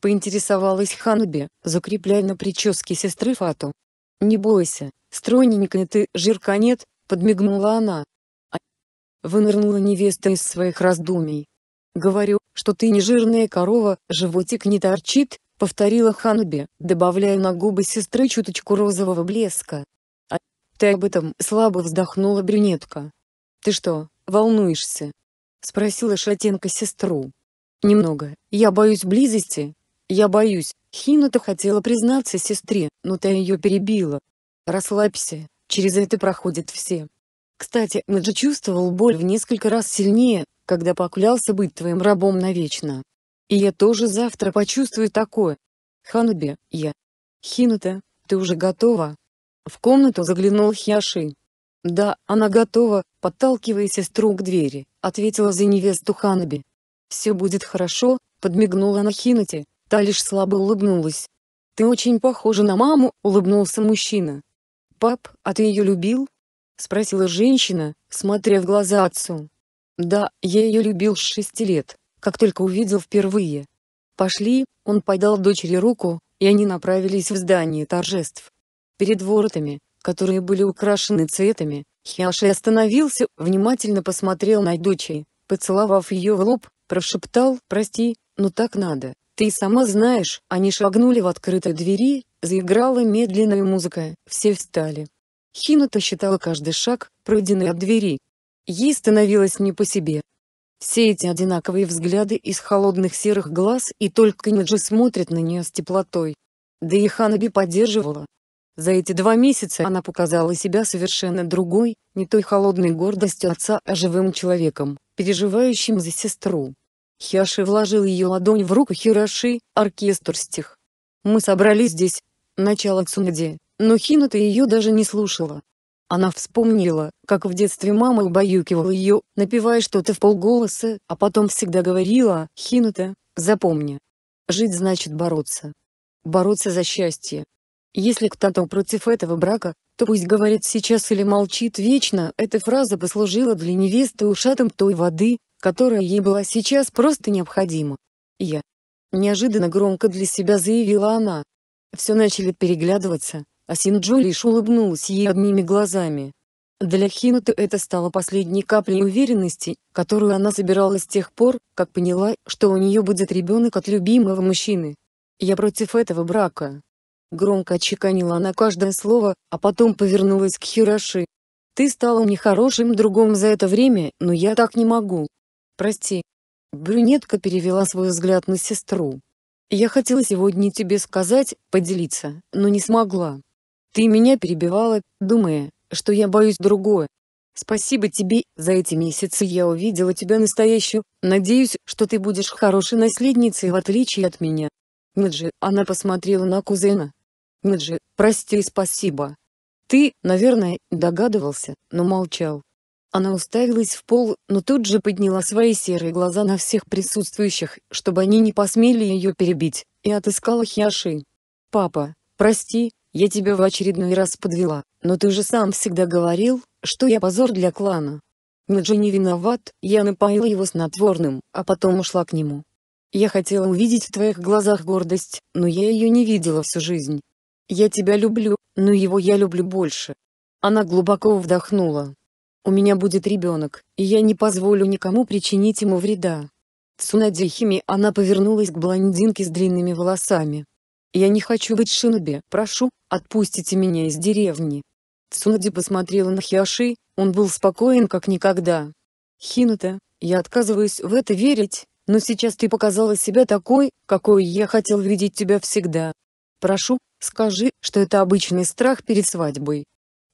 Поинтересовалась Ханубе, закрепляя на прическе сестры Фату. «Не бойся, стройненькая ты, жирка нет», — подмигнула она. А... Вынырнула невеста из своих раздумий. «Говорю, что ты не жирная корова, животик не торчит», — повторила Ханубе, добавляя на губы сестры чуточку розового блеска. «А ты об этом слабо вздохнула брюнетка. Ты что, волнуешься?» Спросила Шатенко сестру. Немного. Я боюсь близости. Я боюсь. Хинута хотела признаться сестре, но та ее перебила. Расслабься, через это проходят все. Кстати, Наджи чувствовал боль в несколько раз сильнее, когда поклялся быть твоим рабом навечно. И я тоже завтра почувствую такое. Ханубе, я. Хинута, ты уже готова? В комнату заглянул Хьяши. «Да, она готова», — подталкивая сестру к двери, ответила за невесту Ханаби. «Все будет хорошо», — подмигнула она Хинати, та лишь слабо улыбнулась. «Ты очень похожа на маму», — улыбнулся мужчина. «Пап, а ты ее любил?» — спросила женщина, смотря в глаза отцу. «Да, я ее любил с шести лет, как только увидел впервые». «Пошли», — он подал дочери руку, и они направились в здание торжеств. Перед воротами, которые были украшены цветами, Хиаши остановился, внимательно посмотрел на дочери, поцеловав ее в лоб, прошептал «Прости, но так надо, ты сама знаешь». Они шагнули в открытой двери, заиграла медленная музыка, все встали. Хината считала каждый шаг, пройденный от двери. Ей становилось не по себе. Все эти одинаковые взгляды из холодных серых глаз и только Ниджи смотрит на нее с теплотой. Да и Ханаби поддерживала, за эти два месяца она показала себя совершенно другой, не той холодной гордостью отца, а живым человеком, переживающим за сестру. Хиаши вложил ее ладонь в руку Хираши, оркестр стих. «Мы собрались здесь». Начало Цунади, но Хината ее даже не слушала. Она вспомнила, как в детстве мама убаюкивала ее, напевая что-то в полголоса, а потом всегда говорила Хината, запомни. Жить значит бороться. Бороться за счастье, если кто-то против этого брака, то пусть говорит сейчас или молчит вечно, эта фраза послужила для невесты ушатом той воды, которая ей была сейчас просто необходима. «Я». Неожиданно громко для себя заявила она. Все начали переглядываться, а Синджо лишь улыбнулась ей одними глазами. Для Хинуты это стало последней каплей уверенности, которую она собирала с тех пор, как поняла, что у нее будет ребенок от любимого мужчины. «Я против этого брака», Громко чеканила она каждое слово, а потом повернулась к Хироши. «Ты стала мне хорошим другом за это время, но я так не могу. Прости». Брюнетка перевела свой взгляд на сестру. «Я хотела сегодня тебе сказать, поделиться, но не смогла. Ты меня перебивала, думая, что я боюсь другое. Спасибо тебе, за эти месяцы я увидела тебя настоящую, надеюсь, что ты будешь хорошей наследницей в отличие от меня. Неджи, она посмотрела на кузена. Неджи, прости и спасибо. Ты, наверное, догадывался, но молчал. Она уставилась в пол, но тут же подняла свои серые глаза на всех присутствующих, чтобы они не посмели ее перебить, и отыскала Хьяши. «Папа, прости, я тебя в очередной раз подвела, но ты же сам всегда говорил, что я позор для клана». Наджи не виноват, я напоила его снотворным, а потом ушла к нему. Я хотела увидеть в твоих глазах гордость, но я ее не видела всю жизнь. Я тебя люблю, но его я люблю больше. Она глубоко вдохнула. У меня будет ребенок, и я не позволю никому причинить ему вреда. Цунади Хими она повернулась к блондинке с длинными волосами. «Я не хочу быть шиноби, прошу, отпустите меня из деревни». Цунади посмотрела на Хиаши, он был спокоен как никогда. «Хината, я отказываюсь в это верить, но сейчас ты показала себя такой, какой я хотел видеть тебя всегда. Прошу, скажи, что это обычный страх перед свадьбой.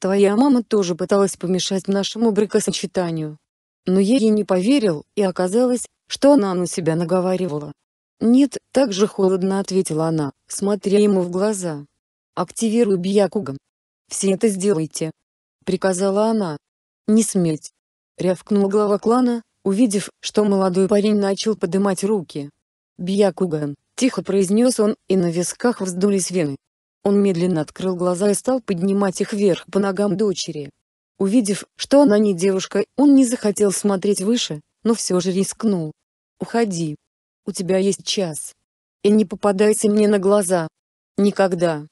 Твоя мама тоже пыталась помешать нашему бракосочетанию. Но я ей не поверил, и оказалось, что она на себя наговаривала. «Нет», — так же холодно ответила она, смотря ему в глаза. «Активируй Бьякуган. Все это сделайте», — приказала она. «Не сметь», — рявкнул глава клана, Увидев, что молодой парень начал поднимать руки. «Бьякуган», — тихо произнес он, и на висках вздулись вены. Он медленно открыл глаза и стал поднимать их вверх по ногам дочери. Увидев, что она не девушка, он не захотел смотреть выше, но все же рискнул. «Уходи. У тебя есть час. И не попадайся мне на глаза. Никогда.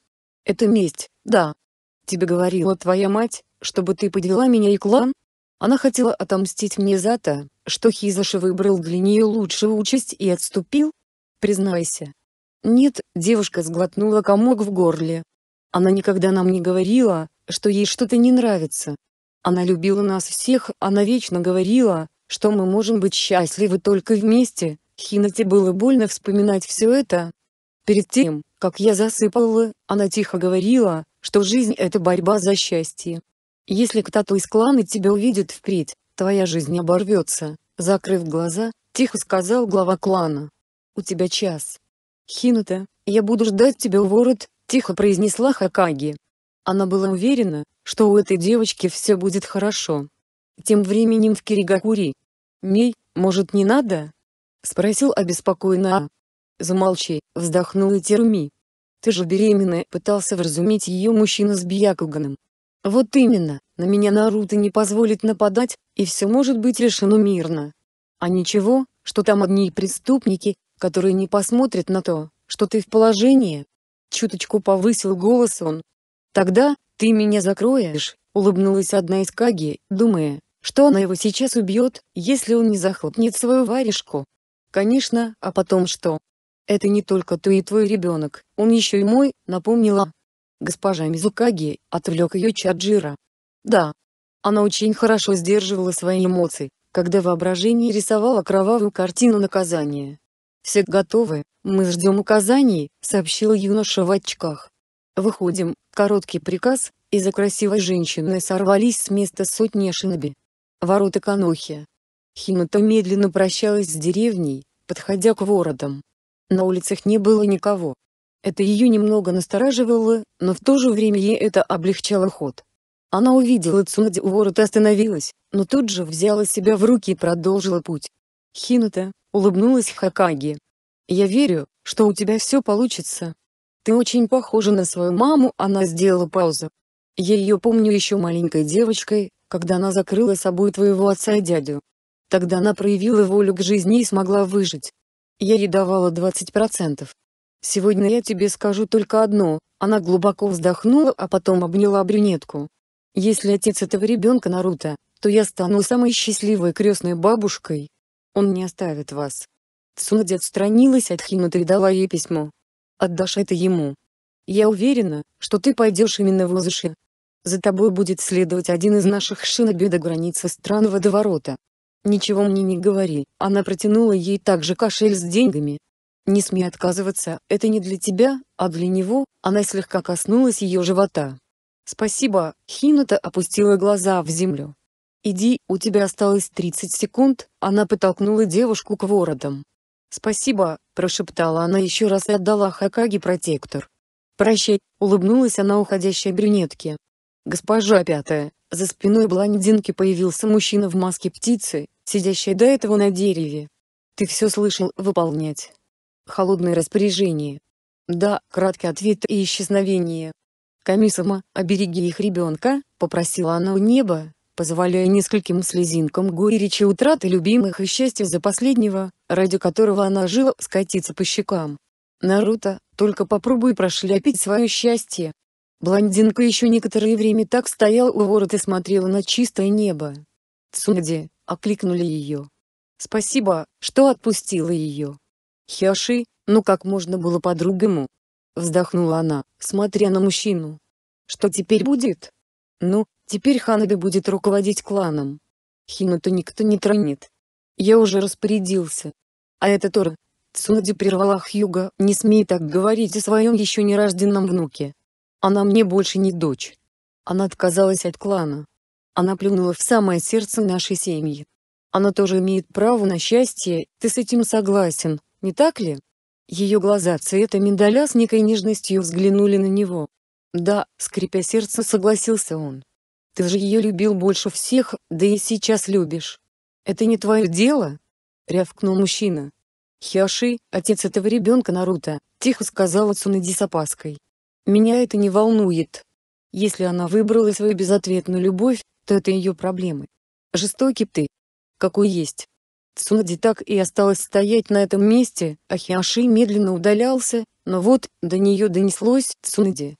Это месть, да. Тебе говорила твоя мать, чтобы ты подвела меня и клан? Она хотела отомстить мне за то, что Хизаши выбрал для нее лучшую участь и отступил? Признайся. Нет, девушка сглотнула комок в горле. Она никогда нам не говорила, что ей что-то не нравится. Она любила нас всех, она вечно говорила, что мы можем быть счастливы только вместе. Хинате было больно вспоминать все это. Перед тем, как я засыпала, она тихо говорила, что жизнь — это борьба за счастье. Если кто-то из клана тебя увидит впредь, твоя жизнь оборвется», — закрыв глаза, тихо сказал глава клана. «У тебя час». «Хината, я буду ждать тебя у ворот», — тихо произнесла Хакаги. Она была уверена, что у этой девочки все будет хорошо. Тем временем в Киригакури. «Мей, может не надо?» — спросил обеспокоенно А. «Замолчи», — вздохнула Теруми. «Ты же беременная», — пытался вразумить ее мужчина с Бьякуганом. «Вот именно, на меня Наруто не позволит нападать, и все может быть решено мирно. А ничего, что там одни преступники, которые не посмотрят на то, что ты в положении. Чуточку повысил голос он. Тогда, ты меня закроешь, улыбнулась одна из Каги, думая, что она его сейчас убьет, если он не захлопнет свою варежку. Конечно, а потом что? Это не только ты и твой ребенок, он еще и мой, напомнила. Госпожа Мизукаги, отвлек ее Чаджира. Да, она очень хорошо сдерживала свои эмоции, когда воображение рисовало кровавую картину наказания. «Все готовы, мы ждем указаний», — сообщил юноша в очках. «Выходим», — короткий приказ, и за красивой женщиной сорвались с места сотни шиноби. Ворота Канохи. Химата медленно прощалась с деревней, подходя к воротам. На улицах не было никого. Это ее немного настораживало, но в то же время ей это облегчало ход. Она увидела Цунади город и остановилась, но тут же взяла себя в руки и продолжила путь. Хината, улыбнулась Хакаги. «Я верю, что у тебя все получится. Ты очень похожа на свою маму», она сделала паузу. «Я ее помню еще маленькой девочкой, когда она закрыла собой твоего отца и дядю. Тогда она проявила волю к жизни и смогла выжить. Я ей давала 20%. Сегодня я тебе скажу только одно, она глубоко вздохнула, а потом обняла брюнетку. Если отец этого ребенка Наруто, то я стану самой счастливой крестной бабушкой. Он не оставит вас. Цунади отстранилась от Хинута и дала ей письмо. Отдашь это ему. Я уверена, что ты пойдешь именно в Узуши. За тобой будет следовать один из наших шиноби до границы стран водоворота. Ничего мне не говори, она протянула ей также кошель с деньгами. Не смей отказываться, это не для тебя, а для него, она слегка коснулась ее живота. «Спасибо», — Хината опустила глаза в землю. «Иди, у тебя осталось 30 секунд», — она подтолкнула девушку к воротам. «Спасибо», — прошептала она еще раз и отдала Хакаги протектор. «Прощай», — улыбнулась она уходящей брюнетке. «Госпожа пятая», — за спиной блондинки появился мужчина в маске птицы, сидящий до этого на дереве. «Ты все слышал, выполнять». «Холодное распоряжение». «Да», — краткий ответ и исчезновение. «Камисама, обереги их ребенка», — попросила она у неба, позволяя нескольким слезинкам горечи утраты любимых и счастья за последнего, ради которого она жила, скатиться по щекам. «Наруто, только попробуй прошляпить свое счастье». Блондинка еще некоторое время так стояла у ворот и смотрела на чистое небо. «Цунади», — окликнули ее. «Спасибо, что отпустила ее». «Хяши, ну как можно было по-другому?» Вздохнула она, смотря на мужчину. Что теперь будет? Ну, теперь Ханада будет руководить кланом. Хинату никто не тронет. Я уже распорядился. А это Тора. Цунади прервала Хьюга, не смей так говорить о своем еще нерожденном внуке. Она мне больше не дочь. Она отказалась от клана. Она плюнула в самое сердце нашей семьи. Она тоже имеет право на счастье, ты с этим согласен, не так ли? Ее глаза цвета миндаля с некой нежностью взглянули на него. «Да», — скрипя сердце, согласился он. «Ты же ее любил больше всех, да и сейчас любишь. Это не твое дело?» — рявкнул мужчина. «Хиаши, отец этого ребенка Наруто», — тихо сказала Цунади с опаской. «Меня это не волнует. Если она выбрала свою безответную любовь, то это ее проблемы. Жестокий ты. Какой есть, Цунади так и осталась стоять на этом месте, а Хиаши медленно удалялся, но вот, до нее донеслось «Цунади,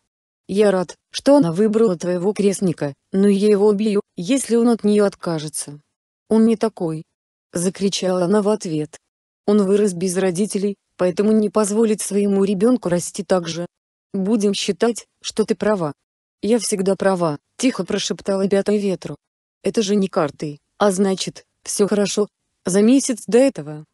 я рад, что она выбрала твоего крестника, но я его убью, если он от нее откажется. Он не такой. Закричала она в ответ. Он вырос без родителей, поэтому не позволит своему ребенку расти так же. Будем считать, что ты права. Я всегда права, тихо прошептала пятая ветру. Это же не карты, а значит, все хорошо, за месяц до этого.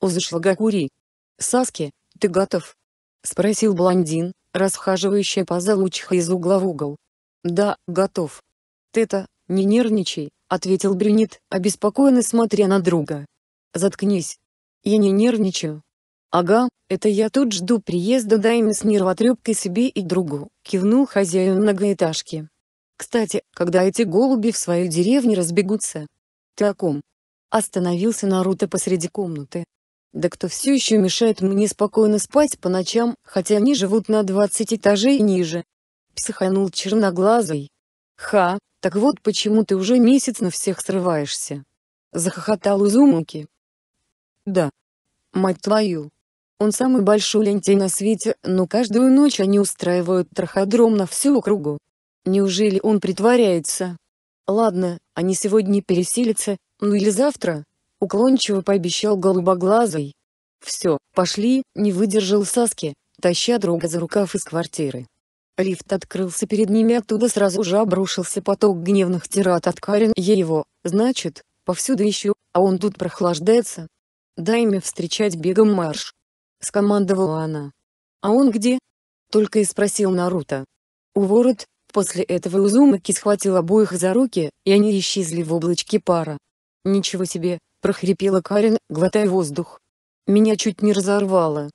Узышла Гакури. «Саски, ты готов?» — спросил блондин, расхаживающий по залучха из угла в угол. «Да, готов». «Ты-то, не нервничай», — ответил брюнет, обеспокоенно смотря на друга. «Заткнись. Я не нервничаю». «Ага, это я тут жду приезда Дайми с нервотрепкой себе и другу», — кивнул хозяин многоэтажки. «Кстати, когда эти голуби в свою деревню разбегутся?» «Ты о ком?» Остановился Наруто посреди комнаты. Да кто все еще мешает мне спокойно спать по ночам, хотя они живут на 20 этажей ниже. Психанул черноглазый. Ха, так вот почему ты уже месяц на всех срываешься. Захохотал Узумаки. Да. Мать твою. Он самый большой лентяй на свете, но каждую ночь они устраивают траходром на всю округу. Неужели он притворяется? Ладно, они сегодня переселятся, ну или завтра?» — уклончиво пообещал голубоглазый. «Все, пошли», — не выдержал Саски, таща друга за рукав из квартиры. Лифт открылся перед ними, оттуда сразу же обрушился поток гневных тират от Карен и его, значит, повсюду ищу, а он тут прохлаждается. «Дай мне встречать бегом марш!» — скомандовала она. «А он где?» — только и спросил Наруто. У ворот, после этого Узумаки схватил обоих за руки, и они исчезли в облачке пара. «Ничего себе!» – прохрипела Карен, глотая воздух. «Меня чуть не разорвало!»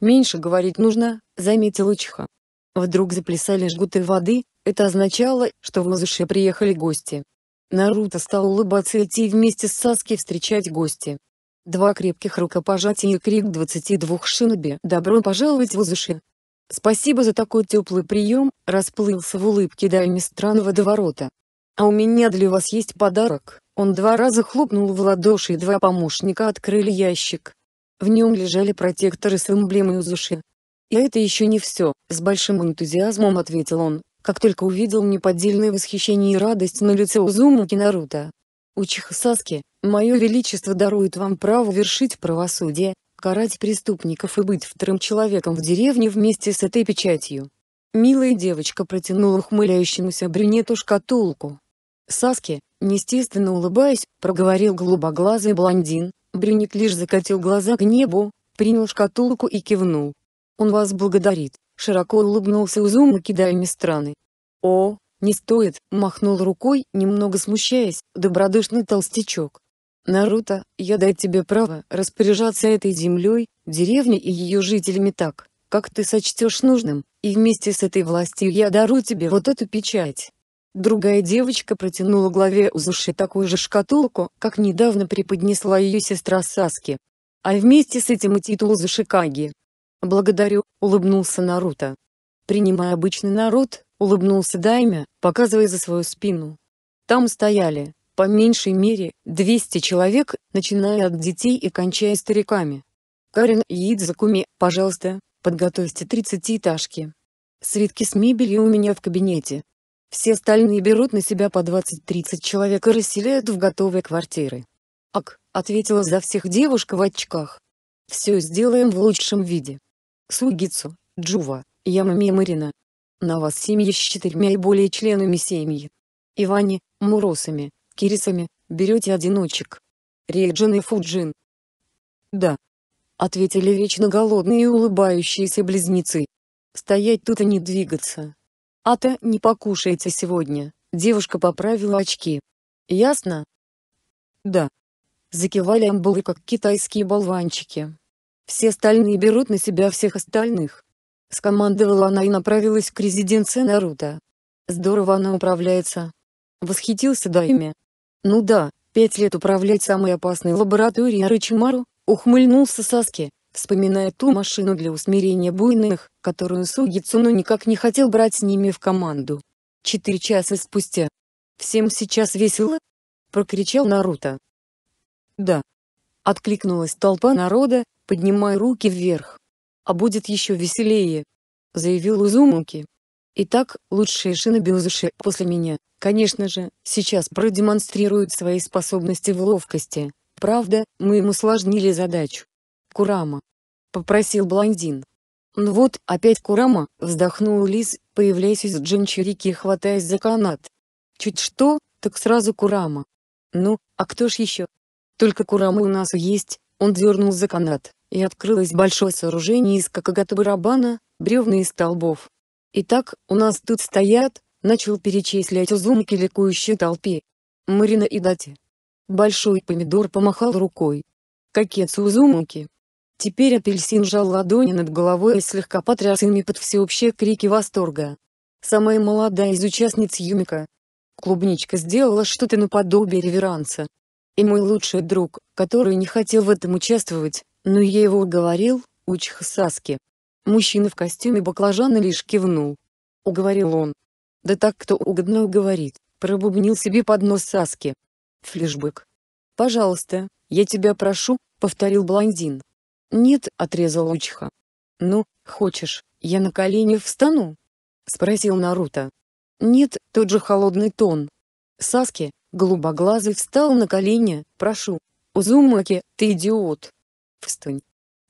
«Меньше говорить нужно», – заметила Чха. Вдруг заплясали жгуты воды, это означало, что в Лазуше приехали гости. Наруто стал улыбаться и идти вместе с Саски встречать гости. Два крепких рукопожатия и крик 22 шиноби «Добро пожаловать в Лазуше!» «Спасибо за такой теплый прием», – расплылся в улыбке Дайми стран водоворота. «А у меня для вас есть подарок». Он два раза хлопнул в ладоши и два помощника открыли ящик. В нем лежали протекторы с эмблемой Узуши. «И это еще не все», — с большим энтузиазмом ответил он, как только увидел неподдельное восхищение и радость на лице Узумаки Наруто. «Учиха Саски, мое величество дарует вам право вершить правосудие, карать преступников и быть вторым человеком в деревне вместе с этой печатью». Милая девочка протянула ухмыляющемуся брюнету шкатулку. Саски, неестественно улыбаясь, проговорил голубоглазый блондин, Брюник лишь закатил глаза к небу, принял шкатулку и кивнул. «Он вас благодарит», — широко улыбнулся Узума кидаями страны. «О, не стоит», — махнул рукой, немного смущаясь, добродушный толстячок. «Наруто, я даю тебе право распоряжаться этой землей, деревней и ее жителями так, как ты сочтешь нужным, и вместе с этой властью я дару тебе вот эту печать. Другая девочка протянула главе Узуши такую же шкатулку, как недавно преподнесла ее сестра Саски. А вместе с этим и титул Зашикаги. «Благодарю», — улыбнулся Наруто. Принимая обычный народ, улыбнулся Дайме, показывая за свою спину. Там стояли, по меньшей мере, 200 человек, начиная от детей и кончая стариками. «Карен Идзакуми, пожалуйста, подготовьте тридцатиэтажки. Свитки с мебелью у меня в кабинете, все остальные берут на себя по 20-30 человек и расселяют в готовые квартиры. Ак, ответила за всех девушка в очках. Все сделаем в лучшем виде. Сугицу, Джува, Ямами Марина. На вас семьи с четырьмя и более членами семьи. Иване, Муросами, Кирисами, берете одиночек. Рейджин и Фуджин. Да. Ответили вечно голодные и улыбающиеся близнецы. Стоять тут и не двигаться. А «Ата, не покушаете сегодня?» Девушка поправила очки. «Ясно?» «Да». Закивали амбулы, как китайские болванчики. «Все остальные берут на себя всех остальных». Скомандовала она и направилась к резиденции Наруто. «Здорово она управляется». Восхитился Дайме. «Ну да, пять лет управлять самой опасной лабораторией Рычимару», ухмыльнулся Саски вспоминая ту машину для усмирения буйных, которую Суги Цуну никак не хотел брать с ними в команду. Четыре часа спустя. «Всем сейчас весело?» — прокричал Наруто. «Да». Откликнулась толпа народа, поднимая руки вверх. «А будет еще веселее», — заявил Узумуки. Итак, лучшие шинобиузыши после меня, конечно же, сейчас продемонстрируют свои способности в ловкости. Правда, мы им усложнили задачу. Курама. Попросил блондин. Ну вот, опять Курама, вздохнул Лис, появляясь из джинчирики и хватаясь за канат. Чуть что, так сразу Курама. Ну, а кто ж еще? Только Курама у нас есть, он дернул за канат, и открылось большое сооружение из какого-то барабана, бревна и столбов. «Итак, у нас тут стоят», — начал перечислять Узумки ликующей толпе. «Марина и Дати». Большой помидор помахал рукой. «Капец Узумки, Теперь апельсин жал ладони над головой и слегка потряс ими под всеобщие крики восторга. Самая молодая из участниц Юмика. Клубничка сделала что-то наподобие реверанса. И мой лучший друг, который не хотел в этом участвовать, но я его уговорил, Учиха Саски. Мужчина в костюме баклажана лишь кивнул. Уговорил он. Да так кто угодно уговорит, пробубнил себе под нос Саски. Флешбэк. «Пожалуйста, я тебя прошу», — повторил блондин. «Нет», — отрезал Учиха. «Ну, хочешь, я на колени встану?» — спросил Наруто. «Нет», — тот же холодный тон. Саски, голубоглазый встал на колени, «прошу». «Узумаки, ты идиот!» «Встань!»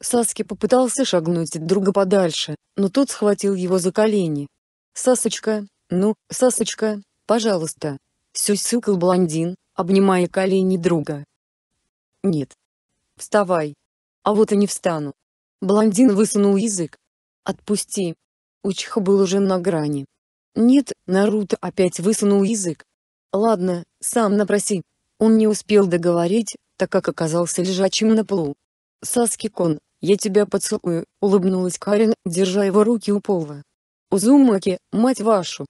Саски попытался шагнуть друга подальше, но тот схватил его за колени. «Сасочка, ну, Сасочка, пожалуйста!» Сюсюкал блондин, обнимая колени друга. «Нет!» «Вставай!» А вот и не встану. Блондин высунул язык. Отпусти. Учиха был уже на грани. Нет, Наруто опять высунул язык. Ладно, сам напроси. Он не успел договорить, так как оказался лежачим на полу. Саски-кон, я тебя поцелую, улыбнулась Карин, держа его руки у пола. Узумаки, мать вашу.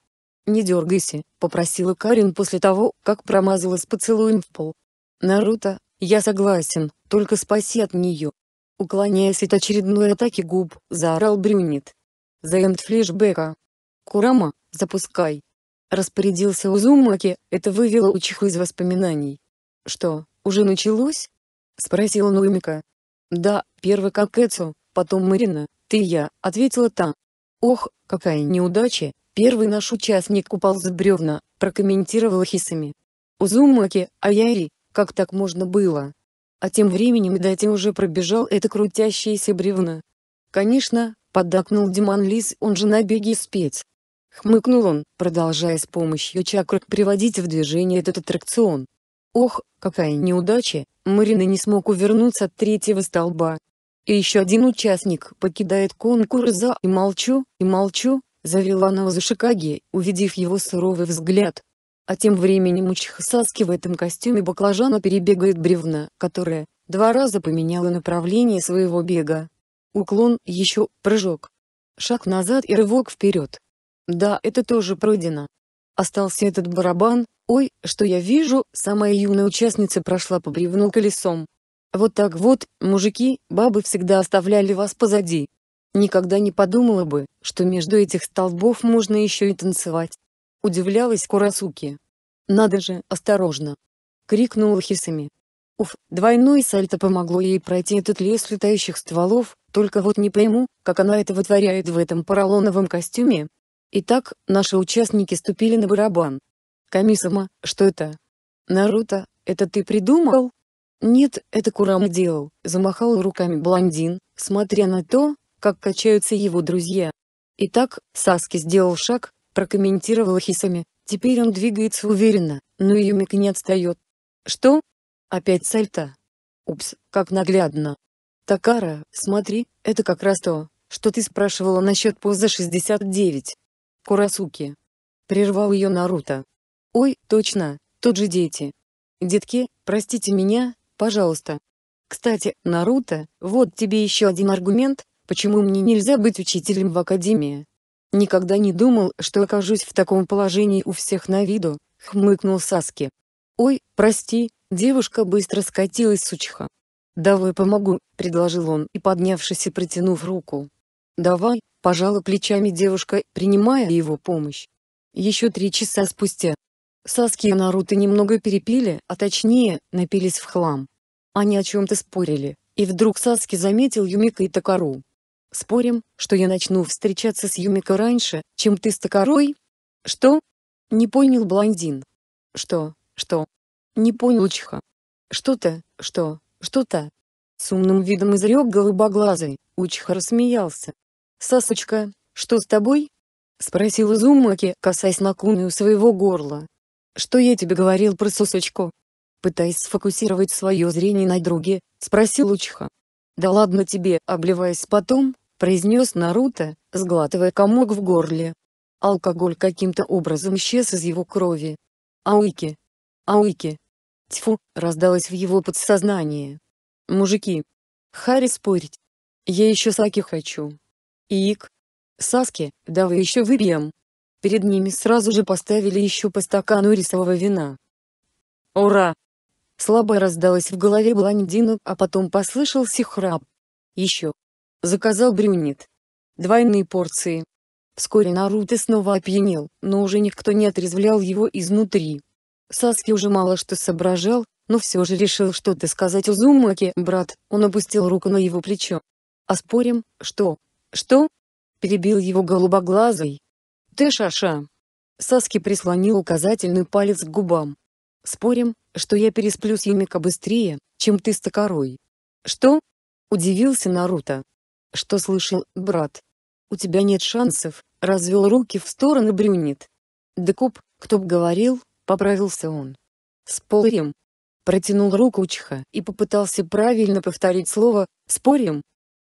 Не дергайся, попросила Карин после того, как промазала с поцелуем в пол. Наруто, я согласен, только спаси от нее. Уклоняясь от очередной атаки губ, заорал Брюнет. «Заэмт флешбека! Курама, запускай!» Распорядился Узумаки, это вывело Учиху из воспоминаний. «Что, уже началось?» — спросил Нумика. «Да, первый Кокетсу, потом Марина, ты и я», — ответила та. «Ох, какая неудача, первый наш участник упал за бревна», — прокомментировала Хисами. «Узумаки, Аяри, как так можно было?» А тем временем Дати уже пробежал это крутящееся бревно. «Конечно», — поддакнул Диман Лис, он же на беге спец. Хмыкнул он, продолжая с помощью чакр приводить в движение этот аттракцион. Ох, какая неудача, Марина не смог увернуться от третьего столба. И еще один участник покидает конкурс за «И молчу, и молчу», завела она за Шикаги, увидев его суровый взгляд, а тем временем Учихасацки в этом костюме баклажана перебегает бревна, которое, два раза поменяло направление своего бега. Уклон, еще, прыжок. Шаг назад и рывок вперед. Да, это тоже пройдено. Остался этот барабан, ой, что я вижу, самая юная участница прошла по бревну колесом. Вот так вот, мужики, бабы всегда оставляли вас позади. Никогда не подумала бы, что между этих столбов можно еще и танцевать. Удивлялась Курасуки. «Надо же, осторожно!» — крикнула Хисами. Уф, двойное сальто помогло ей пройти этот лес летающих стволов, только вот не пойму, как она это вытворяет в этом поролоновом костюме. Итак, наши участники ступили на барабан. Камисама, что это? Наруто, это ты придумал? Нет, это Курам делал, замахал руками блондин, смотря на то, как качаются его друзья. Итак, Саски сделал шаг, прокомментировала Хисами. Теперь он двигается уверенно, но Юмик не отстает. Что? Опять сальто. Упс, как наглядно. Такара, смотри, это как раз то, что ты спрашивала насчет поза 69. Курасуки. Прервал ее Наруто. Ой, точно, тут же дети. Детки, простите меня, пожалуйста. Кстати, Наруто, вот тебе еще один аргумент, почему мне нельзя быть учителем в академии. Никогда не думал, что окажусь в таком положении у всех на виду, хмыкнул Саски. Ой, прости, девушка быстро скатилась с учха. Давай помогу, предложил он и поднявшись и протянув руку. Давай, пожала плечами девушка, принимая его помощь. Еще три часа спустя. Саски и Наруто немного перепили, а точнее, напились в хлам. Они о чем-то спорили, и вдруг Саски заметил Юмика и Такару. Спорим, что я начну встречаться с Юмико раньше, чем ты с Токарой? Что? Не понял блондин. Что? Что? Не понял Чиха. Что-то, что, что-то. С умным видом изрек голубоглазый, Учиха рассмеялся. «Сасочка, что с тобой?» Спросил Изумаки, касаясь накуны у своего горла. «Что я тебе говорил про сосочку?» Пытаясь сфокусировать свое зрение на друге, спросил Учиха. «Да ладно тебе, обливаясь потом, произнес Наруто, сглатывая комок в горле. Алкоголь каким-то образом исчез из его крови. Ауики! Ауики! Тьфу, раздалось в его подсознании. Мужики! Хари спорить! Я еще саки хочу! Ик! Саски, давай еще выпьем! Перед ними сразу же поставили еще по стакану рисового вина. Ура! Слабо раздалось в голове блондина, а потом послышался храп. Еще, заказал брюнет. Двойные порции. Вскоре Наруто снова опьянел, но уже никто не отрезвлял его изнутри. Саски уже мало что соображал, но все же решил что-то сказать Узумаке, брат, он опустил руку на его плечо. «А спорим, что?» «Что?» – перебил его голубоглазый. «Ты шаша!» Саски прислонил указательный палец к губам. «Спорим, что я пересплю Симика быстрее, чем ты с Токарой?» «Что?» – удивился Наруто что слышал, брат. У тебя нет шансов, развел руки в стороны Брюнет. Декуп, кто б говорил, поправился он. Спорим. Протянул руку Учиха и попытался правильно повторить слово «спорим».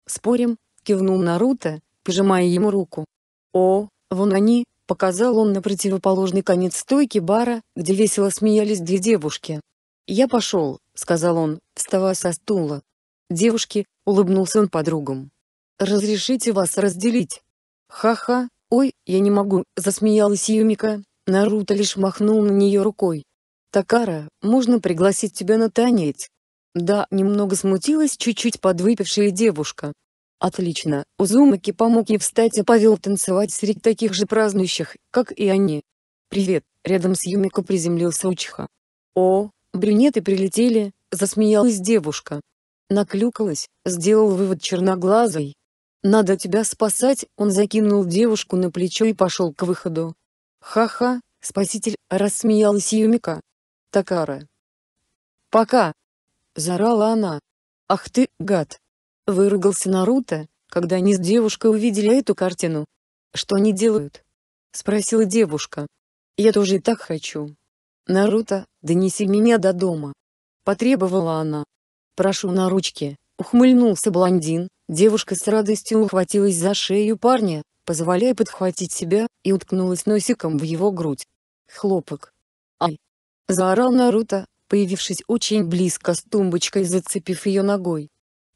«Спорим», кивнул Наруто, пожимая ему руку. «О, вон они», показал он на противоположный конец стойки бара, где весело смеялись две девушки. «Я пошел», — сказал он, вставая со стула. «Девушки», — улыбнулся он подругам. Разрешите вас разделить?» «Ха-ха, ой, я не могу», — засмеялась Юмика. Наруто лишь махнул на нее рукой. «Такара, можно пригласить тебя на танец?» Да, немного смутилась чуть-чуть подвыпившая девушка. Отлично, Узумаки помог ей встать и повел танцевать среди таких же празднующих, как и они. «Привет», — рядом с Юмико приземлился Учиха. «О, брюнеты прилетели», — засмеялась девушка. Наклюкалась, сделал вывод черноглазый. «Надо тебя спасать», он закинул девушку на плечо и пошел к выходу. «Ха-ха, спаситель», — рассмеялась Юмика. «Такара». «Пока!» — заорала она. «Ах ты, гад!» — выругался Наруто, когда они с девушкой увидели эту картину. «Что они делают?» — спросила девушка. «Я тоже и так хочу». «Наруто, донеси меня до дома!» — потребовала она. «Прошу на ручки!» — ухмыльнулся блондин, Девушка с радостью ухватилась за шею парня, позволяя подхватить себя, и уткнулась носиком в его грудь. Хлопок. «Ай!» — заорал Наруто, появившись очень близко с тумбочкой зацепив ее ногой.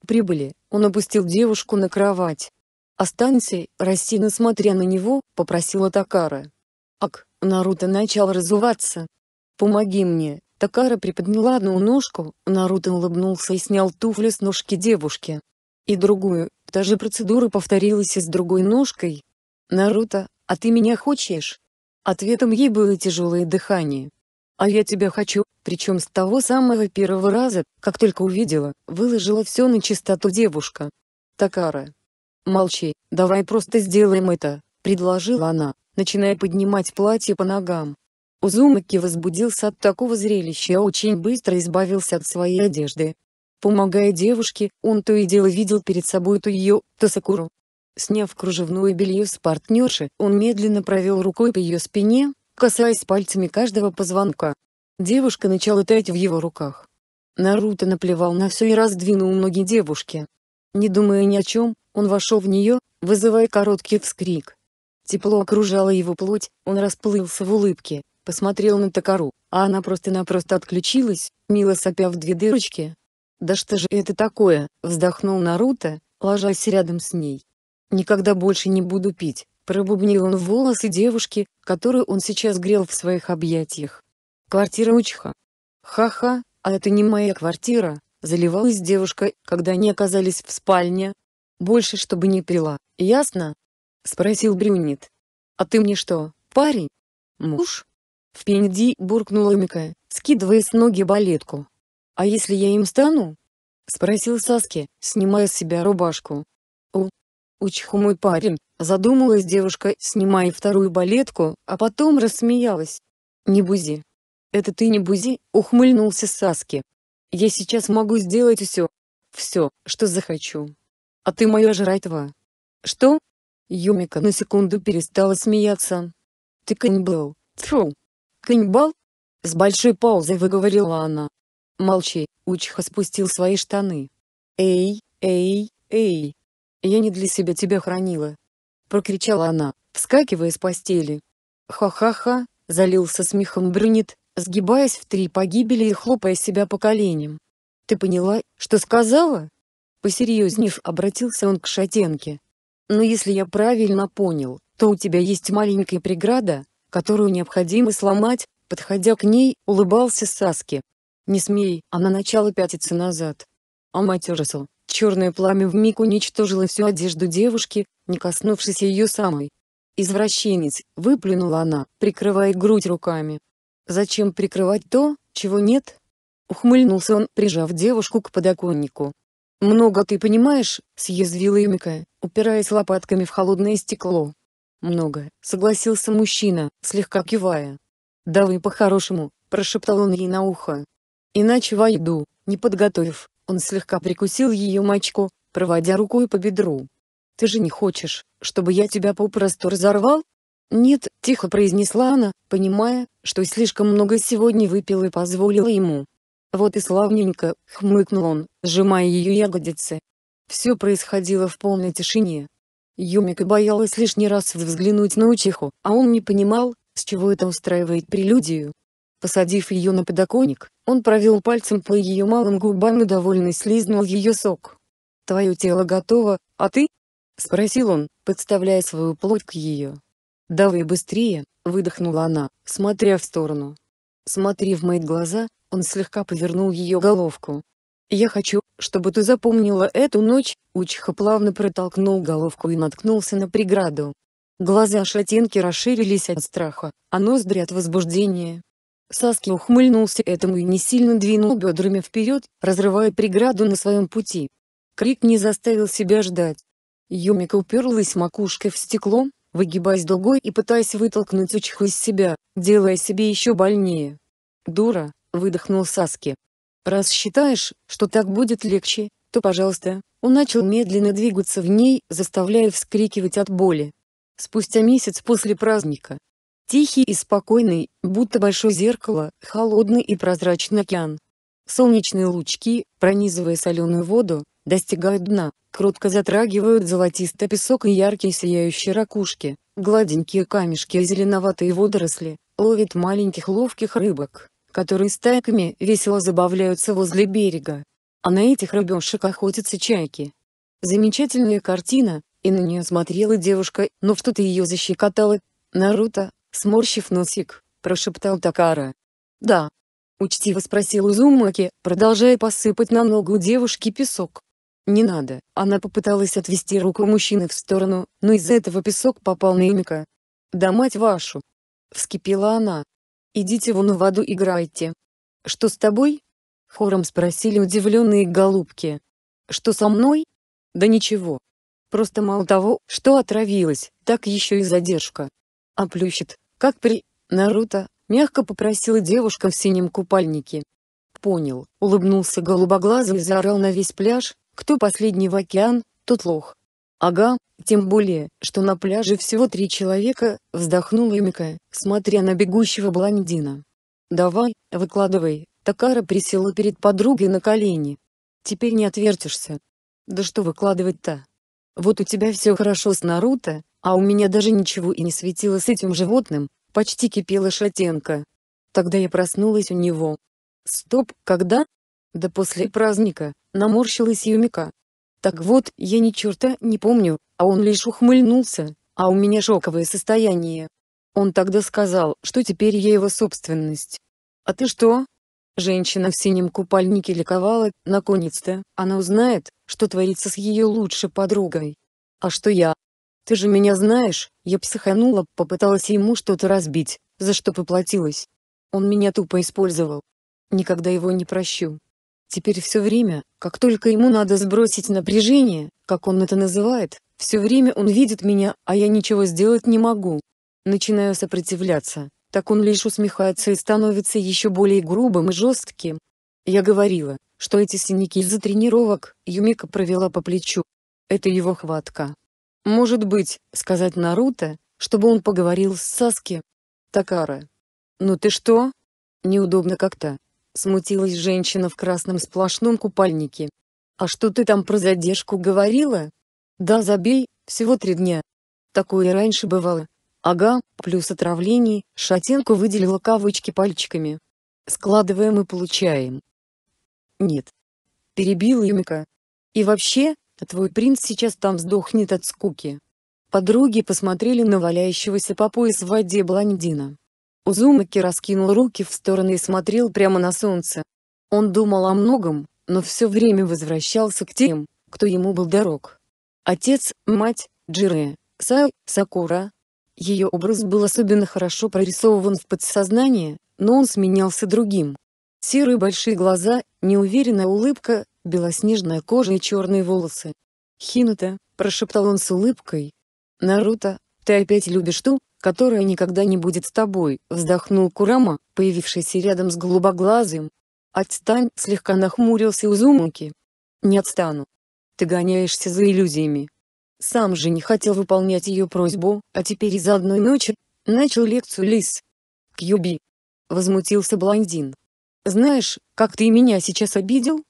Прибыли, он опустил девушку на кровать. «Останься», рассеянно смотря на него, попросила Такара. «Ак», Наруто начал разуваться. «Помоги мне», Такара приподняла одну ножку, Наруто улыбнулся и снял туфли с ножки девушки, и другую, та же процедура повторилась и с другой ножкой. «Наруто, а ты меня хочешь?» Ответом ей было тяжелое дыхание. «А я тебя хочу», причем с того самого первого раза, как только увидела, выложила все на чистоту девушка. «Такара». «Молчи, давай просто сделаем это», — предложила она, начиная поднимать платье по ногам. Узумаки возбудился от такого зрелища и очень быстро избавился от своей одежды, Помогая девушке, он то и дело видел перед собой то ее, то Сакуру. Сняв кружевное белье с партнерши, он медленно провел рукой по ее спине, касаясь пальцами каждого позвонка. Девушка начала таять в его руках. Наруто наплевал на все и раздвинул ноги девушки. Не думая ни о чем, он вошел в нее, вызывая короткий вскрик. Тепло окружало его плоть, он расплылся в улыбке, посмотрел на Токару, а она просто-напросто отключилась, мило сопя в две дырочки, «Да что же это такое?» — вздохнул Наруто, ложась рядом с ней. «Никогда больше не буду пить», — пробубнил он в волосы девушки, которую он сейчас грел в своих объятиях. «Квартира Учиха». «Ха-ха, а это не моя квартира», — заливалась девушка, когда они оказались в спальне. «Больше чтобы не пила, ясно?» — спросил Брюнет. «А ты мне что, парень?» «Муж?» В пенди буркнула Мика, скидывая с ноги балетку. «А если я им стану?» — спросил Саски, снимая с себя рубашку. «У, учху мой парень», — задумалась девушка, снимая вторую балетку, а потом рассмеялась. «Не бузи». «Это ты не бузи», — ухмыльнулся Саски. «Я сейчас могу сделать все. Все, что захочу. А ты моя жратва». «Что?» Юмика на секунду перестала смеяться. «Ты каннибал, тьфу!» «Каннибал?» С большой паузой выговорила она. Молчи, Учха спустил свои штаны. Эй, эй, эй. Я не для себя тебя хранила. Прокричала она, вскакивая с постели. Ха-ха-ха, залился смехом брюнет, сгибаясь в три погибели и хлопая себя по коленям. «Ты поняла, что сказала?» Посерьезнев обратился он к Шатенке. «Но если я правильно понял, то у тебя есть маленькая преграда, которую необходимо сломать», подходя к ней, улыбался Саски, не смей, она начала пятиться назад. А мать Черное пламя вмиг уничтожило всю одежду девушки, не коснувшись ее самой. «Извращенец!» — выплюнула она, прикрывая грудь руками. «Зачем прикрывать то, чего нет?» Ухмыльнулся он, прижав девушку к подоконнику. «Много ты понимаешь», — съязвила Эмика, упираясь лопатками в холодное стекло. «Много», — согласился мужчина, слегка кивая. «Давай по-хорошему», — прошептал он ей на ухо. Иначе войду, не подготовив, он слегка прикусил ее мочку, проводя рукой по бедру. «Ты же не хочешь, чтобы я тебя попросту разорвал?» «Нет», — тихо произнесла она, понимая, что слишком много сегодня выпила и позволила ему. «Вот и славненько», — хмыкнул он, сжимая ее ягодицы. Все происходило в полной тишине. Юмика боялась лишний раз взглянуть на Учиху, а он не понимал, с чего это устраивает прелюдию, Посадив ее на подоконник, он провел пальцем по ее малым губам и довольно слизнул ее сок. «Твое тело готово, а ты?» — спросил он, подставляя свою плоть к ее. «Давай быстрее», — выдохнула она, смотря в сторону. Смотри в мои глаза, он слегка повернул ее головку. «Я хочу, чтобы ты запомнила эту ночь», — Учиха плавно протолкнул головку и наткнулся на преграду. Глаза шатенки расширились от страха, а ноздри от возбуждения. Саски ухмыльнулся этому и не сильно двинул бедрами вперед, разрывая преграду на своем пути. Крик не заставил себя ждать. Юмика уперлась макушкой в стекло, выгибаясь дугой и пытаясь вытолкнуть Учху из себя, делая себе еще больнее. «Дура!» — выдохнул Саски. «Раз считаешь, что так будет легче, то пожалуйста». Он начал медленно двигаться в ней, заставляя вскрикивать от боли. Спустя месяц после праздника, Тихий и спокойный, будто большое зеркало, холодный и прозрачный океан. Солнечные лучки, пронизывая соленую воду, достигают дна, кротко затрагивают золотистый песок и яркие сияющие ракушки, гладенькие камешки и зеленоватые водоросли, ловят маленьких ловких рыбок, которые стайками весело забавляются возле берега. А на этих рыбешек охотятся чайки. Замечательная картина, и на нее смотрела девушка, но что-то ее защекотало. Наруто, сморщив носик, прошептал Такара. «Да». Учтиво спросил Узумаки, продолжая посыпать на ногу девушки песок. «Не надо», она попыталась отвести руку мужчины в сторону, но из-за этого песок попал на Имика. «Да мать вашу!» Вскипела она. «Идите вон в воду играйте». «Что с тобой?» Хором спросили удивленные голубки. «Что со мной?» «Да ничего. Просто мало того, что отравилась, так еще и задержка. А плющит, как при... Наруто мягко попросила девушка в синем купальнике. Понял, улыбнулся голубоглазый и заорал на весь пляж, кто последний в океан, тот лох. Ага, тем более, что на пляже всего три человека, вздохнула Мика, смотря на бегущего блондина. Давай, выкладывай, Такара присела перед подругой на колени. Теперь не отвертишься. Да что выкладывать-то? Вот у тебя все хорошо с Наруто, а у меня даже ничего и не светило с этим животным, почти кипела шатенка. Тогда я проснулась у него. Стоп, когда? Да после праздника, наморщилась Юмика. Так вот, я ни черта не помню, а он лишь ухмыльнулся, а у меня шоковое состояние. Он тогда сказал, что теперь я его собственность. А ты что? Женщина в синем купальнике ликовала, наконец-то, она узнает, что творится с ее лучшей подругой. А что я? «Ты же меня знаешь!» Я психанула, попыталась ему что-то разбить, за что поплатилась. Он меня тупо использовал. Никогда его не прощу. Теперь все время, как только ему надо сбросить напряжение, как он это называет, все время он видит меня, а я ничего сделать не могу. Начинаю сопротивляться, так он лишь усмехается и становится еще более грубым и жестким. Я говорила, что эти синяки из-за тренировок, Юмика провела по плечу. Это его хватка, может быть, сказать Наруто, чтобы он поговорил с Саски? Такара. «Ну ты что?» «Неудобно как-то», — смутилась женщина в красном сплошном купальнике. «А что ты там про задержку говорила?» «Да забей, всего три дня». Такое и раньше бывало. Ага, плюс отравлений, Шатенко выделила кавычки пальчиками. Складываем и получаем. Нет. Перебила Юмика. И вообще, Твой принц сейчас там сдохнет от скуки. Подруги посмотрели на валяющегося по пояс в воде блондина. Узумаки раскинул руки в стороны и смотрел прямо на солнце. Он думал о многом, но все время возвращался к тем, кто ему был дорог. Отец, мать, Джире, Сай, Сакура. Ее образ был особенно хорошо прорисован в подсознании, но он сменялся другим. Серые большие глаза, неуверенная улыбка, белоснежная кожа и черные волосы. «Хината», — прошептал он с улыбкой. «Наруто, ты опять любишь ту, которая никогда не будет с тобой», — вздохнул Курама, появившийся рядом с голубоглазым. «Отстань», — слегка нахмурился Узумаки. «Не отстану. Ты гоняешься за иллюзиями». Сам же не хотел выполнять ее просьбу, а теперь из-за одной ночи начал лекцию Лис. «Кьюби!» — возмутился блондин. «Знаешь, как ты меня сейчас обидел?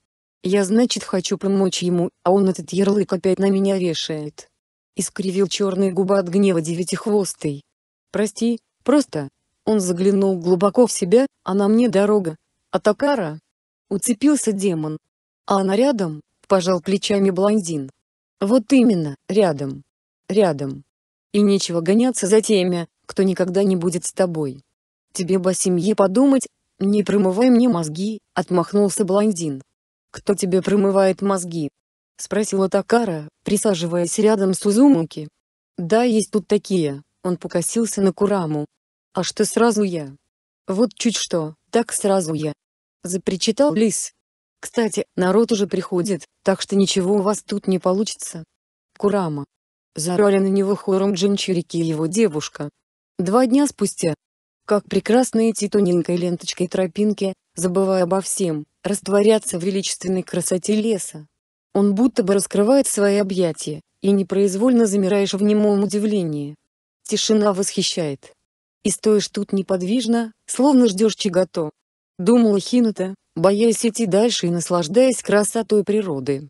Я значит хочу помочь ему, а он этот ярлык опять на меня вешает». Искривил черные губы от гнева девятихвостый. «Прости, просто...» Он заглянул глубоко в себя, а на мне дорога. А Такара? Уцепился демон. А она рядом, пожал плечами блондин. Вот именно, рядом. Рядом. И нечего гоняться за теми, кто никогда не будет с тобой. Тебе бы о семье подумать, «Не промывай мне мозги», — отмахнулся блондин. «Кто тебе промывает мозги?» — спросила Такара, присаживаясь рядом с Узумуки. «Да, есть тут такие», — он покосился на Кураму. «А что сразу я?» «Вот чуть что, так сразу я». Запричитал Лис. «Кстати, народ уже приходит, так что ничего у вас тут не получится». Курама. Зарали на него хором Джинчурики и его девушка. Два дня спустя, как прекрасно идти тоненькой ленточкой тропинки, забывая обо всем, растворяться в величественной красоте леса. Он будто бы раскрывает свои объятия, и непроизвольно замираешь в немом удивлении. Тишина восхищает. И стоишь тут неподвижно, словно ждешь чего-то. Думала Хината, боясь идти дальше и наслаждаясь красотой природы.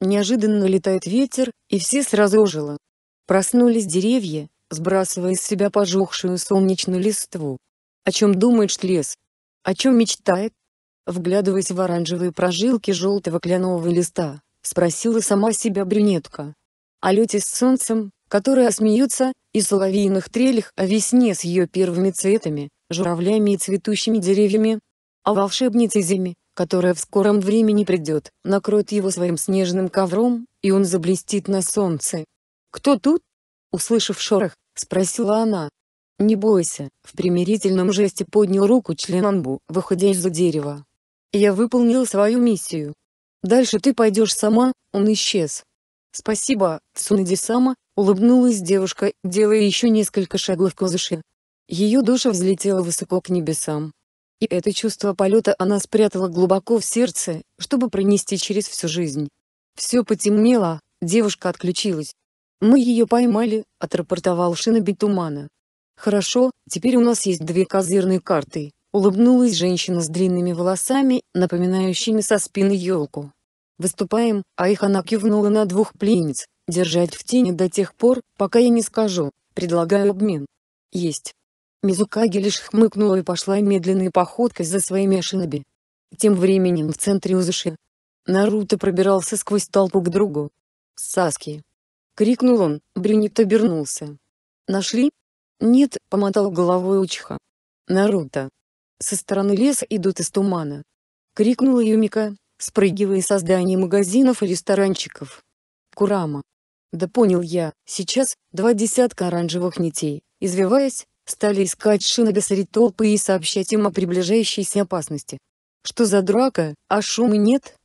Неожиданно летает ветер, и все сразу ожило. Проснулись деревья, сбрасывая с себя пожухшую солнечную листву. О чем думает лес? О чем мечтает? Вглядываясь в оранжевые прожилки желтого кленового листа, спросила сама себя брюнетка. О лете с солнцем, которое смеется, и соловьиных трелях о весне с ее первыми цветами, журавлями и цветущими деревьями. О волшебнице зиме, которая в скором времени придет, накроет его своим снежным ковром, и он заблестит на солнце. Кто тут? Услышав шорох, спросила она. «Не бойся», — в примирительном жесте поднял руку член Анбу, выходя из-за дерева. «Я выполнил свою миссию. Дальше ты пойдешь сама», — он исчез. «Спасибо, Цунади-сама», улыбнулась девушка, делая еще несколько шагов к Узуши. Ее душа взлетела высоко к небесам. И это чувство полета она спрятала глубоко в сердце, чтобы пронести через всю жизнь. Все потемнело, девушка отключилась. «Мы ее поймали», — отрапортовал Шиноби Тумана. «Хорошо, теперь у нас есть две козырные карты», — улыбнулась женщина с длинными волосами, напоминающими со спины елку. «Выступаем», — а их она кивнула на двух пленниц, «держать в тени до тех пор, пока я не скажу, предлагаю обмен». «Есть». Мизукаги лишь хмыкнула и пошла медленной походкой за своими шиноби. Тем временем в центре Узуши Наруто пробирался сквозь толпу к другу. Саски крикнул он. Брюнет обернулся. Нашли? Нет, помотал головой Учиха. Наруто. Со стороны леса идут из тумана. Крикнула Юмика, спрыгивая со зданий магазинов и ресторанчиков. Курама. Да понял я, сейчас, два десятка оранжевых нитей, извиваясь, стали искать Шинагасари толпы и сообщать им о приближающейся опасности. Что за драка, а шума нет?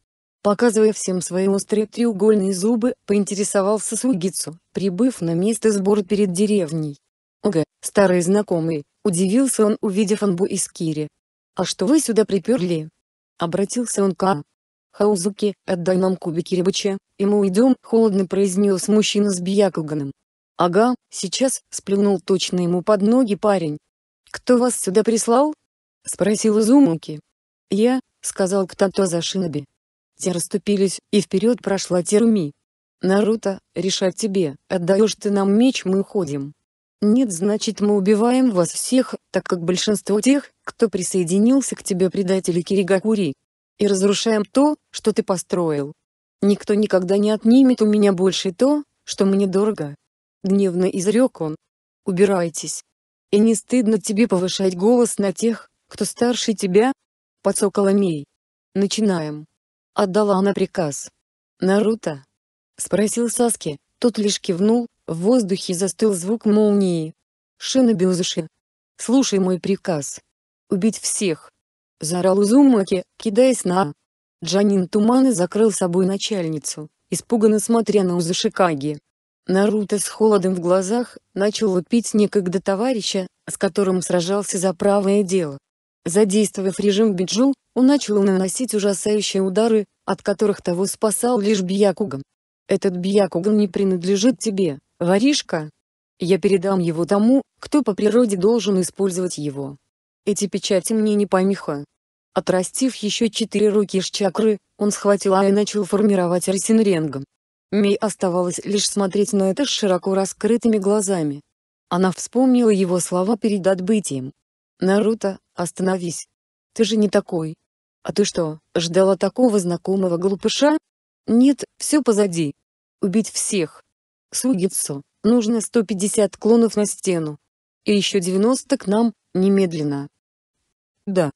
Показывая всем свои острые треугольные зубы, поинтересовался Сугицу, прибыв на место сбора перед деревней. «Ога, старый знакомый, удивился он, увидев Анбу и Скири. «А что вы сюда приперли?» – обратился он к А. «Хаузуки, отдай нам кубики рыбача, и мы уйдем», – холодно произнес мужчина с Бьякуганом. «Ага, сейчас», — сплюнул точно ему под ноги парень. «Кто вас сюда прислал?» — спросил Изумуки. «Я», — сказал кто-то за Шиноби. Те расступились, и вперед прошла Теруми. «Наруто, решать тебе, отдаешь ты нам меч мы уходим». «Нет значит мы убиваем вас всех, так как большинство тех, кто присоединился к тебе предатели Киригакури. И разрушаем то, что ты построил. Никто никогда не отнимет у меня больше то, что мне дорого». Гневно изрек он. «Убирайтесь. И не стыдно тебе повышать голос на тех, кто старше тебя?» Подсокола Мей. «Начинаем». Отдала она приказ. «Наруто?» — спросил Саски, тот лишь кивнул, в воздухе застыл звук молнии. Шина Бюзуши. «Слушай мой приказ. Убить всех!» — заорал Узумаки, кидаясь на... Джанин Туманы закрыл собой начальницу, испуганно смотря на Узушикаги. Наруто с холодом в глазах, начал лупить некогда товарища, с которым сражался за правое дело. Задействовав режим Биджу, он начал наносить ужасающие удары, от которых того спасал лишь Бьякуган. «Этот Бьякуган не принадлежит тебе, воришка. Я передам его тому, кто по природе должен использовать его. Эти печати мне не помеха». Отрастив еще четыре руки из чакры, он схватил А и начал формировать Арсенренгом. Мей оставалось лишь смотреть на это с широко раскрытыми глазами. Она вспомнила его слова перед отбытием, «Наруто, остановись! Ты же не такой! А ты что, ждала такого знакомого глупыша? Нет, все позади! Убить всех! Сугицу, нужно 150 клонов на стену! И еще 90 к нам, немедленно!» «Да!»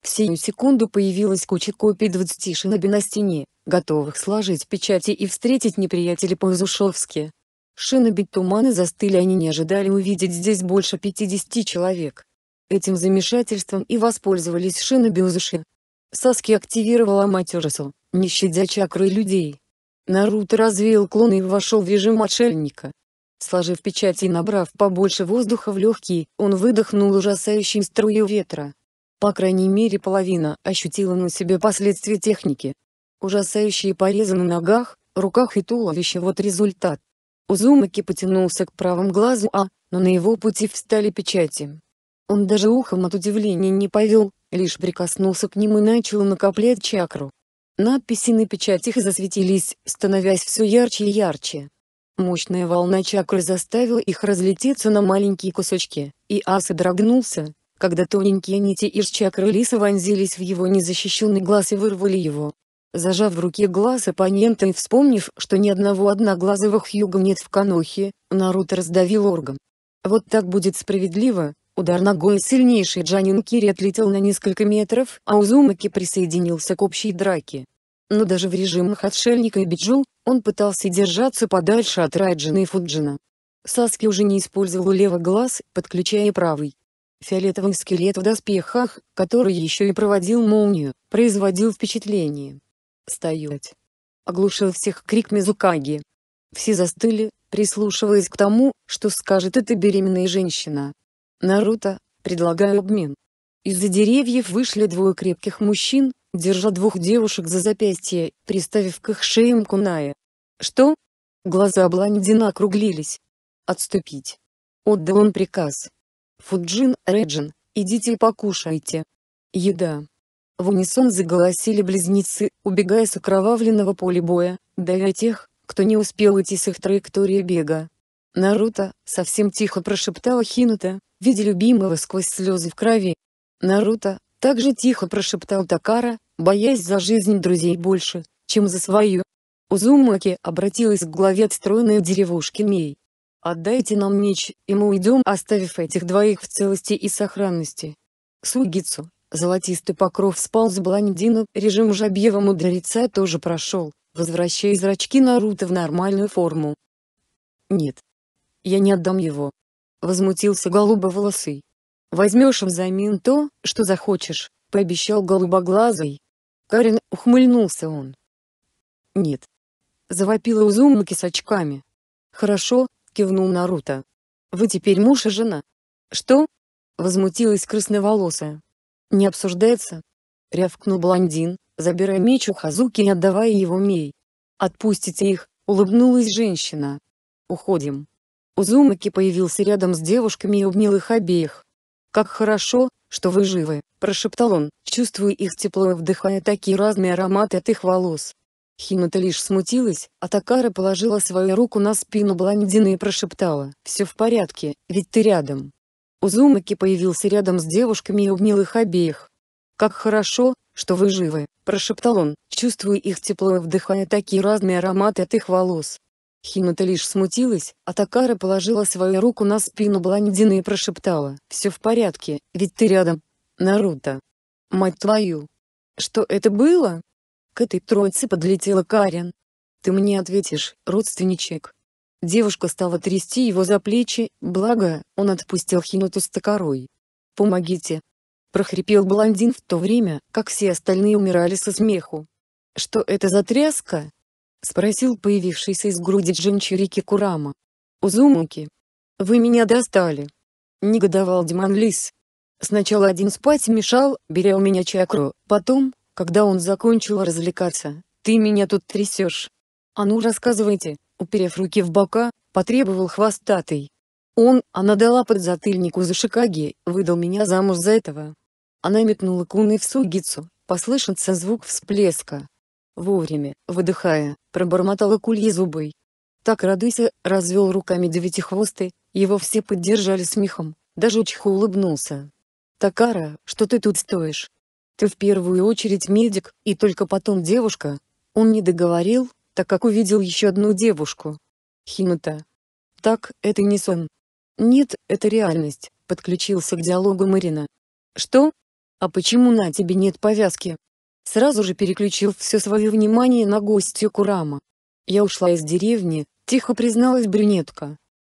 В сию секунду появилась куча копий 20 шиноби на стене, готовых сложить печати и встретить неприятеля по-изушевски. Шиноби туманы застыли они не ожидали увидеть здесь больше 50 человек. Этим замешательством и воспользовались шинобюзыши. Саски активировал Аматерасу, не щадя чакры людей. Наруто развил клоны и вошел в режим отшельника. Сложив печать и набрав побольше воздуха в легкие, он выдохнул ужасающим струю ветра. По крайней мере половина ощутила на себе последствия техники. Ужасающие порезы на ногах, руках и туловище вот результат. Узумаки потянулся к правому глазу А, но на его пути встали печати. Он даже ухом от удивления не повел, лишь прикоснулся к ним и начал накоплять чакру. Надписи на печатях засветились, становясь все ярче и ярче. Мощная волна чакры заставила их разлететься на маленькие кусочки, и Аса дрогнулся, когда тоненькие нити из чакры лиса вонзились в его незащищенный глаз и вырвали его. Зажав в руке глаз оппонента и вспомнив, что ни одного одноглазого Хьюга нет в Канохе, Наруто раздавил орган. Вот так будет справедливо, Удар ногой сильнейший Джанин Кири отлетел на несколько метров, а Узумаки присоединился к общей драке. Но даже в режимах отшельника и биджу, он пытался держаться подальше от Райджина и Фуджина. Саски уже не использовал левый глаз, подключая правый. Фиолетовый скелет в доспехах, который еще и проводил молнию, производил впечатление. «Стоять!» — оглушил всех крик Мизукаги. Все застыли, прислушиваясь к тому, что скажет эта беременная женщина. Наруто, предлагаю обмен. Из-за деревьев вышли двое крепких мужчин, держа двух девушек за запястье, приставив к их шеям куная. Что? Глаза блондина округлились. Отступить. Отдал он приказ. Фуджин, Реджин, идите и покушайте. Еда. В унисон заголосили близнецы, убегая с окровавленного поля боя, давя тех, кто не успел уйти с их траектории бега. Наруто, совсем тихо прошептала Хинута, видя любимого сквозь слезы в крови. «Наруто!» — также тихо прошептал Такара, боясь за жизнь друзей больше, чем за свою. Узумаки обратилась к главе отстроенной деревушки Мей. «Отдайте нам меч, и мы уйдем, оставив этих двоих в целости и сохранности». Сугицу, золотистый покров спал с блондином, режим жабьева мудреца тоже прошел, возвращая зрачки Наруто в нормальную форму. «Нет. Я не отдам его», возмутился голубоволосый. «Возьмешь взамен то, что захочешь», — пообещал голубоглазый. Карин ухмыльнулся он. «Нет». Завопила Узумаки с очками. «Хорошо», — кивнул Наруто. «Вы теперь муж и жена». «Что?» — возмутилась красноволосая. «Не обсуждается?» — рявкнул блондин, забирая меч у Хазуки и отдавая его Мей. «Отпустите их», — улыбнулась женщина. «Уходим». Узумаки появился рядом с девушками и обнял их обеих. «Как хорошо, что вы живы», – прошептал он, чувствуя их тепло и вдыхая такие разные ароматы от их волос. Хината лишь смутилась, а Такара положила свою руку на спину блондина и прошептала «Все в порядке, ведь ты рядом». Узумаки появился рядом с девушками и обнял их обеих. «Как хорошо, что вы живы», – прошептал он, чувствуя их тепло и вдыхая такие разные ароматы от их волос. Хината лишь смутилась, а Такара положила свою руку на спину блондины и прошептала, «Все в порядке, ведь ты рядом, Наруто». «Мать твою!» «Что это было?» К этой троице подлетела Карен. «Ты мне ответишь, родственничек». Девушка стала трясти его за плечи, благо, он отпустил Хинуту с Токарой. «Помогите!» прохрипел блондин в то время, как все остальные умирали со смеху. «Что это за тряска?» — спросил появившийся из груди Джинчирики Курама. «Узумуки! Вы меня достали!» — негодовал Демон Лис. «Сначала один спать мешал, беря у меня чакру, потом, когда он закончил развлекаться, ты меня тут трясешь!» «А ну рассказывайте!» — уперев руки в бока, потребовал хвостатый. «Он, она дала подзатыльнику за Шикаги, выдал меня замуж за этого!» Она метнула куны в сугицу, послышался звук всплеска. Вовремя, выдыхая, пробормотал акульи зубой. Так Радыся развел руками девятихвостый, его все поддержали смехом, даже Чиха улыбнулся. «Такара, что ты тут стоишь? Ты в первую очередь медик, и только потом девушка». Он не договорил, так как увидел еще одну девушку. Химата. «Так, это не сон». «Нет, это реальность», — подключился к диалогу Марина. «Что? А почему на тебе нет повязки?» сразу же переключил все свое внимание на гостью Курама. «Я ушла из деревни», — тихо призналась брюнетка.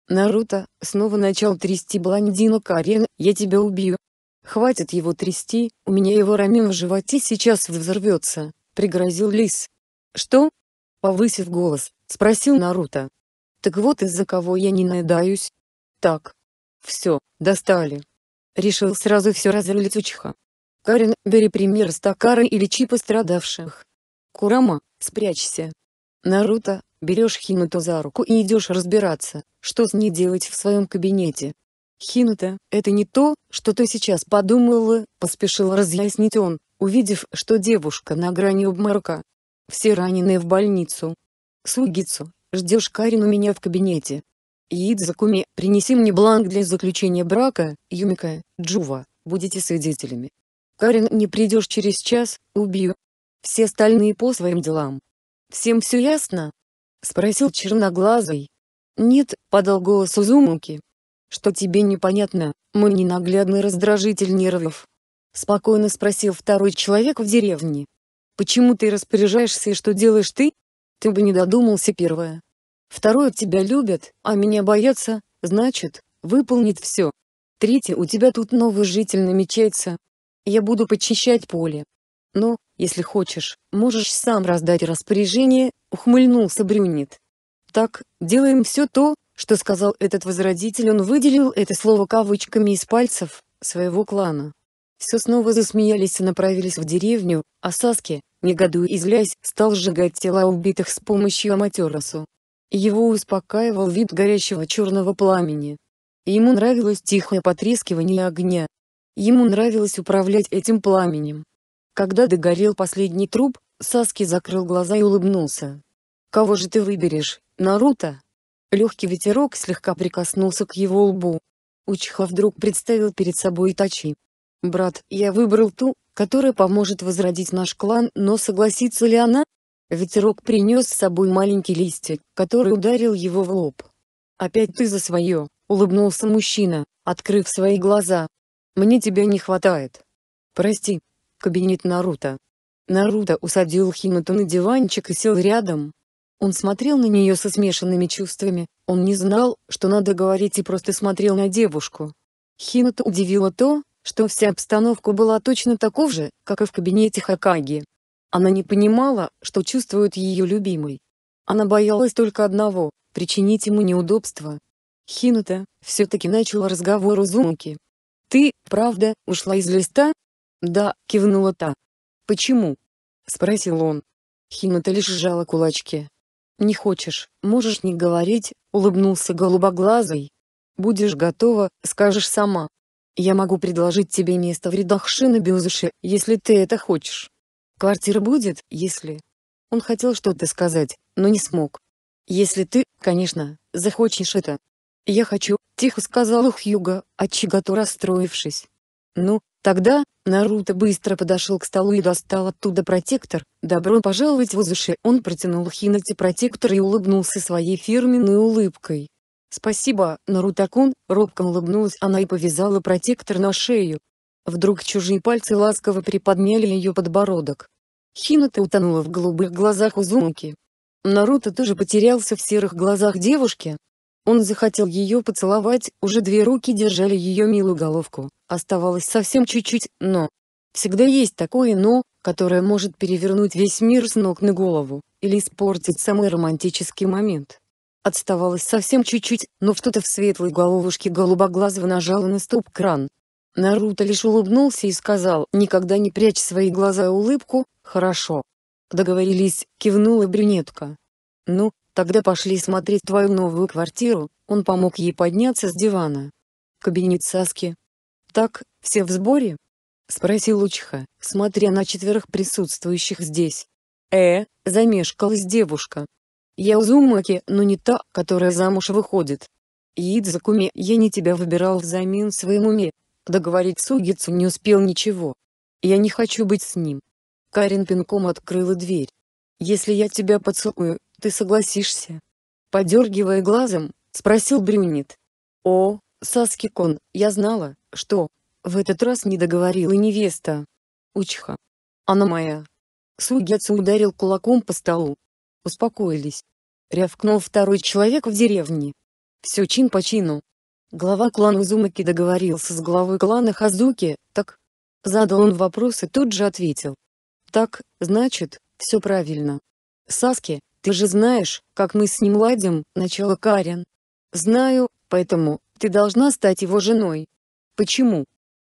«Наруто, снова начал трясти блондину Карен, я тебя убью». «Хватит его трясти, у меня его рамен в животе сейчас взорвется», — пригрозил Лис. «Что?» — повысив голос, спросил Наруто. «Так вот из-за кого я не наедаюсь». «Так. Все, достали». Решил сразу все разрулить Учиха. Карин, бери пример с Такары и лечи пострадавших. Курама, спрячься. Наруто, берешь Хинуто за руку и идешь разбираться, что с ней делать в своем кабинете. Хинута, это не то, что ты сейчас подумала, поспешил разъяснить он, увидев, что девушка на грани обморока. Все раненые в больницу. Сугицу, ждешь Карин у меня в кабинете. Идзакуми, принеси мне бланк для заключения брака, Юмика, Джува, будете свидетелями. Карен, не придешь через час, убью. Все остальные по своим делам. Всем все ясно? Спросил черноглазый. Нет, подал голос Узумуки. Что тебе непонятно, мой ненаглядный раздражитель нервов. Спокойно спросил второй человек в деревне. Почему ты распоряжаешься и что делаешь ты? Ты бы не додумался первое. Второе тебя любят, а меня боятся, значит, выполнит все. Третье у тебя тут новый житель намечается, я буду подчищать поле. Но, если хочешь, можешь сам раздать распоряжение, ухмыльнулся Брюнет. Так, делаем все то, что сказал этот возродитель, он выделил это слово кавычками из пальцев своего клана. Все снова засмеялись и направились в деревню, а Саски, негодуя и злясь, стал сжигать тела убитых с помощью Аматерасу. Его успокаивал вид горящего черного пламени. Ему нравилось тихое потрескивание огня, Ему нравилось управлять этим пламенем. Когда догорел последний труп, Саски закрыл глаза и улыбнулся. «Кого же ты выберешь, Наруто?» Легкий ветерок слегка прикоснулся к его лбу. Учиха вдруг представил перед собой Итачи. «Брат, я выбрал ту, которая поможет возродить наш клан, но согласится ли она?» Ветерок принес с собой маленький листик, который ударил его в лоб. «Опять ты за свое», — улыбнулся мужчина, открыв свои глаза, мне тебя не хватает. Прости. Кабинет Наруто. Наруто усадил Хинату на диванчик и сел рядом. Он смотрел на нее со смешанными чувствами, он не знал, что надо говорить и просто смотрел на девушку. Хинату удивило то, что вся обстановка была точно такой же, как и в кабинете Хакаги. Она не понимала, что чувствует ее любимый. Она боялась только одного – причинить ему неудобства. Хинута все-таки начала разговор Узумаки. «Ты, правда, ушла из листа?» «Да», — кивнула та. «Почему?» — спросил он. Химата лишь сжала кулачки. «Не хочешь, можешь не говорить», — улыбнулся голубоглазый. «Будешь готова, скажешь сама. Я могу предложить тебе место в рядах Шина Бюзыши, если ты это хочешь. Квартира будет, если...» Он хотел что-то сказать, но не смог. «Если ты, конечно, захочешь это». «Я хочу», — тихо сказал Хьюго, отчего-то расстроившись. «Ну, тогда...» Наруто быстро подошел к столу и достал оттуда протектор. «Добро пожаловать в Узуши!» Он протянул Хинати протектор и улыбнулся своей фирменной улыбкой. «Спасибо, Наруто, Нарутакун!» — робко улыбнулась она и повязала протектор на шею. Вдруг чужие пальцы ласково приподняли ее подбородок. Хината утонула в голубых глазах Узумуки. Наруто тоже потерялся в серых глазах девушки, он захотел ее поцеловать, уже две руки держали ее милую головку, оставалось совсем чуть-чуть, но... Всегда есть такое «но», которое может перевернуть весь мир с ног на голову, или испортить самый романтический момент. Отставалось совсем чуть-чуть, но что-то в светлой головушке голубоглазого нажало на стоп-кран. Наруто лишь улыбнулся и сказал «Никогда не прячь свои глаза и улыбку, хорошо». «Договорились», — кивнула брюнетка. «Ну, Тогда пошли смотреть твою новую квартиру, он помог ей подняться с дивана. Кабинет Саски. Так, все в сборе? Спросил Учиха, смотря на четверых присутствующих здесь. Э, замешкалась девушка. Я Узумаки, но не та, которая замуж выходит. Идзакуми, я не тебя выбирал взамен своему уме. Договорить Сугицу не успел ничего. Я не хочу быть с ним. Карин пинком открыла дверь. Если я тебя поцелую, ты согласишься?» Подергивая глазом, спросил Брюнет. «О, Саскикон, я знала, что...» В этот раз не договорила невеста. «Учха. Она моя». Сугецу ударил кулаком по столу. Успокоились. Рявкнул второй человек в деревне. Все чин по чину. Глава клана Узумаки договорился с главой клана Хазуки, так? Задал он вопрос и тут же ответил. Так, значит, все правильно. Саски, ты же знаешь, как мы с ним ладим, начала Карен. Знаю, поэтому ты должна стать его женой. Почему?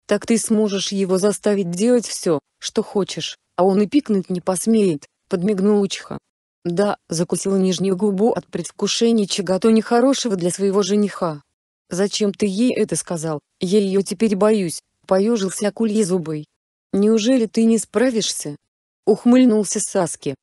Так ты сможешь его заставить делать все, что хочешь, а он и пикнуть не посмеет, подмигнул Учха. Да, закусила нижнюю губу от предвкушения чего-то нехорошего для своего жениха. Зачем ты ей это сказал? Я ее теперь боюсь, поежился акульи зубой. Неужели ты не справишься? Ухмыльнулся Саски.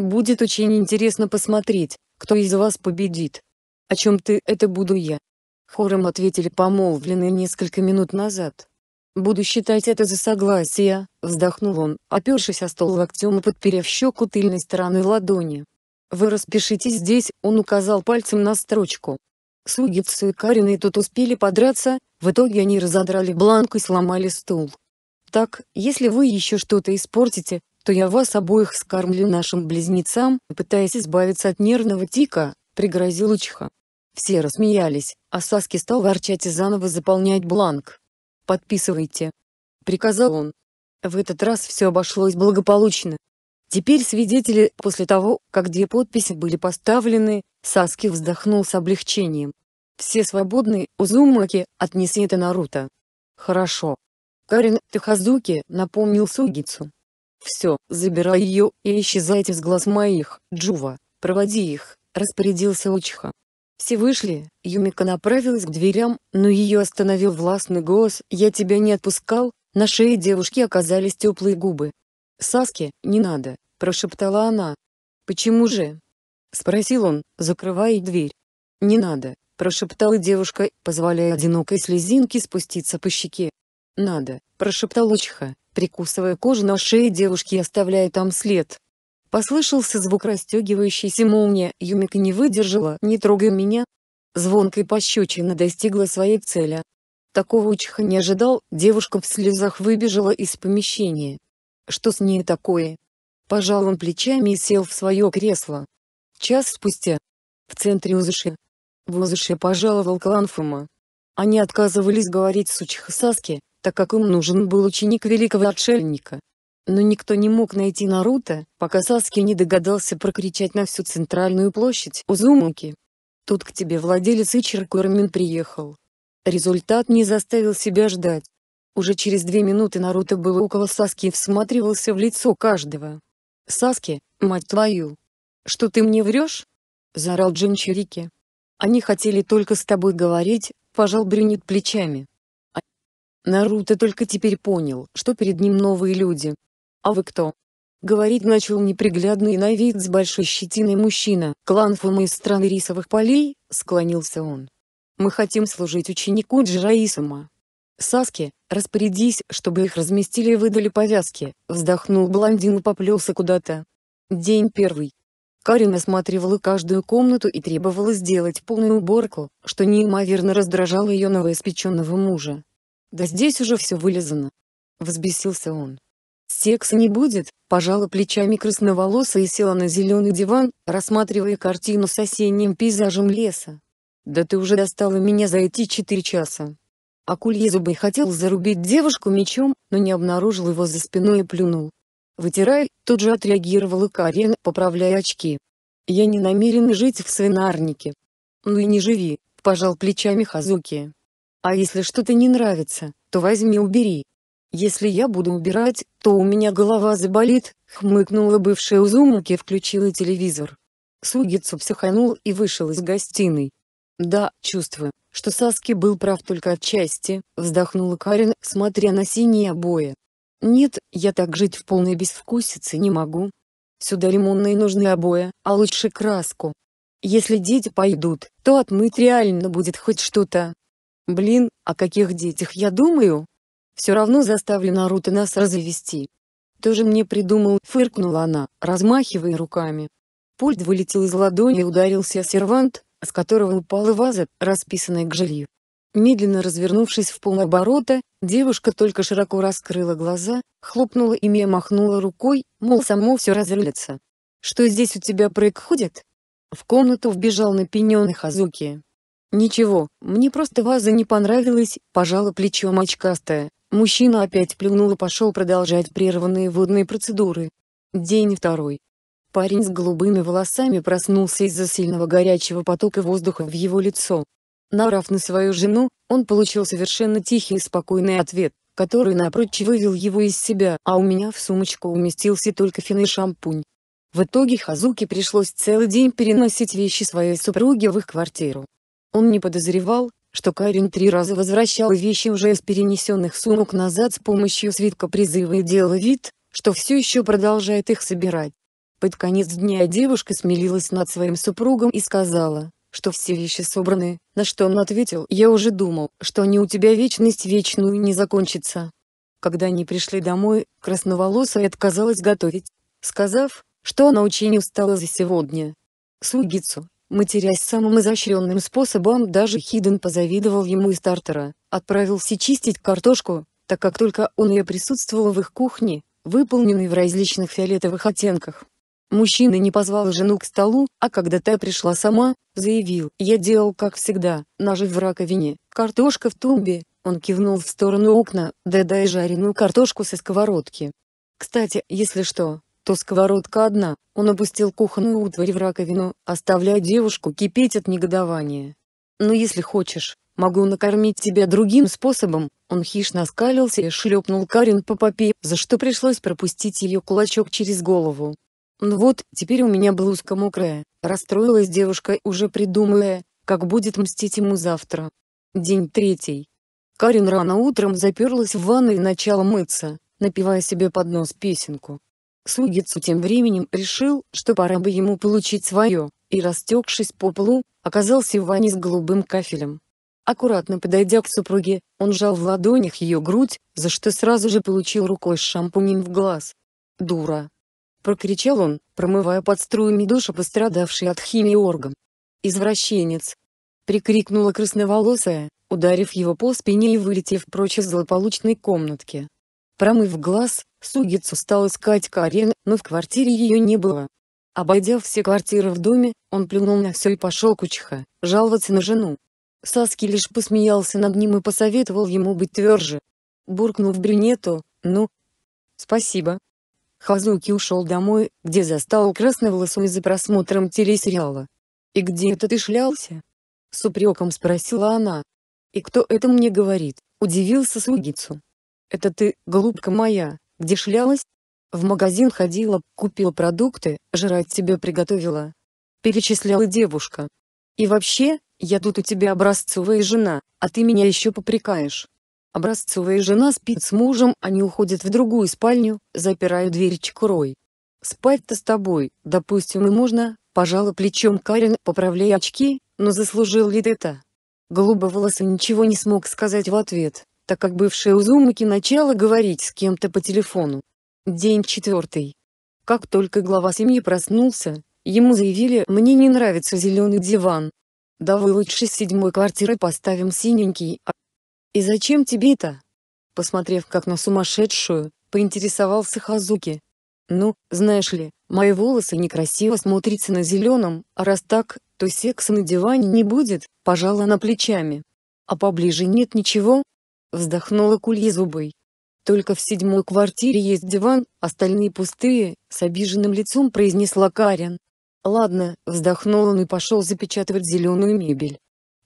Будет очень интересно посмотреть, кто из вас победит. О чем ты, это буду я. Хором ответили помолвленные несколько минут назад. «Буду считать это за согласие», — вздохнул он, опершись о стол локтем и подперев щеку тыльной стороной ладони. «Вы распишитесь здесь», — он указал пальцем на строчку. Сугитсу и Карины тут успели подраться, в итоге они разодрали бланк и сломали стул. «Так, если вы еще что-то испортите, то я вас обоих скормлю нашим близнецам, пытаясь избавиться от нервного тика, пригрозил Учиха. Все рассмеялись, а Саски стал ворчать и заново заполнять бланк. «Подписывайте», — приказал он. В этот раз все обошлось благополучно. Теперь свидетели, после того, как две подписи были поставлены, Саски вздохнул с облегчением. Все свободны, Узумаки, отнеси это Наруто. Хорошо. Карин, ты напомнил Сугицу. Все, забирай ее, и исчезайте с глаз моих, Джува, проводи их, распорядился Учха. Все вышли, Юмика направилась к дверям, но ее остановил властный голос «Я тебя не отпускал», на шее девушки оказались теплые губы. Саске, не надо», – прошептала она. «Почему же?» – спросил он, закрывая дверь. «Не надо», – прошептала девушка, позволяя одинокой слезинке спуститься по щеке. «Надо», – прошептал Учха, прикусывая кожу на шее девушки и оставляя там след. Послышался звук расстегивающейся молнии, Юмика не выдержала, не трогай меня. Звонкой пощечина достигла своей цели. Такого Учиха не ожидал, девушка в слезах выбежала из помещения. Что с ней такое? Пожал он плечами и сел в свое кресло. Час спустя. В центре Узыши. В Узыши пожаловал Кланфума. Они отказывались говорить с Учихасаски, так как им нужен был ученик великого отшельника. Но никто не мог найти Наруто, пока Саски не догадался прокричать на всю центральную площадь Узумуки. «Тут к тебе владелец Ичир Курмин приехал». Результат не заставил себя ждать. Уже через две минуты Наруто был около Саски и всматривался в лицо каждого. «Саски, мать твою! Что ты мне врешь?» – заорал Джинчирики. «Они хотели только с тобой говорить, пожал брюнет плечами. А... Наруто только теперь понял, что перед ним новые люди. «А вы кто?» Говорить начал неприглядный на вид с большой щетиной мужчина, клан фумы из страны рисовых полей, склонился он. «Мы хотим служить ученику Джираисума». «Саски, распорядись, чтобы их разместили и выдали повязки», вздохнул блондин и поплелся куда-то. День первый. Карин осматривала каждую комнату и требовала сделать полную уборку, что неимоверно раздражало ее новоиспеченного мужа. «Да здесь уже все вылезано!» Взбесился он. «Секса не будет», — пожала плечами красноволосая и села на зеленый диван, рассматривая картину с осенним пейзажем леса. «Да ты уже достала меня за эти четыре часа». зубы хотел зарубить девушку мечом, но не обнаружил его за спиной и плюнул. Вытирай, тут же отреагировала Карен, поправляя очки. Я не намерен жить в свинарнике. Ну и не живи, пожал плечами Хазуки. А если что-то не нравится, то возьми убери. Если я буду убирать, то у меня голова заболит, хмыкнула бывшая Узумаки и включила телевизор. Сугицу психанул и вышел из гостиной. Да, чувствую, что Саски был прав только отчасти, вздохнула Карен, смотря на синие обои. «Нет, я так жить в полной безвкусице не могу. Сюда лимонные нужны обои, а лучше краску. Если дети пойдут, то отмыть реально будет хоть что-то. Блин, о каких детях я думаю? Все равно заставлю Наруто нас развести». «Тоже мне придумал», — фыркнула она, размахивая руками. Пульт вылетел из ладони и ударился о сервант, с которого упала ваза, расписанная к жилью. Медленно развернувшись в полоборота, девушка только широко раскрыла глаза, хлопнула ими и махнула рукой, мол само все разрулится. «Что здесь у тебя происходит?» В комнату вбежал напененный Хазуки. «Ничего, мне просто ваза не понравилась», – пожала плечом очкастая. Мужчина опять плюнул и пошел продолжать прерванные водные процедуры. День второй. Парень с голубыми волосами проснулся из-за сильного горячего потока воздуха в его лицо. Нарав на свою жену, он получил совершенно тихий и спокойный ответ, который напрочь вывел его из себя, а у меня в сумочку уместился только фен и шампунь. В итоге Хазуки пришлось целый день переносить вещи своей супруги в их квартиру. Он не подозревал, что Карин три раза возвращала вещи уже из перенесенных сумок назад с помощью свитка призыва и делала вид, что все еще продолжает их собирать. Под конец дня девушка смелилась над своим супругом и сказала, что все вещи собраны, на что он ответил «Я уже думал, что не у тебя вечность вечную не закончится». Когда они пришли домой, красноволосая отказалась готовить, сказав, что она очень устала за сегодня. Сугицу, матерясь самым изощренным способом, даже Хиден позавидовал ему из стартера, отправился чистить картошку, так как только он ее присутствовал в их кухне, выполненной в различных фиолетовых оттенках. Мужчина не позвал жену к столу, а когда та пришла сама, заявил «Я делал как всегда, ножи в раковине, картошка в тумбе». Он кивнул в сторону окна, да дай жареную картошку со сковородки. Кстати, если что, то сковородка одна, он опустил кухонную утварь в раковину, оставляя девушку кипеть от негодования. Но «Ну, если хочешь, могу накормить тебя другим способом», он хищно оскалился и шлепнул Карин по попе, за что пришлось пропустить ее кулачок через голову. Ну Вот, теперь у меня блузка мокрая, расстроилась девушка, уже придумывая, как будет мстить ему завтра. День третий. Карин рано утром заперлась в ванной и начала мыться, напевая себе под нос песенку. Сугицу тем временем решил, что пора бы ему получить свое, и растекшись по полу, оказался в ванне с голубым кафелем. Аккуратно подойдя к супруге, он жал в ладонях ее грудь, за что сразу же получил рукой с шампунем в глаз. «Дура!» прокричал он, промывая под струями душа пострадавший от химии орган. «Извращенец!» — прикрикнула красноволосая, ударив его по спине и вылетев прочь из злополучной комнатки. Промыв глаз, Сугицу стал искать Карен, но в квартире ее не было. Обойдя все квартиры в доме, он плюнул на все и пошел кучха, жаловаться на жену. Саски лишь посмеялся над ним и посоветовал ему быть тверже. Буркнув брюнету, ну, спасибо, Хазуки ушел домой, где застал красноволосую за просмотром телесериала. «И где это ты шлялся?» С упреком спросила она. «И кто это мне говорит?» – удивился Сугицу. «Это ты, голубка моя, где шлялась?» «В магазин ходила, купила продукты, жрать тебе приготовила». Перечисляла девушка. «И вообще, я тут у тебя образцовая жена, а ты меня еще попрекаешь. Образцовая жена спит с мужем, они уходят в другую спальню, запирают дверь чекрой. «Спать-то с тобой, допустим, и можно», — пожала плечом Карен, поправляя очки, но заслужил ли ты это? Голубоволосый ничего не смог сказать в ответ, так как бывшая Узумаки начала говорить с кем-то по телефону. День четвертый. Как только глава семьи проснулся, ему заявили «Мне не нравится зеленый диван. Давай лучше с седьмой квартиры поставим синенький, а «И зачем тебе-то?» Посмотрев как на сумасшедшую, поинтересовался Хазуки. «Ну, знаешь ли, мои волосы некрасиво смотрятся на зеленом, а раз так, то секса на диване не будет», — пожала она плечами. «А поближе нет ничего?» — вздохнула Кульезубой. «Только в седьмой квартире есть диван, остальные пустые», — с обиженным лицом произнесла Карен. «Ладно», — вздохнул он «ну и пошел запечатывать зеленую мебель.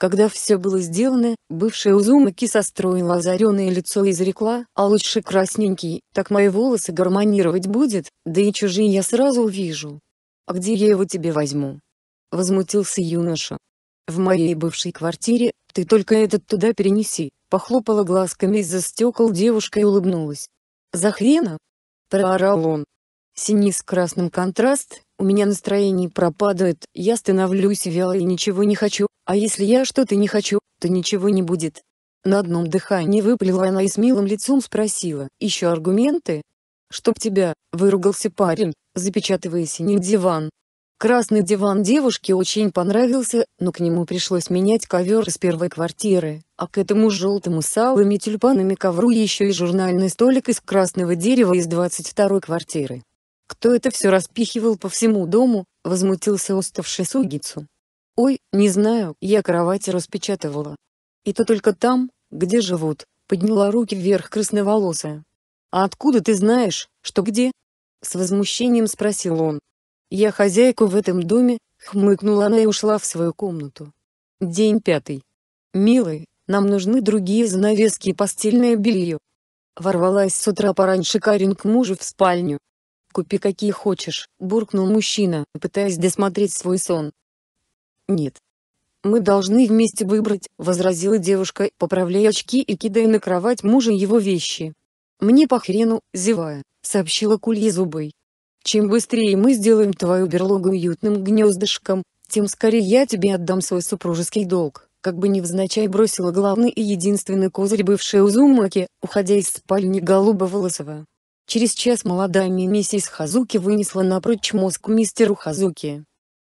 Когда все было сделано, бывшая Узумаки состроила озаренное лицо и изрекла, «А лучше красненький, так мои волосы гармонировать будет, да и чужие я сразу увижу». «А где я его тебе возьму?» Возмутился юноша. «В моей бывшей квартире, ты только этот туда перенеси», похлопала глазками из-за стекол девушка и улыбнулась. «За хрена?» – проорал он. Синий с красным контраст, у меня настроение пропадает, я становлюсь вялой и ничего не хочу, а если я что-то не хочу, то ничего не будет. На одном дыхании выпалила она и с милым лицом спросила, еще аргументы? Чтоб тебя, выругался парень, запечатывая синий диван. Красный диван девушке очень понравился, но к нему пришлось менять ковер из первой квартиры, а к этому желтому с алыми тюльпанами ковру еще и журнальный столик из красного дерева из 22 квартиры. Кто это все распихивал по всему дому? Возмутился уставший Сугицу. Ой, не знаю, я кровати распечатывала. И то только там, где живут, подняла руки вверх красноволосая. А откуда ты знаешь, что где? С возмущением спросил он. Я хозяйку в этом доме, хмыкнула она и ушла в свою комнату. День пятый. Милый, нам нужны другие занавески и постельное белье. Ворвалась с утра пораньше Карин к мужу в спальню, купи какие хочешь», — буркнул мужчина, пытаясь досмотреть свой сон. «Нет. Мы должны вместе выбрать», — возразила девушка, поправляя очки и кидая на кровать мужа его вещи. «Мне по хрену», — зевая, — сообщила Кулья зубой. «Чем быстрее мы сделаем твою берлогу уютным гнездышком, тем скорее я тебе отдам свой супружеский долг», как бы невзначай бросила главный и единственный козырь бывшая Узумаки, уходя из спальни Голубоволосова. Через час молодая миссис Хазуки вынесла напрочь мозг мистеру Хазуки.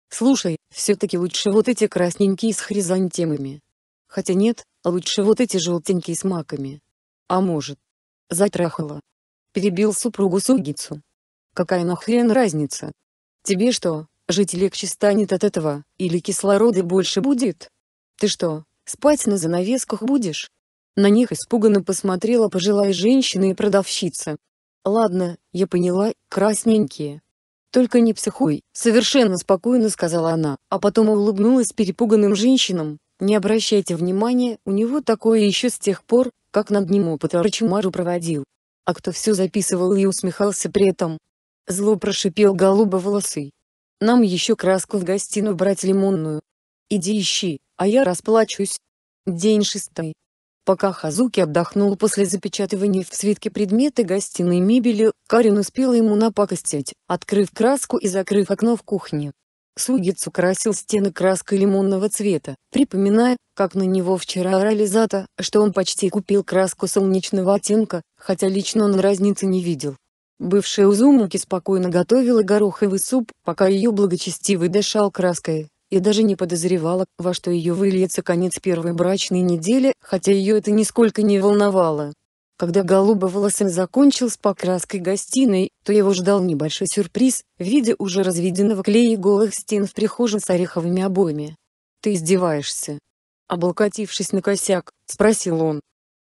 «Слушай, все-таки лучше вот эти красненькие с хризантемами. Хотя нет, лучше вот эти желтенькие с маками. А может...» «Затрахала». Перебил супругу Сугицу. «Какая нахрен разница? Тебе что, жить легче станет от этого, или кислорода больше будет? Ты что, спать на занавесках будешь?» На них испуганно посмотрела пожилая женщина и продавщица, «Ладно, я поняла, красненькие. Только не психуй», — совершенно спокойно сказала она, а потом улыбнулась перепуганным женщинам. «Не обращайте внимания, у него такое еще с тех пор, как над ним опыт Арчимару проводил. А кто все записывал и усмехался при этом?» Зло прошипел голубоволосый. «Нам еще краску в гостиную брать лимонную. Иди ищи, а я расплачусь». День шестой. Пока Хазуки отдохнул после запечатывания в свитке предметы гостиной мебели, Карин успела ему напакостить, открыв краску и закрыв окно в кухне. Сугиц красил стены краской лимонного цвета, припоминая, как на него вчера орали Зата, что он почти купил краску солнечного оттенка, хотя лично он разницы не видел. Бывшая Узумуки спокойно готовила гороховый суп, пока ее благочестивый дышал краской и даже не подозревала, во что ее выльется конец первой брачной недели, хотя ее это нисколько не волновало. Когда Голубоволосым закончил с покраской гостиной, то его ждал небольшой сюрприз, в виде уже разведенного клея и голых стен в прихожей с ореховыми обоями. «Ты издеваешься?» Облокотившись на косяк, спросил он.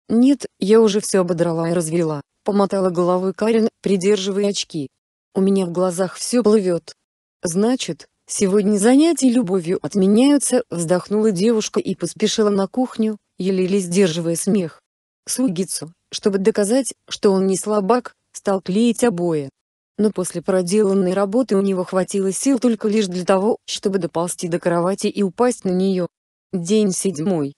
«Нет, я уже все ободрала и развела», — помотала головой Карен, придерживая очки. «У меня в глазах все плывет». «Значит, «Сегодня занятия любовью отменяются», — вздохнула девушка и поспешила на кухню, еле-еле сдерживая смех. Слугицу, чтобы доказать, что он не слабак, стал клеить обои. Но после проделанной работы у него хватило сил только лишь для того, чтобы доползти до кровати и упасть на нее. День седьмой.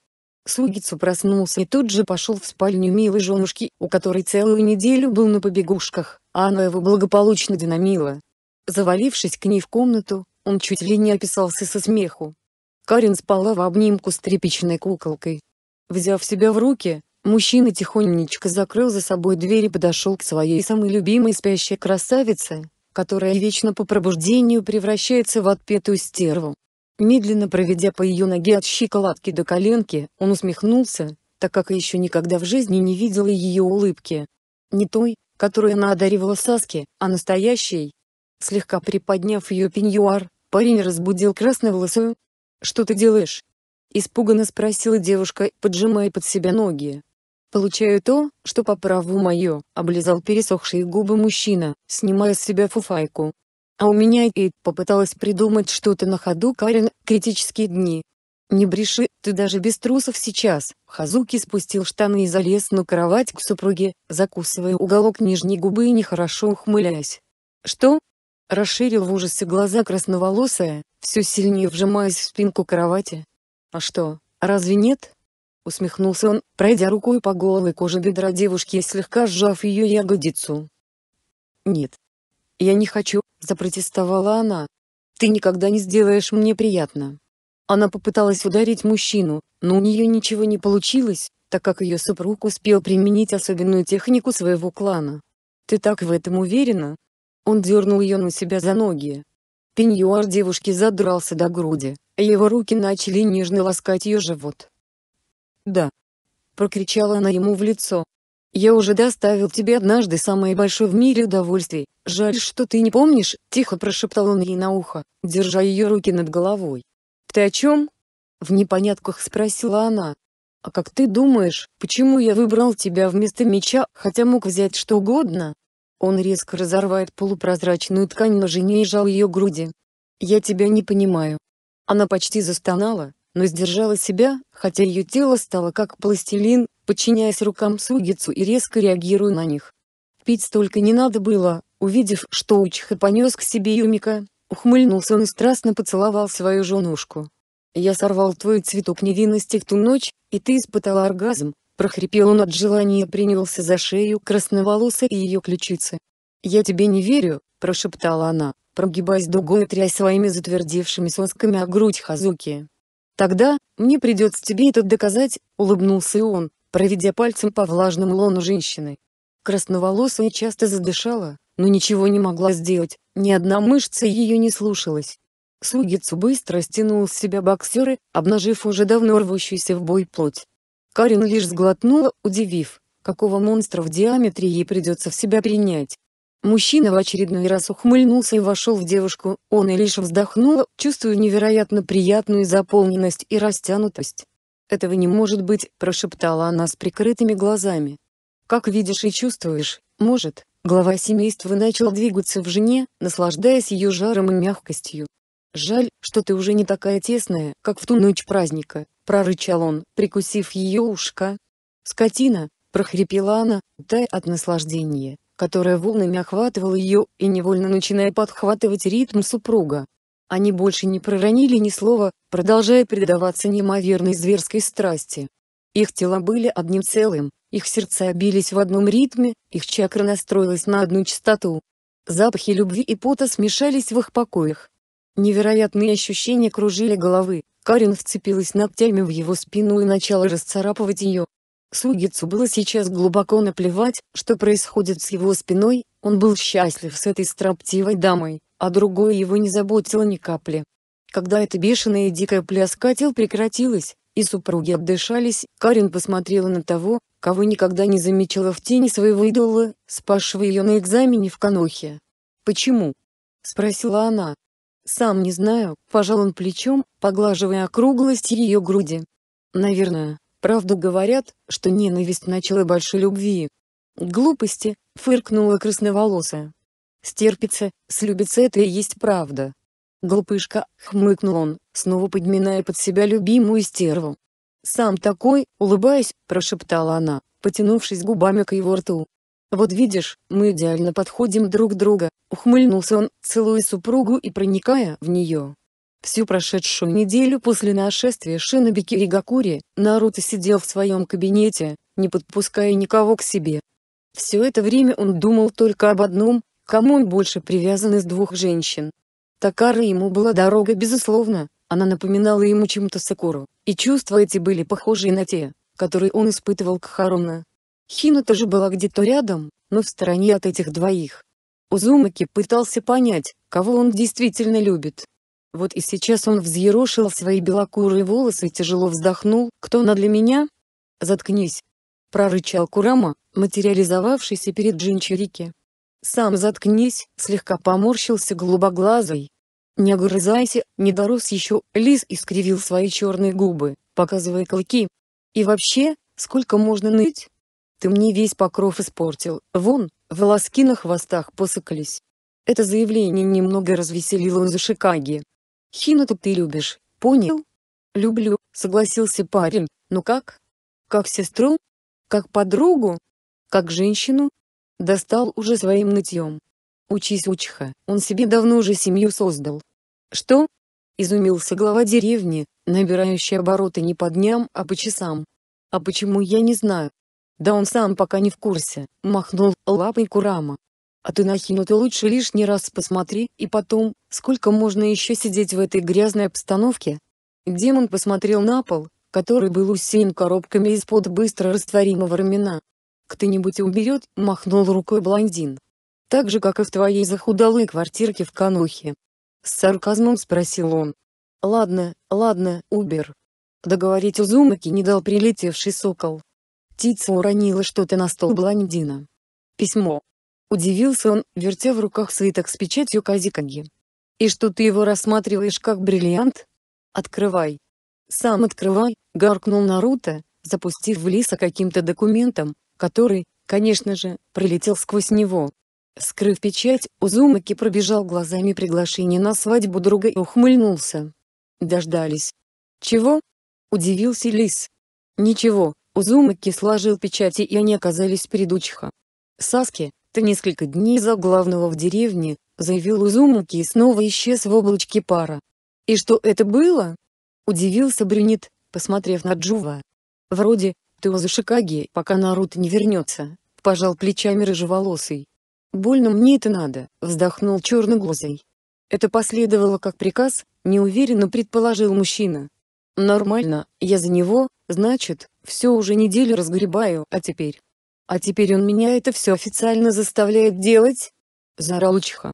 Слугицу проснулся и тут же пошел в спальню милой женушки, у которой целую неделю был на побегушках, а она его благополучно динамила. Завалившись к ней в комнату, он чуть ли не описался со смеху. Карен спала в обнимку с тряпичной куколкой. Взяв себя в руки, мужчина тихонечко закрыл за собой дверь и подошел к своей самой любимой спящей красавице, которая вечно по пробуждению превращается в отпетую стерву. Медленно проведя по ее ноге от щиколотки до коленки, он усмехнулся, так как еще никогда в жизни не видел ее улыбки. Не той, которую она одаривала Саски, а настоящей, Слегка приподняв ее пеньюар, парень разбудил красноволосую. «Что ты делаешь?» Испуганно спросила девушка, поджимая под себя ноги. «Получаю то, что по праву мое», — облизал пересохшие губы мужчина, снимая с себя фуфайку. «А у меня и попыталась придумать что-то на ходу Карен, критические дни». «Не бреши, ты даже без трусов сейчас», — Хазуки спустил штаны и залез на кровать к супруге, закусывая уголок нижней губы и нехорошо ухмыляясь. «Что?» Расширил в ужасе глаза красноволосая, все сильнее вжимаясь в спинку кровати. «А что, разве нет?» Усмехнулся он, пройдя рукой по голой коже бедра девушки и слегка сжав ее ягодицу. «Нет. Я не хочу», — запротестовала она. «Ты никогда не сделаешь мне приятно». Она попыталась ударить мужчину, но у нее ничего не получилось, так как ее супруг успел применить особенную технику своего клана. «Ты так в этом уверена?» Он дернул ее на себя за ноги. Пеньюар девушки задрался до груди, и его руки начали нежно ласкать ее живот. «Да!» — прокричала она ему в лицо. «Я уже доставил тебе однажды самое большое в мире удовольствие, жаль, что ты не помнишь», — тихо прошептал он ей на ухо, держа ее руки над головой. «Ты о чем?» — в непонятках спросила она. «А как ты думаешь, почему я выбрал тебя вместо меча, хотя мог взять что угодно?» Он резко разорвает полупрозрачную ткань на жене и жал ее груди. «Я тебя не понимаю». Она почти застонала, но сдержала себя, хотя ее тело стало как пластилин, подчиняясь рукам Сугицу и резко реагируя на них. Пить столько не надо было, увидев, что Учиха понес к себе Юмика, ухмыльнулся он и страстно поцеловал свою женушку. «Я сорвал твой цветок невинности в ту ночь, и ты испытала оргазм, прохрипел он от желания и принялся за шею красноволосой и ее ключицы. «Я тебе не верю», – прошептала она, прогибаясь дугой и тря своими затвердевшими сосками о грудь Хазуки. «Тогда, мне придется тебе это доказать», – улыбнулся он, проведя пальцем по влажному лону женщины. Красноволосая часто задышала, но ничего не могла сделать, ни одна мышца ее не слушалась. Сугицу быстро стянул с себя боксеры, обнажив уже давно рвущуюся в бой плоть. Карин лишь сглотнула, удивив, какого монстра в диаметре ей придется в себя принять. Мужчина в очередной раз ухмыльнулся и вошел в девушку, он и лишь вздохнула, чувствуя невероятно приятную заполненность и растянутость. «Этого не может быть», – прошептала она с прикрытыми глазами. «Как видишь и чувствуешь, может». Глава семейства начал двигаться в жене, наслаждаясь ее жаром и мягкостью. «Жаль, что ты уже не такая тесная, как в ту ночь праздника», — прорычал он, прикусив ее ушко. «Скотина!» — прохрипела она, тая от наслаждения, которое волнами охватывало ее и невольно начиная подхватывать ритм супруга. Они больше не проронили ни слова, продолжая предаваться неимоверной зверской страсти. Их тела были одним целым, их сердца бились в одном ритме, их чакра настроилась на одну частоту. Запахи любви и пота смешались в их покоях. Невероятные ощущения кружили головы, Карин вцепилась ногтями в его спину и начала расцарапывать ее. Сугицу было сейчас глубоко наплевать, что происходит с его спиной, он был счастлив с этой строптивой дамой, а другое его не заботило ни капли. Когда эта бешеная и дикая пляска тел прекратилась, и супруги отдышались, Карин посмотрела на того, кого никогда не замечала в тени своего идола, спасшего ее на экзамене в Канохе. «Почему?» — спросила она. «Сам не знаю», — пожал он плечом, поглаживая округлость ее груди. «Наверное, правду говорят, что ненависть начала большой любви». «Глупости», — фыркнула красноволосая. «Стерпится, слюбится это и есть правда». «Глупышка», — хмыкнул он, снова подминая под себя любимую стерву. «Сам такой», — улыбаясь, прошептала она, потянувшись губами к его рту. «Вот видишь, мы идеально подходим друг друга», — ухмыльнулся он, целуя супругу и проникая в нее. Всю прошедшую неделю после нашествия Шинобики Ригакури, Наруто сидел в своем кабинете, не подпуская никого к себе. Все это время он думал только об одном, кому он больше привязан из двух женщин. Такара ему была дорога безусловно, она напоминала ему чем-то Сакуру, и чувства эти были похожи на те, которые он испытывал к Харуна. Хина тоже была где-то рядом, но в стороне от этих двоих. Узумаки пытался понять, кого он действительно любит. Вот и сейчас он взъерошил свои белокурые волосы и тяжело вздохнул, кто она для меня? Заткнись. Прорычал Курама, материализовавшийся перед Джинчирике. Сам заткнись, слегка поморщился голубоглазый. Не огрызайся, не дорос еще, лис искривил свои черные губы, показывая клыки. И вообще, сколько можно ныть? Ты мне весь покров испортил. Вон, волоски на хвостах посыкались. Это заявление немного развеселило Шикаги. Хину-то ты любишь, понял? Люблю, согласился парень, но ну как? Как сестру? Как подругу? Как женщину? Достал уже своим нытьем. Учись, учиха, он себе давно уже семью создал. Что? Изумился глава деревни, набирающий обороты не по дням, а по часам. А почему я не знаю? Да он сам пока не в курсе, махнул лапой Курама. А ты нахину ты лучше лишний раз посмотри, и потом, сколько можно еще сидеть в этой грязной обстановке? Демон посмотрел на пол, который был усеян коробками из-под быстро растворимого рамена. «Кто-нибудь уберет?» – махнул рукой блондин. «Так же, как и в твоей захудалой квартирке в Канухе». С сарказмом спросил он. «Ладно, ладно, Убер». Договорить Узумаки не дал прилетевший сокол. Птица уронила что-то на стол блондина. Письмо. Удивился он, вертя в руках свиток с печатью Казикаги. «И что ты его рассматриваешь как бриллиант? Открывай!» «Сам открывай!» — гаркнул Наруто, запустив в Лиса каким-то документом, который, конечно же, пролетел сквозь него. Скрыв печать, Узумаки пробежал глазами приглашение на свадьбу друга и ухмыльнулся. Дождались. «Чего?» — удивился Лис. «Ничего, Узумаки сложил печати и они оказались перед Учиха. «Саски, ты несколько дней за главного в деревне», — заявил Узумаки и снова исчез в облачке пара. «И что это было?» — удивился Брюнет, посмотрев на Джува. «Вроде, ты у Зашикаги, пока Наруто не вернется», — пожал плечами рыжеволосый. «Больно мне это надо», — вздохнул черноглазый. Это последовало как приказ, неуверенно предположил мужчина, Нормально, я за него, значит, все уже неделю разгребаю, а теперь... А теперь он меня это все официально заставляет делать? Заорал Чха.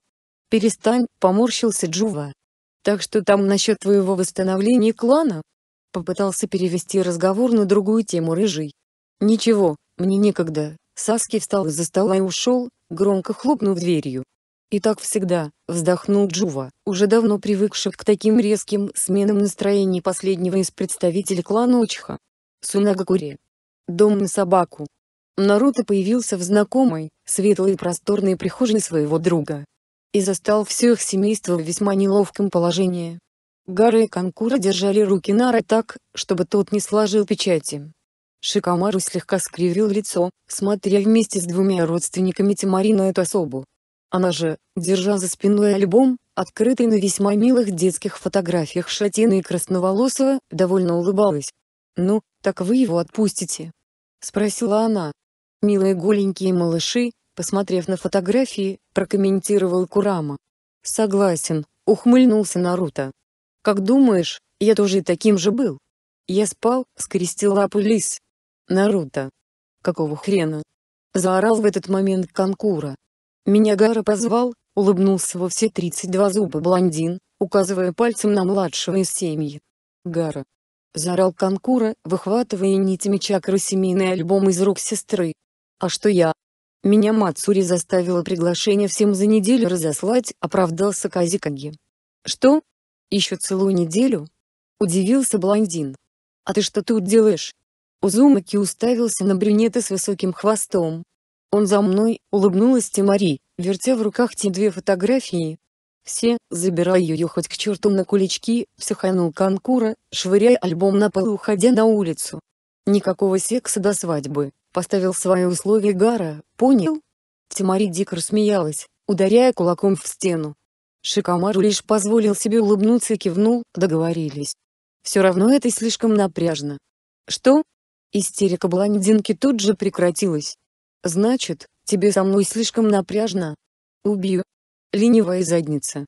Перестань, поморщился Джува. Так что там насчет твоего восстановления клана? Попытался перевести разговор на другую тему Рыжий. Ничего, мне некогда. Саски встал из-за стола и ушел, громко хлопнув дверью. И так всегда, вздохнул Джува, уже давно привыкший к таким резким сменам настроений последнего из представителей клана Очха. Сунагакури. Дом на собаку. Наруто появился в знакомой, светлой и просторной прихожей своего друга. И застал все их семейство в весьма неловком положении. Гары и Конкура держали руки Нара так, чтобы тот не сложил печати. Шикамару слегка скривил лицо, смотря вместе с двумя родственниками Тимари на эту особу, она же, держа за спиной альбом, открытый на весьма милых детских фотографиях Шатина и Красноволосого, довольно улыбалась. «Ну, так вы его отпустите?» — спросила она. «Милые голенькие малыши», посмотрев на фотографии, прокомментировал Курама. «Согласен», — ухмыльнулся Наруто. «Как думаешь, я тоже таким же был?» «Я спал», — скрестил лапу лис. «Наруто». «Какого хрена?» Заорал в этот момент Конкура. Меня Гара позвал, улыбнулся во все 32 зуба блондин, указывая пальцем на младшего из семьи. Гара. Заорал Конкура, выхватывая нитями чакры семейный альбом из рук сестры. А что я? Меня Мацури заставила приглашение всем за неделю разослать, оправдался Казикаги. Что? Еще целую неделю? Удивился блондин. А ты что тут делаешь? Узумаки уставился на брюнета с высоким хвостом, он за мной, улыбнулась Тимари, вертя в руках те две фотографии. Все, забирай ее хоть к черту на кулички, психанул Канкура, швыряя альбом на пол уходя на улицу. Никакого секса до свадьбы, поставил свои условия Гара, понял? Тимари дико рассмеялась, ударяя кулаком в стену. Шикомару лишь позволил себе улыбнуться и кивнул, договорились. Все равно это слишком напряжно. Что? Истерика блондинки тут же прекратилась. Значит, тебе со мной слишком напряжно? Убью. Ленивая задница.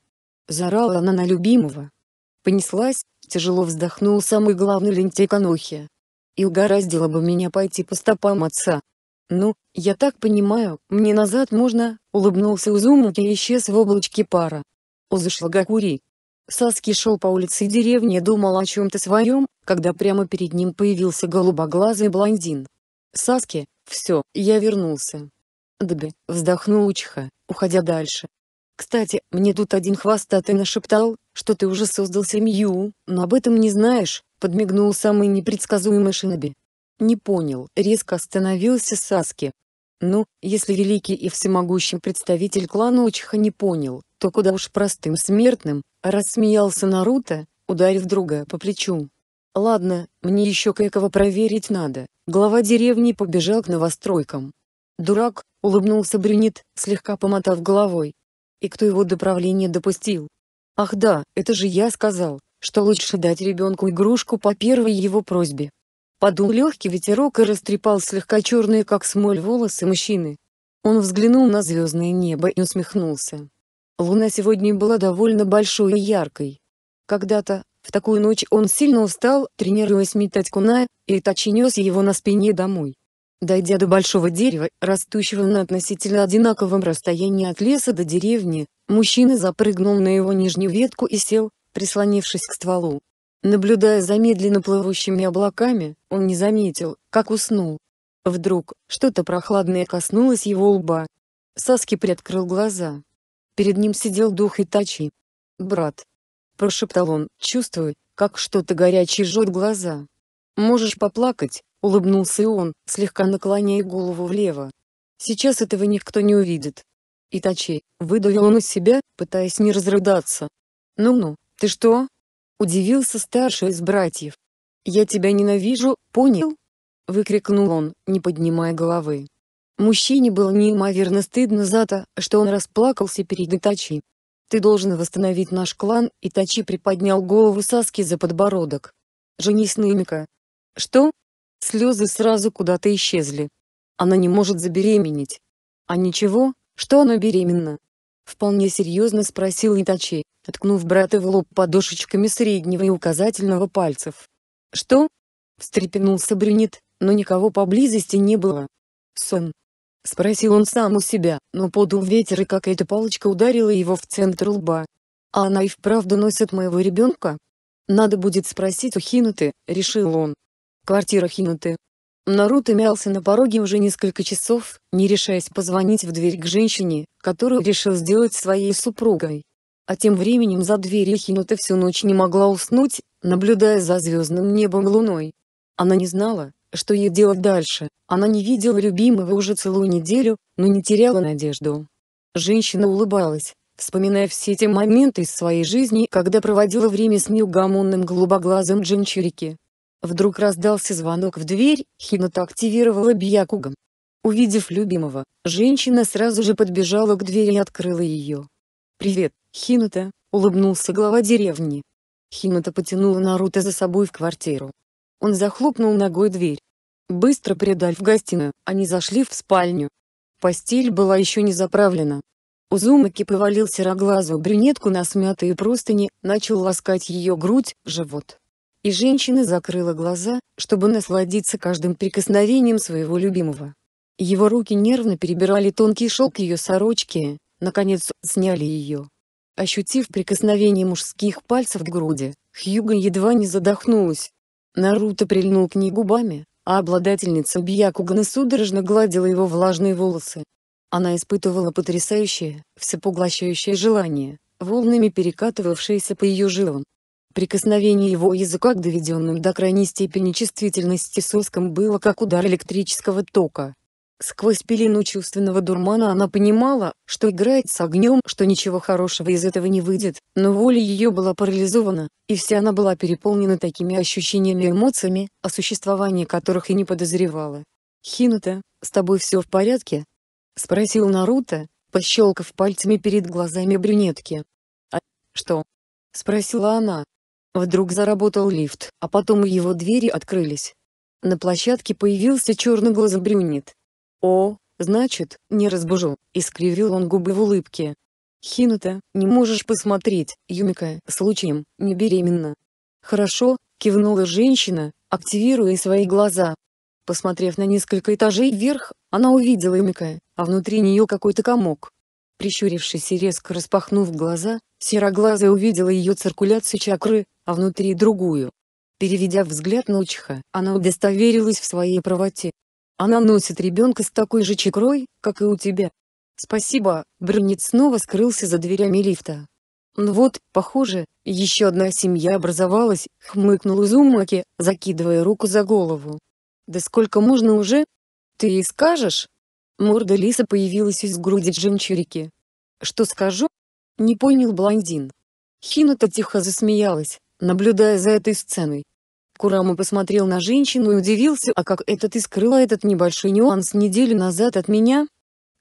Зарала она на любимого. Понеслась, тяжело вздохнул самый главный лентяй Конохи. И угораздило бы меня пойти по стопам отца. «Ну, я так понимаю, мне назад можно», — улыбнулся Узумаки и исчез в облачке пара. Гакури. Саски шел по улице деревни и думал о чем-то своем, когда прямо перед ним появился голубоглазый блондин. Саски, все, я вернулся. Дби, вздохнул Учиха, уходя дальше. Кстати, мне тут один хвостатый нашептал, что ты уже создал семью, но об этом не знаешь, подмигнул самый непредсказуемый Шиноби. Не понял, резко остановился Саски. Ну, если великий и всемогущий представитель клана Учиха не понял, то куда уж простым смертным, рассмеялся Наруто, ударив друга по плечу. Ладно, мне еще кое кого проверить надо. Глава деревни побежал к новостройкам. Дурак, улыбнулся брюнет, слегка помотав головой. И кто его до правления допустил? Ах да, это же я сказал, что лучше дать ребенку игрушку по первой его просьбе. Подул легкий ветерок и растрепал слегка черные как смоль волосы мужчины. Он взглянул на звездное небо и усмехнулся. Луна сегодня была довольно большой и яркой. Когда-то, в такую ночь он сильно устал, тренируясь метать куная, и Итачи его на спине домой. Дойдя до большого дерева, растущего на относительно одинаковом расстоянии от леса до деревни, мужчина запрыгнул на его нижнюю ветку и сел, прислонившись к стволу. Наблюдая за медленно плывущими облаками, он не заметил, как уснул. Вдруг, что-то прохладное коснулось его лба. Саски приоткрыл глаза. Перед ним сидел дух Итачи. «Брат, прошептал он, чувствуя, как что-то горячее жжет глаза. «Можешь поплакать», — улыбнулся он, слегка наклоняя голову влево. «Сейчас этого никто не увидит». «Итачи», — выдавил он из себя, пытаясь не разрыдаться. «Ну-ну, ты что?» — удивился старший из братьев. «Я тебя ненавижу, понял?» — выкрикнул он, не поднимая головы. Мужчине было неимоверно стыдно за то, что он расплакался перед Итачи. Ты должен восстановить наш клан, и Тачи приподнял голову Саски за подбородок. Женись на Имика. Что? Слезы сразу куда-то исчезли. Она не может забеременеть. А ничего, что она беременна? Вполне серьезно спросил Итачи, ткнув брата в лоб подушечками среднего и указательного пальцев. «Что?» — встрепенулся брюнет, но никого поблизости не было. «Сон», — спросил он сам у себя, но подул ветер и какая-то палочка ударила его в центр лба. «А она и вправду носит моего ребенка?» «Надо будет спросить у Хинуты», — решил он. Квартира Хинуты. Наруто мялся на пороге уже несколько часов, не решаясь позвонить в дверь к женщине, которую решил сделать своей супругой. А тем временем за дверью Хинута всю ночь не могла уснуть, наблюдая за звездным небом луной. Она не знала, что ей делать дальше? Она не видела любимого уже целую неделю, но не теряла надежду. Женщина улыбалась, вспоминая все те моменты из своей жизни, когда проводила время с неугомонным голубоглазым Джинчурики. Вдруг раздался звонок в дверь, Хината активировала Бьякугом. Увидев любимого, женщина сразу же подбежала к двери и открыла ее. «Привет, Хината», — улыбнулся глава деревни. Хината потянула Наруто за собой в квартиру. Он захлопнул ногой дверь. Быстро предали в гостиную, они зашли в спальню. Постель была еще не заправлена. Узумаки повалил сероглазую брюнетку на смятые простыни, начал ласкать ее грудь, живот. И женщина закрыла глаза, чтобы насладиться каждым прикосновением своего любимого. Его руки нервно перебирали тонкий шелк ее сорочки, наконец, сняли ее. Ощутив прикосновение мужских пальцев к груди, Хьюга едва не задохнулась. Наруто прильнул к ней губами, а обладательница Бьякугана судорожно гладила его влажные волосы. Она испытывала потрясающее, всепоглощающее желание, волнами перекатывавшееся по ее жилам. Прикосновение его языка к доведенным до крайней степени чувствительности соскам было как удар электрического тока. Сквозь пелену чувственного дурмана она понимала, что играет с огнем, что ничего хорошего из этого не выйдет, но воля ее была парализована, и вся она была переполнена такими ощущениями и эмоциями, о существовании которых и не подозревала. «Хината, с тобой все в порядке?» — спросил Наруто, пощелкав пальцами перед глазами брюнетки. «А что?» — спросила она. Вдруг заработал лифт, а потом его двери открылись. На площадке появился черноглазый брюнет. «О, значит, не разбужу», — искривил он губы в улыбке. «Хината, не можешь посмотреть, Юмика, случаем, не беременна». «Хорошо», — кивнула женщина, активируя свои глаза. Посмотрев на несколько этажей вверх, она увидела Юмика, а внутри нее какой-то комок. Прищурившись и резко распахнув глаза, сероглазая увидела ее циркуляцию чакры, а внутри другую. Переведя взгляд на Учиха, она удостоверилась в своей правоте, она носит ребенка с такой же чекрой, как и у тебя. Спасибо, Брюнет снова скрылся за дверями лифта. Ну вот, похоже, еще одна семья образовалась, хмыкнул Изумаки, закидывая руку за голову. Да сколько можно уже? Ты и скажешь? Морда лиса появилась из груди джемчурики. Что скажу? Не понял блондин. Хината тихо засмеялась, наблюдая за этой сценой. Курама посмотрел на женщину и удивился, а как это ты скрыла этот небольшой нюанс неделю назад от меня?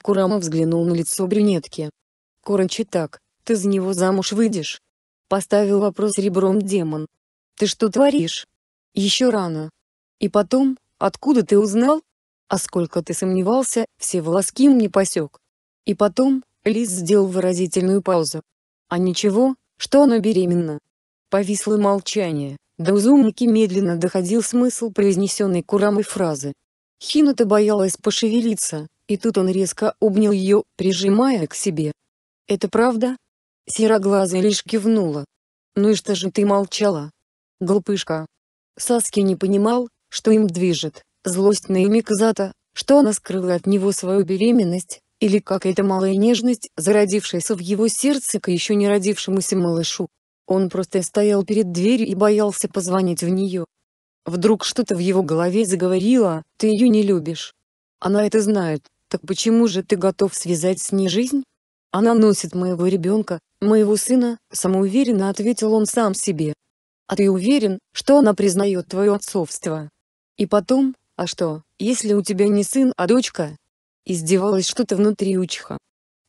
Курама взглянул на лицо брюнетки. Короче так, ты за него замуж выйдешь? Поставил вопрос ребром демон. Ты что творишь? Еще рано. И потом, откуда ты узнал? А сколько ты сомневался, все волоски мне посек. И потом, Лис сделал выразительную паузу. А ничего, что она беременна. Повисло молчание. До узумники медленно доходил смысл произнесенной Курамой фразы. Хината боялась пошевелиться, и тут он резко обнял ее, прижимая к себе. «Это правда?» Сероглазая лишь кивнула. «Ну и что же ты молчала?» «Глупышка!» Саски не понимал, что им движет, злость на имя Казата, что она скрыла от него свою беременность, или как эта малая нежность, зародившаяся в его сердце к еще не родившемуся малышу. Он просто стоял перед дверью и боялся позвонить в нее. Вдруг что-то в его голове заговорило, ты ее не любишь. Она это знает, так почему же ты готов связать с ней жизнь? Она носит моего ребенка, моего сына, самоуверенно ответил он сам себе. А ты уверен, что она признает твое отцовство? И потом, а что, если у тебя не сын, а дочка? Издевалось что-то внутри учха.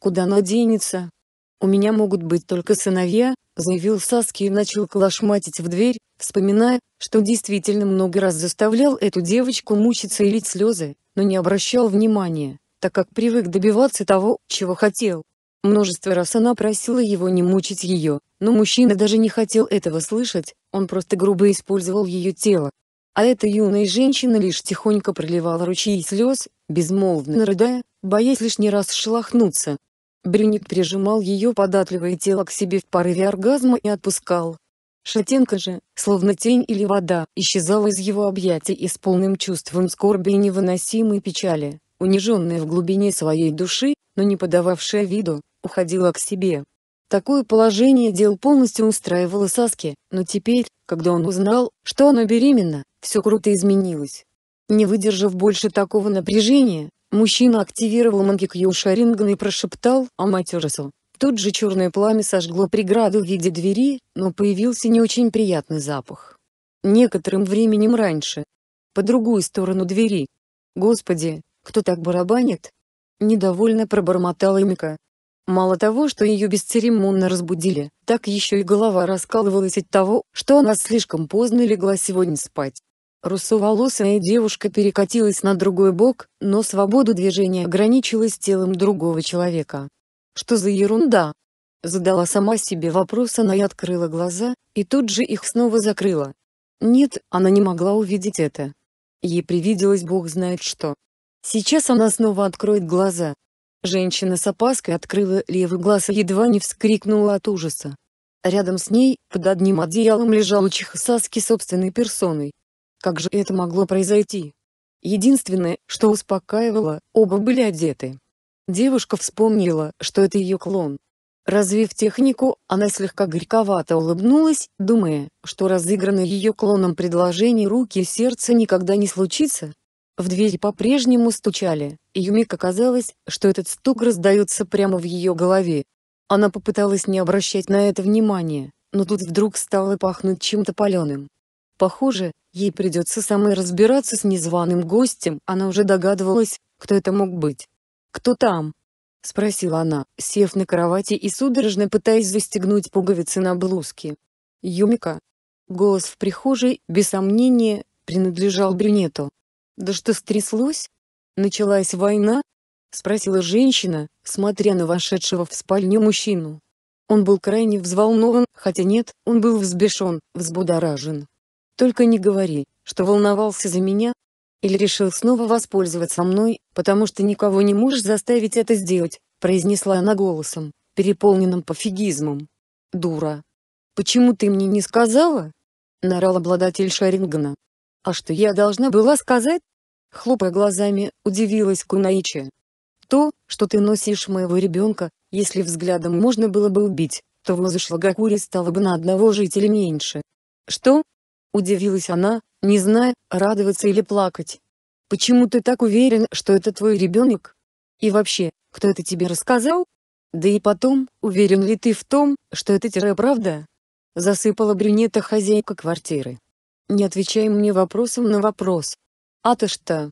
Куда она денется, «У меня могут быть только сыновья», — заявил Саски и начал клашматить в дверь, вспоминая, что действительно много раз заставлял эту девочку мучиться и лить слезы, но не обращал внимания, так как привык добиваться того, чего хотел. Множество раз она просила его не мучить ее, но мужчина даже не хотел этого слышать, он просто грубо использовал ее тело. А эта юная женщина лишь тихонько проливала ручьи слез, безмолвно рыдая, боясь лишний раз шелохнуться, Брюник прижимал ее податливое тело к себе в порыве оргазма и отпускал. Шатенка же, словно тень или вода, исчезала из его объятий и с полным чувством скорби и невыносимой печали, униженная в глубине своей души, но не подававшая виду, уходила к себе. Такое положение дел полностью устраивало Саски, но теперь, когда он узнал, что она беременна, все круто изменилось. Не выдержав больше такого напряжения, Мужчина активировал Мангикью Шаринган и прошептал «Аматерасу». Тут же черное пламя сожгло преграду в виде двери, но появился не очень приятный запах. Некоторым временем раньше. По другую сторону двери. «Господи, кто так барабанит?» Недовольно пробормотала Мика. Мало того, что ее бесцеремонно разбудили, так еще и голова раскалывалась от того, что она слишком поздно легла сегодня спать. Русоволосая девушка перекатилась на другой бок, но свободу движения ограничилась телом другого человека. «Что за ерунда?» Задала сама себе вопрос она и открыла глаза, и тут же их снова закрыла. Нет, она не могла увидеть это. Ей привиделось бог знает что. Сейчас она снова откроет глаза. Женщина с опаской открыла левый глаз и едва не вскрикнула от ужаса. Рядом с ней, под одним одеялом лежал Чихасаски собственной персоной. Как же это могло произойти? Единственное, что успокаивало, оба были одеты. Девушка вспомнила, что это ее клон. Развив технику, она слегка горьковато улыбнулась, думая, что разыгранное ее клоном предложение руки и сердца никогда не случится. В дверь по-прежнему стучали, и Юмик оказалось, что этот стук раздается прямо в ее голове. Она попыталась не обращать на это внимания, но тут вдруг стало пахнуть чем-то паленым. Похоже, ей придется самой разбираться с незваным гостем, она уже догадывалась, кто это мог быть. «Кто там?» — спросила она, сев на кровати и судорожно пытаясь застегнуть пуговицы на блузке. «Юмика?» Голос в прихожей, без сомнения, принадлежал брюнету. «Да что стряслось? Началась война?» — спросила женщина, смотря на вошедшего в спальню мужчину. Он был крайне взволнован, хотя нет, он был взбешен, взбудоражен. Только не говори, что волновался за меня, или решил снова воспользоваться мной, потому что никого не можешь заставить это сделать, произнесла она голосом, переполненным пофигизмом. Дура. Почему ты мне не сказала? Нарал обладатель Шарингана. А что я должна была сказать? Хлопая глазами, удивилась Кунаичи. То, что ты носишь моего ребенка, если взглядом можно было бы убить, то воза Шлагакури стало бы на одного жителя меньше. Что? удивилась она, не зная, радоваться или плакать. «Почему ты так уверен, что это твой ребенок? И вообще, кто это тебе рассказал? Да и потом, уверен ли ты в том, что это тире правда?» Засыпала брюнета хозяйка квартиры. «Не отвечай мне вопросом на вопрос». «А ты что?»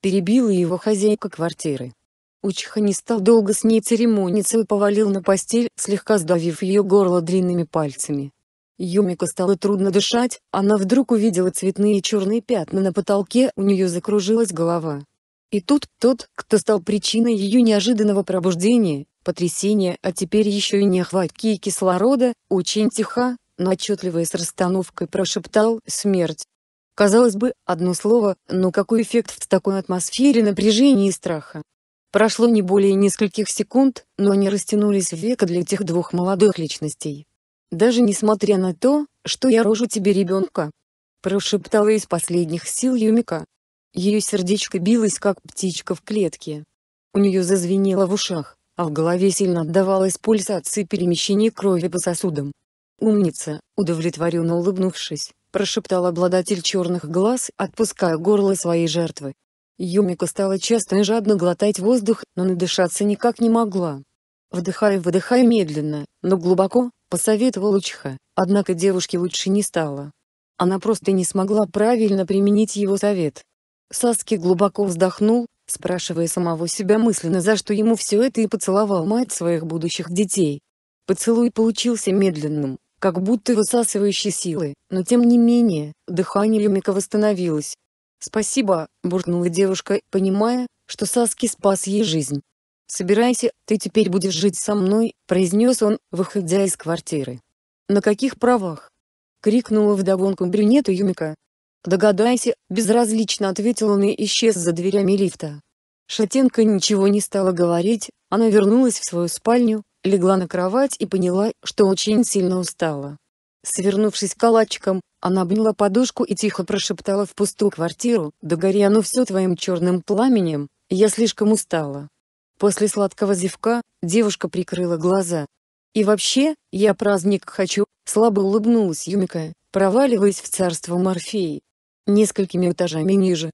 Перебила его хозяйка квартиры. Учиха не стал долго с ней церемониться и повалил на постель, слегка сдавив ее горло длинными пальцами. Юмика стало трудно дышать, она вдруг увидела цветные черные пятна на потолке, у нее закружилась голова. И тут, тот, кто стал причиной ее неожиданного пробуждения, потрясения, а теперь еще и нехватки кислорода, очень тихо, но отчетливо и с расстановкой прошептал «Смерть». Казалось бы, одно слово, но какой эффект в такой атмосфере напряжения и страха. Прошло не более нескольких секунд, но они растянулись в века для этих двух молодых личностей даже несмотря на то, что я рожу тебе ребенка!» Прошептала из последних сил Юмика. Ее сердечко билось как птичка в клетке. У нее зазвенело в ушах, а в голове сильно отдавалось пульсации перемещения крови по сосудам. «Умница!» – удовлетворенно улыбнувшись, прошептал обладатель черных глаз, отпуская горло своей жертвы. Юмика стала часто и жадно глотать воздух, но надышаться никак не могла. Вдыхая и выдыхая медленно, но глубоко, посоветовал Учха, однако девушке лучше не стало. Она просто не смогла правильно применить его совет. Саски глубоко вздохнул, спрашивая самого себя мысленно за что ему все это и поцеловал мать своих будущих детей. Поцелуй получился медленным, как будто высасывающей силы, но тем не менее, дыхание Юмика восстановилось. «Спасибо», — буркнула девушка, понимая, что Саски спас ей жизнь. «Собирайся, ты теперь будешь жить со мной», — произнес он, выходя из квартиры. «На каких правах?» — крикнула вдогонку брюнету Юмика. «Догадайся», — безразлично ответил он и исчез за дверями лифта. Шатенка ничего не стала говорить, она вернулась в свою спальню, легла на кровать и поняла, что очень сильно устала. Свернувшись калачиком, она обняла подушку и тихо прошептала в пустую квартиру, «Да оно все твоим черным пламенем, я слишком устала». После сладкого зевка девушка прикрыла глаза. «И вообще, я праздник хочу», — слабо улыбнулась Юмика, проваливаясь в царство Морфеи. Несколькими этажами ниже.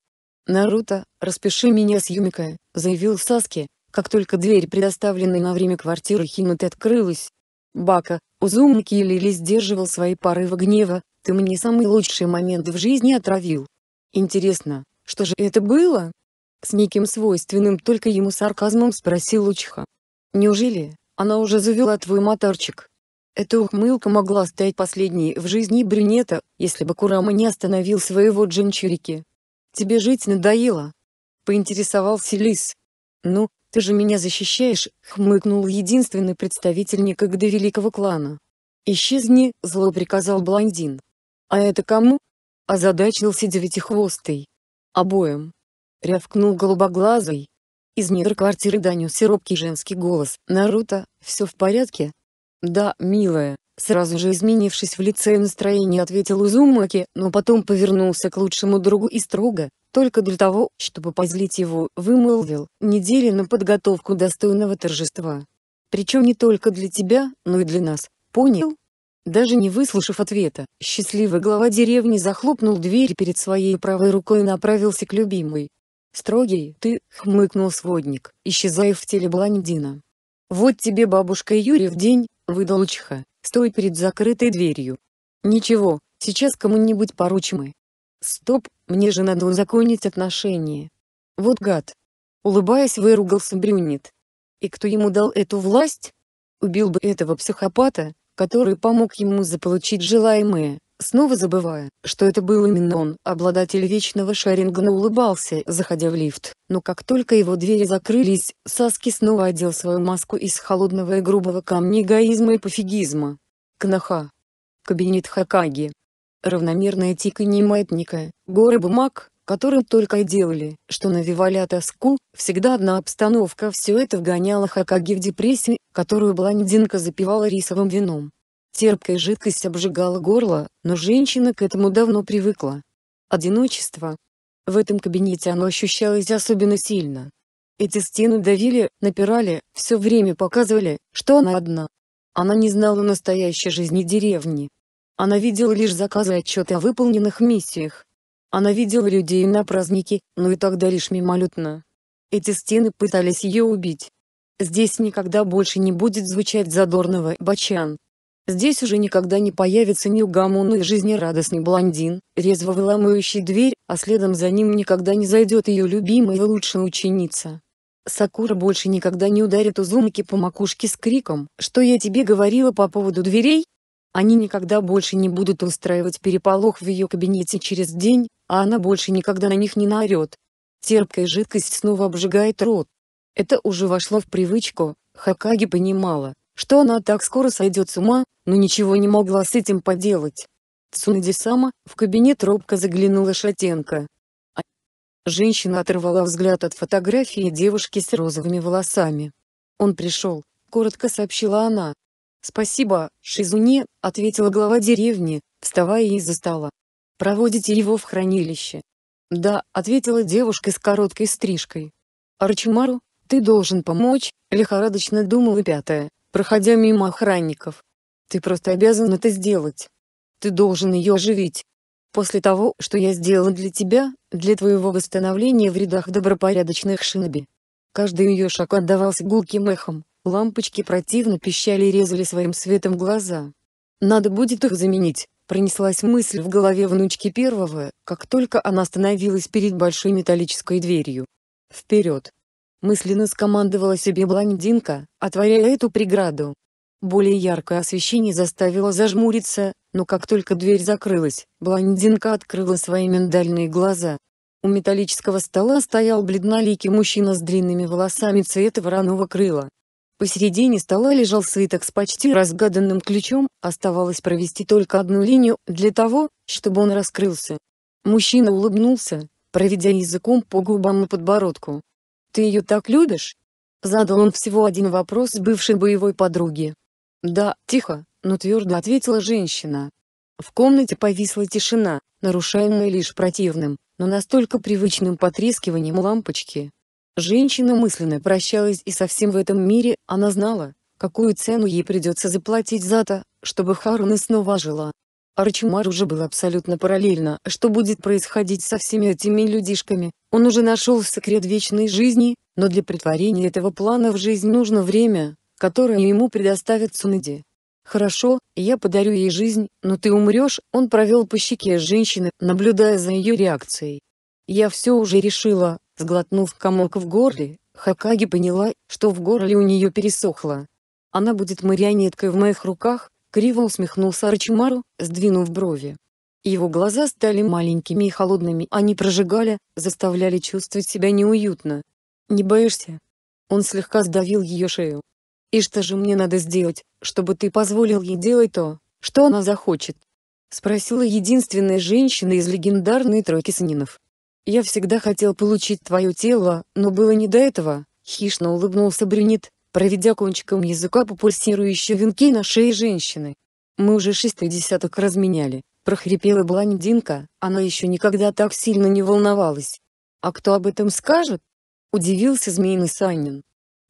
«Наруто, распиши меня с Юмика», — заявил Саске, как только дверь, предоставленная на время квартиры Хинуты, открылась. Бака, Узумаки еле сдерживал свои порывы гнева, «ты мне самый лучший момент в жизни отравил». «Интересно, что же это было?» С неким свойственным только ему сарказмом спросил Учиха. «Неужели, она уже завела твой моторчик?» Эта ухмылка могла стать последней в жизни брюнета, если бы Курама не остановил своего джинчурики. «Тебе жить надоело?» — поинтересовался Лис. «Ну, ты же меня защищаешь», — хмыкнул единственный представитель некогда великого клана. «Исчезни», — зло приказал блондин. «А это кому?» — озадачился девятихвостый. «Обоим» рявкнул голубоглазый. Из недр квартиры донесся робкий женский голос. «Наруто, все в порядке?» «Да, милая», сразу же изменившись в лице и настроении ответил Узумаки, но потом повернулся к лучшему другу и строго, только для того, чтобы позлить его, вымолвил, недели на подготовку достойного торжества. Причем не только для тебя, но и для нас, понял? Даже не выслушав ответа, счастливый глава деревни захлопнул дверь перед своей правой рукой и направился к любимой, «Строгий ты», — хмыкнул сводник, исчезая в теле блондина. «Вот тебе бабушка Юрий в день», — выдал стой перед закрытой дверью. «Ничего, сейчас кому-нибудь поручим «Стоп, мне же надо узаконить отношения». «Вот гад!» Улыбаясь выругался Брюнет. «И кто ему дал эту власть?» «Убил бы этого психопата, который помог ему заполучить желаемое, Снова забывая, что это был именно он, обладатель вечного шаринга, улыбался, заходя в лифт, но как только его двери закрылись, Саски снова одел свою маску из холодного и грубого камня эгоизма и пофигизма. Кнаха. Кабинет Хакаги. Равномерное тиканье маятника, горы бумаг, которым только и делали, что навевали тоску, всегда одна обстановка все это вгоняла Хакаги в депрессию, которую блондинка запивала рисовым вином. Терпкая жидкость обжигала горло, но женщина к этому давно привыкла. Одиночество. В этом кабинете оно ощущалось особенно сильно. Эти стены давили, напирали, все время показывали, что она одна. Она не знала настоящей жизни деревни. Она видела лишь заказы и отчеты о выполненных миссиях. Она видела людей на празднике, но ну и тогда лишь мимолетно. Эти стены пытались ее убить. Здесь никогда больше не будет звучать задорного «Бачан». Здесь уже никогда не появится неугомонный и жизнерадостный блондин, резво выламывающий дверь, а следом за ним никогда не зайдет ее любимая и лучшая ученица. Сакура больше никогда не ударит Узумаки по макушке с криком «Что я тебе говорила по поводу дверей?» Они никогда больше не будут устраивать переполох в ее кабинете через день, а она больше никогда на них не наорет. Терпкая жидкость снова обжигает рот. Это уже вошло в привычку, Хакаги понимала, что она так скоро сойдет с ума, но ничего не могла с этим поделать. Цунади-сама, в кабинет робко заглянула Шатенко. А... Женщина оторвала взгляд от фотографии девушки с розовыми волосами. «Он пришел», — коротко сообщила она. «Спасибо, Шизуне», — ответила глава деревни, вставая из-за стола. «Проводите его в хранилище». «Да», — ответила девушка с короткой стрижкой. «Арчимару, ты должен помочь», — лихорадочно думала пятая проходя мимо охранников. «Ты просто обязан это сделать. Ты должен ее оживить. После того, что я сделала для тебя, для твоего восстановления в рядах добропорядочных шиноби». Каждый ее шаг отдавался гулким эхом, лампочки противно пищали и резали своим светом глаза. «Надо будет их заменить», — пронеслась мысль в голове внучки первого, как только она остановилась перед большой металлической дверью. «Вперед!» мысленно скомандовала себе блондинка, отворяя эту преграду. Более яркое освещение заставило зажмуриться, но как только дверь закрылась, блондинка открыла свои миндальные глаза. У металлического стола стоял бледноликий мужчина с длинными волосами цвета вороного крыла. Посередине стола лежал свиток с почти разгаданным ключом, оставалось провести только одну линию, для того, чтобы он раскрылся. Мужчина улыбнулся, проведя языком по губам и подбородку. «Ты ее так любишь?» Задал он всего один вопрос бывшей боевой подруге. «Да, тихо», но твердо ответила женщина. В комнате повисла тишина, нарушаемая лишь противным, но настолько привычным потрескиванием лампочки. Женщина мысленно прощалась и совсем в этом мире, она знала, какую цену ей придется заплатить за то, чтобы Харуна снова жила. Арчимар уже был абсолютно параллельно, что будет происходить со всеми этими людишками, он уже нашел секрет вечной жизни, но для притворения этого плана в жизнь нужно время, которое ему предоставит Сунади. «Хорошо, я подарю ей жизнь, но ты умрешь», он провел по щеке женщины, наблюдая за ее реакцией. «Я все уже решила», сглотнув комок в горле, Хакаги поняла, что в горле у нее пересохло. Она будет марионеткой в моих руках, Криво усмехнулся Арчимару, сдвинув брови. Его глаза стали маленькими и холодными, они прожигали, заставляли чувствовать себя неуютно. «Не боишься?» Он слегка сдавил ее шею. «И что же мне надо сделать, чтобы ты позволил ей делать то, что она захочет?» Спросила единственная женщина из легендарной тройки Санинов. «Я всегда хотел получить твое тело, но было не до этого», — хищно улыбнулся Брюнет, проведя кончиком языка по пульсирующей венке на шее женщины. «Мы уже шестый десяток разменяли», — прохрипела блондинка, она еще никогда так сильно не волновалась. «А кто об этом скажет?» — удивился Змеиный Санин.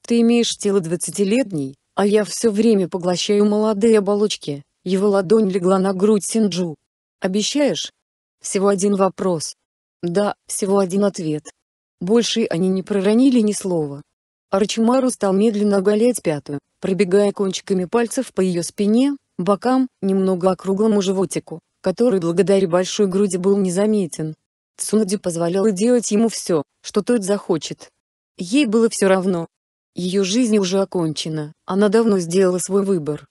«Ты имеешь тело двадцатилетней, а я все время поглощаю молодые оболочки», — его ладонь легла на грудь Синджу. «Обещаешь?» «Всего один вопрос». «Да, всего один ответ». Больше они не проронили ни слова. Арчимару стал медленно оголять пятую, пробегая кончиками пальцев по ее спине, бокам, немного округлому животику, который благодаря большой груди был незаметен. Цунади позволяла делать ему все, что тот захочет. Ей было все равно. Ее жизнь уже окончена, она давно сделала свой выбор.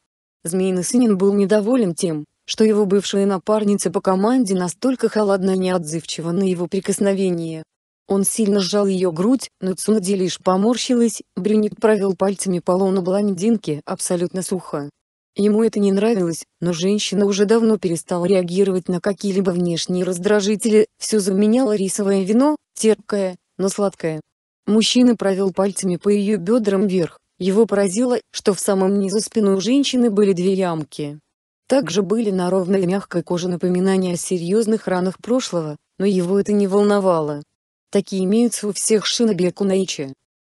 Змеиный Сынин был недоволен тем, что его бывшая напарница по команде настолько холодна и неотзывчива на его прикосновение. Он сильно сжал ее грудь, но Цунади лишь поморщилась, Брюник провел пальцами по лону блондинки абсолютно сухо. Ему это не нравилось, но женщина уже давно перестала реагировать на какие-либо внешние раздражители, все заменяло рисовое вино, терпкое, но сладкое. Мужчина провел пальцами по ее бедрам вверх, его поразило, что в самом низу спины у женщины были две ямки. Также были на ровной мягкой коже напоминания о серьезных ранах прошлого, но его это не волновало. Такие имеются у всех шинобекунаичи.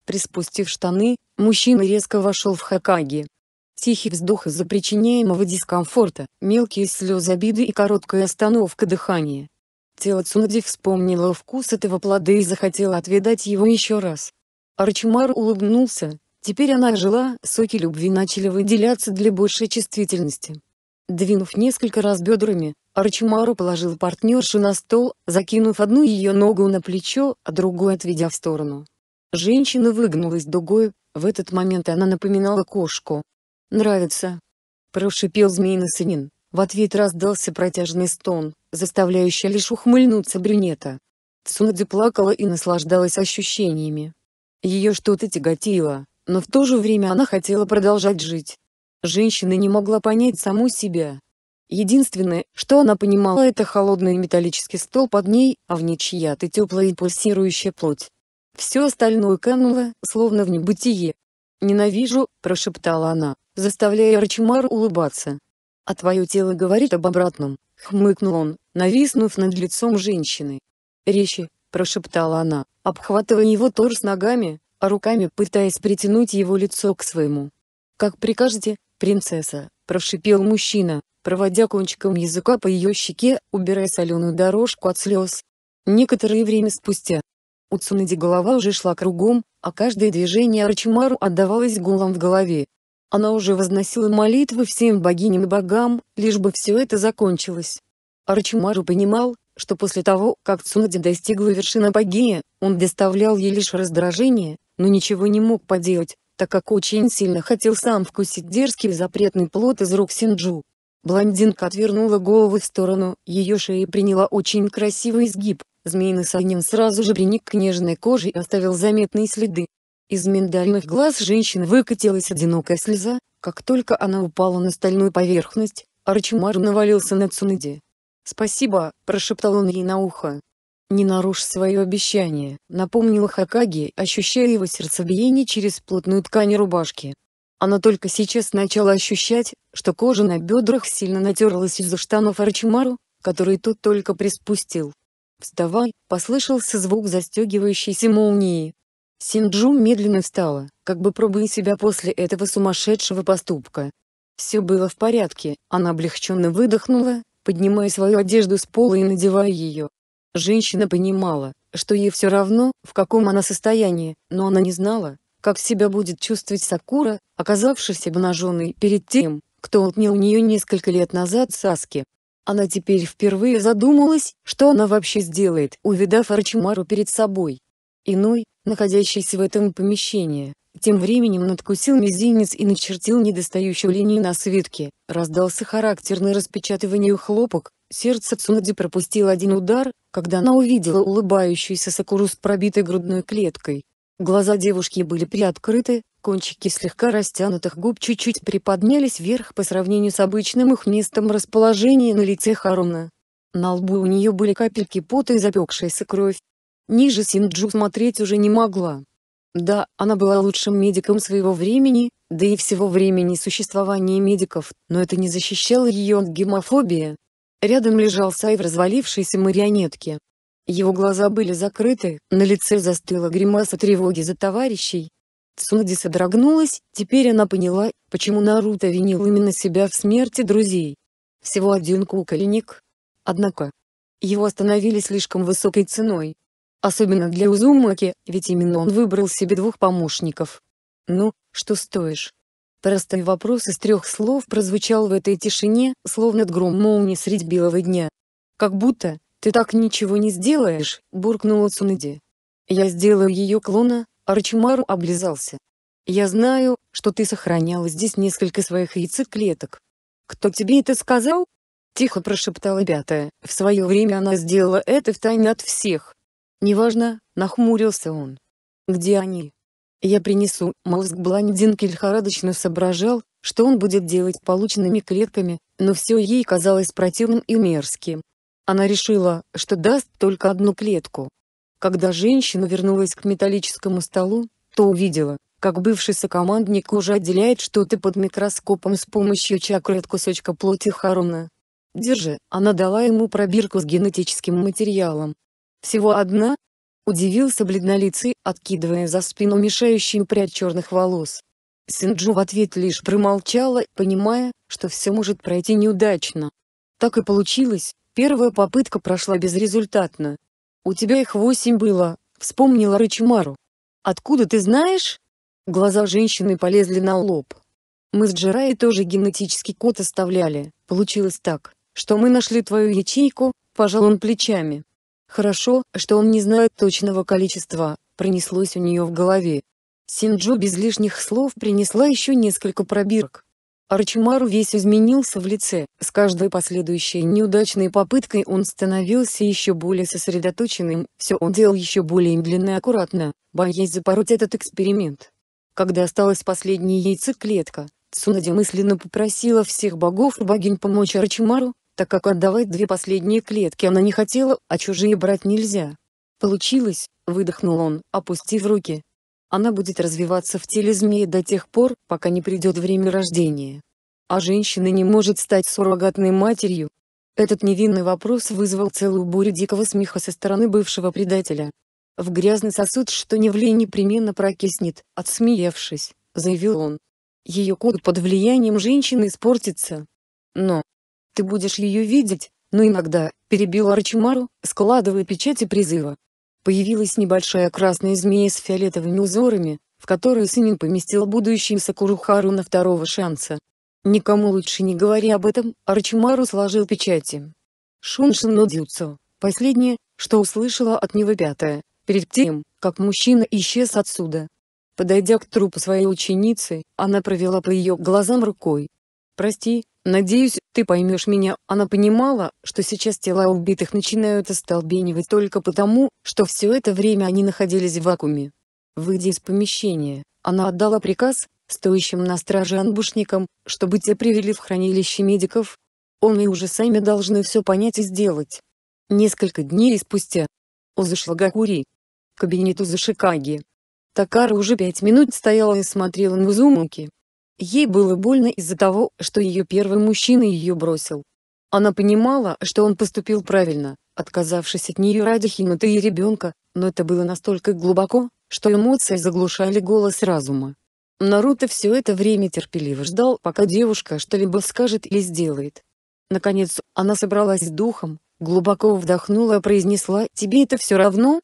Приспустив штаны, мужчина резко вошел в хакаги. Тихий вздох из-за причиняемого дискомфорта, мелкие слезы обиды и короткая остановка дыхания. Тело Цунади вспомнило вкус этого плода и захотело отведать его еще раз. Арчимар улыбнулся, теперь она жила, соки любви начали выделяться для большей чувствительности. Двинув несколько раз бедрами, Арчимару положил партнершу на стол, закинув одну ее ногу на плечо, а другую отведя в сторону. Женщина выгнулась дугой, в этот момент она напоминала кошку. «Нравится!» – прошипел змеиный сынин. В ответ раздался протяжный стон, заставляющий лишь ухмыльнуться брюнета. Цунадзе плакала и наслаждалась ощущениями. Ее что-то тяготило, но в то же время она хотела продолжать жить. Женщина не могла понять саму себя, Единственное, что она понимала это холодный металлический стол под ней, а в ней чья-то теплая и пульсирующая плоть. Все остальное кануло, словно в небытие. «Ненавижу», — прошептала она, заставляя Арчимару улыбаться. «А твое тело говорит об обратном», — хмыкнул он, нависнув над лицом женщины. «Речи», — прошептала она, обхватывая его торс ногами, а руками пытаясь притянуть его лицо к своему. «Как прикажете, принцесса», прошипел мужчина, проводя кончиком языка по ее щеке, убирая соленую дорожку от слез. Некоторое время спустя. У Цунади голова уже шла кругом, а каждое движение Арчимару отдавалось гулом в голове. Она уже возносила молитвы всем богиням и богам, лишь бы все это закончилось. Арчимару понимал, что после того, как Цунади достигла вершины апогея, он доставлял ей лишь раздражение, но ничего не мог поделать так как очень сильно хотел сам вкусить дерзкий запретный плод из рук Синджу. Блондинка отвернула голову в сторону, ее шея приняла очень красивый изгиб, змеиный санин сразу же приник к нежной коже и оставил заметные следы. Из миндальных глаз женщины выкатилась одинокая слеза, как только она упала на стальную поверхность, Арчимар навалился на Цунади. «Спасибо», – прошептал он ей на ухо, «Не нарушь свое обещание», — напомнила Хакаги, ощущая его сердцебиение через плотную ткань рубашки. Она только сейчас начала ощущать, что кожа на бедрах сильно натерлась из-за штанов Арчимару, который тот только приспустил. «Вставай!» — послышался звук застегивающейся молнии. Синджу медленно встала, как бы пробуя себя после этого сумасшедшего поступка. Все было в порядке, она облегченно выдохнула, поднимая свою одежду с пола и надевая ее. Женщина понимала, что ей все равно, в каком она состоянии, но она не знала, как себя будет чувствовать Сакура, оказавшись обнаженной перед тем, кто отнял у нее несколько лет назад Саски. Она теперь впервые задумалась, что она вообще сделает, увидав Арчимару перед собой. Иной, находящийся в этом помещении, тем временем надкусил мизинец и начертил недостающую линию на свитке, раздался характерный распечатыванию хлопок, сердце Цунади пропустило один удар, когда она увидела улыбающуюся Сакуру с пробитой грудной клеткой. Глаза девушки были приоткрыты, кончики слегка растянутых губ чуть-чуть приподнялись вверх по сравнению с обычным их местом расположения на лице Харуна. На лбу у нее были капельки пота и запекшаяся кровь, Ниже Синджу смотреть уже не могла. Да, она была лучшим медиком своего времени, да и всего времени существования медиков, но это не защищало ее от гемофобии. Рядом лежал Сай в развалившейся марионетке. Его глаза были закрыты, на лице застыла гримаса тревоги за товарищей. Цунди содрогнулась, теперь она поняла, почему Наруто винил именно себя в смерти друзей. Всего один кукольник. Однако, его остановили слишком высокой ценой. Особенно для Узумаки, ведь именно он выбрал себе двух помощников. «Ну, что стоишь?» Простой вопрос из трех слов прозвучал в этой тишине, словно гром молнии средь белого дня. «Как будто, ты так ничего не сделаешь», — буркнула Цунади. «Я сделаю ее клона», — Арчимару облизался. «Я знаю, что ты сохраняла здесь несколько своих яйцеклеток. Кто тебе это сказал?» Тихо прошептала пятая, в свое время она сделала это втайне от всех. Неважно, нахмурился он. Где они? Я принесу. Мозг блондинки лихорадочно соображал, что он будет делать с полученными клетками, но все ей казалось противным и мерзким. Она решила, что даст только одну клетку. Когда женщина вернулась к металлическому столу, то увидела, как бывший сокомандник уже отделяет что-то под микроскопом с помощью чакры от кусочка плоти Харуна. Держи, она дала ему пробирку с генетическим материалом. «Всего одна?» — удивился бледнолицый, откидывая за спину мешающую прядь черных волос. Синджу в ответ лишь промолчала, понимая, что все может пройти неудачно. Так и получилось, первая попытка прошла безрезультатно. «У тебя их восемь было», — вспомнила Рычимару. «Откуда ты знаешь?» Глаза женщины полезли на лоб. «Мы с Джирай тоже генетический код оставляли, получилось так, что мы нашли твою ячейку», — пожал он плечами. Хорошо, что он не знает точного количества, пронеслось у нее в голове. Синджо без лишних слов принесла еще несколько пробирок. Арчимару весь изменился в лице, с каждой последующей неудачной попыткой он становился еще более сосредоточенным, все он делал еще более медленно и аккуратно, боясь запороть этот эксперимент. Когда осталась последняя яйцеклетка, Цунади мысленно попросила всех богов и богинь помочь Арчимару, так как отдавать две последние клетки она не хотела, а чужие брать нельзя. «Получилось», — выдохнул он, опустив руки. «Она будет развиваться в теле змеи до тех пор, пока не придет время рождения. А женщина не может стать суррогатной матерью». Этот невинный вопрос вызвал целую бурю дикого смеха со стороны бывшего предателя. «В грязный сосуд, что не влей непременно прокиснет», — отсмеявшись, заявил он. Ее код под влиянием женщины испортится. Но, ты будешь ее видеть, но иногда, перебил Арчимару, складывая печати призыва. Появилась небольшая красная змея с фиолетовыми узорами, в которую Синин поместил будущий Сакурухару на второго шанса. Никому лучше не говори об этом, Арчимару сложил печати. Шуншин но последнее, что услышала от него пятая, перед тем, как мужчина исчез отсюда. Подойдя к трупу своей ученицы, она провела по ее глазам рукой. «Прости, Надеюсь, ты поймешь меня. Она понимала, что сейчас тела убитых начинают остолбенивать только потому, что все это время они находились в вакууме. Выйдя из помещения, она отдала приказ, стоящим на страже анбушникам, чтобы те привели в хранилище медиков. Он и уже сами должны все понять и сделать. Несколько дней спустя. Узашлагакури. Кабинет Узашикаги. Такара уже пять минут стояла и смотрела на Узумаки, Ей было больно из-за того, что ее первый мужчина ее бросил. Она понимала, что он поступил правильно, отказавшись от нее ради химоты и ребенка, но это было настолько глубоко, что эмоции заглушали голос разума. Наруто все это время терпеливо ждал, пока девушка что-либо скажет или сделает. Наконец, она собралась с духом, глубоко вдохнула и произнесла «Тебе это все равно?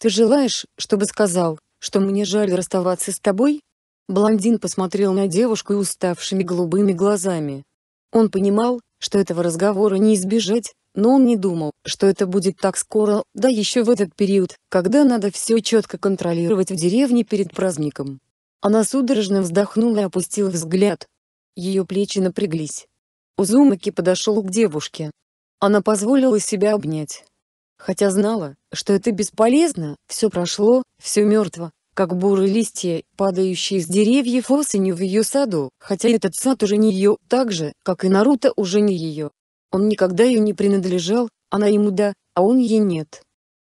Ты желаешь, чтобы сказал, что мне жаль расставаться с тобой?» Блондин посмотрел на девушку уставшими голубыми глазами. Он понимал, что этого разговора не избежать, но он не думал, что это будет так скоро, да еще в этот период, когда надо все четко контролировать в деревне перед праздником. Она судорожно вздохнула и опустила взгляд. Ее плечи напряглись. Узумаки подошел к девушке. Она позволила себя обнять. Хотя знала, что это бесполезно, все прошло, все мертво, как буры листья, падающие с деревьев осенью в ее саду, хотя этот сад уже не ее, так же, как и Наруто уже не ее. Он никогда ее не принадлежал, она ему да, а он ей нет.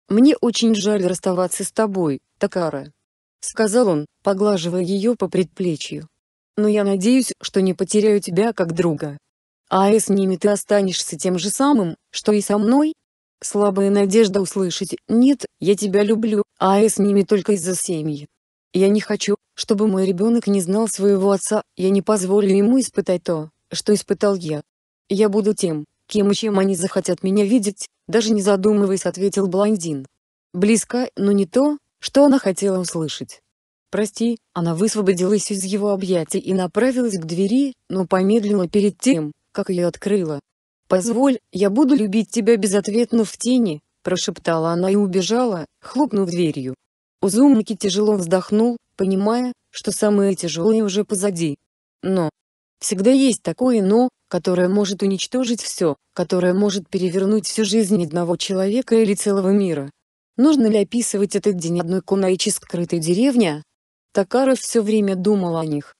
«Мне очень жаль расставаться с тобой, Такара», — сказал он, поглаживая ее по предплечью. «Но я надеюсь, что не потеряю тебя как друга. А с ними ты останешься тем же самым, что и со мной, Слабая надежда услышать «нет, я тебя люблю, а я с ними только из-за семьи». Я не хочу, чтобы мой ребенок не знал своего отца, я не позволю ему испытать то, что испытал я. Я буду тем, кем и чем они захотят меня видеть, даже не задумываясь ответил блондин. Близко, но не то, что она хотела услышать. «Прости», она высвободилась из его объятий и направилась к двери, но помедлила перед тем, как ее открыла. «Позволь, я буду любить тебя безответно в тени», – прошептала она и убежала, хлопнув дверью. Узумаки тяжело вздохнул, понимая, что самое тяжелое уже позади. Но. Всегда есть такое «но», которое может уничтожить все, которое может перевернуть всю жизнь одного человека или целого мира. Нужно ли описывать этот день одной кунаичи скрытой деревня? Такара все время думала о них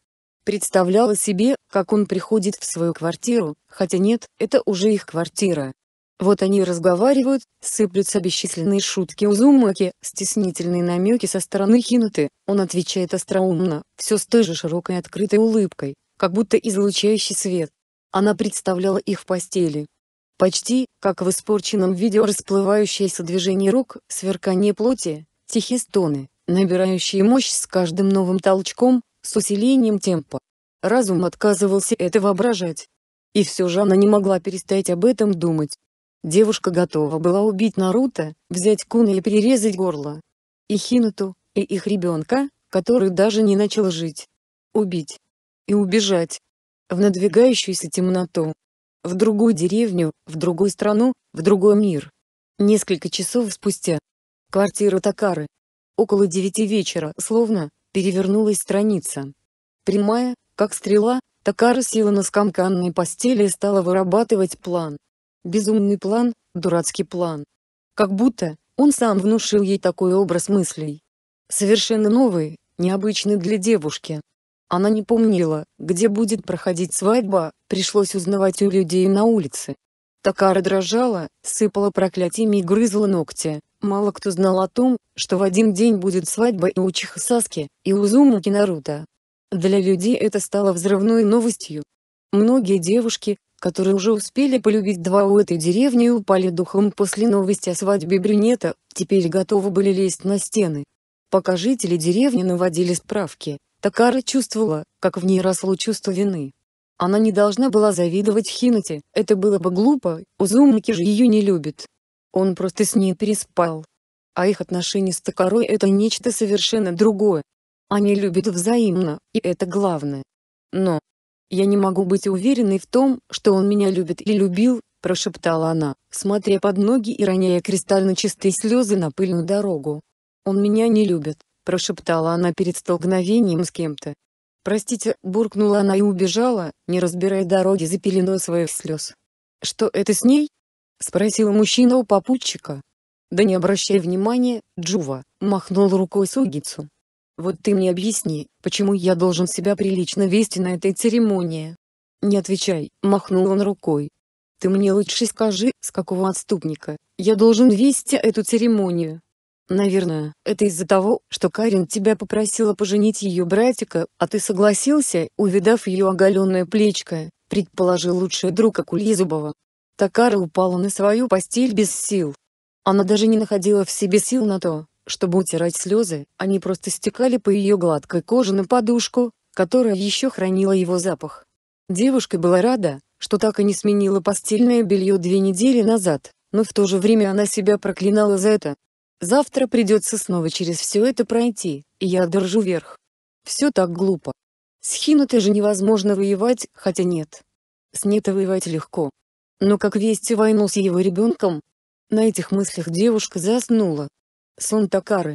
представляла себе, как он приходит в свою квартиру, хотя нет, это уже их квартира. Вот они разговаривают, сыплются бесчисленные шутки Узумаки, стеснительные намеки со стороны Хинуты, он отвечает остроумно, все с той же широкой открытой улыбкой, как будто излучающий свет. Она представляла их в постели. Почти, как в испорченном видео расплывающееся движение рук, сверкание плоти, тихие стоны, набирающие мощь с каждым новым толчком, с усилением темпа. Разум отказывался это воображать. И все же она не могла перестать об этом думать. Девушка готова была убить Наруто, взять Куна и перерезать горло. И Хинату, и их ребенка, который даже не начал жить. Убить. И убежать. В надвигающуюся темноту. В другую деревню, в другую страну, в другой мир. Несколько часов спустя. Квартира Такары. Около девяти вечера, словно, перевернулась страница. Прямая, как стрела, Такара села на скомканной постели и стала вырабатывать план. Безумный план, дурацкий план. Как будто, он сам внушил ей такой образ мыслей. Совершенно новый, необычный для девушки. Она не помнила, где будет проходить свадьба, пришлось узнавать у людей на улице. Такара дрожала, сыпала проклятиями и грызла ногти. Мало кто знал о том, что в один день будет свадьба и у Чихасаски, и у Зумуки Наруто. Для людей это стало взрывной новостью. Многие девушки, которые уже успели полюбить два у этой деревни и упали духом после новости о свадьбе брюнета, теперь готовы были лезть на стены. Пока жители деревни наводили справки, Такара чувствовала, как в ней росло чувство вины. Она не должна была завидовать Хинате, это было бы глупо, Узумаки же ее не любит. Он просто с ней переспал. А их отношения с Токарой это нечто совершенно другое. Они любят взаимно, и это главное. Но... «Я не могу быть уверенной в том, что он меня любит и любил», – прошептала она, смотря под ноги и роняя кристально чистые слезы на пыльную дорогу. «Он меня не любит», – прошептала она перед столкновением с кем-то. «Простите», – буркнула она и убежала, не разбирая дороги за пеленой своих слез. «Что это с ней?» — спросил мужчина у попутчика. «Да не обращай внимания, Джува», — махнул рукой Сугицу. «Вот ты мне объясни, почему я должен себя прилично вести на этой церемонии?» «Не отвечай», — махнул он рукой. «Ты мне лучше скажи, с какого отступника я должен вести эту церемонию?» «Наверное, это из-за того, что Карин тебя попросила поженить ее братика, а ты согласился, увидав ее оголенное плечко», — предположил лучший друг Акулизубова, Такара упала на свою постель без сил. Она даже не находила в себе сил на то, чтобы утирать слезы, они просто стекали по ее гладкой коже на подушку, которая еще хранила его запах. Девушка была рада, что так и не сменила постельное белье две недели назад, но в то же время она себя проклинала за это. «Завтра придется снова через все это пройти, и я держу верх. Все так глупо. С Хинатой же невозможно воевать, хотя нет. С ней-то воевать легко. Но как вести войну с его ребенком? На этих мыслях девушка заснула. Сон Такары.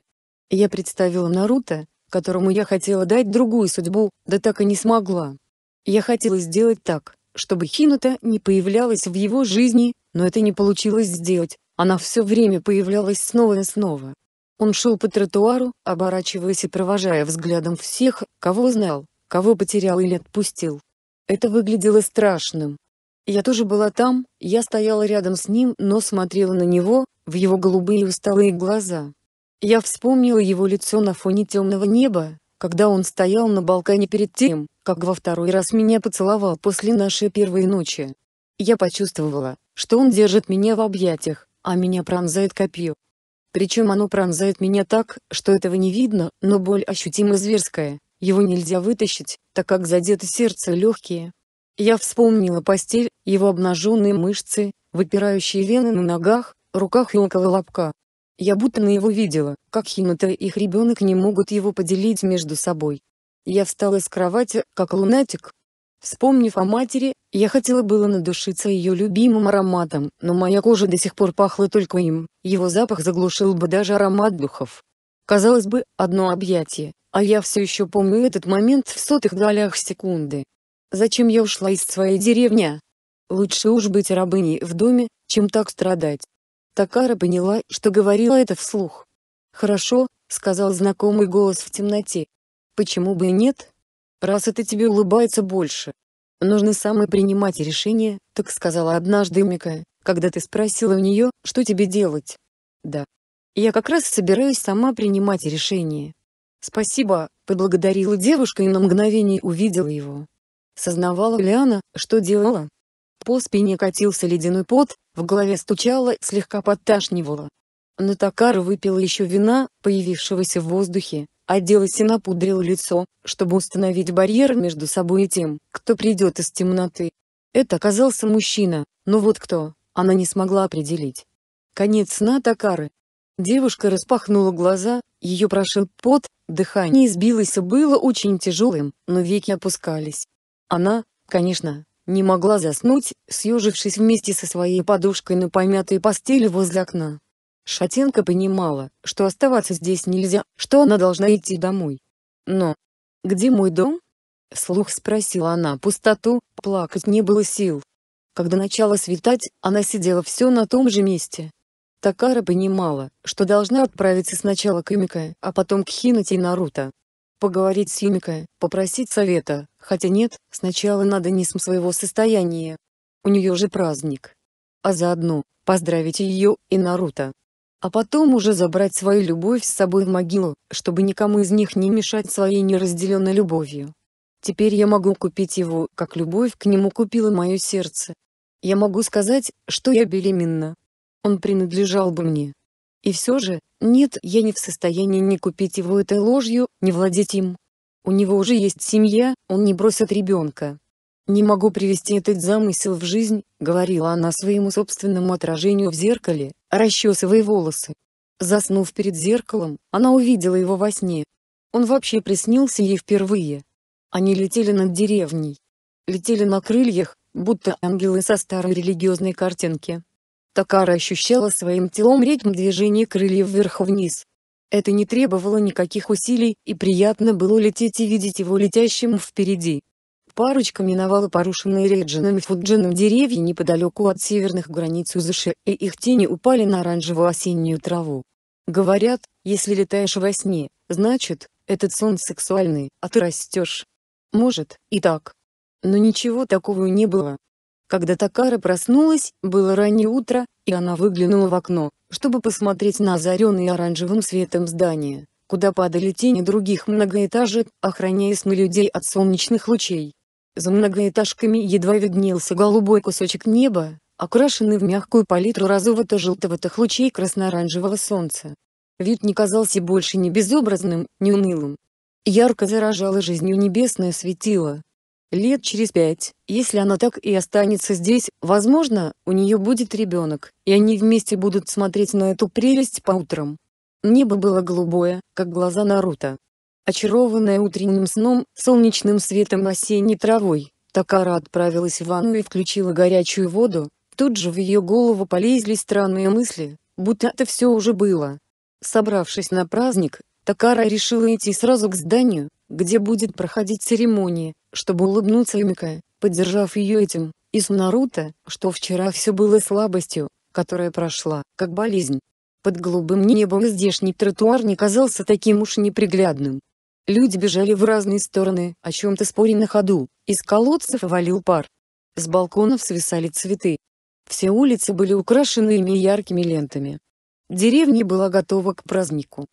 Я представила Наруто, которому я хотела дать другую судьбу, да так и не смогла. Я хотела сделать так, чтобы Хината не появлялась в его жизни, но это не получилось сделать, она все время появлялась снова и снова. Он шел по тротуару, оборачиваясь и провожая взглядом всех, кого знал, кого потерял или отпустил. Это выглядело страшным, я тоже была там, я стояла рядом с ним, но смотрела на него, в его голубые усталые глаза. Я вспомнила его лицо на фоне темного неба, когда он стоял на балконе перед тем, как во второй раз меня поцеловал после нашей первой ночи. Я почувствовала, что он держит меня в объятиях, а меня пронзает копье. Причем оно пронзает меня так, что этого не видно, но боль ощутимо зверская, его нельзя вытащить, так как задето сердце легкие, я вспомнила постель, его обнаженные мышцы, выпирающие вены на ногах, руках и около лобка. Я будто на его видела, как Химата и их ребенок не могут его поделить между собой. Я встала с кровати, как лунатик. Вспомнив о матери, я хотела было надушиться ее любимым ароматом, но моя кожа до сих пор пахла только им, его запах заглушил бы даже аромат духов. Казалось бы, одно объятие, а я все еще помню этот момент в сотых долях секунды. Зачем я ушла из своей деревни? Лучше уж быть рабыней в доме, чем так страдать. Такара поняла, что говорила это вслух. «Хорошо», — сказал знакомый голос в темноте. «Почему бы и нет? Раз это тебе улыбается больше. Нужно самой принимать решение», — так сказала однажды Мика, когда ты спросила у нее, что тебе делать. «Да. Я как раз собираюсь сама принимать решение». «Спасибо», — поблагодарила девушка и на мгновение увидела его. Сознавала Лиана, что делала. По спине катился ледяной пот, в голове стучало, слегка подташнивало. Но Такара выпил еще вина, появившегося в воздухе, оделась и напудрила лицо, чтобы установить барьер между собой и тем, кто придет из темноты. Это оказался мужчина, но вот кто, она не смогла определить. Конец сна Такары. Девушка распахнула глаза, ее прошил пот, дыхание сбилось и было очень тяжелым, но веки опускались. Она, конечно, не могла заснуть, съежившись вместе со своей подушкой на помятой постели возле окна. Шатенка понимала, что оставаться здесь нельзя, что она должна идти домой. Но... «Где мой дом?» — вслух спросила она пустоту, плакать не было сил. Когда начало светать, она сидела все на том же месте. Такара понимала, что должна отправиться сначала к Имика, а потом к Хинати и Наруто поговорить с Юмикой, попросить совета, хотя нет, сначала надо не с своего состояния. У нее же праздник. А заодно, поздравить ее и Наруто. А потом уже забрать свою любовь с собой в могилу, чтобы никому из них не мешать своей неразделенной любовью. Теперь я могу купить его, как любовь к нему купила мое сердце. Я могу сказать, что я беременна. Он принадлежал бы мне. И все же, нет, я не в состоянии ни купить его этой ложью, ни владеть им. У него уже есть семья, он не бросит ребенка. «Не могу привести этот замысел в жизнь», — говорила она своему собственному отражению в зеркале, расчесывая волосы. Заснув перед зеркалом, она увидела его во сне. Он вообще приснился ей впервые. Они летели над деревней. Летели на крыльях, будто ангелы со старой религиозной картинки. Такара ощущала своим телом ритм движения крыльев вверх-вниз. Это не требовало никаких усилий, и приятно было лететь и видеть его летящим впереди. Парочка миновала порушенные Реджином и Фуджином деревья неподалеку от северных границ Узыши, и их тени упали на оранжевую осеннюю траву. Говорят, если летаешь во сне, значит, этот сон сексуальный, а ты растешь. Может, и так. Но ничего такого не было, когда Такара проснулась, было раннее утро, и она выглянула в окно, чтобы посмотреть на озаренные оранжевым светом здание, куда падали тени других многоэтажек, охраняя сны людей от солнечных лучей. За многоэтажками едва виднелся голубой кусочек неба, окрашенный в мягкую палитру розово-то-желтоватых лучей красно-оранжевого солнца. Вид не казался больше ни безобразным, ни унылым. Ярко заражало жизнью небесное светило, Лет через пять, если она так и останется здесь, возможно, у нее будет ребенок, и они вместе будут смотреть на эту прелесть по утрам. Небо было голубое, как глаза Наруто. Очарованная утренним сном, солнечным светом осенней травой, Такара отправилась в ванну и включила горячую воду. Тут же в ее голову полезли странные мысли, будто это все уже было. Собравшись на праздник, Такара решила идти сразу к зданию, где будет проходить церемония, чтобы улыбнуться Юмика, поддержав ее этим, и с Наруто, что вчера все было слабостью, которая прошла, как болезнь. Под голубым небом здешний тротуар не казался таким уж неприглядным. Люди бежали в разные стороны, о чем-то споря на ходу, из колодцев валил пар. С балконов свисали цветы. Все улицы были украшены ими яркими лентами. Деревня была готова к празднику.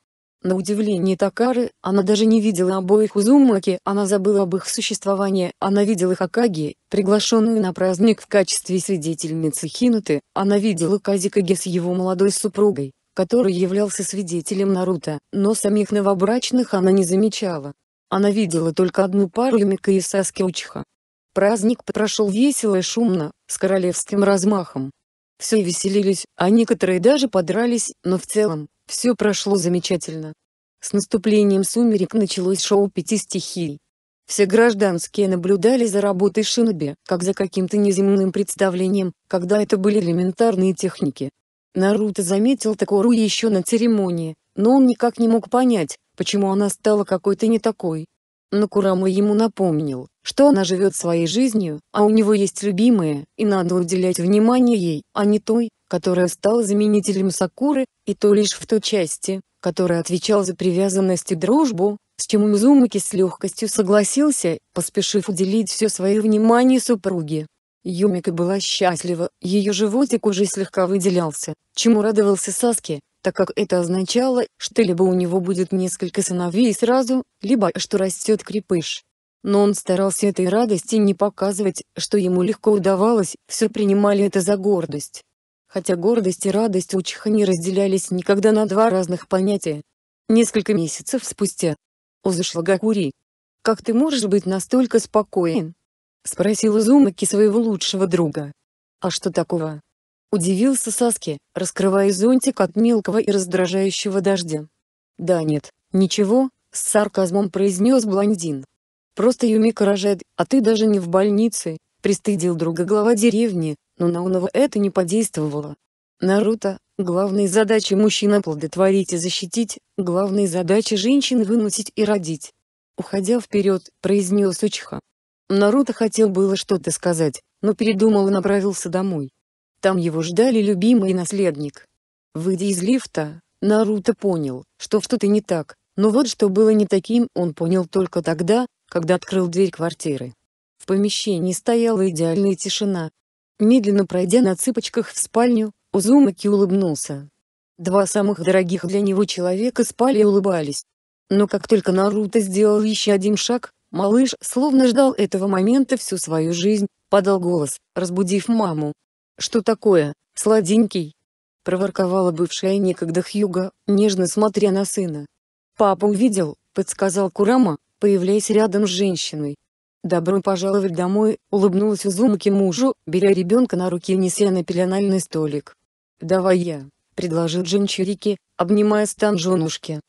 На удивление Такары, она даже не видела обоих Узумаки, она забыла об их существовании, она видела Хакаги, приглашенную на праздник в качестве свидетельницы Хинуты, она видела Казикаги с его молодой супругой, который являлся свидетелем Наруто, но самих новобрачных она не замечала. Она видела только одну пару Юмика и Саски Учиха. Праздник прошел весело и шумно, с королевским размахом. Все веселились, а некоторые даже подрались, но в целом, все прошло замечательно. С наступлением сумерек началось шоу пяти стихий. Все гражданские наблюдали за работой Шиноби, как за каким-то неземным представлением, когда это были элементарные техники. Наруто заметил Такору еще на церемонии, но он никак не мог понять, почему она стала какой-то не такой. Но Курама ему напомнил, что она живет своей жизнью, а у него есть любимая, и надо уделять внимание ей, а не той, которая стала заменителем Сакуры, и то лишь в той части, которая отвечала за привязанность и дружбу, с чем Мизумаки с легкостью согласился, поспешив уделить все свое внимание супруге. Юмика была счастлива, ее животик уже слегка выделялся, чему радовался Саски, так как это означало, что либо у него будет несколько сыновей сразу, либо что растет крепыш. Но он старался этой радости не показывать, что ему легко удавалось, все принимали это за гордость. Хотя гордость и радость у Чха не разделялись никогда на два разных понятия. Несколько месяцев спустя. Узашлагакури. «Как ты можешь быть настолько спокоен?» — спросил Узумаки своего лучшего друга. «А что такого?» — удивился Саски, раскрывая зонтик от мелкого и раздражающего дождя. «Да нет, ничего», — с сарказмом произнес блондин. Просто Юмика рожает, а ты даже не в больнице, пристыдил друга глава деревни, но на Унова это не подействовало. Наруто, главной задачей мужчин оплодотворить и защитить, главной задачей женщин выносить и родить. Уходя вперед, произнес Учиха. Наруто хотел было что-то сказать, но передумал и направился домой. Там его ждали любимый наследник. Выйдя из лифта, Наруто понял, что что-то не так, но вот что было не таким он понял только тогда, когда открыл дверь квартиры. В помещении стояла идеальная тишина. Медленно пройдя на цыпочках в спальню, Узумаки улыбнулся. Два самых дорогих для него человека спали и улыбались. Но как только Наруто сделал еще один шаг, малыш словно ждал этого момента всю свою жизнь, подал голос, разбудив маму. «Что такое, сладенький?» — проворковала бывшая некогда Хьюга, нежно смотря на сына. «Папа увидел», — подсказал Курама, появляясь рядом с женщиной. «Добро пожаловать домой», — улыбнулась Узумаки мужу, беря ребенка на руки и неся на пеленальный столик. «Давай я», — предложил Джинчурики, обнимая стан женушки.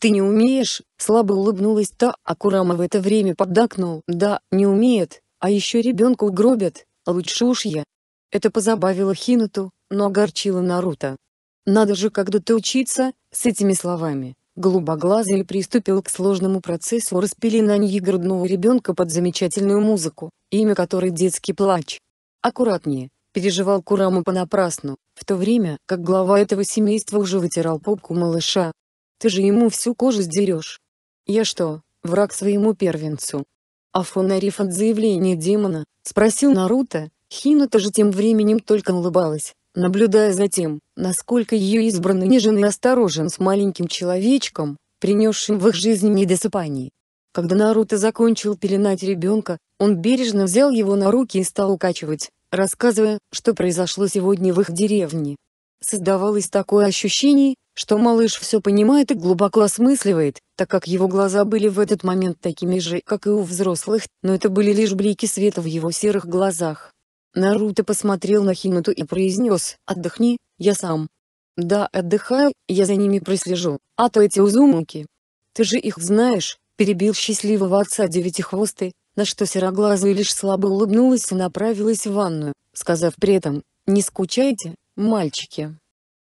«Ты не умеешь?» — слабо улыбнулась та, а Курама в это время поддакнул. «Да, не умеет, а еще ребенка угробят, лучше уж я». Это позабавило Хинуту, но огорчило Наруто. «Надо же когда-то учиться», — с этими словами, Голубоглазый приступил к сложному процессу распеленания грудного ребенка под замечательную музыку, имя которой «Детский плач». Аккуратнее, переживал Кураму понапрасну, в то время, как глава этого семейства уже вытирал попку малыша. «Ты же ему всю кожу сдерешь!» «Я что, враг своему первенцу?» Афонариф от заявления демона, спросил Наруто, Хината же тем временем только улыбалась наблюдая за тем, насколько ее избранный нежен и осторожен с маленьким человечком, принесшим в их жизнь недосыпание. Когда Наруто закончил пеленать ребенка, он бережно взял его на руки и стал укачивать, рассказывая, что произошло сегодня в их деревне. Создавалось такое ощущение, что малыш все понимает и глубоко осмысливает, так как его глаза были в этот момент такими же, как и у взрослых, но это были лишь блики света в его серых глазах. Наруто посмотрел на Хинату и произнес «Отдохни, я сам». «Да, отдыхаю, я за ними прослежу, а то эти узумаки. Ты же их знаешь», — перебил счастливого отца Девятихвостый, на что Сероглазый лишь слабо улыбнулась и направилась в ванную, сказав при этом «Не скучайте, мальчики».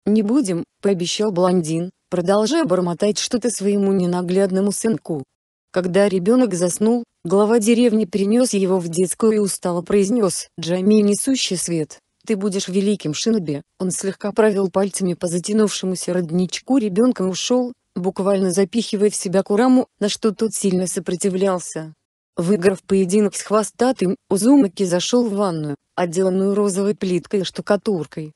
«Не будем», — пообещал блондин, продолжая бормотать что-то своему ненаглядному сынку. Когда ребенок заснул, Глава деревни принес его в детскую и устало произнес «Джами несущий свет, ты будешь великим шиноби». Он слегка провел пальцами по затянувшемуся родничку ребенка и ушел, буквально запихивая в себя Кураму, на что тот сильно сопротивлялся. Выиграв поединок с хвостатым, Узумаки зашел в ванную, отделанную розовой плиткой и штукатуркой.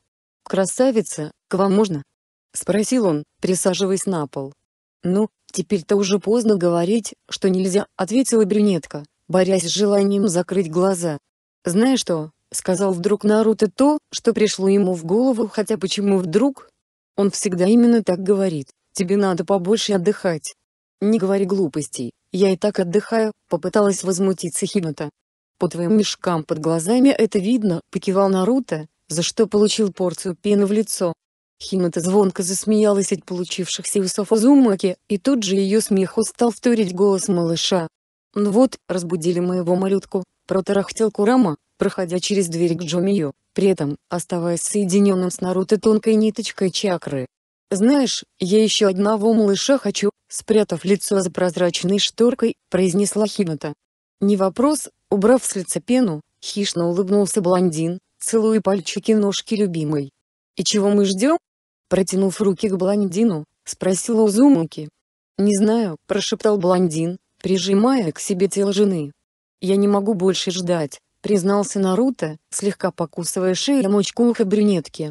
«Красавица, к вам можно?» — спросил он, присаживаясь на пол. «Ну, «Теперь-то уже поздно говорить, что нельзя», — ответила брюнетка, борясь с желанием закрыть глаза. «Знаешь что?» — сказал вдруг Наруто то, что пришло ему в голову, хотя почему вдруг? Он всегда именно так говорит, тебе надо побольше отдыхать. «Не говори глупостей, я и так отдыхаю», — попыталась возмутиться Хината. «По твоим мешкам под глазами это видно», — покивал Наруто, за что получил порцию пены в лицо. Химата звонко засмеялась от получившихся усов Узумаки, и тут же ее смеху стал вторить голос малыша. «Ну вот, разбудили моего малютку», — протарахтел Курама, проходя через дверь к Джомию, при этом оставаясь соединенным с Наруто тонкой ниточкой чакры. «Знаешь, я еще одного малыша хочу», — спрятав лицо за прозрачной шторкой, произнесла Химата. «Не вопрос», — убрав с лица пену, хищно улыбнулся блондин, целуя пальчики ножки любимой. «И чего мы ждем?» Протянув руки к блондину, спросила Узумуки. «Не знаю», – прошептал блондин, прижимая к себе тело жены. «Я не могу больше ждать», – признался Наруто, слегка покусывая шею мочку уха брюнетки.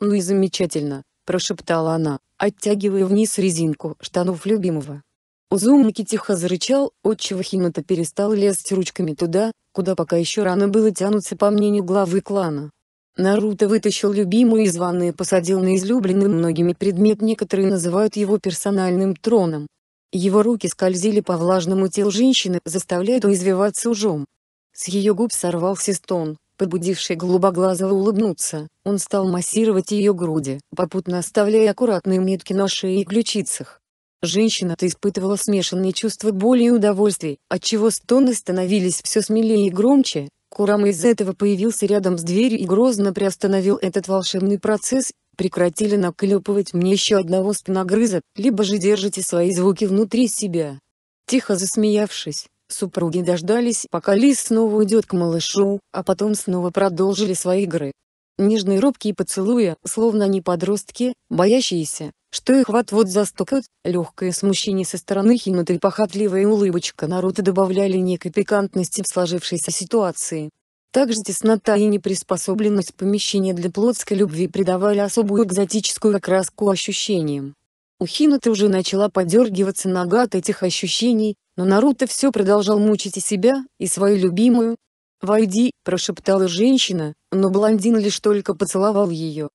«Ну и замечательно», – прошептала она, оттягивая вниз резинку штанов любимого. Узумаки тихо зарычал, отчего Химата перестал лезть ручками туда, куда пока еще рано было тянуться по мнению главы клана. Наруто вытащил любимую из ванны и посадил на излюбленный многими предмет, некоторые называют его персональным троном. Его руки скользили по влажному телу женщины, заставляя ее извиваться ужом. С ее губ сорвался стон, побудивший голубоглазого улыбнуться, он стал массировать ее груди, попутно оставляя аккуратные метки на шее и ключицах. Женщина-то испытывала смешанные чувства боли и удовольствия, отчего стоны становились все смелее и громче, Курам из за этого появился рядом с дверью и грозно приостановил этот волшебный процесс, прекратили наклепывать мне еще одного спиногрыза, либо же держите свои звуки внутри себя. Тихо засмеявшись, супруги дождались, пока Лис снова уйдет к малышу, а потом снова продолжили свои игры. Нежные робкие поцелуя, словно они подростки, боящиеся, что их вот-вот застукают, легкое смущение со стороны Хинаты и похотливая улыбочка Наруто добавляли некой пикантности в сложившейся ситуации. Также теснота и неприспособленность помещения для плотской любви придавали особую экзотическую окраску ощущениям. У Хинаты уже начала подергиваться нога от этих ощущений, но Наруто все продолжал мучить и себя, и свою любимую. «Войди», – прошептала женщина, но блондин лишь только поцеловал ее.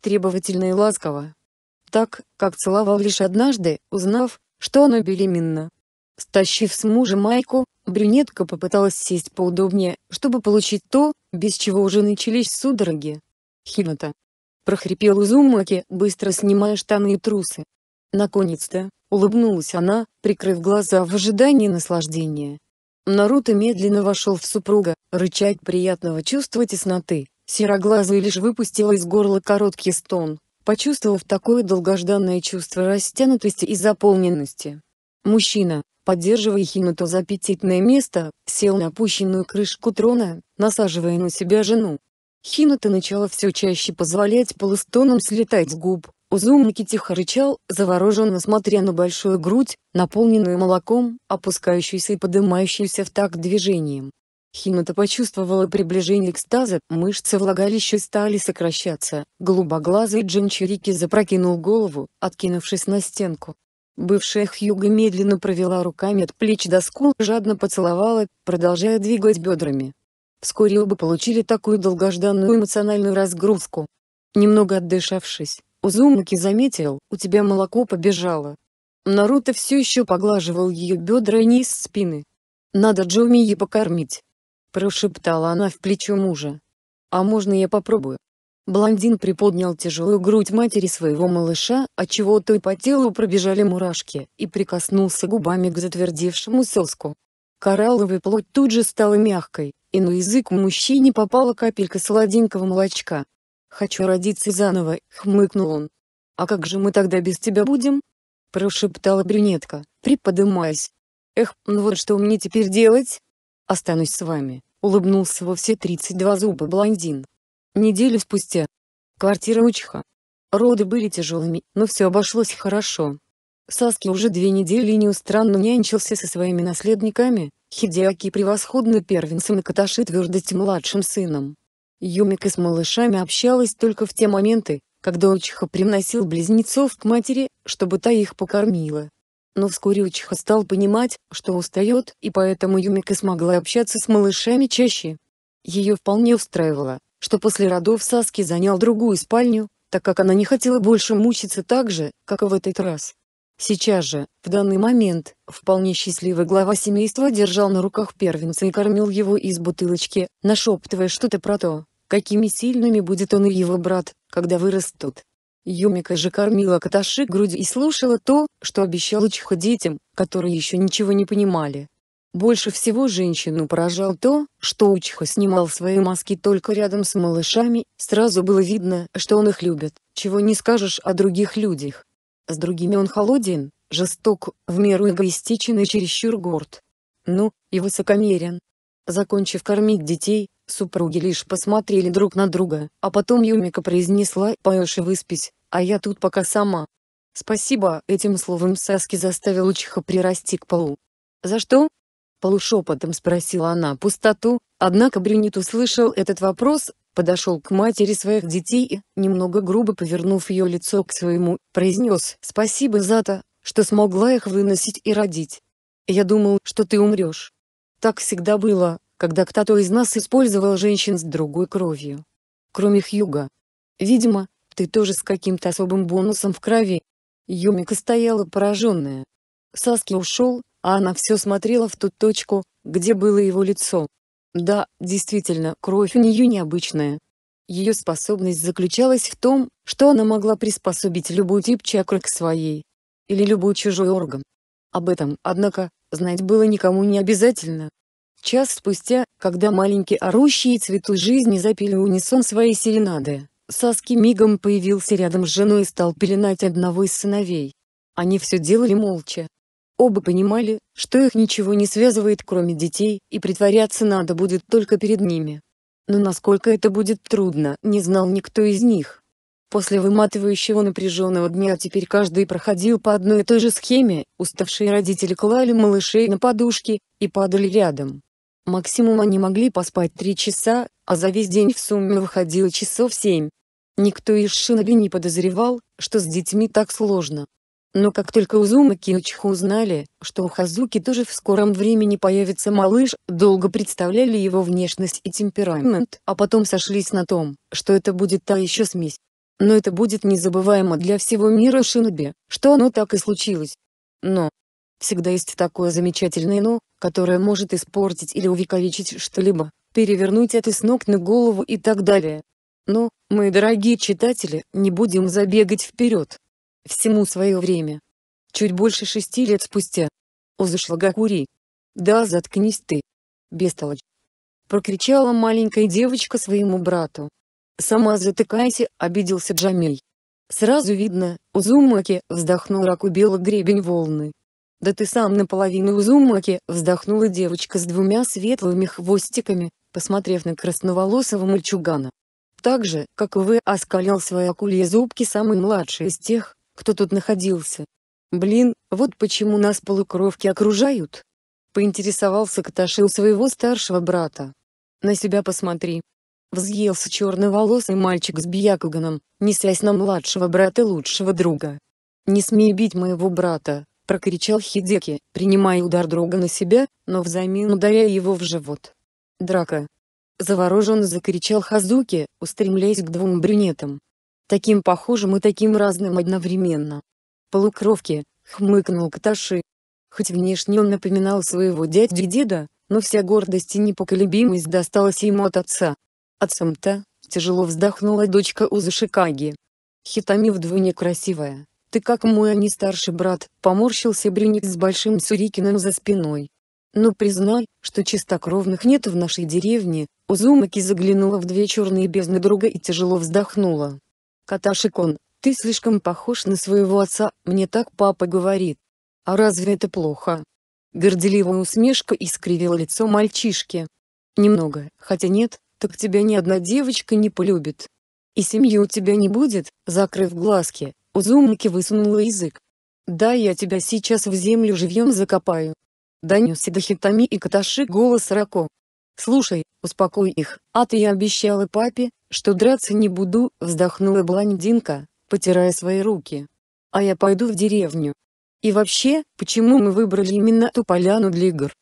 Требовательно и ласково так, как целовал лишь однажды, узнав, что она беременна. Стащив с мужа майку, брюнетка попыталась сесть поудобнее, чтобы получить то, без чего уже начались судороги. Химата. Прохрипел Узумаки, быстро снимая штаны и трусы. Наконец-то, улыбнулась она, прикрыв глаза в ожидании наслаждения. Наруто медленно вошел в супруга, рычать приятного чувства тесноты, сероглазый лишь выпустила из горла короткий стон почувствовав такое долгожданное чувство растянутости и заполненности. Мужчина, поддерживая Хинато за аппетитное место, сел на опущенную крышку трона, насаживая на себя жену. Хината начала все чаще позволять полустонам слетать с губ, Узумаки тихо рычал, завороженно смотря на большую грудь, наполненную молоком, опускающуюся и поднимающуюся в такт движением. Хинута почувствовала приближение экстаза, мышцы влагалища стали сокращаться, голубоглазый Джинчирики запрокинул голову, откинувшись на стенку. Бывшая Хьюга медленно провела руками от плеч до скул, жадно поцеловала, продолжая двигать бедрами. Вскоре оба получили такую долгожданную эмоциональную разгрузку. Немного отдышавшись, Узумаки заметил, у тебя молоко побежало. Наруто все еще поглаживал ее бедра и низ спины. Надо Джоми покормить. Прошептала она в плечо мужа. «А можно я попробую?» Блондин приподнял тяжелую грудь матери своего малыша, отчего то и по телу пробежали мурашки, и прикоснулся губами к затвердевшему соску. Коралловая плоть тут же стала мягкой, и на язык мужчине попала капелька сладенького молочка. «Хочу родиться заново», — хмыкнул он. «А как же мы тогда без тебя будем?» — прошептала брюнетка, приподымаясь. «Эх, ну вот что мне теперь делать?» останусь с вами», — улыбнулся во все 32 зуба блондин. Неделю спустя. Квартира Учиха. Роды были тяжелыми, но все обошлось хорошо. Саски уже две недели неустранно нянчился со своими наследниками, Хидеаки превосходно первенцем и Каташи твердость младшим сыном. Юмика с малышами общалась только в те моменты, когда Учиха приносил близнецов к матери, чтобы та их покормила но вскоре Учиха стал понимать, что устает, и поэтому Юмика смогла общаться с малышами чаще. Ее вполне устраивало, что после родов Саски занял другую спальню, так как она не хотела больше мучиться так же, как и в этот раз. Сейчас же, в данный момент, вполне счастливый глава семейства держал на руках первенца и кормил его из бутылочки, нашептывая что-то про то, какими сильными будет он и его брат, когда вырастут. Юмика же кормила Каташи грудью и слушала то, что обещал Чиха детям, которые еще ничего не понимали. Больше всего женщину поражал то, что Учиха снимал свои маски только рядом с малышами, сразу было видно, что он их любит, чего не скажешь о других людях. С другими он холоден, жесток, в меру эгоистичен и чересчур горд. Ну, и высокомерен, Закончив кормить детей, супруги лишь посмотрели друг на друга, а потом Юмика произнесла «Поешь и выспись, а я тут пока сама». «Спасибо», — этим словом Саски заставил Учиха прирасти к полу. «За что?» — полушепотом спросила она пустоту, однако Брюнет услышал этот вопрос, подошел к матери своих детей и, немного грубо повернув ее лицо к своему, произнес «Спасибо за то, что смогла их выносить и родить. Я думал, что ты умрешь». Так всегда было, когда кто-то из нас использовал женщин с другой кровью. Кроме Хьюга. Видимо, ты тоже с каким-то особым бонусом в крови. Юмика стояла пораженная. Саски ушел, а она все смотрела в ту точку, где было его лицо. Да, действительно, кровь у нее необычная. Ее способность заключалась в том, что она могла приспособить любой тип чакры к своей. Или любой чужой орган. Об этом, однако, знать было никому не обязательно. Час спустя, когда маленькие орущие цветы жизни запели унисон своей серенады, Саски мигом появился рядом с женой и стал пеленать одного из сыновей. Они все делали молча. Оба понимали, что их ничего не связывает кроме детей, и притворяться надо будет только перед ними. Но насколько это будет трудно, не знал никто из них. После выматывающего напряженного дня теперь каждый проходил по одной и той же схеме, уставшие родители клали малышей на подушки, и падали рядом. Максимум они могли поспать три часа, а за весь день в сумме выходило часов семь. Никто из Шиноби не подозревал, что с детьми так сложно. Но как только Узумаки и Кинучиха узнали, что у Хазуки тоже в скором времени появится малыш, долго представляли его внешность и темперамент, а потом сошлись на том, что это будет та еще смесь но это будет незабываемо для всего мира Шиноби, что оно так и случилось. Но. Всегда есть такое замечательное «но», которое может испортить или увековечить что-либо, перевернуть это с ног на голову и так далее. Но, мои дорогие читатели, не будем забегать вперед. Всему свое время. Чуть больше шести лет спустя. Озашлагакури. Да заткнись ты. Бестолочь. Прокричала маленькая девочка своему брату. «Сама затыкайся», — обиделся Джамиль. «Сразу видно, Узумаки», — вздохнул Ракубела гребень волны. «Да ты сам наполовину Узумаки», — вздохнула девочка с двумя светлыми хвостиками, посмотрев на красноволосого мальчугана. Так же, как и вы, оскалил свои акульи зубки самый младший из тех, кто тут находился. «Блин, вот почему нас полукровки окружают?» — поинтересовался Каташил своего старшего брата. «На себя посмотри», Взъелся черноволосый мальчик с Бьякоганом, несясь на младшего брата лучшего друга. «Не смей бить моего брата!» – прокричал Хидеки, принимая удар друга на себя, но взамен ударяя его в живот. «Драка!» – завороженно закричал Хазуки, устремляясь к двум брюнетам. Таким похожим и таким разным одновременно. «Полукровки!» – хмыкнул Каташи. Хоть внешне он напоминал своего дядю-деда, но вся гордость и непоколебимость досталась ему от отца, Отцом-то, тяжело вздохнула дочка Шикаги. Хитами вдвойне красивая. Ты как мой, а старший брат, поморщился Брюник с большим сюрикином за спиной. Но признай, что чистокровных нет в нашей деревне, Узумаки заглянула в две черные бездны друга и тяжело вздохнула. Каташикон, ты слишком похож на своего отца, мне так папа говорит. А разве это плохо? Горделивая усмешка искривила лицо мальчишки. Немного, хотя нет, так тебя ни одна девочка не полюбит. И семьи у тебя не будет, закрыв глазки, Узумники высунула язык. Да я тебя сейчас в землю живьем закопаю. Донесся до Хитами и Каташи голос Рако. Слушай, успокой их, а ты я обещала папе, что драться не буду, вздохнула блондинка, потирая свои руки. А я пойду в деревню. И вообще, почему мы выбрали именно ту поляну для игр?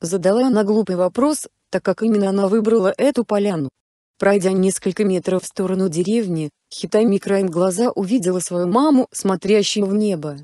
Задала она глупый вопрос, так как именно она выбрала эту поляну. Пройдя несколько метров в сторону деревни, Хитами краем глаза увидела свою маму, смотрящую в небо.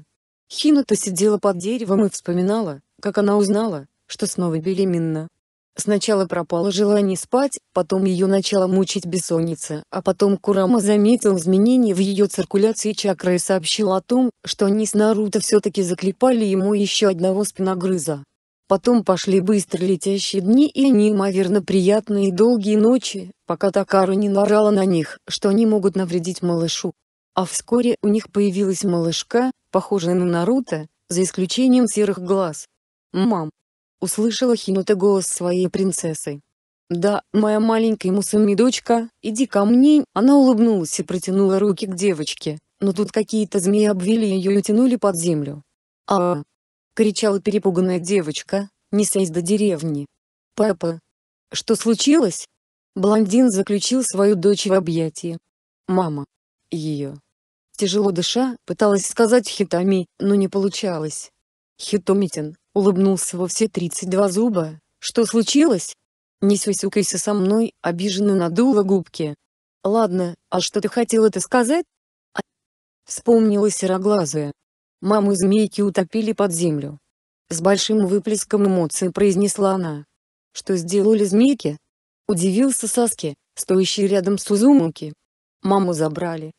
Хината сидела под деревом и вспоминала, как она узнала, что снова беременна. Сначала пропало желание спать, потом ее начала мучить бессонница, а потом Курама заметил изменения в ее циркуляции чакры и сообщил о том, что они с Наруто все-таки заклепали ему еще одного спиногрыза. Потом пошли быстро летящие дни и неимоверно приятные долгие ночи, пока Такару не нарала на них, что они могут навредить малышу. А вскоре у них появилась малышка, похожая на Наруто, за исключением серых глаз. «Мам!» — услышала Хинута голос своей принцессы. «Да, моя маленькая Мусами дочка, иди ко мне!» Она улыбнулась и протянула руки к девочке, но тут какие-то змеи обвели ее и утянули под землю. а, -а, -а — кричала перепуганная девочка, несясь до деревни. «Папа! Что случилось?» Блондин заключил свою дочь в объятия. «Мама! Ее!» Тяжело дыша, пыталась сказать Хитами, но не получалось. Хитомитин улыбнулся во все 32 зуба. «Что случилось?» Несусь сюсюкайся со мной», — обиженно надула губки. «Ладно, а что ты хотел это сказать?» Вспомнила сероглазая. Маму змейки утопили под землю. С большим выплеском эмоций произнесла она. Что сделали змейки? Удивился Саски, стоящий рядом с Узумуки. Маму забрали.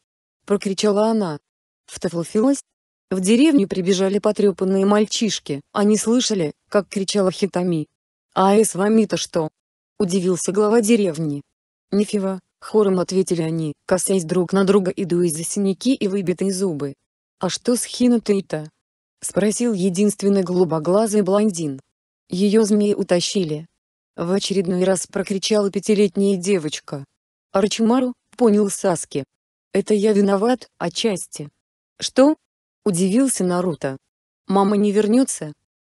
Прокричала она. Втофлфилась? В деревню прибежали потрепанные мальчишки, они слышали, как кричала Хитами. «А «Э, с вами-то что?» – удивился глава деревни. «Нифива», – хором ответили они, косясь друг на друга и дуя за синяки и выбитые зубы. «А что с Хинутой-то?» — спросил единственный голубоглазый блондин. «Ее змеи утащили». В очередной раз прокричала пятилетняя девочка. «Арчимару», — понял Саски. «Это я виноват, отчасти». «Что?» — удивился Наруто. «Мама не вернется?»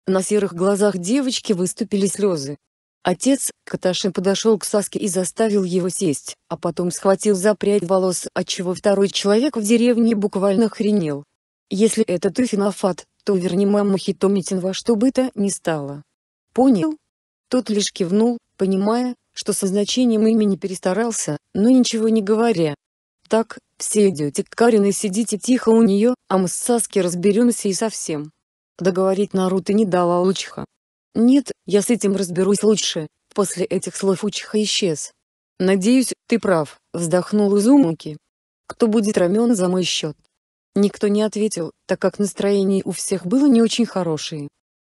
На серых глазах девочки выступили слезы. Отец Каташи подошел к Саске и заставил его сесть, а потом схватил за прядь волос, отчего второй человек в деревне буквально хренел. Если это ты Финофат, то верни маму Хитомитин во что бы то ни стало. Понял? Тот лишь кивнул, понимая, что со значением имени перестарался, но ничего не говоря. Так, все идете к Карине, сидите тихо у нее, а мы с Саски разберемся и совсем. Договорить Наруто не дала Учиха. Нет, я с этим разберусь лучше. После этих слов Учиха исчез. Надеюсь, ты прав, вздохнул Изумуки. Кто будет рамен за мой счет? Никто не ответил, так как настроение у всех было не очень хорошее.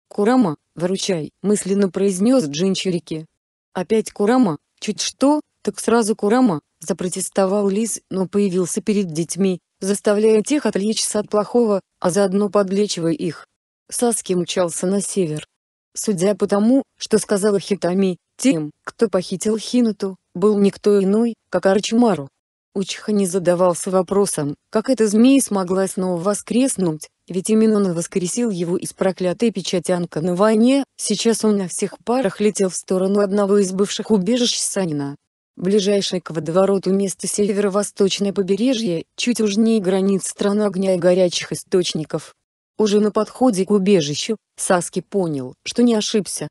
«Курама, выручай!» — мысленно произнес Джинчурики. «Опять Курама? Чуть что, так сразу Курама!» — запротестовал Лис, но появился перед детьми, заставляя тех отвлечься от плохого, а заодно подлечивая их. Саски мчался на север. Судя по тому, что сказала Хитами, тем, кто похитил Хинуту, был никто иной, как Арчимару. Учиха не задавался вопросом, как эта змея смогла снова воскреснуть, ведь именно он воскресил его из проклятой печати на войне, сейчас он на всех парах летел в сторону одного из бывших убежищ Санина. Ближайшее к водовороту место северо-восточное побережье, чуть уж не границ страны огня и горячих источников. Уже на подходе к убежищу, Саски понял, что не ошибся.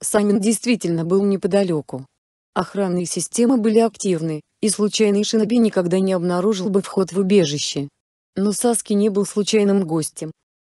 Санин действительно был неподалеку. Охранные системы были активны, и случайный шиноби никогда не обнаружил бы вход в убежище. Но Саски не был случайным гостем.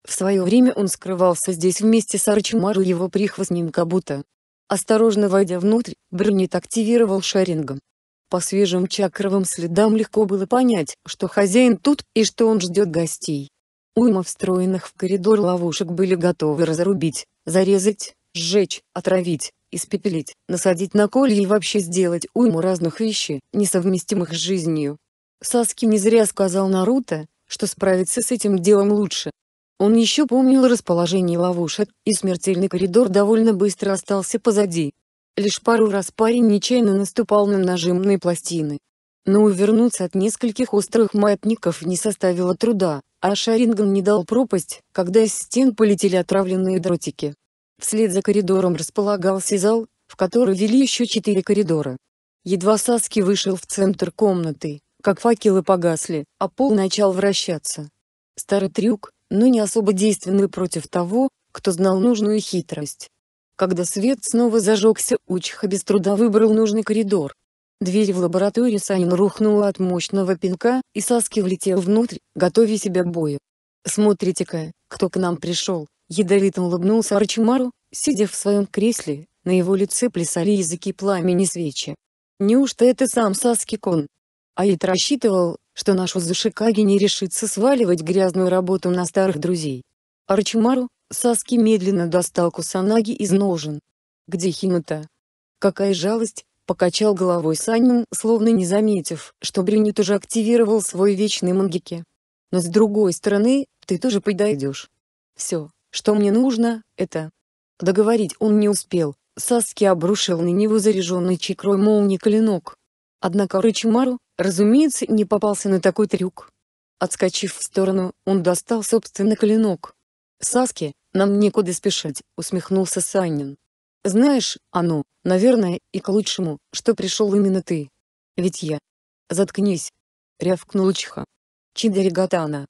В свое время он скрывался здесь вместе с Арчимару и его прихвостнем Кабута. Осторожно войдя внутрь, Брюнет активировал шарингом. По свежим чакровым следам легко было понять, что хозяин тут и что он ждет гостей. Уйма встроенных в коридор ловушек были готовы разрубить, зарезать, сжечь, отравить, испепелить, насадить на колье и вообще сделать уйму разных вещей, несовместимых с жизнью. Саски не зря сказал Наруто, что справиться с этим делом лучше. Он еще помнил расположение ловушек, и смертельный коридор довольно быстро остался позади. Лишь пару раз парень нечаянно наступал на нажимные пластины. Но увернуться от нескольких острых маятников не составило труда, а Шаринган не дал пропасть, когда из стен полетели отравленные дротики. Вслед за коридором располагался зал, в который вели еще четыре коридора. Едва Саски вышел в центр комнаты, как факелы погасли, а пол начал вращаться. Старый трюк, но не особо действенный против того, кто знал нужную хитрость. Когда свет снова зажегся, Учха без труда выбрал нужный коридор. Дверь в лабораторию Санин рухнула от мощного пинка, и Саски влетел внутрь, готовя себя к бою. «Смотрите-ка, кто к нам пришел!» Ядовито улыбнулся Арчимару, сидя в своем кресле, на его лице плясали языки пламени свечи. Неужто это сам Саскикон? кон Аид рассчитывал, что нашу Узушикаги не решится сваливать грязную работу на старых друзей. Арчимару, Саски медленно достал Кусанаги из ножен. «Где Химата? «Какая жалость!» — покачал головой Санин, словно не заметив, что Брюнет уже активировал свой вечный мангеке. «Но с другой стороны, ты тоже подойдешь. Все, что мне нужно, это... Договорить он не успел, Саски обрушил на него заряженный чекрой молнии клинок. Однако Рычимару, разумеется, не попался на такой трюк. Отскочив в сторону, он достал собственный клинок. «Саски, нам некуда спешить», — усмехнулся Санин. «Знаешь, оно, наверное, и к лучшему, что пришел именно ты. Ведь я...» «Заткнись!» — рявкнул Чиха. Чидаригатана,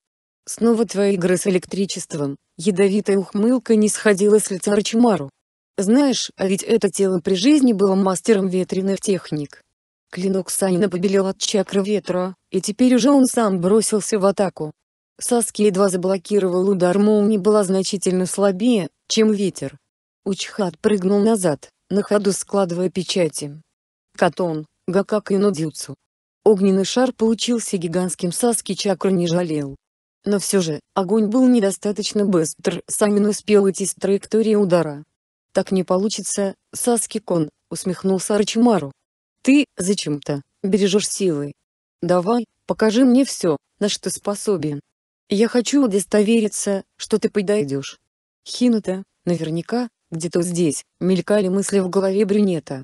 Снова твои игры с электричеством. Ядовитая ухмылка не сходила с лица Рачимару. Знаешь, а ведь это тело при жизни было мастером ветреных техник. Клинок Санина побелел от чакры ветра, и теперь уже он сам бросился в атаку. Саски едва заблокировал удар молнии была значительно слабее, чем ветер. Учхат прыгнул назад, на ходу складывая печати. Катон, Гакак и Нодзюцу. Огненный шар получился гигантским Саски чакру не жалел но все же, огонь был недостаточно быстр, Самин успел уйти с траектории удара. «Так не получится, Саски-кон», — усмехнулся Арчимару. «Ты, зачем-то, бережешь силы. Давай, покажи мне все, на что способен. Я хочу удостовериться, что ты подойдешь». Хинута, наверняка, где-то здесь, мелькали мысли в голове брюнета.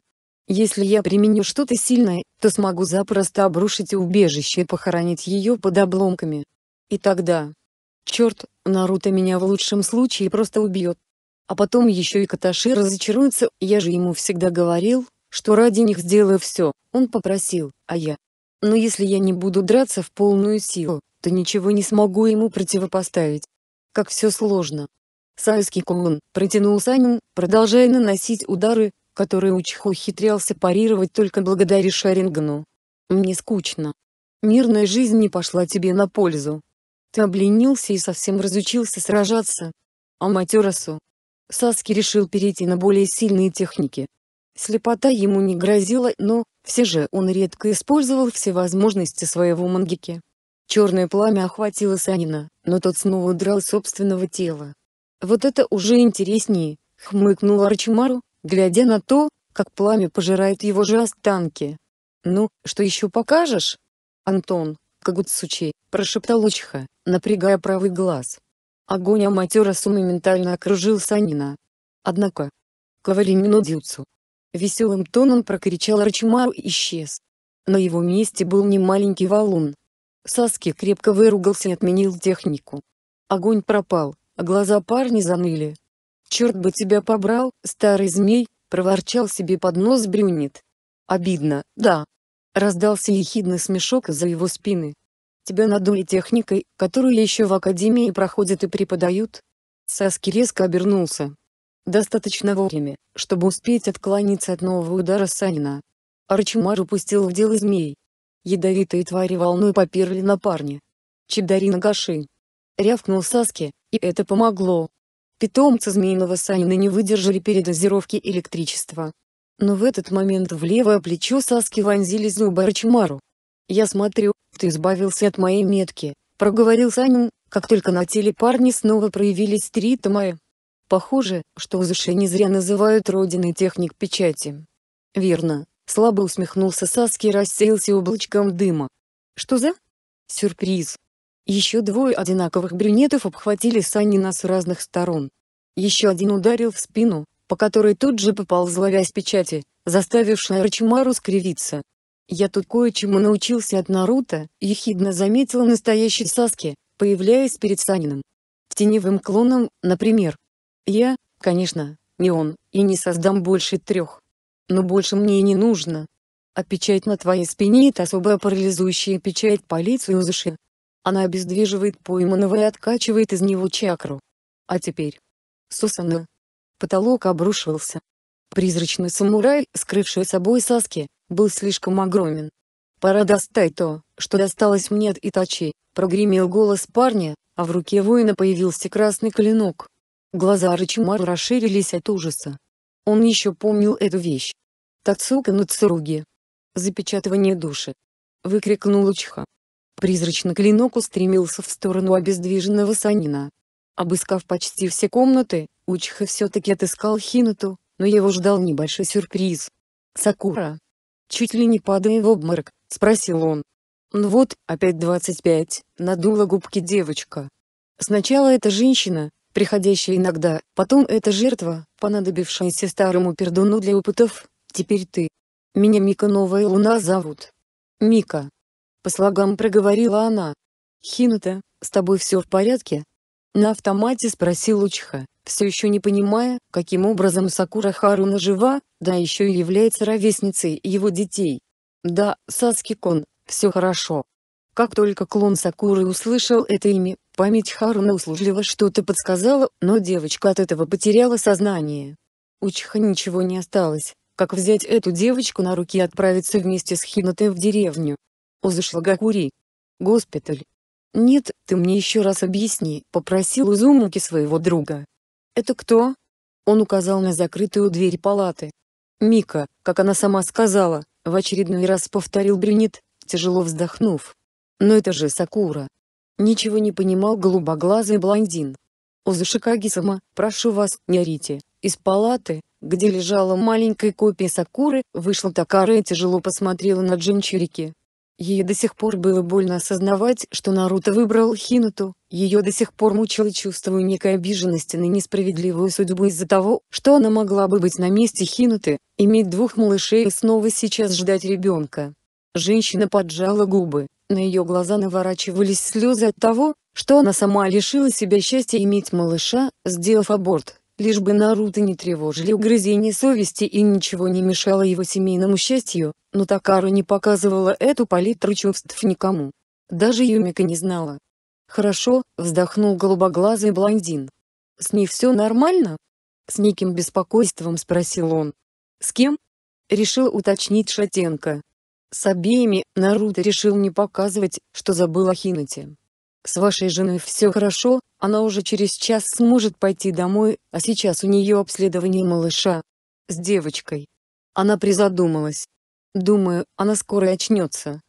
Если я применю что-то сильное, то смогу запросто обрушить убежище и похоронить ее под обломками. И тогда... Черт, Наруто меня в лучшем случае просто убьет. А потом еще и Каташи разочаруется, я же ему всегда говорил, что ради них сделаю все, он попросил, а я... Но если я не буду драться в полную силу, то ничего не смогу ему противопоставить. Как все сложно. Сайский Кун протянул Санин, продолжая наносить удары, которые Учхо ухитрялся парировать только благодаря Шарингану. «Мне скучно. Мирная жизнь не пошла тебе на пользу, ты обленился и совсем разучился сражаться. а матерасу Саски решил перейти на более сильные техники. Слепота ему не грозила, но, все же, он редко использовал все возможности своего мангики. Черное пламя охватило Санина, но тот снова удрал собственного тела. «Вот это уже интереснее», — хмыкнул Арчимару, глядя на то, как пламя пожирает его же останки. «Ну, что еще покажешь?» «Антон, Кагуцучи», — прошептал Учха напрягая правый глаз. Огонь Аматера Сумы ментально окружил Санина. Однако, Каваринину Дюцу. Веселым тоном прокричал Арчимару и исчез. На его месте был не маленький валун. Саски крепко выругался и отменил технику. Огонь пропал, а глаза парни заныли. «Черт бы тебя побрал, старый змей!» — проворчал себе под нос брюнет. «Обидно, да!» — раздался ехидный смешок за его спиной. Тебя надули техникой, которую еще в академии проходят и преподают?» Саски резко обернулся. Достаточно вовремя, чтобы успеть отклониться от нового удара Санина. Арчимар упустил в дело змей. Ядовитые твари волной поперли на парня. Чидари Нагаши. Рявкнул Саски, и это помогло. Питомцы змеиного Санина не выдержали передозировки электричества. Но в этот момент в левое плечо Саски вонзили зубы Арчимару. «Я смотрю, ты избавился от моей метки», — проговорил Санин, как только на теле парни снова проявились три Тамая. Похоже, что Узыши не зря называют родиной техник печати. Верно, слабо усмехнулся Саски и рассеялся облачком дыма. Что за? Сюрприз. Еще двое одинаковых брюнетов обхватили Санина с разных сторон. Еще один ударил в спину, по которой тут же поползла вязь печати, заставившая Рачимару скривиться. «Я тут кое-чему научился от Наруто», — ехидно заметил настоящий Саски, появляясь перед Санином. «Теневым клоном, например. Я, конечно, не он, и не создам больше трех. Но больше мне и не нужно. А печать на твоей спине — это особая парализующая печать по лицу Она обездвиживает пойманного и откачивает из него чакру. А теперь... Сусана. Потолок обрушился. Призрачный самурай, скрывший собой Саски, был слишком огромен. «Пора достать то, что досталось мне от Итачи», — прогремел голос парня, а в руке воина появился красный клинок. Глаза Рачимару расширились от ужаса. Он еще помнил эту вещь. «Тацука Нацуруги!» «Запечатывание души!» — выкрикнул Учха. Призрачный клинок устремился в сторону обездвиженного Санина. Обыскав почти все комнаты, Учха все-таки отыскал Хинату, но его ждал небольшой сюрприз. Сакура, чуть ли не падая в обморок, спросил он. Ну вот, опять 25, надула губки девочка. Сначала эта женщина, приходящая иногда, потом эта жертва, понадобившаяся старому пердуну для опытов, теперь ты. Меня Мика Новая Луна зовут. Мика. По слогам проговорила она. Хинута, с тобой все в порядке? На автомате спросил Учха все еще не понимая, каким образом Сакура Харуна жива, да еще и является ровесницей его детей. Да, Саски кон все хорошо. Как только клон Сакуры услышал это имя, память Харуна услужливо что-то подсказала, но девочка от этого потеряла сознание. У ничего не осталось, как взять эту девочку на руки и отправиться вместе с Хинатой в деревню. Узашлагакури. Госпиталь. «Нет, ты мне еще раз объясни», — попросил Узумуки своего друга. «Это кто?» Он указал на закрытую дверь палаты. «Мика, как она сама сказала», — в очередной раз повторил Брюнет, тяжело вздохнув. «Но это же Сакура». Ничего не понимал голубоглазый блондин. «Узушикаги-сама, прошу вас, не орите». Из палаты, где лежала маленькая копия Сакуры, вышла Такара и тяжело посмотрела на Джинчурики. Ей до сих пор было больно осознавать, что Наруто выбрал Хинуту, ее до сих пор мучило чувство некой обиженности на несправедливую судьбу из-за того, что она могла бы быть на месте Хинуты, иметь двух малышей и снова сейчас ждать ребенка. Женщина поджала губы, на ее глаза наворачивались слезы от того, что она сама лишила себя счастья иметь малыша, сделав аборт. Лишь бы Наруто не тревожили угрызения совести и ничего не мешало его семейному счастью, но Такару не показывала эту палитру чувств никому. Даже Юмика не знала. «Хорошо», — вздохнул голубоглазый блондин. «С ней все нормально?» С неким беспокойством спросил он. «С кем?» — решил уточнить Шатенко. С обеими, Наруто решил не показывать, что забыл о Хинате. С вашей женой все хорошо, она уже через час сможет пойти домой, а сейчас у нее обследование малыша. С девочкой. Она призадумалась. Думаю, она скоро очнется.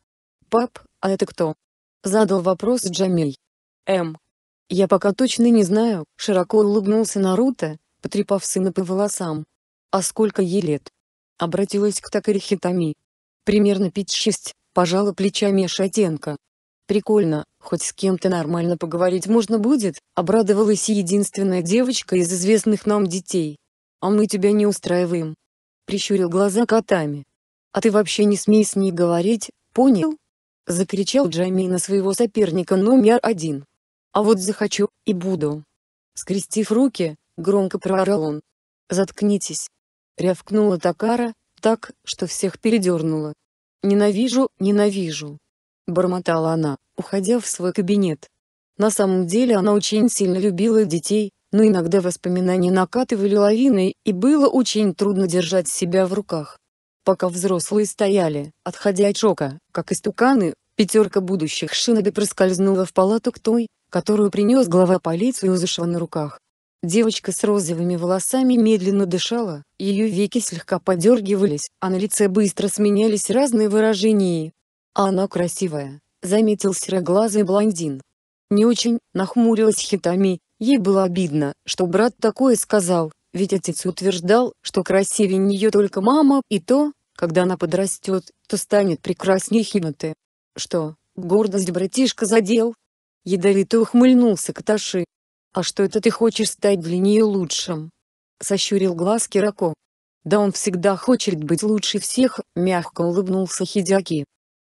Пап, а это кто? Задал вопрос Джамиль. М. «Эм». Я пока точно не знаю, широко улыбнулся Наруто, потрепав сына по волосам. А сколько ей лет? Обратилась к Такари Хитами. Примерно пять-шесть, пожала плечами Шатенко. Прикольно, хоть с кем-то нормально поговорить можно будет», — обрадовалась единственная девочка из известных нам детей. «А мы тебя не устраиваем», — прищурил глаза котами. «А ты вообще не смей с ней говорить, понял?» — закричал Джами на своего соперника номер один. «А вот захочу, и буду». Скрестив руки, громко проорал он. «Заткнитесь!» — рявкнула Такара, так, что всех передернула. «Ненавижу, ненавижу!» бормотала она, уходя в свой кабинет. На самом деле она очень сильно любила детей, но иногда воспоминания накатывали лавиной, и было очень трудно держать себя в руках. Пока взрослые стояли, отходя от шока, как истуканы, пятерка будущих шиноби проскользнула в палату к той, которую принес глава полиции Узышева на руках. Девочка с розовыми волосами медленно дышала, ее веки слегка подергивались, а на лице быстро сменялись разные выражения, «А она красивая», — заметил сероглазый блондин. «Не очень», — нахмурилась Хитами, ей было обидно, что брат такое сказал, ведь отец утверждал, что красивее нее только мама, и то, когда она подрастет, то станет прекраснее Хинаты. «Что, гордость братишка задел?» Ядовито ухмыльнулся Каташи. «А что это ты хочешь стать для нее лучшим?» Сощурил глаз Кирако. «Да он всегда хочет быть лучше всех», — мягко улыбнулся Хидяки.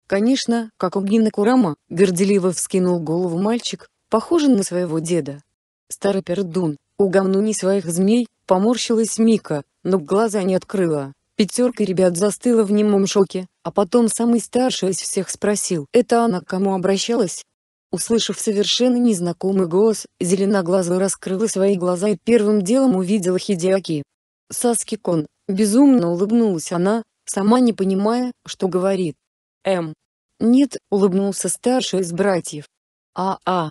Конечно, как огненный Курама, горделиво вскинул голову мальчик, похожий на своего деда. Старый пердун, угомну не своих змей, поморщилась Мика, но глаза не открыла. Пятерка ребят застыла в немом шоке, а потом самый старший из всех спросил, это она к кому обращалась? Услышав совершенно незнакомый голос, зеленоглазая раскрыла свои глаза и первым делом увидела Хидиаки. Саски-кон, безумно улыбнулась она, сама не понимая, что говорит. М. Нет, улыбнулся старший из братьев. А-а.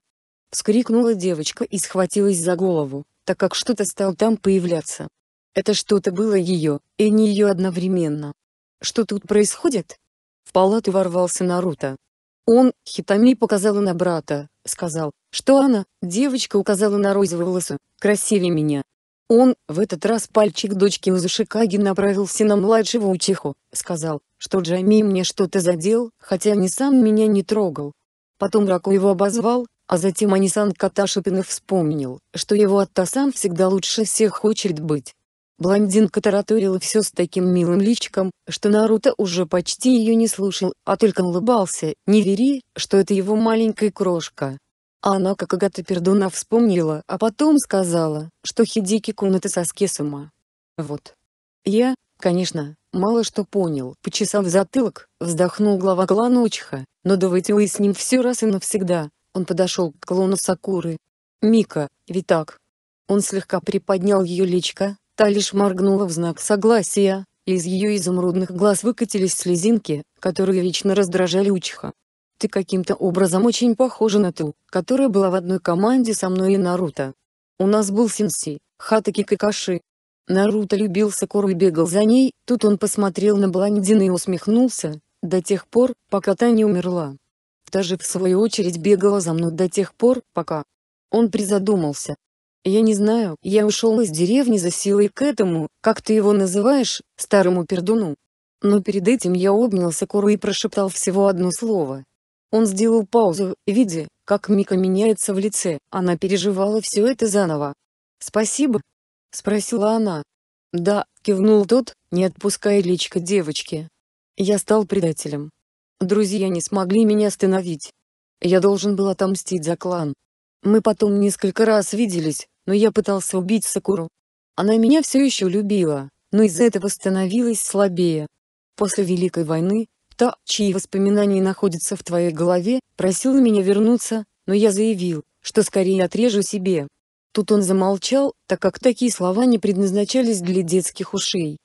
Вскрикнула девочка и схватилась за голову, так как что-то стал там появляться. Это что-то было ее, и не ее одновременно. Что тут происходит? В палату ворвался Наруто. Он, Хитами показала на брата, сказал, что она, девочка указала на розовую лысу, красивее меня, он в этот раз пальчик дочки Узушикаги направился на младшего Утиху, сказал, что Джами мне что-то задел, хотя Нисан меня не трогал. Потом Раку его обозвал, а затем Анисан Каташипина вспомнил, что его Аттасан всегда лучше всех хочет быть. Блондинка тараторила все с таким милым личиком, что Наруто уже почти ее не слушал, а только улыбался, не вери, что это его маленькая крошка. А она как Агата Пердуна вспомнила, а потом сказала, что Хидики-кун это соски с ума. Вот. Я, конечно, мало что понял, почесав затылок, вздохнул глава клана Учиха, но давайте уясним все раз и навсегда. Он подошел к клону Сакуры. «Мика, ведь так?» Он слегка приподнял ее личко, та лишь моргнула в знак согласия, и из ее изумрудных глаз выкатились слезинки, которые вечно раздражали Учиха. Ты каким-то образом очень похожа на ту, которая была в одной команде со мной и Наруто. У нас был сенсей, Хатаки Какаши. Наруто любил Сакуру и бегал за ней, тут он посмотрел на блондина и усмехнулся, до тех пор, пока та не умерла. Та же в свою очередь бегала за мной до тех пор, пока... Он призадумался. Я не знаю, я ушел из деревни за силой к этому, как ты его называешь, старому пердуну. Но перед этим я обнял Сакуру и прошептал всего одно слово, он сделал паузу, видя, как Мика меняется в лице, она переживала все это заново. «Спасибо?» — спросила она. «Да», — кивнул тот, не отпуская личка девочки. «Я стал предателем. Друзья не смогли меня остановить. Я должен был отомстить за клан. Мы потом несколько раз виделись, но я пытался убить Сакуру. Она меня все еще любила, но из-за этого становилась слабее. После Великой войны, то, чьи воспоминания находятся в твоей голове, просил меня вернуться, но я заявил, что скорее отрежу себе. Тут он замолчал, так как такие слова не предназначались для детских ушей.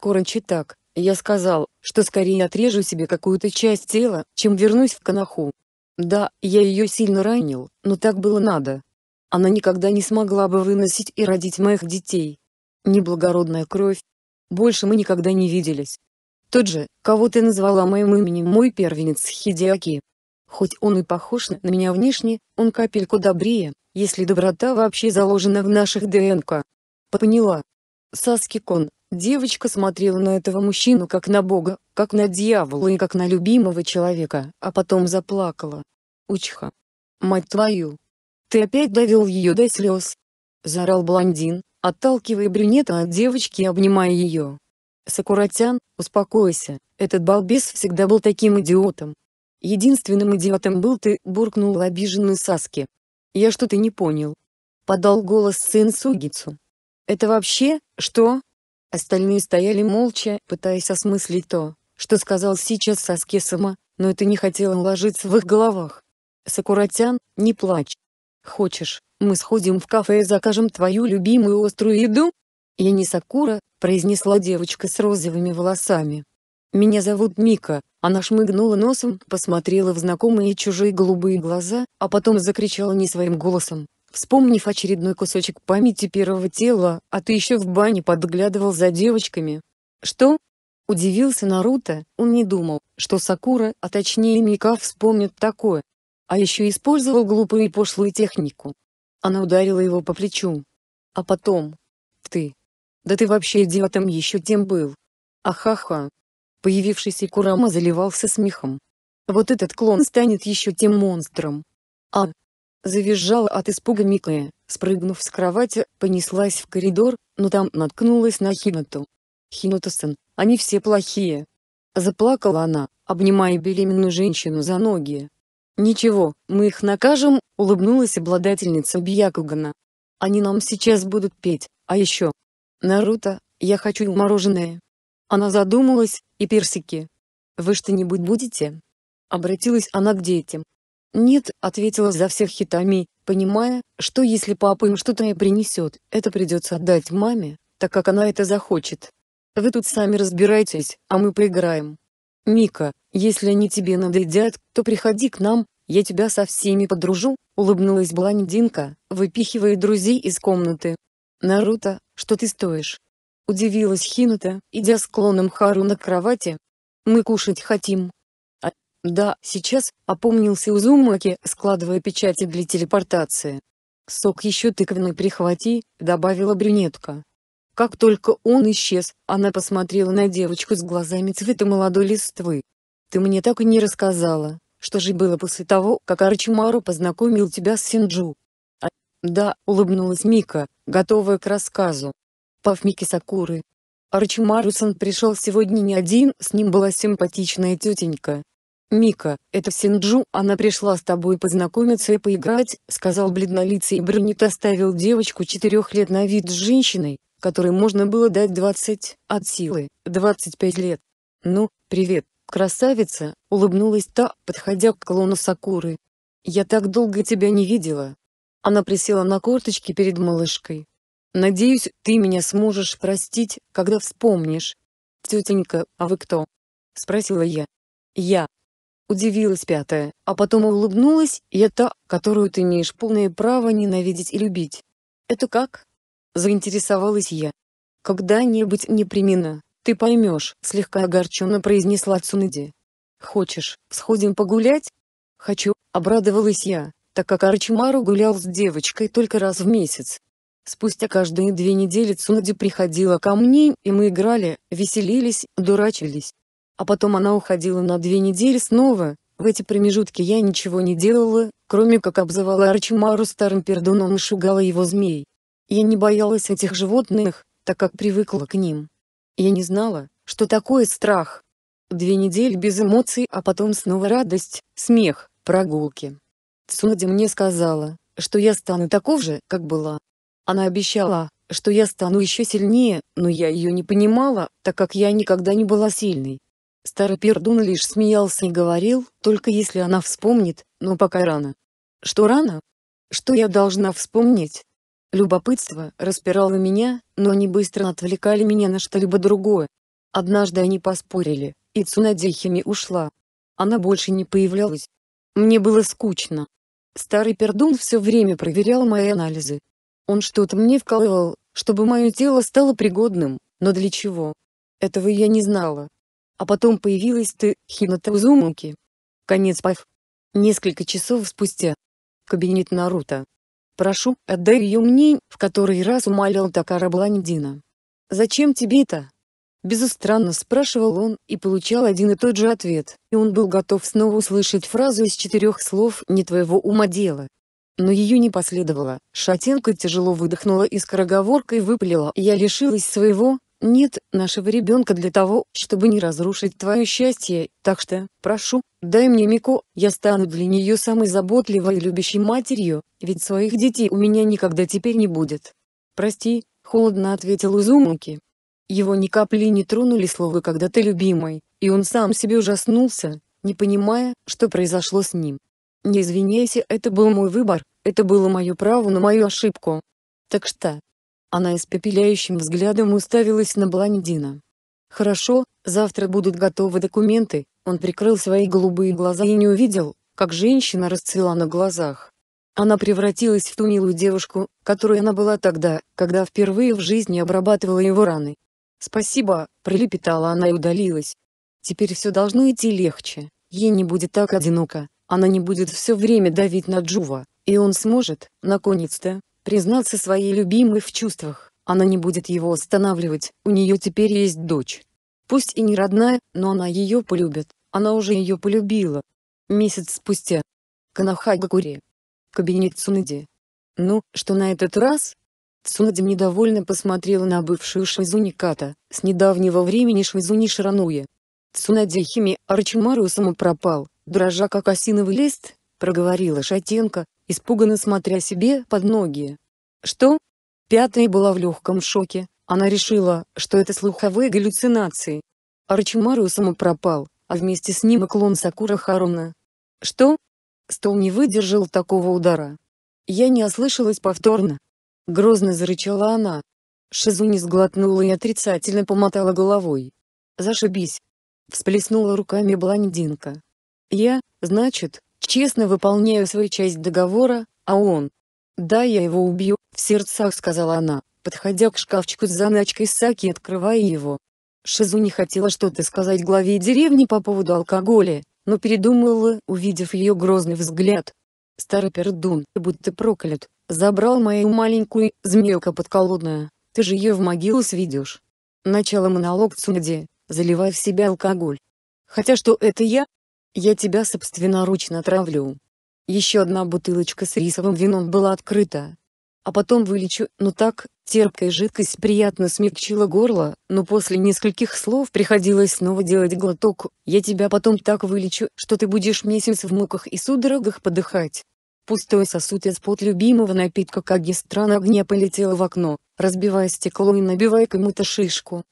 Короче так, я сказал, что скорее отрежу себе какую-то часть тела, чем вернусь в Канаху. Да, я ее сильно ранил, но так было надо. Она никогда не смогла бы выносить и родить моих детей. Неблагородная кровь. Больше мы никогда не виделись. Тот же, кого ты назвала моим именем мой первенец Хидиаки. Хоть он и похож на меня внешне, он капельку добрее, если доброта вообще заложена в наших ДНК. Поняла. Саски-кон, девочка смотрела на этого мужчину как на бога, как на дьявола и как на любимого человека, а потом заплакала. Учха. Мать твою. Ты опять довел ее до слез. Зарал блондин, отталкивая брюнета от девочки и обнимая ее. Сакуратян, успокойся, этот балбес всегда был таким идиотом. Единственным идиотом был ты, буркнул обиженный Саски. Я что-то не понял. Подал голос сын Сугицу. Это вообще, что? Остальные стояли молча, пытаясь осмыслить то, что сказал сейчас Саске сама, но это не хотело ложиться в их головах. Сакуратян, не плачь. Хочешь, мы сходим в кафе и закажем твою любимую острую еду? «Я не Сакура», — произнесла девочка с розовыми волосами. «Меня зовут Мика», — она шмыгнула носом, посмотрела в знакомые чужие голубые глаза, а потом закричала не своим голосом, вспомнив очередной кусочек памяти первого тела, а ты еще в бане подглядывал за девочками. «Что?» — удивился Наруто, он не думал, что Сакура, а точнее Мика вспомнит такое. А еще использовал глупую и пошлую технику. Она ударила его по плечу. А потом... «Ты...» Да ты вообще идиотом еще тем был. Ахаха. Появившийся Курама заливался смехом. Вот этот клон станет еще тем монстром. А! Завизжала от испуга Микая, спрыгнув с кровати, понеслась в коридор, но там наткнулась на Хинату. хинату они все плохие. Заплакала она, обнимая беременную женщину за ноги. «Ничего, мы их накажем», — улыбнулась обладательница Бьякугана. «Они нам сейчас будут петь, а еще, «Наруто, я хочу мороженое». Она задумалась, и персики. «Вы что-нибудь будете?» Обратилась она к детям. «Нет», — ответила за всех Хитами, понимая, что если папа им что-то и принесет, это придется отдать маме, так как она это захочет. «Вы тут сами разбирайтесь, а мы поиграем». «Мика, если они тебе надоедят, то приходи к нам, я тебя со всеми подружу», — улыбнулась блондинка, выпихивая друзей из комнаты. «Наруто, что ты стоишь?» Удивилась Хинута, идя склоном Хару на кровати. «Мы кушать хотим». А, «Да, сейчас», — опомнился Узумаки, складывая печати для телепортации. «Сок еще тыквенный прихвати», — добавила брюнетка. Как только он исчез, она посмотрела на девочку с глазами цвета молодой листвы. «Ты мне так и не рассказала, что же было после того, как Арчимару познакомил тебя с Синджу?» Да, улыбнулась Мика, готовая к рассказу. Пав Мики Сакуры. Арчи Марусон пришел сегодня не один, с ним была симпатичная тетенька. «Мика, это Синджу, она пришла с тобой познакомиться и поиграть», сказал бледнолицый Брюнет оставил девочку четырех лет на вид с женщиной, которой можно было дать 20, от силы, 25 лет. «Ну, привет, красавица», — улыбнулась та, подходя к клону Сакуры. «Я так долго тебя не видела, она присела на корточки перед малышкой. «Надеюсь, ты меня сможешь простить, когда вспомнишь». «Тетенька, а вы кто?» — спросила я. «Я». Удивилась пятая, а потом улыбнулась, я та, которую ты имеешь полное право ненавидеть и любить. «Это как?» — заинтересовалась я. «Когда-нибудь непременно, ты поймешь», — слегка огорченно произнесла Цунади. «Хочешь, сходим погулять?» «Хочу», — обрадовалась я так как Арчимару гулял с девочкой только раз в месяц. Спустя каждые две недели Цунади приходила ко мне, и мы играли, веселились, дурачились. А потом она уходила на две недели снова, в эти промежутки я ничего не делала, кроме как обзывала Арчимару старым пердуном и шугала его змей. Я не боялась этих животных, так как привыкла к ним. Я не знала, что такое страх. Две недели без эмоций, а потом снова радость, смех, прогулки. Цунди мне сказала, что я стану таков же, как была. Она обещала, что я стану еще сильнее, но я ее не понимала, так как я никогда не была сильной. Старый пердун лишь смеялся и говорил, только если она вспомнит, но пока рано. Что рано? Что я должна вспомнить? Любопытство распирало меня, но они быстро отвлекали меня на что-либо другое. Однажды они поспорили, и Цунадзихими ушла. Она больше не появлялась. Мне было скучно. Старый пердун все время проверял мои анализы. Он что-то мне вкалывал, чтобы мое тело стало пригодным, но для чего? Этого я не знала. А потом появилась ты, Хината Узумаки. Конец пав. Несколько часов спустя. Кабинет Наруто. «Прошу, отдай ее мне», — в который раз умолял Такара блондина. «Зачем тебе это?» Безустранно спрашивал он, и получал один и тот же ответ, и он был готов снова услышать фразу из четырех слов «не твоего ума дело». Но ее не последовало, Шатенко тяжело выдохнула и скороговоркой выпалила «я лишилась своего, нет, нашего ребенка для того, чтобы не разрушить твое счастье, так что, прошу, дай мне Мико, я стану для нее самой заботливой и любящей матерью, ведь своих детей у меня никогда теперь не будет». «Прости», — холодно ответил узумаки его ни капли не тронули слова «когда-то любимой», и он сам себе ужаснулся, не понимая, что произошло с ним. «Не извиняйся, это был мой выбор, это было мое право на мою ошибку». «Так что?» Она испепеляющим взглядом уставилась на блондина. «Хорошо, завтра будут готовы документы», он прикрыл свои голубые глаза и не увидел, как женщина расцвела на глазах. Она превратилась в ту милую девушку, которой она была тогда, когда впервые в жизни обрабатывала его раны, «Спасибо», — пролепетала она и удалилась. Теперь все должно идти легче, ей не будет так одиноко, она не будет все время давить на Джува, и он сможет, наконец-то, признаться своей любимой в чувствах, она не будет его останавливать, у нее теперь есть дочь. Пусть и не родная, но она ее полюбит, она уже ее полюбила. Месяц спустя. Канахагакури. Кабинет Цунади. «Ну, что на этот раз?» Цунадзим недовольно посмотрела на бывшую Шизуни Ката, с недавнего времени Шизуни Ширануя. Цунадзи Хими Арчимару самопропал, дрожа как осиновый лист, проговорила Шатенко, испуганно смотря себе под ноги. Что? Пятая была в легком шоке, она решила, что это слуховые галлюцинации. Арчимару пропал, а вместе с ним и клон Сакура Харуна. Что? Стол не выдержал такого удара. Я не ослышалась повторно. Грозно зарычала она. Шизуни сглотнула и отрицательно помотала головой. «Зашибись!» Всплеснула руками блондинка. «Я, значит, честно выполняю свою часть договора, а он...» «Да, я его убью», — в сердцах сказала она, подходя к шкафчику с заначкой саки и открывая его. Шизуни хотела что-то сказать главе деревни по поводу алкоголя, но передумала, увидев ее грозный взгляд. Старый пердун, будто проклят, Забрал мою маленькую змейка подколодная, ты же ее в могилу сведешь. Начало монолог Цунади, заливая в себя алкоголь. Хотя что это я? Я тебя собственноручно травлю. Еще одна бутылочка с рисовым вином была открыта. А потом вылечу, ну так, терпкая жидкость приятно смягчила горло, но после нескольких слов приходилось снова делать глоток, я тебя потом так вылечу, что ты будешь месяц в муках и судорогах подыхать. Пустой сосуд из-под любимого напитка как гестран огня полетел в окно, разбивая стекло и набивая кому-то шишку.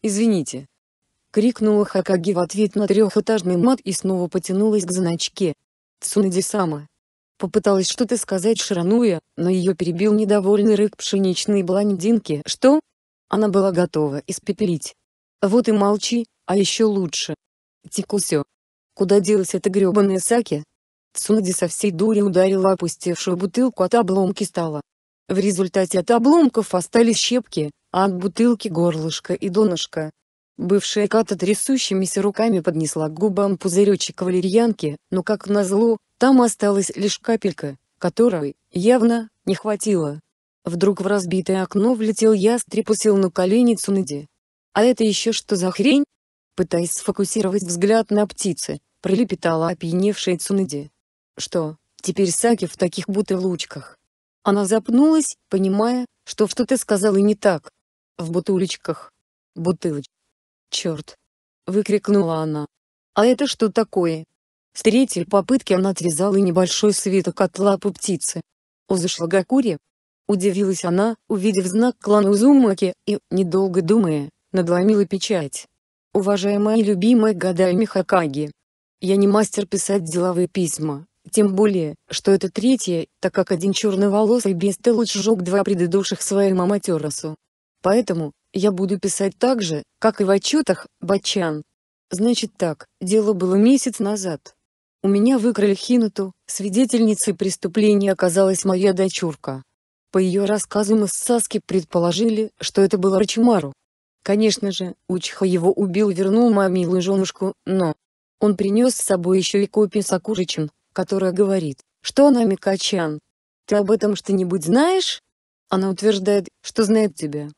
«Извините!» — крикнула Хакаги в ответ на трехэтажный мат и снова потянулась к значке. «Цунади-сама!» Попыталась что-то сказать Шарануя, но ее перебил недовольный рык пшеничной блондинки. «Что?» Она была готова испепелить. «Вот и молчи, а еще лучше!» «Тикусё!» «Куда делась эта грёбаная Саки?» Цунди со всей дури ударила опустевшую бутылку от обломки стола. В результате от обломков остались щепки, а от бутылки горлышко и донышко. Бывшая Ката трясущимися руками поднесла к губам пузыречек валерьянки, но как назло, там осталась лишь капелька, которой, явно, не хватило. Вдруг в разбитое окно влетел ястреб и сел на колени Цунади. «А это еще что за хрень?» Пытаясь сфокусировать взгляд на птицы, пролепетала опьяневшая Цунади. Что, теперь Саки в таких бутылочках? Она запнулась, понимая, что что-то сказала не так. В бутылочках. Бутылоч. Черт. Выкрикнула она. А это что такое? С третьей попытки она отрезала небольшой свиток от лапы птицы. Узашлагакури? Удивилась она, увидев знак клана Узумаки, и, недолго думая, надломила печать. «Уважаемая и любимая Гадайми Михакаги, я не мастер писать деловые письма, тем более, что это третье, так как один черноволосый Бестелуч сжег два предыдущих своим Аматерасу. Поэтому, я буду писать так же, как и в отчетах, Бачан. Значит так, дело было месяц назад. У меня выкрали Хинуту, свидетельницей преступления оказалась моя дочурка. По ее рассказу мы с Саски предположили, что это был Рачимару. Конечно же, Учиха его убил вернул мамилу женушку, но... Он принес с собой еще и копию с которая говорит, что она Микачан. Ты об этом что-нибудь знаешь? Она утверждает, что знает тебя.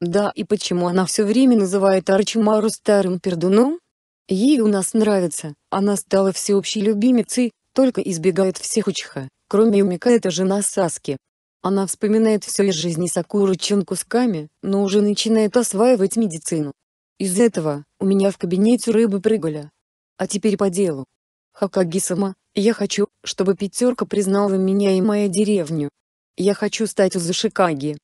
Да, и почему она все время называет Арчимару старым пердуном? Ей у нас нравится, она стала всеобщей любимицей, только избегает всех учиха, кроме Юмика это жена Саски. Она вспоминает все из жизни Сакуры чем кусками, но уже начинает осваивать медицину. Из этого, у меня в кабинете рыбы прыгали. А теперь по делу. хакаги я хочу, чтобы пятерка признала меня и мою деревню. Я хочу стать за Шикаги.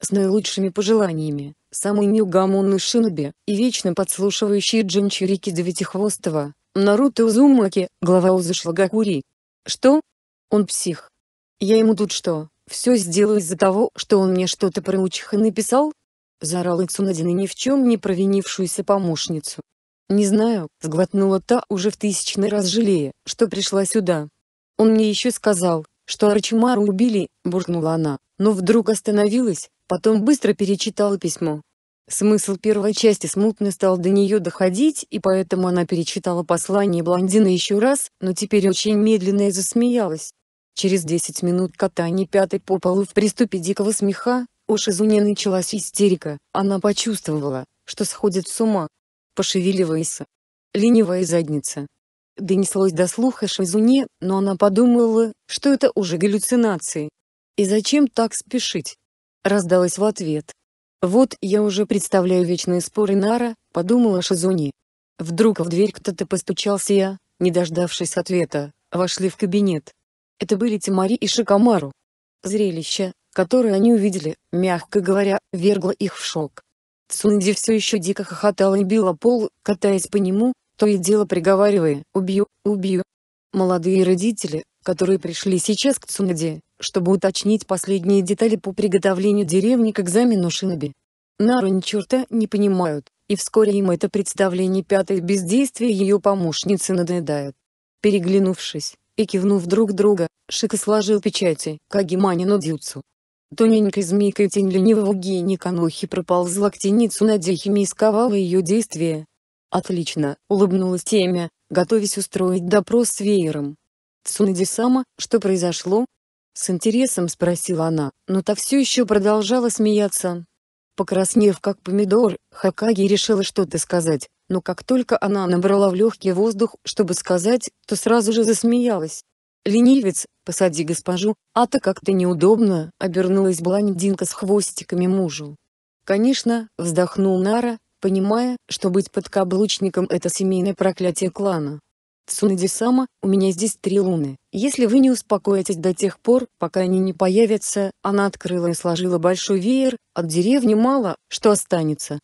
С наилучшими пожеланиями, самый неугомонный Шиноби, и вечно подслушивающий джинчурики Девятихвостого, Наруто Узумаки, глава Узушлагакури. Что? Он псих. Я ему тут что, все сделаю из-за того, что он мне что-то про Учиха написал? Заорал Ицунадин и ни в чем не провинившуюся помощницу. «Не знаю», — сглотнула та уже в тысячный раз жалея, что пришла сюда. «Он мне еще сказал, что Арчимара убили», — буркнула она, но вдруг остановилась, потом быстро перечитала письмо. Смысл первой части смутно стал до нее доходить, и поэтому она перечитала послание блондина еще раз, но теперь очень медленно и засмеялась. Через 10 минут катание пятой по полу в приступе дикого смеха, у Шизуне началась истерика, она почувствовала, что сходит с ума, пошевеливайся. Ленивая задница. Донеслось до слуха Шизуне, но она подумала, что это уже галлюцинации. И зачем так спешить? Раздалось в ответ. Вот я уже представляю вечные споры Нара, подумала Шизуни. Вдруг в дверь кто-то постучался я, не дождавшись ответа, вошли в кабинет. Это были Тимари и Шикамару. Зрелище, которое они увидели, мягко говоря, вергло их в шок. Сунди все еще дико хохотала и била пол, катаясь по нему, то и дело приговаривая «убью, убью». Молодые родители, которые пришли сейчас к Цунди, чтобы уточнить последние детали по приготовлению деревни к экзамену Шиноби. Нару ни черта не понимают, и вскоре им это представление пятой бездействия ее помощницы надоедает. Переглянувшись и кивнув друг друга, Шика сложил печати Кагимани Нодзюцу. Тоненькой змейкой тень ленивого гения Канохи проползла к теницу Надехими и сковала ее действия. «Отлично!» — улыбнулась Темя, готовясь устроить допрос с веером. «Цунади-сама, что произошло?» С интересом спросила она, но та все еще продолжала смеяться. Покраснев как помидор, Хакаги решила что-то сказать, но как только она набрала в легкий воздух, чтобы сказать, то сразу же засмеялась. «Ленивец, посади госпожу, а-то как-то неудобно», — обернулась блондинка с хвостиками мужу. «Конечно», — вздохнул Нара, понимая, что быть подкаблучником — это семейное проклятие клана. цунади у меня здесь три луны. Если вы не успокоитесь до тех пор, пока они не появятся», она открыла и сложила большой веер, от деревни мало, что останется.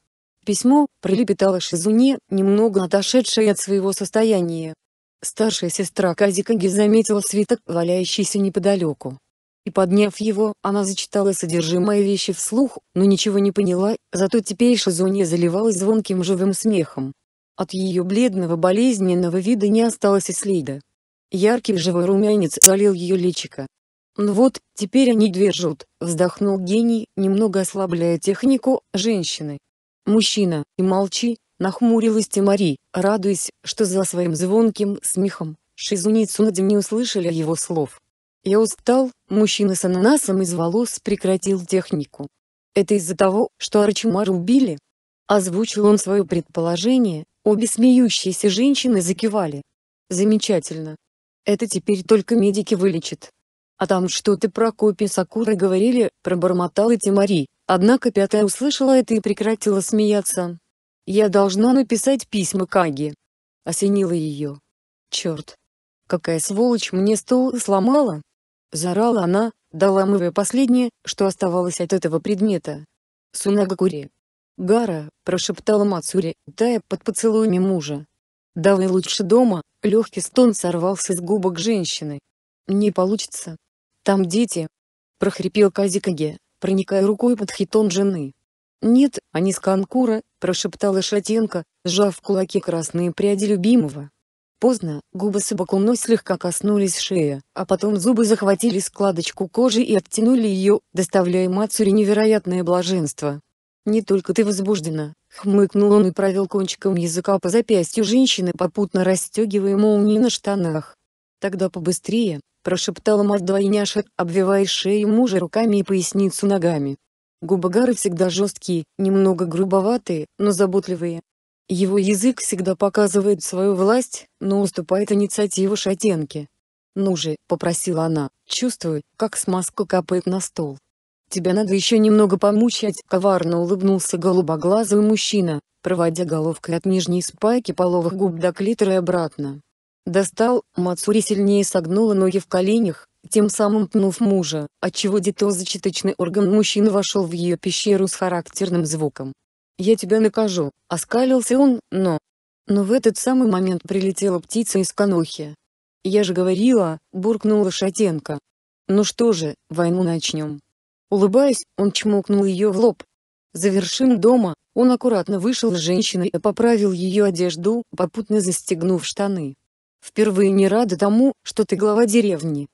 Письмо пролепетала Шизуне, немного отошедшая от своего состояния, Старшая сестра Казиканги заметила свиток, валяющийся неподалеку. И подняв его, она зачитала содержимое вещи вслух, но ничего не поняла, зато теперь Шизуни заливалась звонким живым смехом. От ее бледного болезненного вида не осталось и следа. Яркий живой румянец залил ее личико. «Ну вот, теперь они дверь вздохнул гений, немного ослабляя технику, женщины. «Мужчина, и молчи, Нахмурилась Тимари, радуясь, что за своим звонким смехом Шизуни Цунади не услышали его слов. «Я устал», мужчина с ананасом из волос прекратил технику. «Это из-за того, что Арчимара убили?» Озвучил он свое предположение, обе смеющиеся женщины закивали. «Замечательно. Это теперь только медики вылечат». «А там что-то про Копи Сакура говорили», — пробормотала Тимари, однако пятая услышала это и прекратила смеяться. «Я должна написать письма Каги!» Осенила ее. «Черт! Какая сволочь мне стол сломала!» Зарала она, дала Мыве последнее, что оставалось от этого предмета. «Сунагакури!» «Гара!» – прошептала Мацури, тая под поцелуями мужа. «Давай лучше дома!» – легкий стон сорвался с губок женщины. «Не получится!» «Там дети!» – прохрипел Казикаге, проникая рукой под хитон жены. «Нет, они а с Конкура», — прошептала Шатенко, сжав в кулаки красные пряди любимого. Поздно, губы Собакуно слегка коснулись шеи, а потом зубы захватили складочку кожи и оттянули ее, доставляя Мацури невероятное блаженство. «Не только ты возбуждена», — хмыкнул он и провел кончиком языка по запястью женщины, попутно расстегивая молнии на штанах. «Тогда побыстрее», — прошептала мать двойняшек, обвивая шею мужа руками и поясницу ногами. Губы Гары всегда жесткие, немного грубоватые, но заботливые. Его язык всегда показывает свою власть, но уступает инициативу шатенке. «Ну же», — попросила она, — «чувствую, как смазка капает на стол». «Тебя надо еще немного помучать», — коварно улыбнулся голубоглазый мужчина, проводя головкой от нижней спайки половых губ до клитора и обратно. Достал, Мацури сильнее согнула ноги в коленях, тем самым пнув мужа, отчего детозачаточный орган мужчины вошел в ее пещеру с характерным звуком. «Я тебя накажу», — оскалился он, но... Но в этот самый момент прилетела птица из Канохи. «Я же говорила», — буркнула Шатенко. «Ну что же, войну начнем». Улыбаясь, он чмокнул ее в лоб. За дома, он аккуратно вышел с женщиной и поправил ее одежду, попутно застегнув штаны. «Впервые не рада тому, что ты глава деревни»,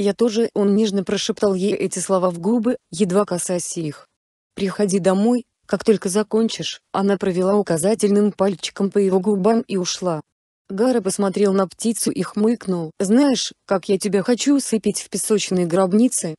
«Я тоже», — он нежно прошептал ей эти слова в губы, едва касаясь их. «Приходи домой, как только закончишь», — она провела указательным пальчиком по его губам и ушла. Гара посмотрел на птицу и хмыкнул. «Знаешь, как я тебя хочу усыпить в песочные гробницы?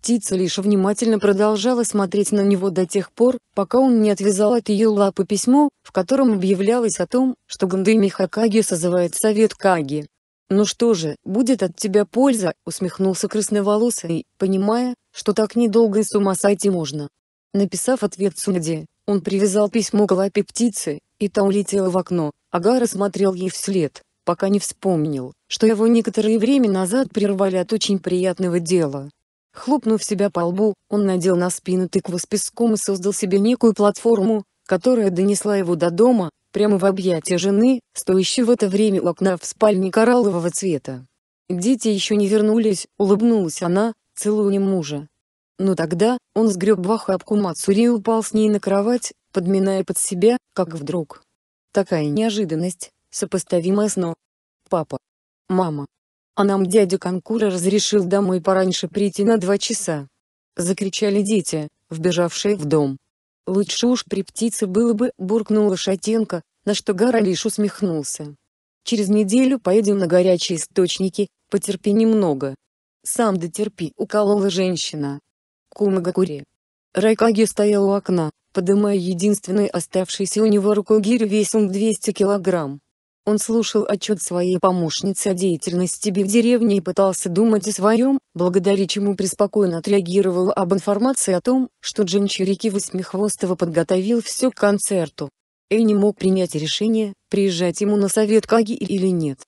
Птица лишь внимательно продолжала смотреть на него до тех пор, пока он не отвязал от ее лапы письмо, в котором объявлялось о том, что Гандеми Хакаги созывает совет Каги. «Ну что же, будет от тебя польза», — усмехнулся красноволосый, понимая, что так недолго и с ума сойти можно. Написав ответ Сунде, он привязал письмо к лапе птицы, и та улетела в окно, Агара смотрел ей вслед, пока не вспомнил, что его некоторое время назад прервали от очень приятного дела. Хлопнув себя по лбу, он надел на спину тыкву с песком и создал себе некую платформу, которая донесла его до дома, прямо в объятия жены, стоящей в это время у окна в спальне кораллового цвета. «Дети еще не вернулись», — улыбнулась она, целуя мужа. Но тогда, он сгреб в охапку Мацури и упал с ней на кровать, подминая под себя, как вдруг. Такая неожиданность, сопоставимая сном. Папа. Мама. А нам дядя Конкура разрешил домой пораньше прийти на два часа. Закричали дети, вбежавшие в дом. «Лучше уж при птице было бы», — буркнула Шатенко, на что Гара лишь усмехнулся. «Через неделю поедем на горячие источники, потерпи немного». «Сам дотерпи», — уколола женщина. «Кумагакури». Райкаги стоял у окна, подымая единственный оставшийся у него рукогирь весом в 200 килограмм. Он слушал отчет своей помощницы о деятельности в деревне и пытался думать о своем, благодаря чему преспокойно отреагировал об информации о том, что Джин Чирики Восьмихвостова подготовил все к концерту. Эй не мог принять решение, приезжать ему на совет Каги или нет.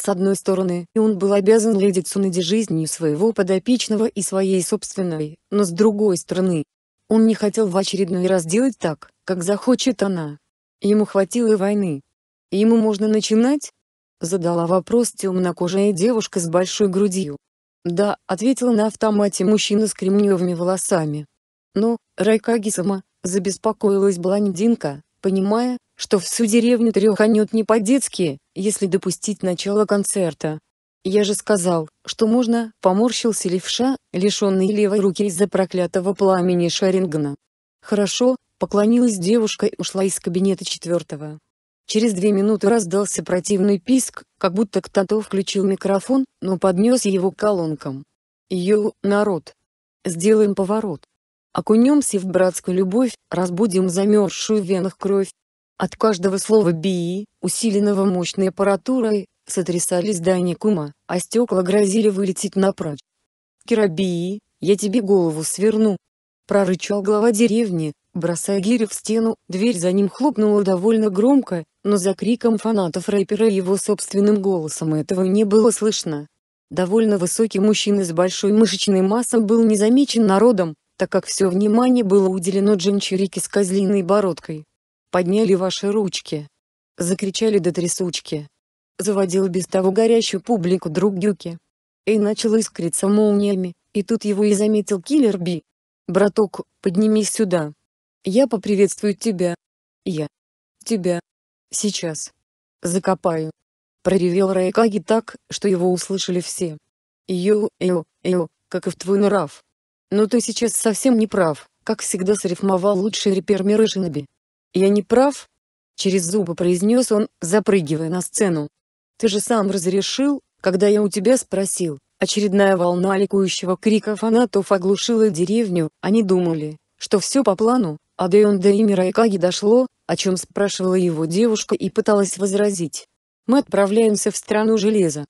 С одной стороны, он был обязан леди Цунади жизнью своего подопечного и своей собственной, но с другой стороны, он не хотел в очередной раз делать так, как захочет она. Ему хватило войны, Ему можно начинать? Задала вопрос темнокожая девушка с большой грудью. Да, ответил на автомате мужчина с кремневыми волосами. Но, райкаги забеспокоилась блондинка, понимая, что всю деревню треханет не по-детски, если допустить начало концерта. Я же сказал, что можно, поморщился левша, лишенный левой руки из-за проклятого пламени Шарингана. Хорошо, поклонилась девушка и ушла из кабинета четвертого. Через две минуты раздался противный писк, как будто кто-то включил микрофон, но поднес его к колонкам. Йоу, народ! Сделаем поворот. Окунемся в братскую любовь, разбудим замерзшую в венах кровь. От каждого слова «би», усиленного мощной аппаратурой, сотрясали здание кума, а стекла грозили вылететь напрочь. «Кирабии, я тебе голову сверну!» Прорычал глава деревни, бросая гирю в стену, дверь за ним хлопнула довольно громко, но за криком фанатов рэпера и его собственным голосом этого не было слышно. Довольно высокий мужчина с большой мышечной массой был не замечен народом, так как все внимание было уделено Джинчерике с козлиной бородкой. «Подняли ваши ручки!» Закричали до трясучки. Заводил без того горящую публику друг гюки и начал искриться молниями, и тут его и заметил киллер Би. «Браток, поднимись сюда. Я поприветствую тебя. Я. Тебя. Сейчас. Закопаю. Проревел Райкаги так, что его услышали все. Йо, йо, йо, как и в твой нрав. Но ты сейчас совсем не прав, как всегда срифмовал лучший репер мира Я не прав? Через зубы произнес он, запрыгивая на сцену. Ты же сам разрешил, когда я у тебя спросил. Очередная волна ликующего крика фанатов оглушила деревню, они думали, что все по плану, а до Йонда и Мираикаги дошло, о чем спрашивала его девушка и пыталась возразить. «Мы отправляемся в страну железа.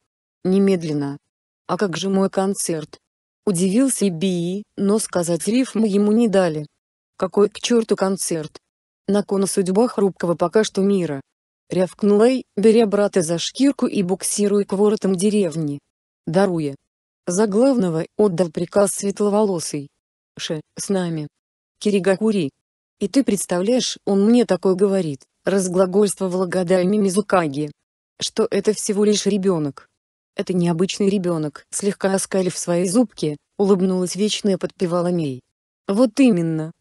Немедленно. А как же мой концерт?» Удивился Би, но сказать рифму ему не дали. «Какой к черту концерт? На кону судьба хрупкого пока что мира». Рявкнул Эй, беря брата за шкирку и буксируя к воротам деревни. Даруя. За главного отдал приказ светловолосый. «Ше, с нами. Киригакури». И ты представляешь, он мне такой говорит, разглагольствовала годами Мизукаги. Что это всего лишь ребенок. Это необычный ребенок, слегка оскалив свои зубки, улыбнулась вечная подпевала Мей. Вот именно.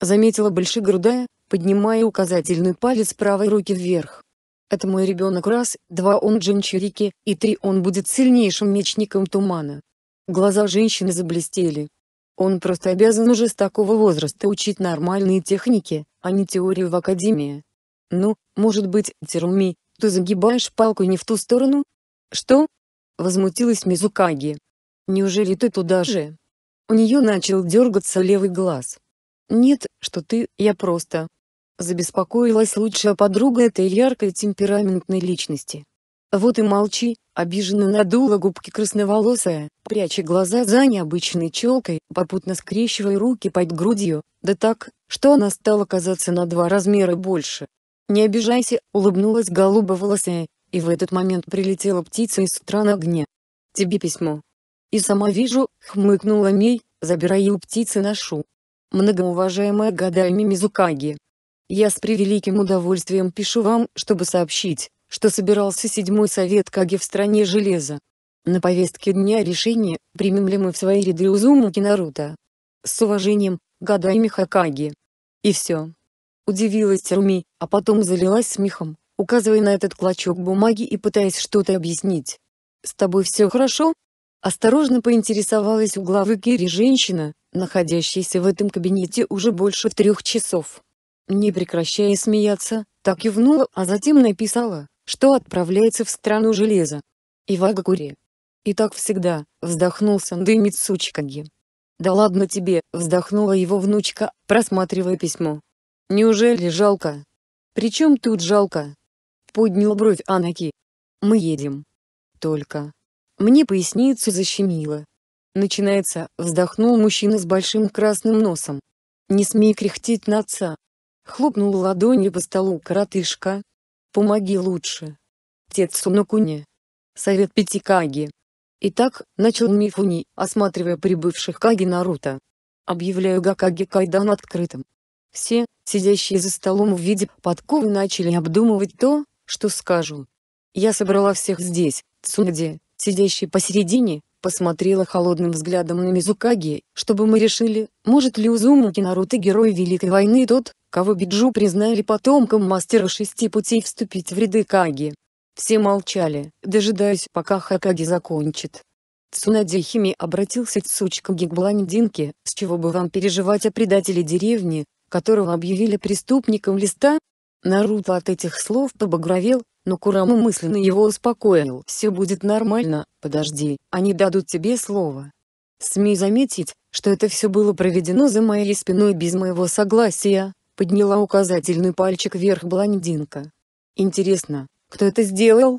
Заметила большегрудая, поднимая указательный палец правой руки вверх. Это мой ребенок раз, два он джинчурики, и три он будет сильнейшим мечником тумана. Глаза женщины заблестели. Он просто обязан уже с такого возраста учить нормальные техники, а не теорию в академии. Ну, может быть, Теруми, ты загибаешь палку не в ту сторону? Что? Возмутилась Мизукаги. Неужели ты туда же? У нее начал дергаться левый глаз. Нет, что ты, я просто. Забеспокоилась лучшая подруга этой яркой темпераментной личности. «Вот и молчи», — обиженно надула губки красноволосая, пряча глаза за необычной челкой, попутно скрещивая руки под грудью, да так, что она стала казаться на два размера больше. «Не обижайся», — улыбнулась голубоволосая, и в этот момент прилетела птица из стран огня. «Тебе письмо». «И сама вижу», — хмыкнула Мей, забирая у птицы нашу. «Многоуважаемая Гадами Мизукаги, я с превеликим удовольствием пишу вам, чтобы сообщить, что собирался седьмой совет Каги в стране железа. На повестке дня решение примем ли мы в свои ряды Узумаки Наруто. С уважением, гадай Михакаги. И все. Удивилась Руми, а потом залилась смехом, указывая на этот клочок бумаги и пытаясь что-то объяснить. «С тобой все хорошо?» Осторожно поинтересовалась у главы Кири женщина, находящаяся в этом кабинете уже больше трех часов. Не прекращая смеяться, так и внула, а затем написала что отправляется в страну железа. Ивагакури. И так всегда, вздохнул Сандэй Мицучкаги. «Да ладно тебе», — вздохнула его внучка, просматривая письмо. «Неужели жалко?» «Причем тут жалко?» Поднял бровь Анаки. «Мы едем». «Только». Мне поясницу защемило. Начинается, вздохнул мужчина с большим красным носом. «Не смей кряхтеть на отца». Хлопнул ладонью по столу коротышка, Помоги лучше. Тецуно Совет пяти Каги. Итак, начал Мифуни, осматривая прибывших Каги Наруто. Объявляю Гакаги Кайдан открытым. Все, сидящие за столом в виде подковы начали обдумывать то, что скажу. Я собрала всех здесь, Цунаде, сидящий посередине, посмотрела холодным взглядом на Мизукаги, чтобы мы решили, может ли узумуки Наруто герой Великой войны тот, кого Биджу признали потомком мастера шести путей вступить в ряды Каги. Все молчали, дожидаясь пока Хакаги закончит. Цунади Хими обратился к Цучкаги к блондинке, с чего бы вам переживать о предателе деревни, которого объявили преступником листа? Наруто от этих слов побагровел, но Курама мысленно его успокоил. «Все будет нормально, подожди, они дадут тебе слово». Смей заметить, что это все было проведено за моей спиной без моего согласия, Подняла указательный пальчик вверх блондинка. «Интересно, кто это сделал?»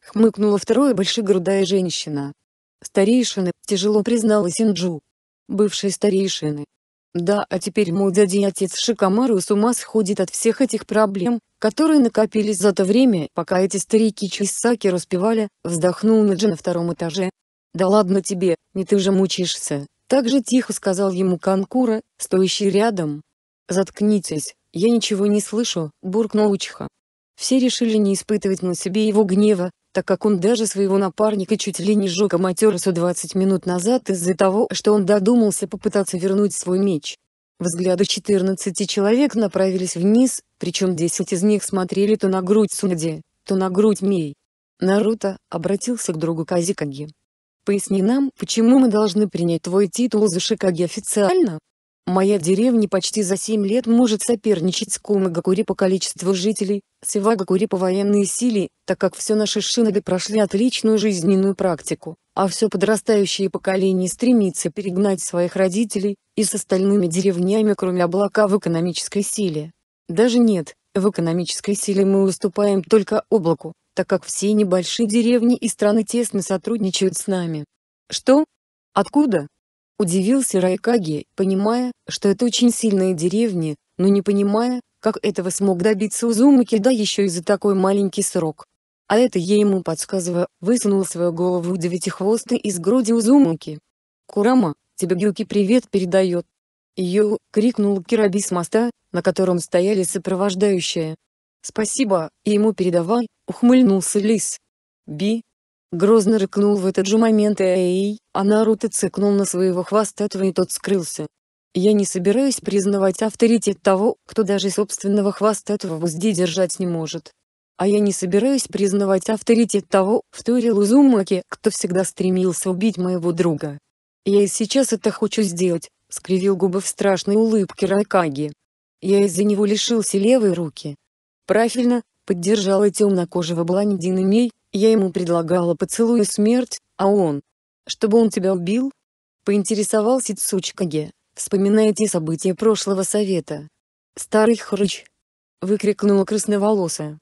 Хмыкнула вторая большегрудая женщина. «Старейшины», — тяжело признала Синджу. «Бывшие старейшины». «Да, а теперь мой дядя и отец Шикамару с ума сходит от всех этих проблем, которые накопились за то время, пока эти старики Чисаки распевали», — вздохнул Наджи на втором этаже. «Да ладно тебе, не ты же мучаешься», — так же тихо сказал ему Канкура, стоящий рядом. «Заткнитесь, я ничего не слышу», — буркнул Учха. Все решили не испытывать на себе его гнева, так как он даже своего напарника чуть ли не сжег Аматерасу 20 минут назад из-за того, что он додумался попытаться вернуть свой меч. Взгляды 14 человек направились вниз, причем 10 из них смотрели то на грудь Сунади, то на грудь Мей. Наруто обратился к другу Казикаги. «Поясни нам, почему мы должны принять твой титул за Шикаги официально?» Моя деревня почти за 7 лет может соперничать с Кумагакури по количеству жителей, с Ивагакури по военной силе, так как все наши шиноби прошли отличную жизненную практику, а все подрастающее поколение стремится перегнать своих родителей, и с остальными деревнями кроме облака в экономической силе. Даже нет, в экономической силе мы уступаем только облаку, так как все небольшие деревни и страны тесно сотрудничают с нами. Что? Откуда? Удивился Райкаги, понимая, что это очень сильные деревни, но не понимая, как этого смог добиться Узумаки да еще и за такой маленький срок. А это ей ему подсказывая, высунул свою голову девятихвостый из груди Узумаки. «Курама, тебе Гюки привет передает!» «Йоу!» — крикнул Кираби с моста, на котором стояли сопровождающие. «Спасибо, и ему передавай!» — ухмыльнулся Лис. «Би, Грозно рыкнул в этот же момент «Эй!», а Наруто цыкнул на своего хвостатого и тот скрылся. Я не собираюсь признавать авторитет того, кто даже собственного хвостатого в узде держать не может. А я не собираюсь признавать авторитет того, в вторил Узумаки, кто всегда стремился убить моего друга. Я и сейчас это хочу сделать, скривил губы в страшной улыбке Ракаги. Я из-за него лишился левой руки. Правильно, поддержала темнокожего блондина Мей, я ему предлагала поцелуй и смерть, а он... Чтобы он тебя убил? Поинтересовался Цучкаге, вспоминая те события прошлого совета. Старый хрыч. Выкрикнула красноволосая.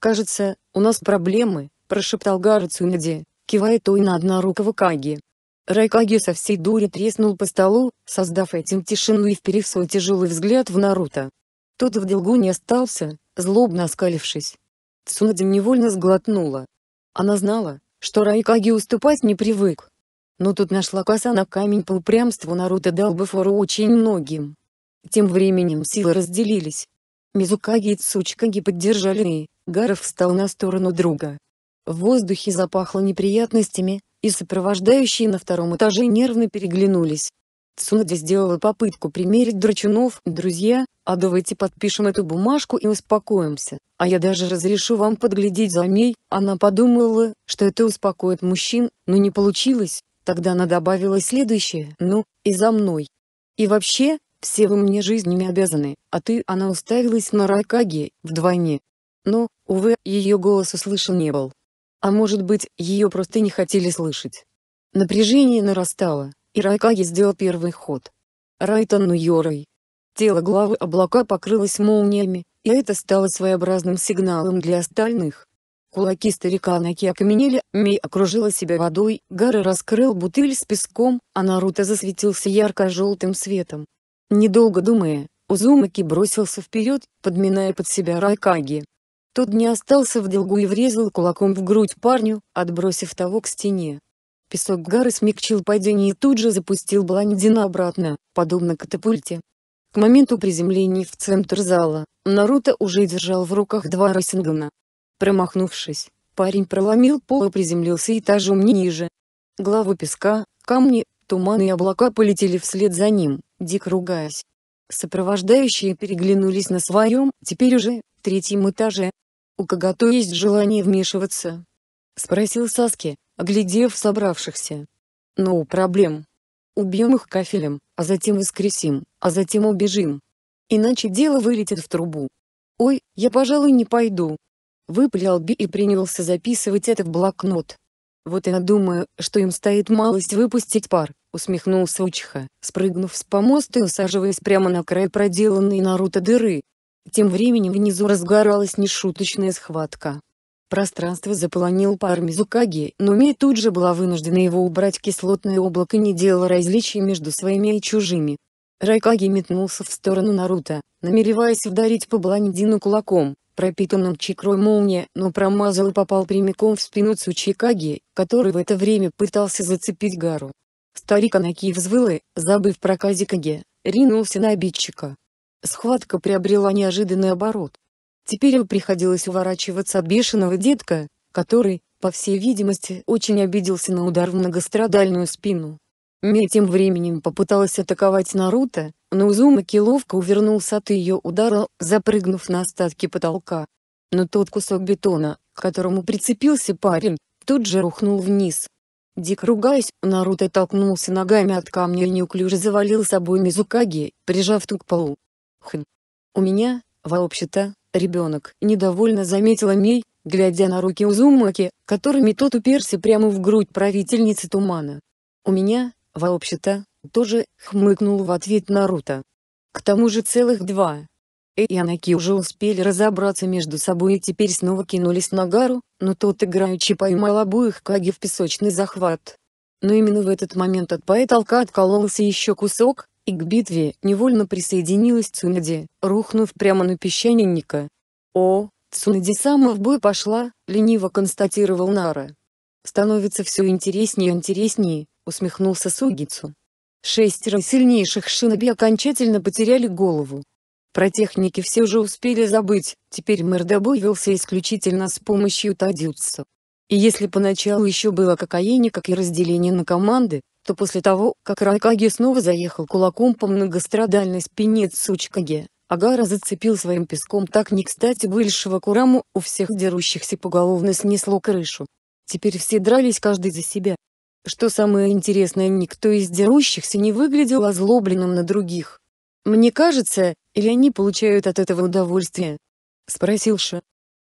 Кажется, у нас проблемы, прошептал Гара Цунади, кивая той на однорукого Каги. Райкаги со всей дури треснул по столу, создав этим тишину и вперев свой тяжелый взгляд в Наруто. Тот в долгу не остался, злобно оскалившись. Цунади невольно сглотнула. Она знала, что Райкаги уступать не привык. Но тут нашла коса на камень по упрямству Наруто дал бы фору очень многим. Тем временем силы разделились. Мизукаги и Цучкаги поддержали и, Гаров встал на сторону друга. В воздухе запахло неприятностями, и сопровождающие на втором этаже нервно переглянулись, Цунада сделала попытку примерить Драчунов. «Друзья, а давайте подпишем эту бумажку и успокоимся. А я даже разрешу вам подглядеть за ней». Она подумала, что это успокоит мужчин, но не получилось. Тогда она добавила следующее «Ну, и за мной». «И вообще, все вы мне жизнями обязаны, а ты...» Она уставилась на Ракаги, вдвойне. Но, увы, ее голос услышан не был. А может быть, ее просто не хотели слышать. Напряжение нарастало. И Райкаги сделал первый ход. Райтон Нуйорой. Тело главы облака покрылось молниями, и это стало своеобразным сигналом для остальных. Кулаки старика Наки окаменели, Мей окружила себя водой, Гара раскрыл бутыль с песком, а Наруто засветился ярко-желтым светом. Недолго думая, Узумаки бросился вперед, подминая под себя Райкаги. Тот не остался в долгу и врезал кулаком в грудь парню, отбросив того к стене. Песок горы смягчил падение и тут же запустил блондина обратно, подобно катапульте. К моменту приземления в центр зала, Наруто уже держал в руках два Райсингана. Промахнувшись, парень проломил пол и приземлился этажом ниже. Главы песка, камни, туман и облака полетели вслед за ним, дик ругаясь. Сопровождающие переглянулись на своем, теперь уже, третьем этаже. «У есть желание вмешиваться?» — спросил Саски оглядев собравшихся. «Ну, проблем. Убьем их кафелем, а затем воскресим, а затем убежим. Иначе дело вылетит в трубу. Ой, я, пожалуй, не пойду». Выплял Би и принялся записывать это в блокнот. «Вот я думаю, что им стоит малость выпустить пар», — усмехнулся Учиха, спрыгнув с помоста и усаживаясь прямо на край проделанной Наруто дыры. Тем временем внизу разгоралась нешуточная схватка. Пространство заполонил пар Мизукаги, но Мей тут же была вынуждена его убрать кислотное облако не делала различий между своими и чужими. Райкаги метнулся в сторону Наруто, намереваясь ударить по блондину кулаком, пропитанным чикрой молния, но промазал и попал прямиком в спину Цучикаги, который в это время пытался зацепить Гару. Старик Анаки взвылы, забыв про Казикаге, ринулся на обидчика. Схватка приобрела неожиданный оборот. Теперь им приходилось уворачиваться от бешеного детка, который, по всей видимости, очень обиделся на удар в многострадальную спину. Мия тем временем попыталась атаковать Наруто, но Узумаки ловко увернулся от ее удара, запрыгнув на остатки потолка. Но тот кусок бетона, к которому прицепился парень, тут же рухнул вниз. Дик ругаясь, Наруто толкнулся ногами от камня и неуклюже завалил собой Мизукаги, прижав ту к полу. «Хм. У меня, вообще-то, ребенок», — недовольно заметила Мей, глядя на руки Узумаки, которыми тот уперся прямо в грудь правительницы тумана. «У меня, вообще-то, тоже», — хмыкнул в ответ Наруто. «К тому же целых два». Эй и Анаки уже успели разобраться между собой и теперь снова кинулись на Гару, но тот играючи поймал обоих Каги в песочный захват. Но именно в этот момент от потолка откололся еще кусок, и к битве невольно присоединилась Цунади, рухнув прямо на песчаника. «О, Цунади сама в бой пошла», — лениво констатировал Нара. «Становится все интереснее и интереснее», — усмехнулся Сугицу. Шестеро сильнейших шиноби окончательно потеряли голову. Про техники все уже успели забыть, теперь Мэрдобо велся исключительно с помощью Тадюцу. И если поначалу еще было какая-никак и разделение на команды, что после того, как Райкаге снова заехал кулаком по многострадальной спине Цучкаги, Агара зацепил своим песком так не кстати выльшего Кураму, у всех дерущихся поголовно снесло крышу. Теперь все дрались каждый за себя. Что самое интересное, никто из дерущихся не выглядел озлобленным на других. «Мне кажется, или они получают от этого удовольствие?» — спросил Ша.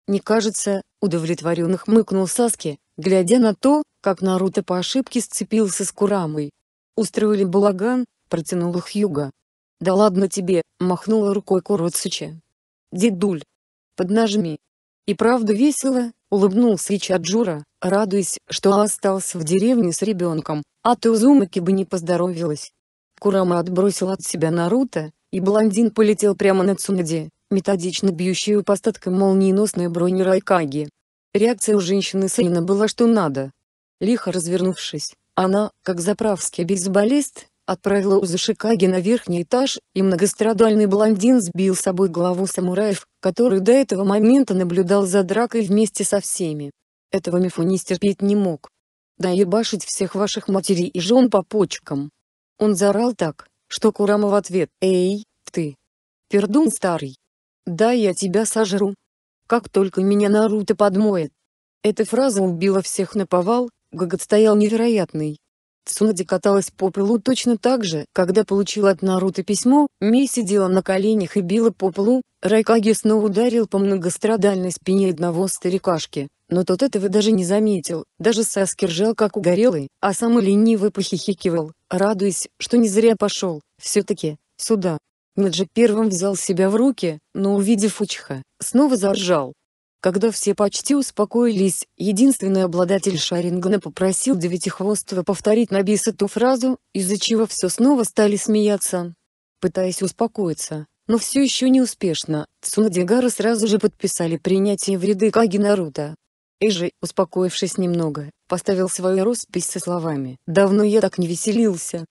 «Не кажется», — удовлетворенно хмыкнул Саски, глядя на то, как Наруто по ошибке сцепился с Курамой. «Устроили балаган», — протянул Хьюга. «Да ладно тебе», — махнула рукой Куроцучи. «Дедуль, поднажми». И правда весело, улыбнулся Ичаджура, радуясь, что остался в деревне с ребенком, а то Зумаки бы не поздоровилась. Курама отбросил от себя Наруто, и блондин полетел прямо на Цунаде, методично бьющую по статкам молниеносной брони Райкаги. Реакция у женщины Сейна была что надо. Лихо развернувшись, она, как заправский бейсболист, отправила Узу Шикаги на верхний этаж, и многострадальный блондин сбил с собой главу самураев, который до этого момента наблюдал за дракой вместе со всеми. Этого Мифунис терпеть не мог. Да ебашить всех ваших матерей и жен по почкам. Он заорал так, что Курама в ответ «Эй, ты! Пердун старый! Да я тебя сожру!» как только меня Наруто подмоет. Эта фраза убила всех на повал, Гагат стоял невероятный. Цунади каталась по полу точно так же, когда получила от Наруто письмо, Мей сидела на коленях и била по полу, Райкаги снова ударил по многострадальной спине одного старикашки, но тот этого даже не заметил, даже Саски ржал как угорелый, а самый ленивый похихикивал, радуясь, что не зря пошел, все-таки, сюда. Наджи первым взял себя в руки, но увидев Учха, снова заржал. Когда все почти успокоились, единственный обладатель Шарингана попросил Девятихвостого повторить на бис эту фразу, из-за чего все снова стали смеяться. Пытаясь успокоиться, но все еще неуспешно, Цунадигара сразу же подписали принятие в ряды Каги Наруто. Эжи, успокоившись немного, поставил свою роспись со словами «Давно я так не веселился».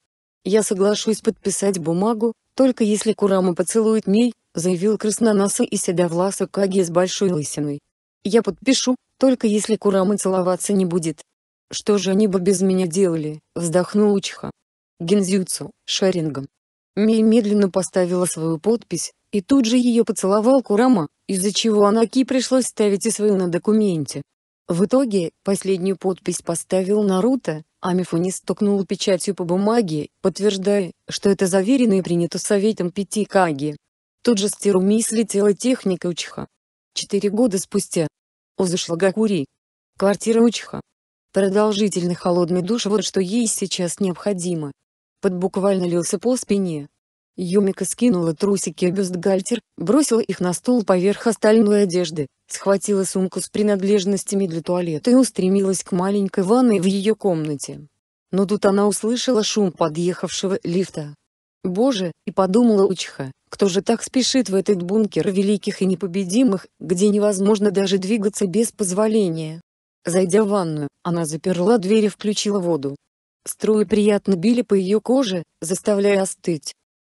«Я соглашусь подписать бумагу, «Только если Курама поцелует Мей», — заявил красноносый и седовласый Каги с большой лысиной. «Я подпишу, только если Курама целоваться не будет». «Что же они бы без меня делали?» — вздохнул Учиха. «Гензюцу, шарингом». Мей медленно поставила свою подпись, и тут же ее поцеловал Курама, из-за чего Анаки пришлось ставить и свою на документе. В итоге, последнюю подпись поставил Наруто, Амифунис стукнул печатью по бумаге, подтверждая, что это заверено и принято советом пяти Каги. Тут же с Теруми слетела техника Учха. Четыре года спустя. Узашлагакури. Квартира Учха. Продолжительный холодный душ вот что ей сейчас необходимо. Под буквально лился по спине, Юмика скинула трусики и бюстгальтер, бросила их на стул поверх остальной одежды, схватила сумку с принадлежностями для туалета и устремилась к маленькой ванной в ее комнате. Но тут она услышала шум подъехавшего лифта. «Боже!» — и подумала Учиха, кто же так спешит в этот бункер великих и непобедимых, где невозможно даже двигаться без позволения? Зайдя в ванную, она заперла дверь и включила воду. Струи приятно били по ее коже, заставляя остыть.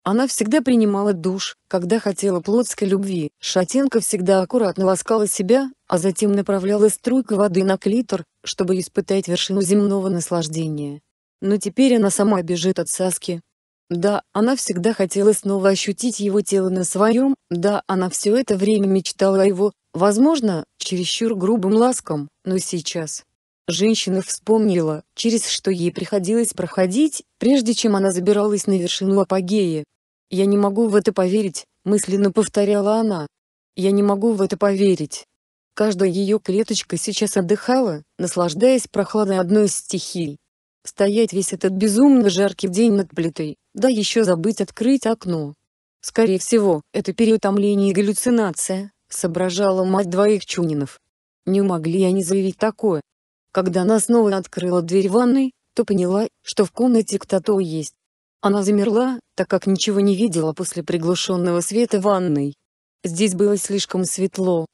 Она всегда принимала душ, когда хотела плотской любви. Шатенка всегда аккуратно ласкала себя, а затем направляла струйку воды на клитор, чтобы испытать вершину земного наслаждения. Но теперь она сама бежит от Саски. Да, она всегда хотела снова ощутить его тело на своем, да, она все это время мечтала о его, возможно, чересчур грубым ласкам, но сейчас. Женщина вспомнила, через что ей приходилось проходить, прежде чем она забиралась на вершину апогея, «Я не могу в это поверить», — мысленно повторяла она. «Я не могу в это поверить». Каждая ее клеточка сейчас отдыхала, наслаждаясь прохладой одной из стихий. Стоять весь этот безумно жаркий день над плитой, да еще забыть открыть окно. Скорее всего, это переутомление и галлюцинация, соображала мать двоих Чунинов. Не могли они заявить такое. Когда она снова открыла дверь ванной, то поняла, что в комнате кто-то есть. Она замерла, так как ничего не видела после приглушенного света ванной. Здесь было слишком светло.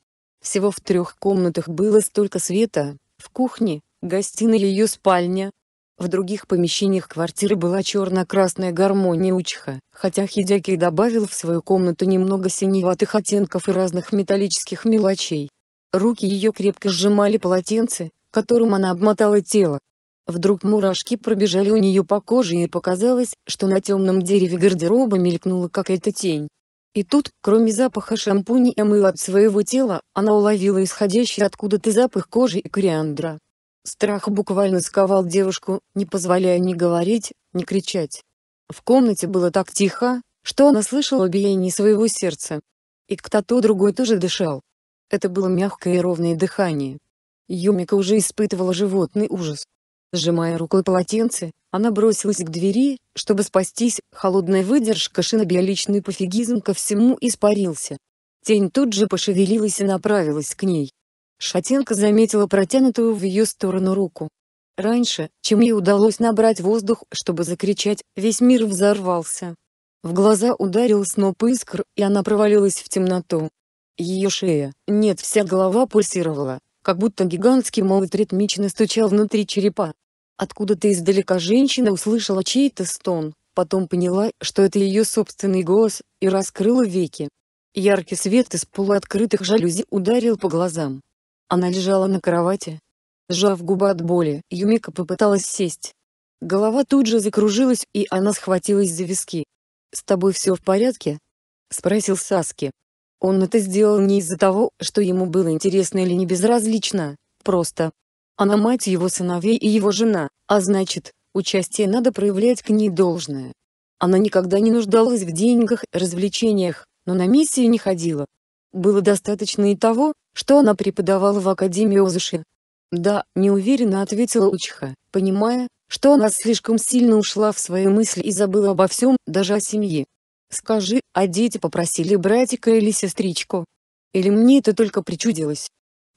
Всего в трех комнатах было столько света, в кухне, гостиной и ее спальня. В других помещениях квартиры была черно-красная гармония учха, хотя Хидяки добавил в свою комнату немного синеватых оттенков и разных металлических мелочей. Руки ее крепко сжимали полотенце, которым она обмотала тело. Вдруг мурашки пробежали у нее по коже и показалось, что на темном дереве гардероба мелькнула какая-то тень. И тут, кроме запаха шампуня и мыла от своего тела, она уловила исходящий откуда-то запах кожи и кориандра. Страх буквально сковал девушку, не позволяя ни говорить, ни кричать. В комнате было так тихо, что она слышала биение своего сердца. И кто-то другой тоже дышал. Это было мягкое и ровное дыхание. Юмика уже испытывала животный ужас. Сжимая рукой полотенце, она бросилась к двери, чтобы спастись, холодная выдержка Шиноби личный пофигизм ко всему испарился. Тень тут же пошевелилась и направилась к ней. Шатенка заметила протянутую в ее сторону руку. Раньше, чем ей удалось набрать воздух, чтобы закричать, весь мир взорвался. В глаза ударил сноп искр, и она провалилась в темноту. Ее шея, нет, вся голова пульсировала, как будто гигантский молот ритмично стучал внутри черепа. Откуда-то издалека женщина услышала чей-то стон, потом поняла, что это ее собственный голос, и раскрыла веки. Яркий свет из полуоткрытых жалюзи ударил по глазам. Она лежала на кровати. Сжав губы от боли, Юмика попыталась сесть. Голова тут же закружилась, и она схватилась за виски. «С тобой все в порядке?» — спросил Саски. Он это сделал не из-за того, что ему было интересно или не безразлично, просто. Она мать его сыновей и его жена, а значит, участие надо проявлять к ней должное. Она никогда не нуждалась в деньгах, развлечениях, но на миссии не ходила. Было достаточно и того, что она преподавала в Академии Озуши. «Да», — неуверенно ответила Учиха, понимая, что она слишком сильно ушла в свои мысли и забыла обо всем, даже о семье. Скажи, а дети попросили братика или сестричку? Или мне это только причудилось?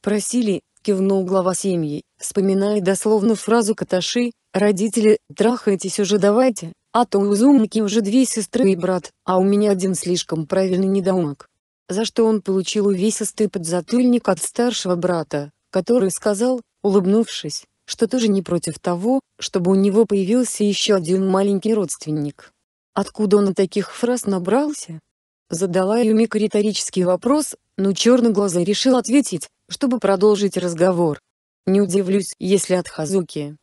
Просили, кивнул глава семьи, вспоминая дословно фразу Каташи, родители, трахайтесь уже давайте, а то у Зумки уже две сестры и брат, а у меня один слишком правильный недоумок. За что он получил увесистый подзатыльник от старшего брата, который сказал, улыбнувшись, что тоже не против того, чтобы у него появился еще один маленький родственник. Откуда он таких фраз набрался? Задала Юмика риторический вопрос, но черноглазый решил ответить, чтобы продолжить разговор. Не удивлюсь, если от Хазуки.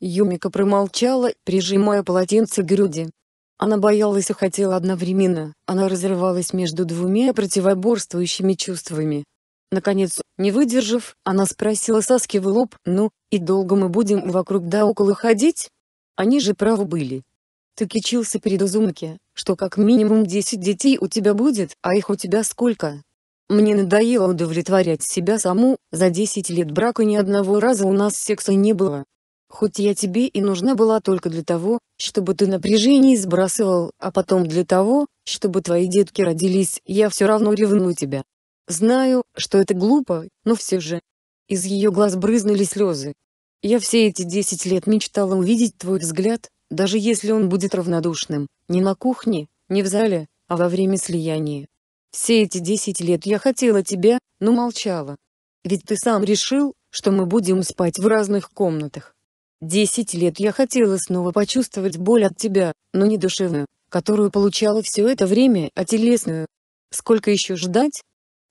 Юмика промолчала, прижимая полотенце к груди. Она боялась и хотела одновременно, она разрывалась между двумя противоборствующими чувствами. Наконец, не выдержав, она спросила Саски в лоб, «Ну, и долго мы будем вокруг да около ходить? Они же правы были». Ты кичился перед Узумаки, что как минимум 10 детей у тебя будет, а их у тебя сколько? Мне надоело удовлетворять себя саму, за 10 лет брака ни одного раза у нас секса не было. Хоть я тебе и нужна была только для того, чтобы ты напряжение сбрасывал, а потом для того, чтобы твои детки родились, я все равно ревную тебя. Знаю, что это глупо, но все же. Из ее глаз брызнули слезы. Я все эти десять лет мечтала увидеть твой взгляд, даже если он будет равнодушным, не на кухне, не в зале, а во время слияния. Все эти десять лет я хотела тебя, но молчала. Ведь ты сам решил, что мы будем спать в разных комнатах. Десять лет я хотела снова почувствовать боль от тебя, но не душевную, которую получала все это время, а телесную. Сколько еще ждать?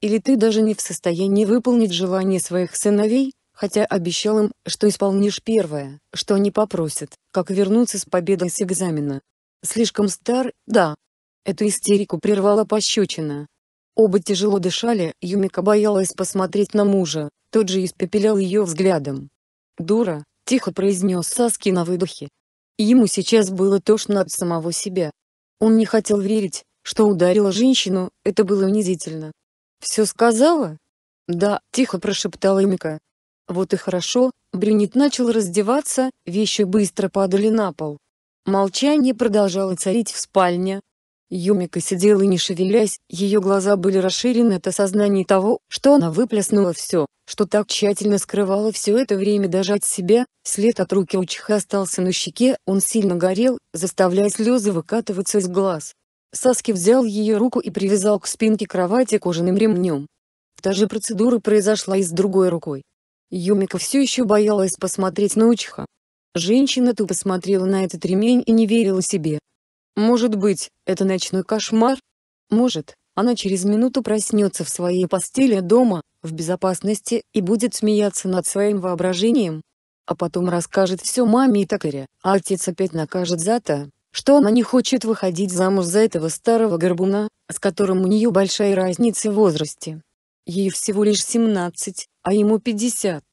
Или ты даже не в состоянии выполнить желание своих сыновей? хотя обещал им, что исполнишь первое, что они попросят, как вернуться с победой с экзамена. Слишком стар, да. Эту истерику прервала пощечина. Оба тяжело дышали, Юмика боялась посмотреть на мужа, тот же испепелял ее взглядом. «Дура», — тихо произнес Саски на выдохе. Ему сейчас было тошно от самого себя. Он не хотел верить, что ударила женщину, это было унизительно. «Все сказала?» «Да», — тихо прошептала Юмика, вот и хорошо, брюнет начал раздеваться, вещи быстро падали на пол. Молчание продолжало царить в спальне. Юмика сидела не шевелясь, ее глаза были расширены от осознания того, что она выплеснула все, что так тщательно скрывала все это время даже от себя, след от руки Учиха остался на щеке, он сильно горел, заставляя слезы выкатываться из глаз. Саски взял ее руку и привязал к спинке кровати кожаным ремнем. Та же процедура произошла и с другой рукой. Юмика все еще боялась посмотреть на Учиха. Женщина тупо смотрела на этот ремень и не верила себе. Может быть, это ночной кошмар? Может, она через минуту проснется в своей постели дома, в безопасности, и будет смеяться над своим воображением. А потом расскажет все маме и токаря, а отец опять накажет за то, что она не хочет выходить замуж за этого старого горбуна, с которым у нее большая разница в возрасте. Ей всего лишь 17, а ему 50.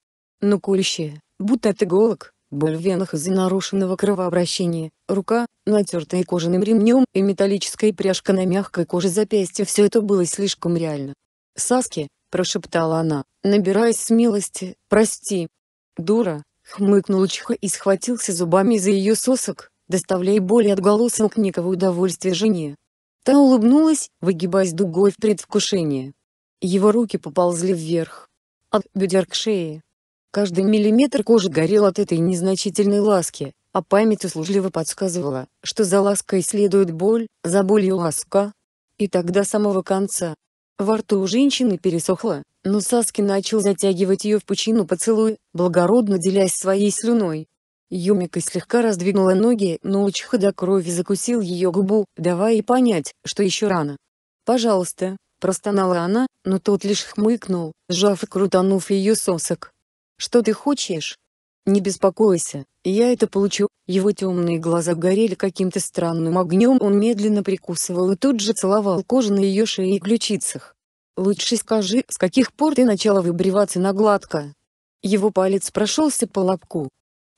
Но колющая, будто от иголок, боль в венах из-за нарушенного кровообращения, рука, натертая кожаным ремнем и металлическая пряжка на мягкой коже запястья все это было слишком реально. «Саски», — прошептала она, набираясь смелости, — «прости». «Дура», — хмыкнул Чха и схватился зубами за ее сосок, доставляя боль и отголосок некого удовольствия жене. Та улыбнулась, выгибаясь дугой в предвкушении. Его руки поползли вверх. От бедер к шее. Каждый миллиметр кожи горел от этой незначительной ласки, а память услужливо подсказывала, что за лаской следует боль, за болью ласка. И тогда самого конца. Во рту у женщины пересохло, но Саски начал затягивать ее в пучину поцелуя, благородно делясь своей слюной. Юмика слегка раздвинула ноги, но Учиха до крови закусил ее губу, давая понять, что еще рано. «Пожалуйста, простонала она, но тот лишь хмыкнул, сжав и крутанув ее сосок. «Что ты хочешь?» «Не беспокойся, я это получу». Его темные глаза горели каким-то странным огнем, он медленно прикусывал и тут же целовал кожу на ее шее и ключицах. «Лучше скажи, с каких пор ты начала выбриваться на гладко?» Его палец прошелся по лобку.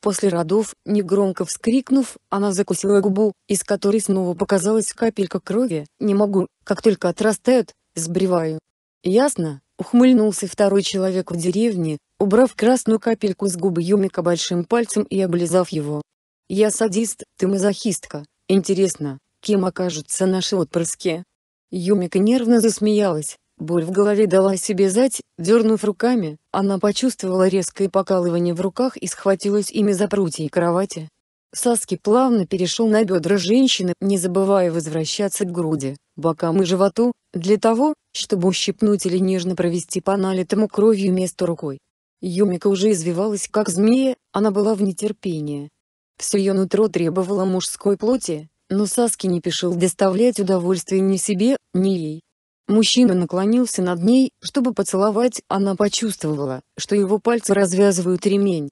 После родов, негромко вскрикнув, она закусила губу, из которой снова показалась капелька крови, «Не могу, как только отрастает сбриваю. Ясно, ухмыльнулся второй человек в деревне, убрав красную капельку с губы Юмика большим пальцем и облизав его. Я садист, ты мазохистка. Интересно, кем окажутся наши отпрыски? Юмика нервно засмеялась, боль в голове дала себе знать, дернув руками, она почувствовала резкое покалывание в руках и схватилась ими за прутья кровати. Саски плавно перешел на бедра женщины, не забывая возвращаться к груди, бокам и животу, для того, чтобы ущипнуть или нежно провести по налитому кровью месту рукой. Юмика уже извивалась как змея, она была в нетерпении. Все ее нутро требовало мужской плоти, но Саски не спешил доставлять удовольствие ни себе, ни ей. Мужчина наклонился над ней, чтобы поцеловать, она почувствовала, что его пальцы развязывают ремень,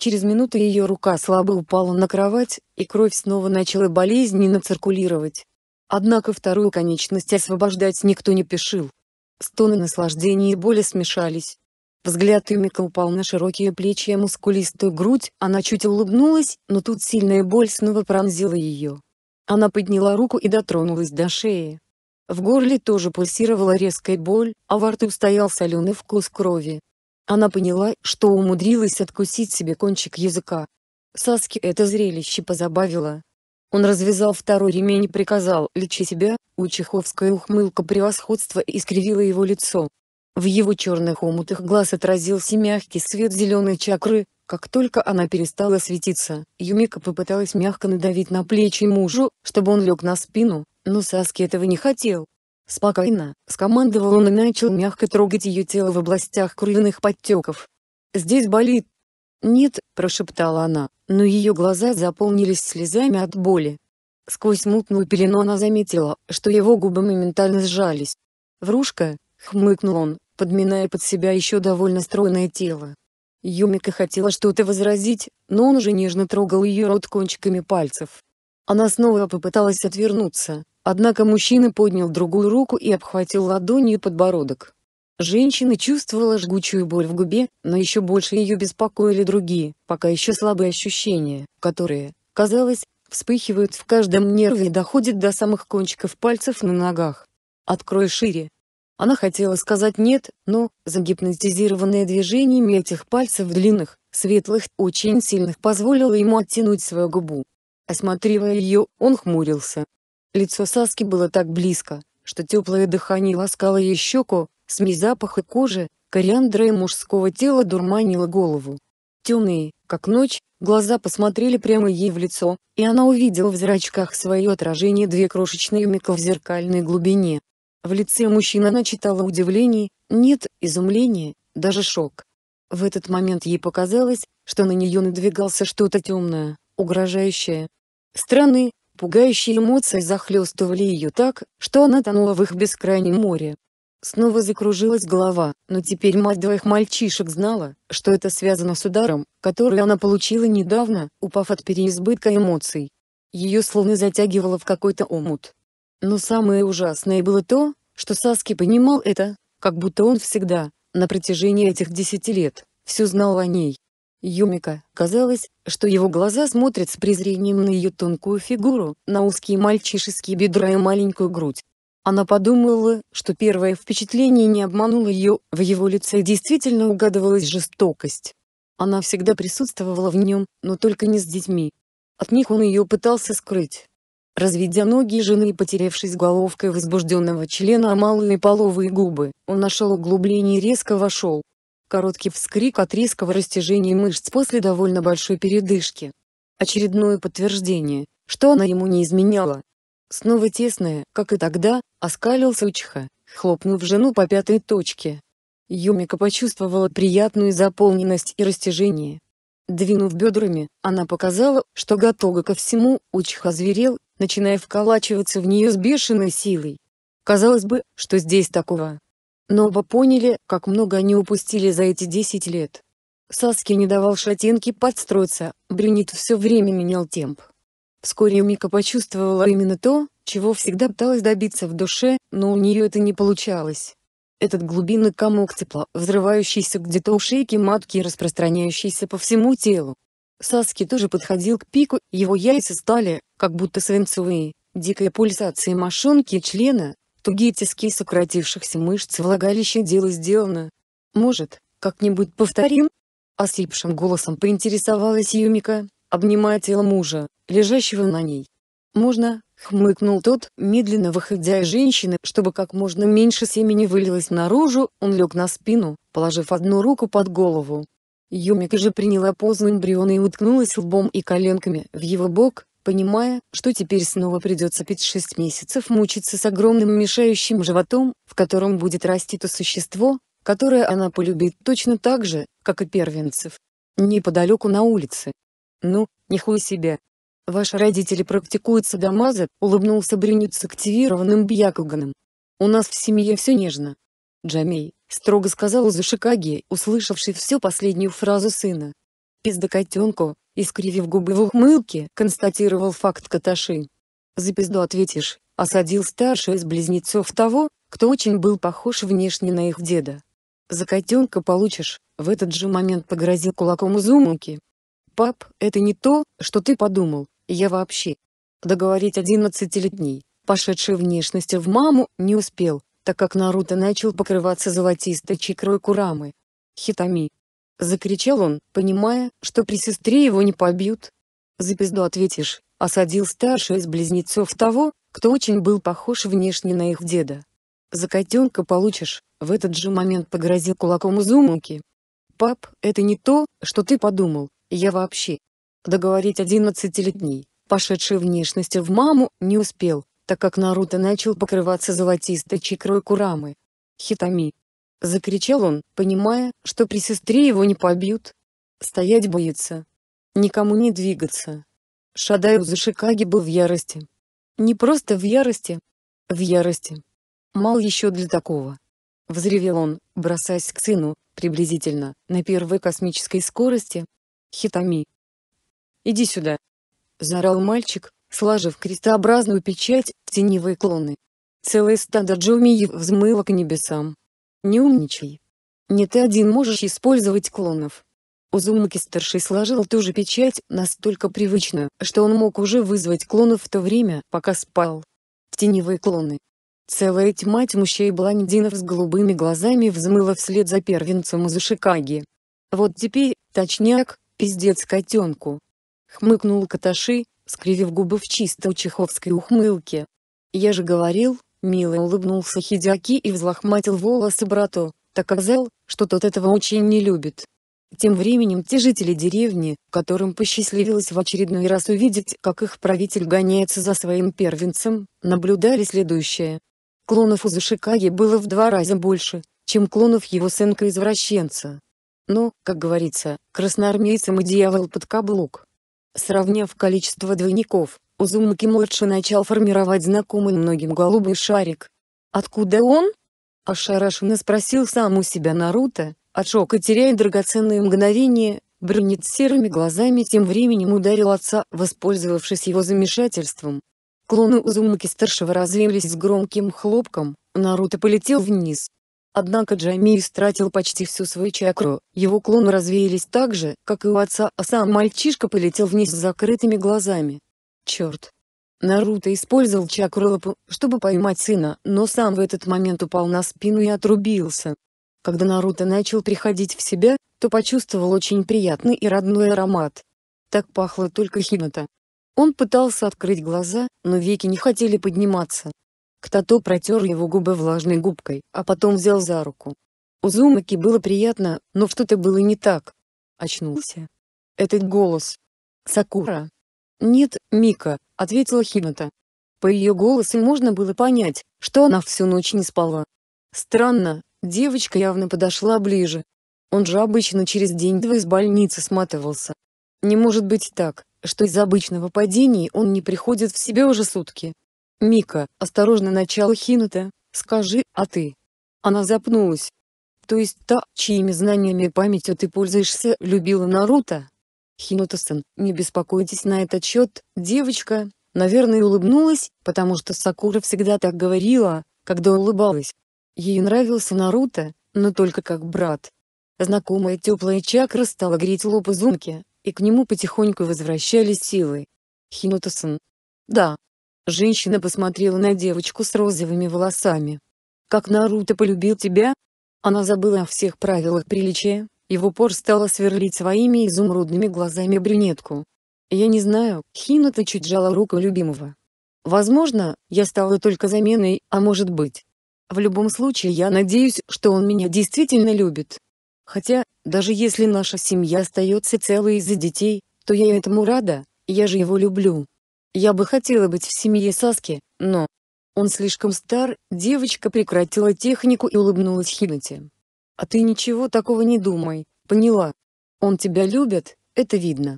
Через минуту ее рука слабо упала на кровать, и кровь снова начала болезненно циркулировать. Однако вторую конечность освобождать никто не спешил. Стоны наслаждения и боли смешались. Взгляд Юмика упал на широкие плечи и а мускулистую грудь, она чуть улыбнулась, но тут сильная боль снова пронзила ее. Она подняла руку и дотронулась до шеи. В горле тоже пульсировала резкая боль, а во рту стоял соленый вкус крови. Она поняла, что умудрилась откусить себе кончик языка. Саски это зрелище позабавило. Он развязал второй ремень и приказал «Лечи себя», у Чеховской ухмылка превосходства искривила его лицо. В его черных омутах глаз отразился мягкий свет зеленой чакры, как только она перестала светиться, Юмика попыталась мягко надавить на плечи мужу, чтобы он лег на спину, но Саски этого не хотел, «Спокойно», — скомандовал он и начал мягко трогать ее тело в областях кровяных подтеков. «Здесь болит». «Нет», — прошептала она, но ее глаза заполнились слезами от боли. Сквозь мутную пелену она заметила, что его губы моментально сжались. «Врушка», — хмыкнул он, подминая под себя еще довольно стройное тело. Юмика хотела что-то возразить, но он уже нежно трогал ее рот кончиками пальцев. Она снова попыталась отвернуться, Однако мужчина поднял другую руку и обхватил ладонью подбородок. Женщина чувствовала жгучую боль в губе, но еще больше ее беспокоили другие, пока еще слабые ощущения, которые, казалось, вспыхивают в каждом нерве и доходят до самых кончиков пальцев на ногах. «Открой шире!» Она хотела сказать «нет», но, загипнотизированное движениями этих пальцев длинных, светлых, очень сильных позволило ему оттянуть свою губу. Осматривая ее, он хмурился, Лицо Саски было так близко, что теплое дыхание ласкало ей щеку, смесь запаха кожи, кориандра и мужского тела дурманило голову. Темные, как ночь, глаза посмотрели прямо ей в лицо, и она увидела в зрачках свое отражение две крошечные мика в зеркальной глубине. В лице мужчины она читала удивление, нет, изумление, даже шок. В этот момент ей показалось, что на нее надвигался что-то темное, угрожающее. Странный, Пугающие эмоции захлестывали ее так, что она тонула в их бескрайнем море. Снова закружилась голова, но теперь мать двоих мальчишек знала, что это связано с ударом, который она получила недавно, упав от переизбытка эмоций. Ее словно затягивало в какой-то омут. Но самое ужасное было то, что Саски понимал это, как будто он всегда, на протяжении этих десяти лет, все знал о ней. Юмика, казалось, что его глаза смотрят с презрением на ее тонкую фигуру, на узкие мальчишеские бедра и маленькую грудь. Она подумала, что первое впечатление не обмануло ее, в его лице действительно угадывалась жестокость. Она всегда присутствовала в нем, но только не с детьми. От них он ее пытался скрыть. Разведя ноги жены и потерявшись головкой возбужденного члена о а малые половые губы, он нашел углубление и резко вошел. Короткий вскрик от резкого растяжения мышц после довольно большой передышки. Очередное подтверждение, что она ему не изменяла. Снова тесная, как и тогда, оскалился Учиха, хлопнув жену по пятой точке. Юмика почувствовала приятную заполненность и растяжение. Двинув бедрами, она показала, что готова ко всему, Учиха зверел, начиная вколачиваться в нее с бешеной силой. Казалось бы, что здесь такого? Но оба поняли, как много они упустили за эти 10 лет. Саски не давал шатенке подстроиться, Брюнит все время менял темп. Вскоре Мика почувствовала именно то, чего всегда пыталась добиться в душе, но у нее это не получалось. Этот глубинный комок тепла, взрывающийся где-то у шейки матки и распространяющийся по всему телу. Саски тоже подходил к пику, его яйца стали, как будто свинцовые, дикая пульсация мошонки члена, Тугие тиски сократившихся мышц влагалища дело сделано. Может, как-нибудь повторим? Осипшим голосом поинтересовалась Юмика, обнимая тело мужа, лежащего на ней. «Можно», — хмыкнул тот, медленно выходя из женщины, чтобы как можно меньше семени вылилось наружу, он лег на спину, положив одну руку под голову. Юмика же приняла позу эмбриона и уткнулась лбом и коленками в его бок, понимая, что теперь снова придется 5-6 месяцев мучиться с огромным мешающим животом, в котором будет расти то существо, которое она полюбит точно так же, как и первенцев. Неподалеку на улице. Ну, нихуя себе. Ваши родители практикуются, садомаза, улыбнулся Брюнет с активированным бьякуганом. У нас в семье все нежно. Джамей, строго сказал Зушикаги, услышавший всю последнюю фразу сына. Пизда котенку, искривив губы в ухмылке, констатировал факт Каташи. «За пизду ответишь», — осадил старший из близнецов того, кто очень был похож внешне на их деда. «За котенка получишь», — в этот же момент погрозил кулаком Узумаки. «Пап, это не то, что ты подумал, я вообще...» Договорить одиннадцатилетний, пошедший внешности в маму, не успел, так как Наруто начал покрываться золотистой чекрой Курамы. Хитами, Закричал он, понимая, что при сестре его не побьют. «За пизду ответишь», — осадил старший из близнецов того, кто очень был похож внешне на их деда. «За котенка получишь», — в этот же момент погрозил кулаком Изумуки. «Пап, это не то, что ты подумал, я вообще...» Договорить одиннадцатилетний, пошедший внешности в маму, не успел, так как Наруто начал покрываться золотистой чекрой Курамы. Хитами, — закричал он, понимая, что при сестре его не побьют. Стоять боится. Никому не двигаться. за шикаги был в ярости. Не просто в ярости. В ярости. Мал еще для такого. Взревел он, бросаясь к сыну, приблизительно, на первой космической скорости. Хитами. «Иди сюда!» Заорал мальчик, сложив крестообразную печать, теневые клоны. Целое стадо джумиев взмыло к небесам, не умничай. Не ты один можешь использовать клонов. Узумаки старший сложил ту же печать, настолько привычную, что он мог уже вызвать клонов в то время, пока спал. Теневые клоны. Целая тьма тьмущей блондинов с голубыми глазами взмыла вслед за первенцем из Ишикаги. Вот теперь, точняк, пиздец котенку. Хмыкнул Каташи, скривив губы в чисто чеховской ухмылке. Я же говорил, Мило улыбнулся Хидиаки и взлохматил волосы брату, так оказал, что тот этого очень не любит. Тем временем те жители деревни, которым посчастливилось в очередной раз увидеть, как их правитель гоняется за своим первенцем, наблюдали следующее. Клонов у Зашикаги было в два раза больше, чем клонов его сынка-извращенца. Но, как говорится, красноармейцам и дьявол под каблук. Сравняв количество двойников, узумаки младше начал формировать знакомый многим голубый шарик. «Откуда он?» – ошарашенно спросил сам у себя Наруто, от шока теряя драгоценные мгновения, Брюнет серыми глазами тем временем ударил отца, воспользовавшись его замешательством. Клоны Узумаки-старшего развелись с громким хлопком, Наруто полетел вниз. Однако Джами истратил почти всю свою чакру, его клоны развеялись так же, как и у отца, а сам мальчишка полетел вниз с закрытыми глазами. Черт! Наруто использовал чакру чтобы поймать сына, но сам в этот момент упал на спину и отрубился. Когда Наруто начал приходить в себя, то почувствовал очень приятный и родной аромат. Так пахло только Хината. Он пытался открыть глаза, но веки не хотели подниматься. Кто-то протер его губы влажной губкой, а потом взял за руку. Узумаки было приятно, но что-то было не так. Очнулся. Этот голос. Сакура. «Нет, Мика», — ответила Хината. По ее голосу можно было понять, что она всю ночь не спала. Странно, девочка явно подошла ближе. Он же обычно через день-два из больницы сматывался. Не может быть так, что из обычного падения он не приходит в себя уже сутки. «Мика, осторожно начало Хината, скажи, а ты?» Она запнулась. «То есть та, чьими знаниями и памятью ты пользуешься, любила Наруто?» Хинутасан, не беспокойтесь на этот счет, девочка, наверное улыбнулась, потому что Сакура всегда так говорила, когда улыбалась. Ей нравился Наруто, но только как брат. Знакомая теплая чакра стала греть лоб Изумки, и к нему потихоньку возвращались силы. Хинутасан. Да. Женщина посмотрела на девочку с розовыми волосами. Как Наруто полюбил тебя? Она забыла о всех правилах приличия, и в упор стала сверлить своими изумрудными глазами брюнетку. Я не знаю, Хината чуть жала руку любимого. Возможно, я стала только заменой, а может быть. В любом случае я надеюсь, что он меня действительно любит. Хотя, даже если наша семья остается целой из-за детей, то я этому рада, я же его люблю. Я бы хотела быть в семье Саски, но... Он слишком стар, девочка прекратила технику и улыбнулась Хинате. А ты ничего такого не думай, поняла? Он тебя любит, это видно.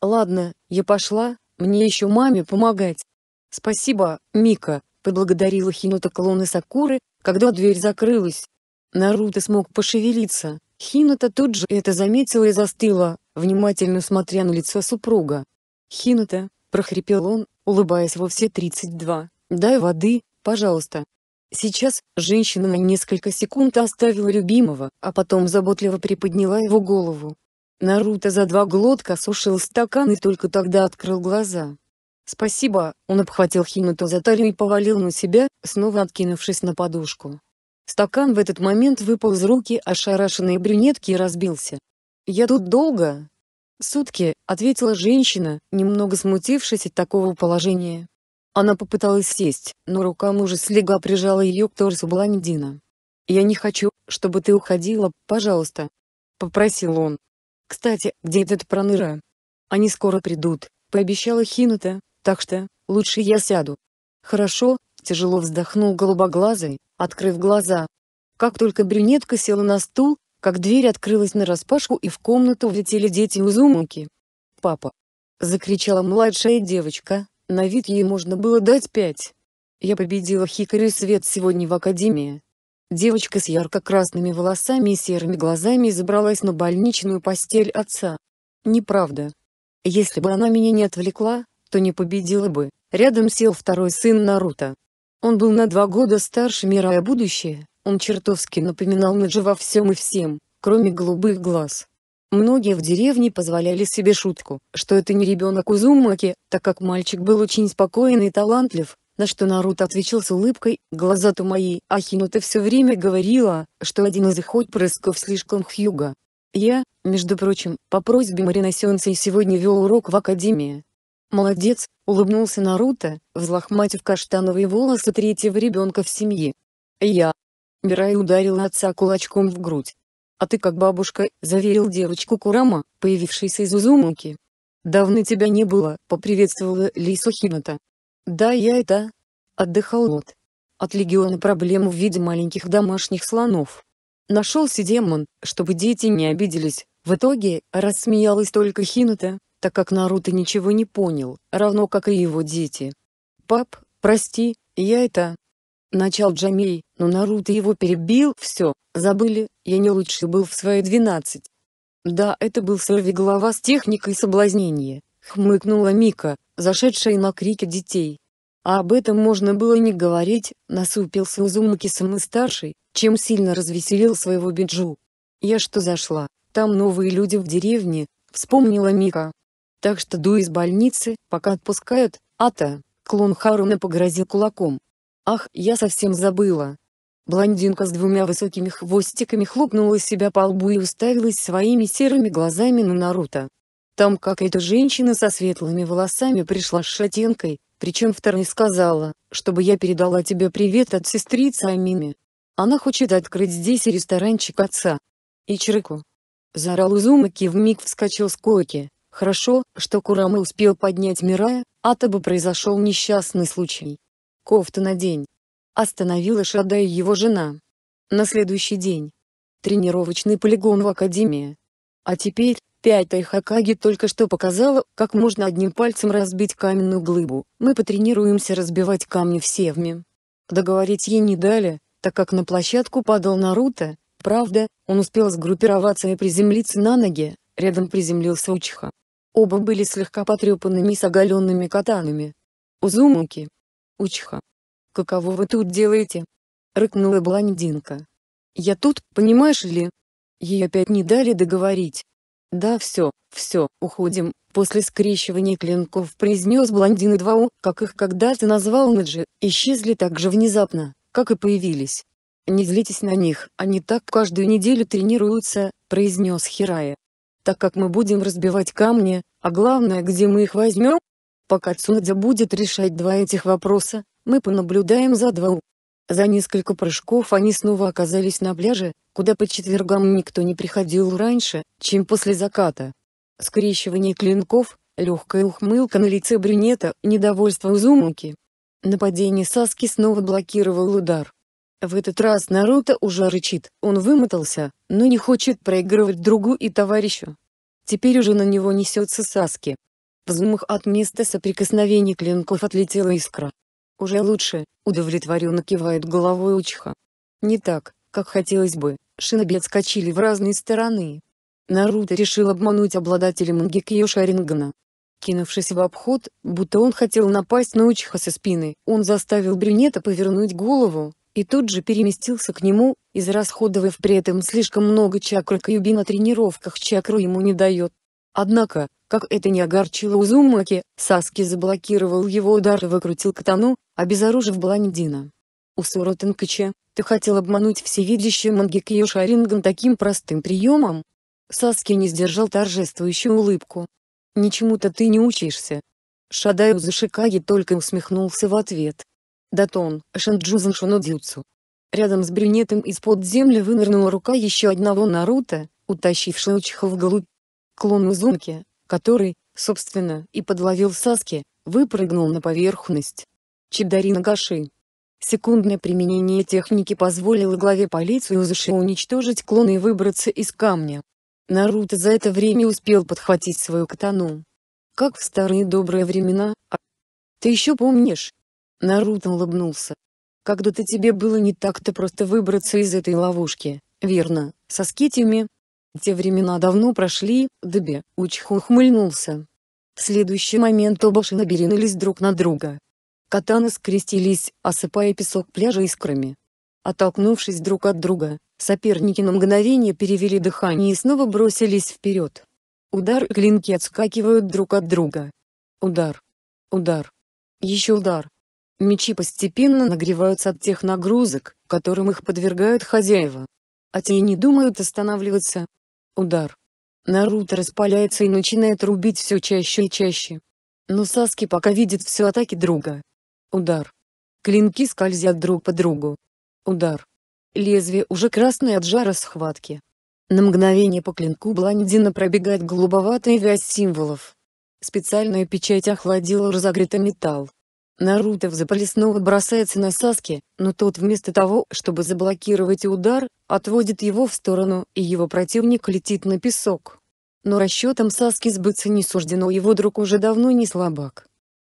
Ладно, я пошла, мне еще маме помогать. Спасибо, Мика, поблагодарила Хинота клона Сакуры, когда дверь закрылась. Наруто смог пошевелиться, Хинота тут же это заметила и застыла, внимательно смотря на лицо супруга. «Хинота», — прохрипел он, улыбаясь во все тридцать два, — «дай воды, пожалуйста». Сейчас женщина на несколько секунд оставила любимого, а потом заботливо приподняла его голову. Наруто за два глотка сушил стакан и только тогда открыл глаза. «Спасибо», он обхватил хинуто за талию и повалил на себя, снова откинувшись на подушку. Стакан в этот момент выпал из руки ошарашенной брюнетки и разбился. «Я тут долго?» «Сутки», — ответила женщина, немного смутившись от такого положения. Она попыталась сесть, но рука мужа слегка прижала ее к торсу блондина. «Я не хочу, чтобы ты уходила, пожалуйста», — попросил он. «Кстати, где этот проныра?» «Они скоро придут», — пообещала Хината, «так что, лучше я сяду». «Хорошо», — тяжело вздохнул голубоглазый, открыв глаза. Как только брюнетка села на стул, как дверь открылась нараспашку и в комнату влетели дети Узумуки. «Папа!» — закричала младшая девочка, на вид ей можно было дать пять. Я победила Хикари Свет сегодня в академии. Девочка с ярко-красными волосами и серыми глазами забралась на больничную постель отца. Неправда. Если бы она меня не отвлекла, то не победила бы. Рядом сел второй сын Наруто. Он был на два года старше Мирая а Будущее, он чертовски напоминал Наджи во всем и всем, кроме голубых глаз. Многие в деревне позволяли себе шутку, что это не ребенок Узумаки, так как мальчик был очень спокоен и талантлив, на что Наруто отвечал с улыбкой, глаза то мои, Ахинута все время говорила, что один из их отпрысков слишком хьюга. Я, между прочим, по просьбе Марина Сенсей сегодня вел урок в академии. Молодец, улыбнулся Наруто, взлохматив каштановые волосы третьего ребенка в семье. Я. Мирай ударила отца кулачком в грудь. А ты как бабушка, заверил девочку Курама, появившийся из Узумуки. Давно тебя не было, поприветствовала Лису Хината. Да я это... Отдыхал от... От легиона проблем в виде маленьких домашних слонов. Нашелся демон, чтобы дети не обиделись. В итоге, рассмеялась только Хината, так как Наруто ничего не понял, равно как и его дети. «Пап, прости, я это начал Джамей, но Наруто его перебил «Все, забыли, я не лучше был в свои двенадцать». «Да, это был сорвиголова с техникой соблазнения», — хмыкнула Мика, зашедшая на крики детей. А об этом можно было не говорить, насупился Узумаки самый старший, чем сильно развеселил своего Биджу. «Я что зашла, там новые люди в деревне», — вспомнила Мика. «Так что дуй из больницы, пока отпускают, а-то», — клон Харуна погрозил кулаком. Ах, я совсем забыла. Блондинка с двумя высокими хвостиками хлопнула себя по лбу и уставилась своими серыми глазами на Наруто. Там какая-то женщина со светлыми волосами пришла с шатенкой, причем второй сказала, чтобы я передала тебе привет от сестрицы Амими. Она хочет открыть здесь ресторанчик отца. И Чирыку. Заорал Узумаки вмиг вскочил с койки. Хорошо, что Курама успел поднять Мирая, а то бы произошел несчастный случай кофту надень!» Остановила Шадай его жена. На следующий день. Тренировочный полигон в Академии. А теперь, пятая Хакаги только что показала, как можно одним пальцем разбить каменную глыбу. Мы потренируемся разбивать камни в севме. Договорить ей не дали, так как на площадку падал Наруто, правда, он успел сгруппироваться и приземлиться на ноги, рядом приземлился Учиха. Оба были слегка потрепанными с оголенными катанами. Узумуки, Учха. «Каково вы тут делаете?» — рыкнула блондинка. «Я тут, понимаешь ли?» Ей опять не дали договорить. «Да все, все, уходим», — после скрещивания клинков произнес блондин и два у, как их когда-то назвал Наджи, исчезли так же внезапно, как и появились. «Не злитесь на них, они так каждую неделю тренируются», — произнес Хирая. «Так как мы будем разбивать камни, а главное, где мы их возьмем, Пока Цудза будет решать два этих вопроса, мы понаблюдаем за два за несколько прыжков они снова оказались на пляже, куда по четвергам никто не приходил раньше, чем после заката. Скрещивание клинков, легкая ухмылка на лице брюнета, недовольство Узумуки. Нападение Саски снова блокировал удар. В этот раз Наруто уже рычит, он вымотался, но не хочет проигрывать другу и товарищу. Теперь уже на него несется Саски. Взмах от места соприкосновения клинков отлетела искра. «Уже лучше», — удовлетворенно кивает головой Учха. Не так, как хотелось бы, шиноби отскочили в разные стороны. Наруто решил обмануть обладателя Мангекио Шарингана. Кинувшись в обход, будто он хотел напасть на Учха со спины, он заставил брюнета повернуть голову, и тут же переместился к нему, израсходовав при этом слишком много чакры Кьюби на тренировках чакру ему не дает. Однако, как это не огорчило Узумаки, Саски заблокировал его удар и выкрутил катану, обезоружив блондина. Усуру Тенкача, ты хотел обмануть всевидящее Мангекио Шаринган таким простым приемом? Саски не сдержал торжествующую улыбку. Ничему-то ты не учишься. Шадаю Зашикаги только усмехнулся в ответ. Датон, Шинджузан Шунодзюцу. Рядом с брюнетом из-под земли вынырнула рука еще одного Наруто, утащившего Учиха в голубь. Клон Узумки, который, собственно, и подловил Саски, выпрыгнул на поверхность. Чидари Нагаши. Секундное применение техники позволило главе полиции Узуши уничтожить клона и выбраться из камня. Наруто за это время успел подхватить свою катану. Как в старые добрые времена, а... Ты еще помнишь? Наруто улыбнулся. Когда-то тебе было не так-то просто выбраться из этой ловушки, верно, со скитями, те времена давно прошли, Дебе, Учху ухмыльнулся. В следующий момент оба набернулись друг на друга. Катаны скрестились, осыпая песок пляжа искрами. Оттолкнувшись друг от друга, соперники на мгновение перевели дыхание и снова бросились вперед. Удар и клинки отскакивают друг от друга. Удар. Удар. Еще удар. Мечи постепенно нагреваются от тех нагрузок, которым их подвергают хозяева. А те не думают останавливаться, Удар. Наруто распаляется и начинает рубить все чаще и чаще. Но Саски пока видит все атаки друга. Удар. Клинки скользят друг по другу. Удар. Лезвие уже красное от жара схватки. На мгновение по клинку блондина пробегает голубоватая вязь символов. Специальная печать охладила разогретый металл. Наруто в снова бросается на Саски, но тот вместо того, чтобы заблокировать удар, отводит его в сторону, и его противник летит на песок. Но расчетом Саски сбыться не суждено, его друг уже давно не слабак.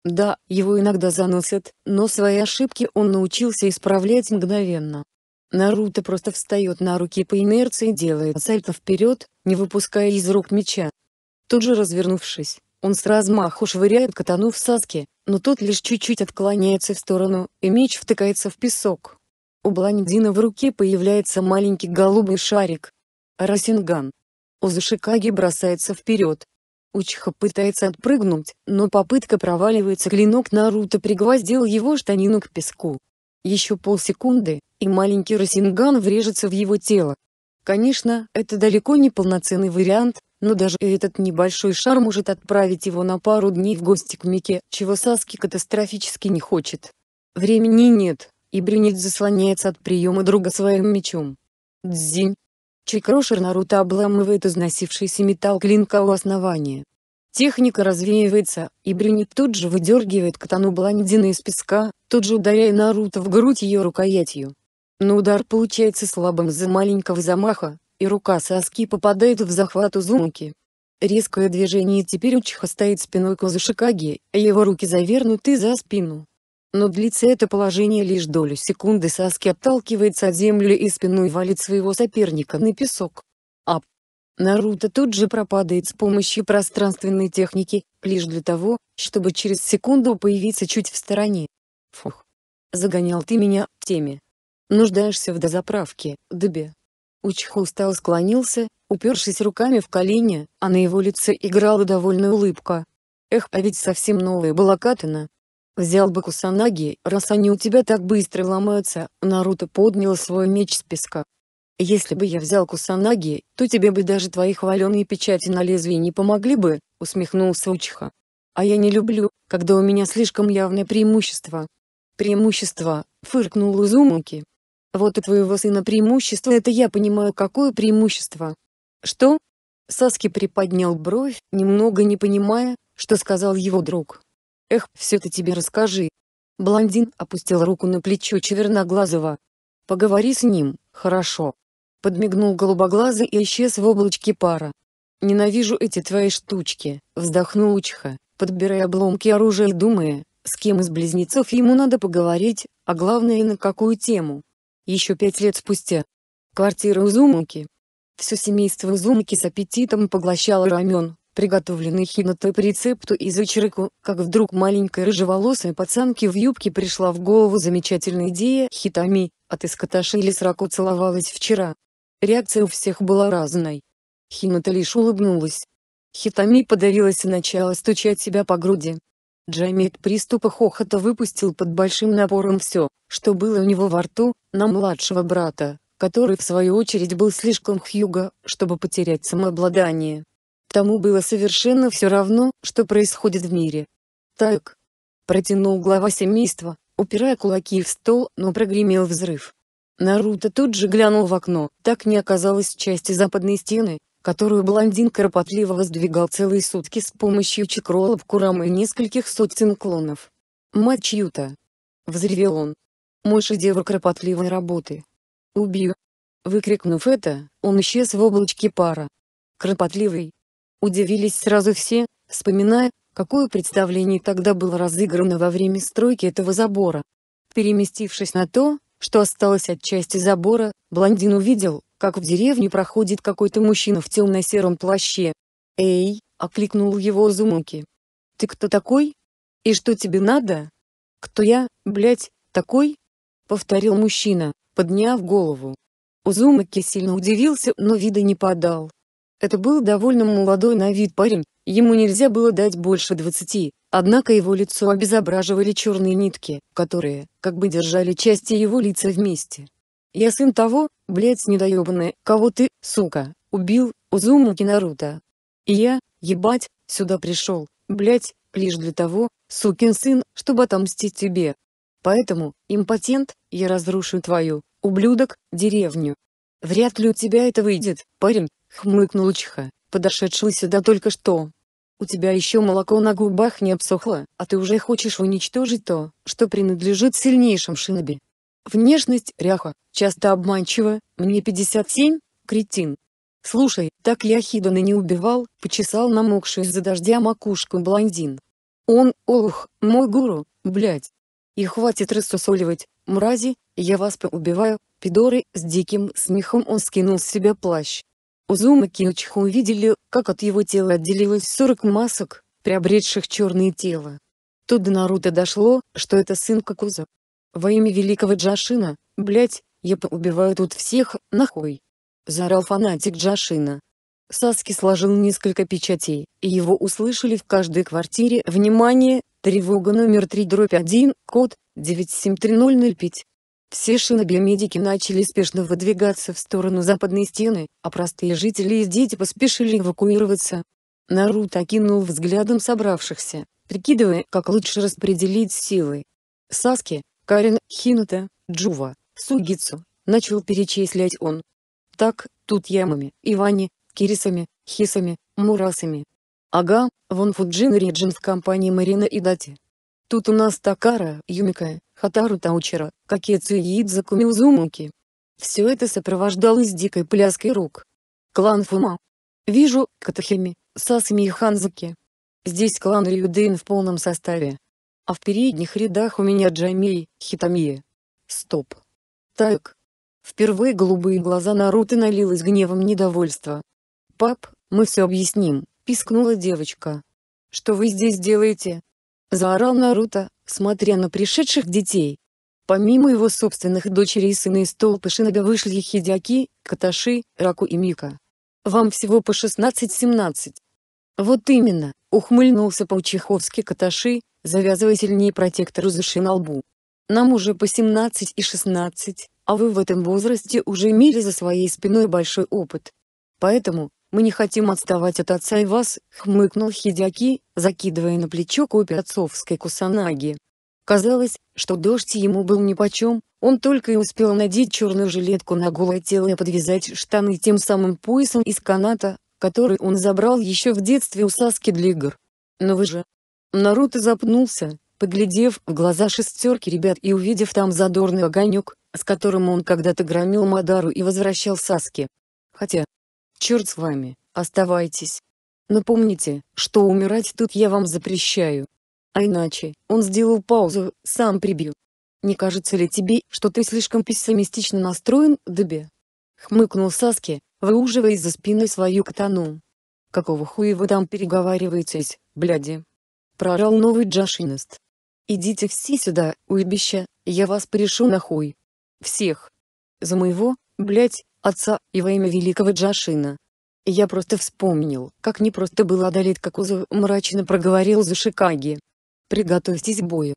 Да, его иногда заносят, но свои ошибки он научился исправлять мгновенно. Наруто просто встает на руки по инерции и делает сальто вперед, не выпуская из рук меча. Тут же развернувшись, он с размаху швыряет катану в Саске, но тот лишь чуть-чуть отклоняется в сторону, и меч втыкается в песок. У блондина в руке появляется маленький голубой шарик. Расинган. Узушикаги бросается вперед. Учха пытается отпрыгнуть, но попытка проваливается клинок Наруто пригвоздил его штанину к песку. Еще полсекунды, и маленький Расинган врежется в его тело. Конечно, это далеко не полноценный вариант, но даже этот небольшой шар может отправить его на пару дней в гости к Мике, чего Саски катастрофически не хочет. Времени нет, и Брюнет заслоняется от приема друга своим мечом. Дзинь. Чикрошер Наруто обламывает износившийся металл клинка у основания. Техника развеивается, и Брюнет тут же выдергивает катану блондина из песка, тут же ударяя Наруто в грудь ее рукоятью. Но удар получается слабым из-за маленького замаха, и рука Саски попадает в захват Узумаки. Резкое движение и теперь Учиха стоит спиной к Узашикаге, а его руки завернуты за спину. Но длится это положение лишь долю секунды Саски отталкивается от земли и спиной валит своего соперника на песок. Ап! Наруто тут же пропадает с помощью пространственной техники, лишь для того, чтобы через секунду появиться чуть в стороне. Фух. Загонял ты меня, теме. Нуждаешься в дозаправке, Дебе. Учху устал склонился, упершись руками в колени, а на его лице играла довольная улыбка. «Эх, а ведь совсем новая была Катана!» «Взял бы Кусанаги, раз они у тебя так быстро ломаются», Наруто поднял свой меч с песка. «Если бы я взял Кусанаги, то тебе бы даже твои хваленые печати на лезвии не помогли бы», усмехнулся Учиха. «А я не люблю, когда у меня слишком явное преимущество». «Преимущество», фыркнул Узумаки. Вот у твоего сына преимущество, это я понимаю, какое преимущество. Что? Саски приподнял бровь, немного не понимая, что сказал его друг. Эх, все-то тебе расскажи. Блондин опустил руку на плечо черноглазого. Поговори с ним, хорошо. Подмигнул голубоглазый и исчез в облачке пара. Ненавижу эти твои штучки, вздохнул учха, подбирая обломки оружия и думая, с кем из близнецов ему надо поговорить, а главное на какую тему. Еще пять лет спустя. Квартира Узумаки. Все семейство Узумаки с аппетитом поглощало рамен, приготовленный Хинатой по рецепту из Ичироку, как вдруг маленькой рыжеволосой пацанке в юбке пришла в голову замечательная идея «Хитами, от ты с или с целовалась вчера?» Реакция у всех была разной. Хината лишь улыбнулась. Хитами подавилась и начала стучать себя по груди. Джейми от приступа хохота выпустил под большим напором все, что было у него во рту, на младшего брата, который в свою очередь был слишком хьюго, чтобы потерять самообладание. Тому было совершенно все равно, что происходит в мире. «Так!» — протянул глава семейства, упирая кулаки в стол, но прогремел взрыв. Наруто тут же глянул в окно, так не оказалось части западной стены, которую блондин кропотливо воздвигал целые сутки с помощью чекролов Курама и нескольких сотен клонов. «Мать чью-то!» — взревел он. «Мой шедевр кропотливой работы!» «Убью!» Выкрикнув это, он исчез в облачке пара. «Кропотливый!» Удивились сразу все, вспоминая, какое представление тогда было разыграно во время стройки этого забора. Переместившись на то, что осталось от части забора, блондин увидел, как в деревню проходит какой-то мужчина в темно-сером плаще. «Эй!» — окликнул его Зумуки. «Ты кто такой? И что тебе надо?» «Кто я, блядь, такой?» — повторил мужчина, подняв голову. Узумаки сильно удивился, но вида не подал. Это был довольно молодой на вид парень, ему нельзя было дать больше двадцати, однако его лицо обезображивали черные нитки, которые, как бы держали части его лица вместе. «Я сын того, Блять недоебанный, кого ты, сука, убил, Узумуки Наруто. И я, ебать, сюда пришел, блять, лишь для того, сукин сын, чтобы отомстить тебе. Поэтому, импотент, я разрушу твою, ублюдок, деревню. Вряд ли у тебя это выйдет, парень, хмыкнул Чиха, подошедший сюда только что. У тебя еще молоко на губах не обсохло, а ты уже хочешь уничтожить то, что принадлежит сильнейшим шиноби. Внешность ряха, часто обманчива, мне 57, кретин. Слушай, так я Хидона не убивал, почесал намокшую из-за дождя макушку блондин. Он, ох, мой гуру, блядь. И хватит рассусоливать, мрази, я вас поубиваю, пидоры, с диким смехом он скинул с себя плащ. Узума Киночха увидели, как от его тела отделилось 40 масок, приобретших черные тела. Тут до Наруто дошло, что это сын Кокуза. Во имя великого Джашина, блять, я поубиваю тут всех, нахуй. Заорал фанатик Джашина. Саски сложил несколько печатей, и его услышали в каждой квартире. Внимание, тревога номер 3 дробь 1, код 973005. Все шиноби-медики начали спешно выдвигаться в сторону западной стены, а простые жители и дети поспешили эвакуироваться. Наруто кинул взглядом собравшихся, прикидывая, как лучше распределить силы. Саски, Карен, Хината, Джува, Сугицу, начал перечислять он. Так, тут ямами, Ивани, Кирисами, Хисами, Мурасами. Ага, вон Фуджин Риджин в компании Марина и Дати. Тут у нас Такара, Юмика, Хатару Таучера, Какецу Идза Кумиузумуки. Все это сопровождалось дикой пляской рук. Клан Фума. Вижу, Катахими, Сасами и Ханзаки. Здесь клан Рюдейн в полном составе. А в передних рядах у меня Джамей, Хитамия. Стоп. Так. Впервые голубые глаза Наруто налилось гневом недовольства. «Пап, мы все объясним», — пискнула девочка. «Что вы здесь делаете?» — заорал Наруто, смотря на пришедших детей. Помимо его собственных дочерей и сына из толпы Шиноби вышли Хидяки, Каташи, Раку и Мика. «Вам всего по 16-17». «Вот именно», — ухмыльнулся по-чеховски Каташи, завязывай сильнее протектору узыши на лбу. Нам уже по 17 и 16, а вы в этом возрасте уже имели за своей спиной большой опыт. Поэтому, мы не хотим отставать от отца и вас», — хмыкнул Хидяки, закидывая на плечо копию отцовской кусанаги. Казалось, что дождь ему был нипочем, он только и успел надеть черную жилетку на голое тело и подвязать штаны тем самым поясом из каната, который он забрал еще в детстве у Саски Длигр. «Но вы же, Наруто запнулся, поглядев в глаза шестерки ребят и увидев там задорный огонек, с которым он когда-то громил Мадару и возвращал Саски. Хотя, черт с вами, оставайтесь. Но помните, что умирать тут я вам запрещаю. А иначе, он сделал паузу, сам прибью. Не кажется ли тебе, что ты слишком пессимистично настроен, Дебе? Хмыкнул Саски, выуживая из-за спины свою катану. Какого хуя вы там переговариваетесь, бляди? — прорал новый джашинист. «Идите все сюда, уйбища, я вас порешу нахуй. Всех. За моего, блять, отца, и во имя великого джашина». Я просто вспомнил, как непросто было одолеть Какузу, мрачно проговорил за Шикаги. «Приготовьтесь к бою».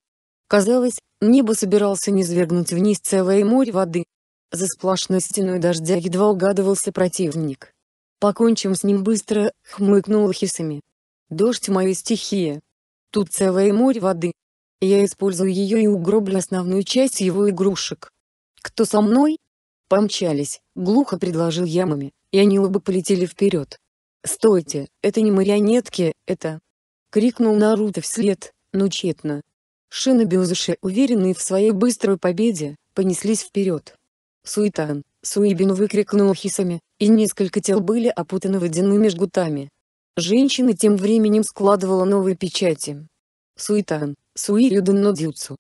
Казалось, небо собирался низвергнуть вниз целое море воды. За сплошной стеной дождя едва угадывался противник. «Покончим с ним быстро», — хмыкнул Хисами. «Дождь — моя стихия. Тут целое море воды. Я использую ее и угроблю основную часть его игрушек. Кто со мной? Помчались, глухо предложил ямами, и они оба полетели вперед. «Стойте, это не марионетки, это...» — крикнул Наруто вслед, но тщетно. Шины Бюзыши, уверенные в своей быстрой победе, понеслись вперед. Суитан, Суибин выкрикнул хисами, и несколько тел были опутаны водяными жгутами. Женщина тем временем складывала новые печати. Суитан, Суирюден Нодзюцу.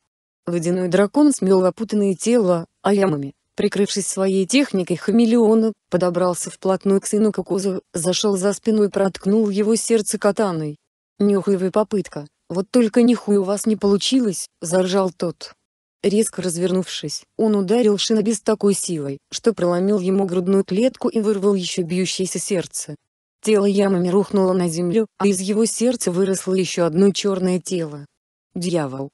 Водяной дракон смел опутанное тело, а ямами, прикрывшись своей техникой хамелеона, подобрался вплотную к сыну Кокузу, зашел за спину и проткнул его сердце катаной. «Нехуевая попытка, вот только нихуя у вас не получилось», — заржал тот. Резко развернувшись, он ударил Шиноби с такой силой, что проломил ему грудную клетку и вырвал еще бьющееся сердце. Тело ямами рухнуло на землю, а из его сердца выросло еще одно черное тело. Дьявол.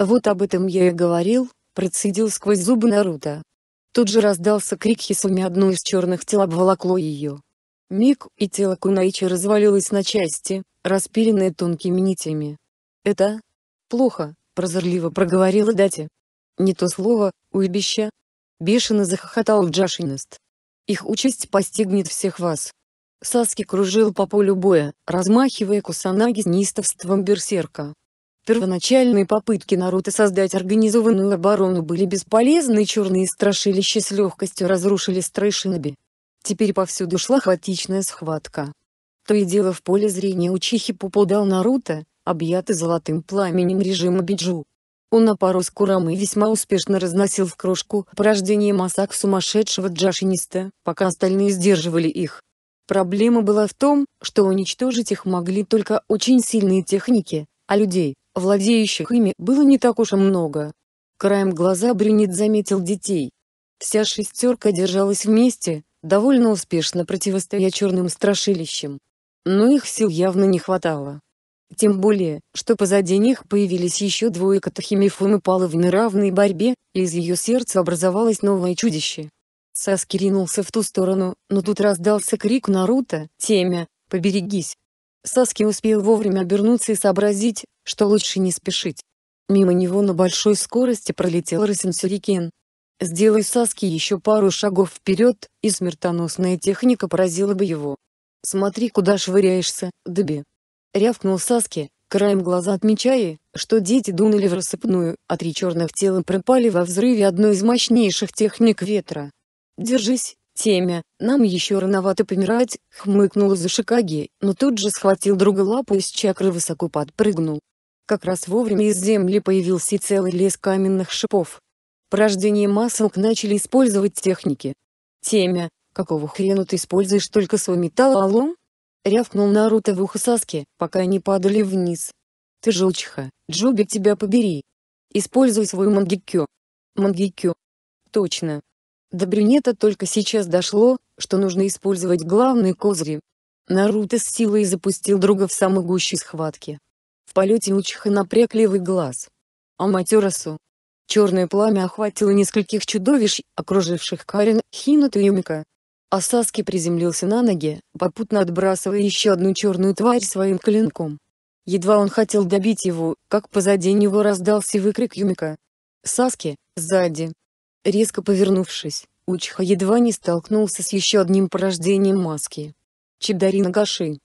Вот об этом я и говорил, процедил сквозь зубы Наруто. Тут же раздался крик Хисуми, одно из черных тел обволокло ее. Миг, и тело Кунаичи развалилось на части, распиленное тонкими нитями. «Это... плохо», — прозорливо проговорила Дати. «Не то слово, уебища!» — бешено захохотал Джашинист. «Их участь постигнет всех вас». Саски кружил по полю боя, размахивая кусанаги с неистовством берсерка. Первоначальные попытки Наруто создать организованную оборону были бесполезны и черные страшилища с легкостью разрушили Стрейшиноби. Теперь повсюду шла хаотичная схватка. То и дело в поле зрения Учихи попадал Наруто, объятый золотым пламенем режима Биджу. Он на напорос Курамы весьма успешно разносил в крошку порождение масак сумасшедшего джашиниста, пока остальные сдерживали их. Проблема была в том, что уничтожить их могли только очень сильные техники, а людей, владеющих ими, было не так уж и много. Краем глаза Брюнет заметил детей. Вся шестерка держалась вместе, довольно успешно противостоя черным страшилищам. Но их сил явно не хватало. Тем более, что позади них появились еще двое катахимифум и палы в неравной борьбе, и из ее сердца образовалось новое чудище. Саски ринулся в ту сторону, но тут раздался крик Наруто «Темя, поберегись!». Саски успел вовремя обернуться и сообразить, что лучше не спешить. Мимо него на большой скорости пролетел Рысин Сделай Саски еще пару шагов вперед, и смертоносная техника поразила бы его. «Смотри, куда швыряешься, Деби!» Рявкнул Саски, краем глаза отмечая, что дети дунули в рассыпную, а три черных тела пропали во взрыве одной из мощнейших техник ветра. «Держись, темя, нам еще рановато помирать», — хмыкнул Зашикаги, но тут же схватил друга лапу и с чакры высоко подпрыгнул. Как раз вовремя из земли появился целый лес каменных шипов. Порождение масок начали использовать техники. «Темя, какого хрена ты используешь только свой металлолом?» — рявкнул Наруто в ухо Саски, пока они падали вниз. «Ты желчиха, Джуби тебя побери. Используй свой мангикю». «Мангикю». «Точно, до брюнета только сейчас дошло, что нужно использовать главные козыри. Наруто с силой запустил друга в самой гуще схватки. В полете Учиха напряг левый глаз. Аматерасу. Черное пламя охватило нескольких чудовищ, окруживших Карен, Хинуту и Юмика. А Саски приземлился на ноги, попутно отбрасывая еще одну черную тварь своим клинком. Едва он хотел добить его, как позади него раздался выкрик Юмика. «Саски, сзади!» Резко повернувшись, Учха едва не столкнулся с еще одним порождением маски. Чидари Нагаши.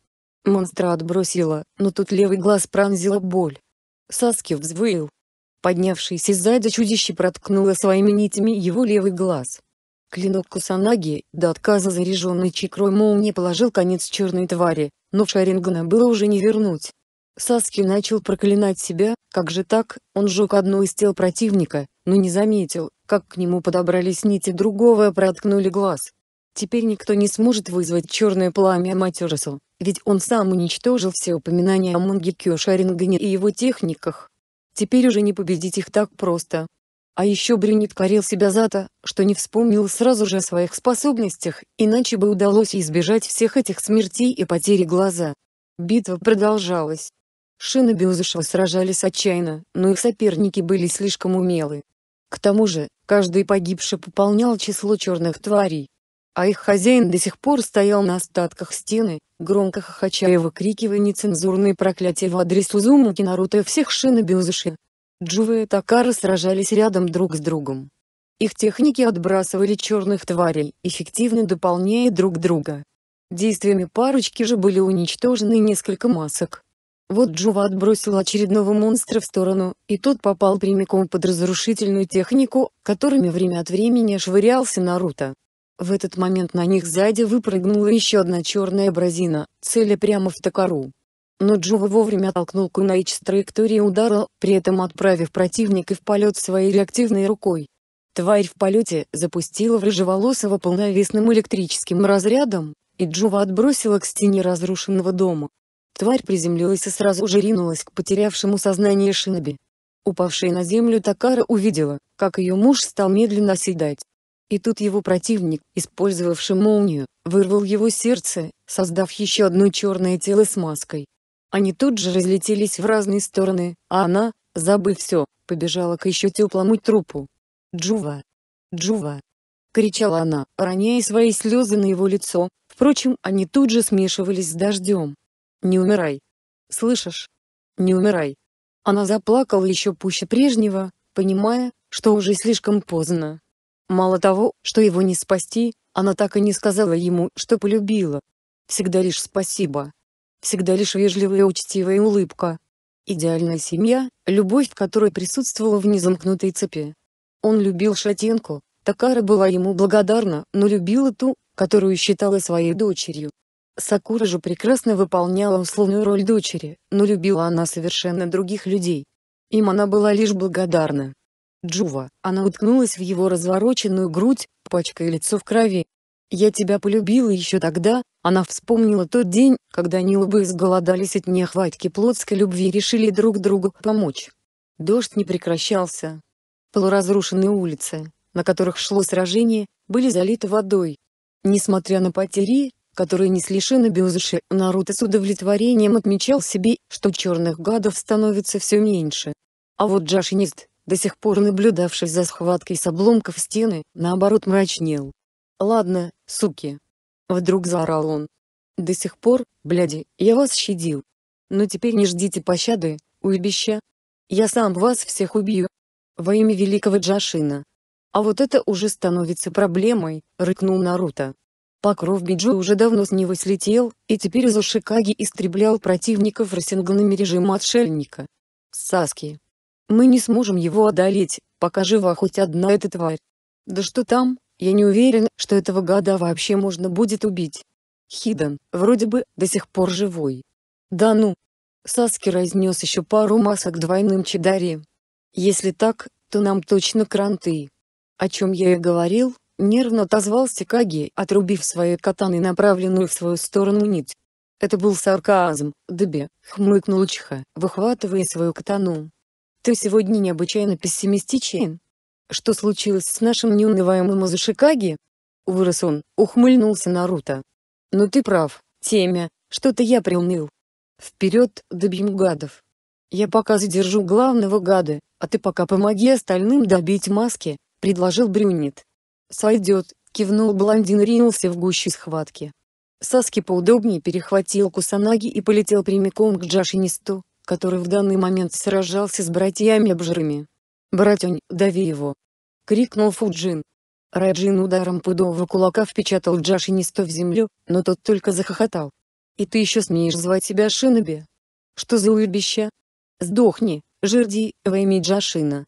Монстра отбросила, но тут левый глаз пронзила боль. Саски взвыл. Поднявшись сзади чудище проткнуло своими нитями его левый глаз. Клинок Кусанаги, до отказа заряженный чикрой молнии положил конец черной твари, но Шарингана было уже не вернуть. Саски начал проклинать себя, как же так, он сжег одну из тел противника, но не заметил, как к нему подобрались нити другого и проткнули глаз. Теперь никто не сможет вызвать черное пламя Матерсу, ведь он сам уничтожил все упоминания о Мангекё Шарингане и его техниках. Теперь уже не победить их так просто. А еще Брюнет корил себя за то, что не вспомнил сразу же о своих способностях, иначе бы удалось избежать всех этих смертей и потери глаза. Битва продолжалась. Шин и Бюзышев сражались отчаянно, но их соперники были слишком умелы. К тому же, каждый погибший пополнял число черных тварей. А их хозяин до сих пор стоял на остатках стены, громко хохоча и выкрикивая нецензурные проклятия в адрес Узумуки Наруто и всех Шин и Бюзыши. Джува и Такара сражались рядом друг с другом. Их техники отбрасывали черных тварей, эффективно дополняя друг друга. Действиями парочки же были уничтожены несколько масок, вот Джува отбросил очередного монстра в сторону, и тот попал прямиком под разрушительную технику, которыми время от времени швырялся Наруто. В этот момент на них сзади выпрыгнула еще одна черная бразина, целя прямо в Токару. Но Джува вовремя толкнул Кунаич с траектории удара, при этом отправив противника в полет своей реактивной рукой. Тварь в полете запустила в Рыжеволосого полновесным электрическим разрядом, и Джува отбросила к стене разрушенного дома. Тварь приземлилась и сразу же ринулась к потерявшему сознание Шиноби. Упавшая на землю Такара увидела, как ее муж стал медленно оседать. И тут его противник, использовавший молнию, вырвал его сердце, создав еще одно черное тело с маской. Они тут же разлетелись в разные стороны, а она, забыв все, побежала к еще теплому трупу. «Джува! Джува!» — кричала она, роняя свои слезы на его лицо, впрочем, они тут же смешивались с дождем. Не умирай. Слышишь? Не умирай. Она заплакала еще пуще прежнего, понимая, что уже слишком поздно. Мало того, что его не спасти, она так и не сказала ему, что полюбила. Всегда лишь спасибо. Всегда лишь вежливая и учтивая улыбка. Идеальная семья, любовь в которой присутствовала в незамкнутой цепи. Он любил Шатенку, Такара была ему благодарна, но любила ту, которую считала своей дочерью. Сакура же прекрасно выполняла условную роль дочери, но любила она совершенно других людей. Им она была лишь благодарна. Джува, она уткнулась в его развороченную грудь, пачкая лицо в крови. «Я тебя полюбила еще тогда», она вспомнила тот день, когда Нилбы изголодались от нехватки плотской любви и решили друг другу помочь. Дождь не прекращался. Полуразрушенные улицы, на которых шло сражение, были залиты водой. Несмотря на потери, который несли шинобюзыши, Наруто с удовлетворением отмечал себе, что черных гадов становится все меньше. А вот Джашинист, до сих пор наблюдавший за схваткой с обломков стены, наоборот мрачнел. «Ладно, суки!» Вдруг заорал он. «До сих пор, бляди, я вас щадил. Но теперь не ждите пощады, уебища. Я сам вас всех убью. Во имя великого Джашина». «А вот это уже становится проблемой», — рыкнул Наруто. Покров Биджу уже давно с него слетел, и теперь из Ушикаги истреблял противников рассинганами режима отшельника. Саски. Мы не сможем его одолеть, пока жива хоть одна эта тварь. Да что там, я не уверен, что этого гада вообще можно будет убить. Хидан, вроде бы, до сих пор живой. Да ну. Саски разнес еще пару масок двойным чидари. Если так, то нам точно кранты. О чем я и говорил, Нервно отозвался Каги, отрубив своей катаной направленную в свою сторону нить. Это был сарказм, Дебе, хмыкнул Чха, выхватывая свою катану. Ты сегодня необычайно пессимистичен. Что случилось с нашим неунываемым Азушикаги? Вырос он, ухмыльнулся Наруто. Но ну ты прав, Темя, что-то я приуныл. Вперед, добьем гадов. Я пока задержу главного гада, а ты пока помоги остальным добить маски, предложил Брюнет. «Сойдет», — кивнул блондин ринулся в гуще схватки. Саски поудобнее перехватил Кусанаги и полетел прямиком к Джашинисту, который в данный момент сражался с братьями-обжирами. «Братень, дави его!» — крикнул Фуджин. Раджин ударом пудового кулака впечатал Джашинисту в землю, но тот только захохотал. «И ты еще смеешь звать себя Шиноби? Что за уебища? Сдохни, жерди, во имя Джашина!»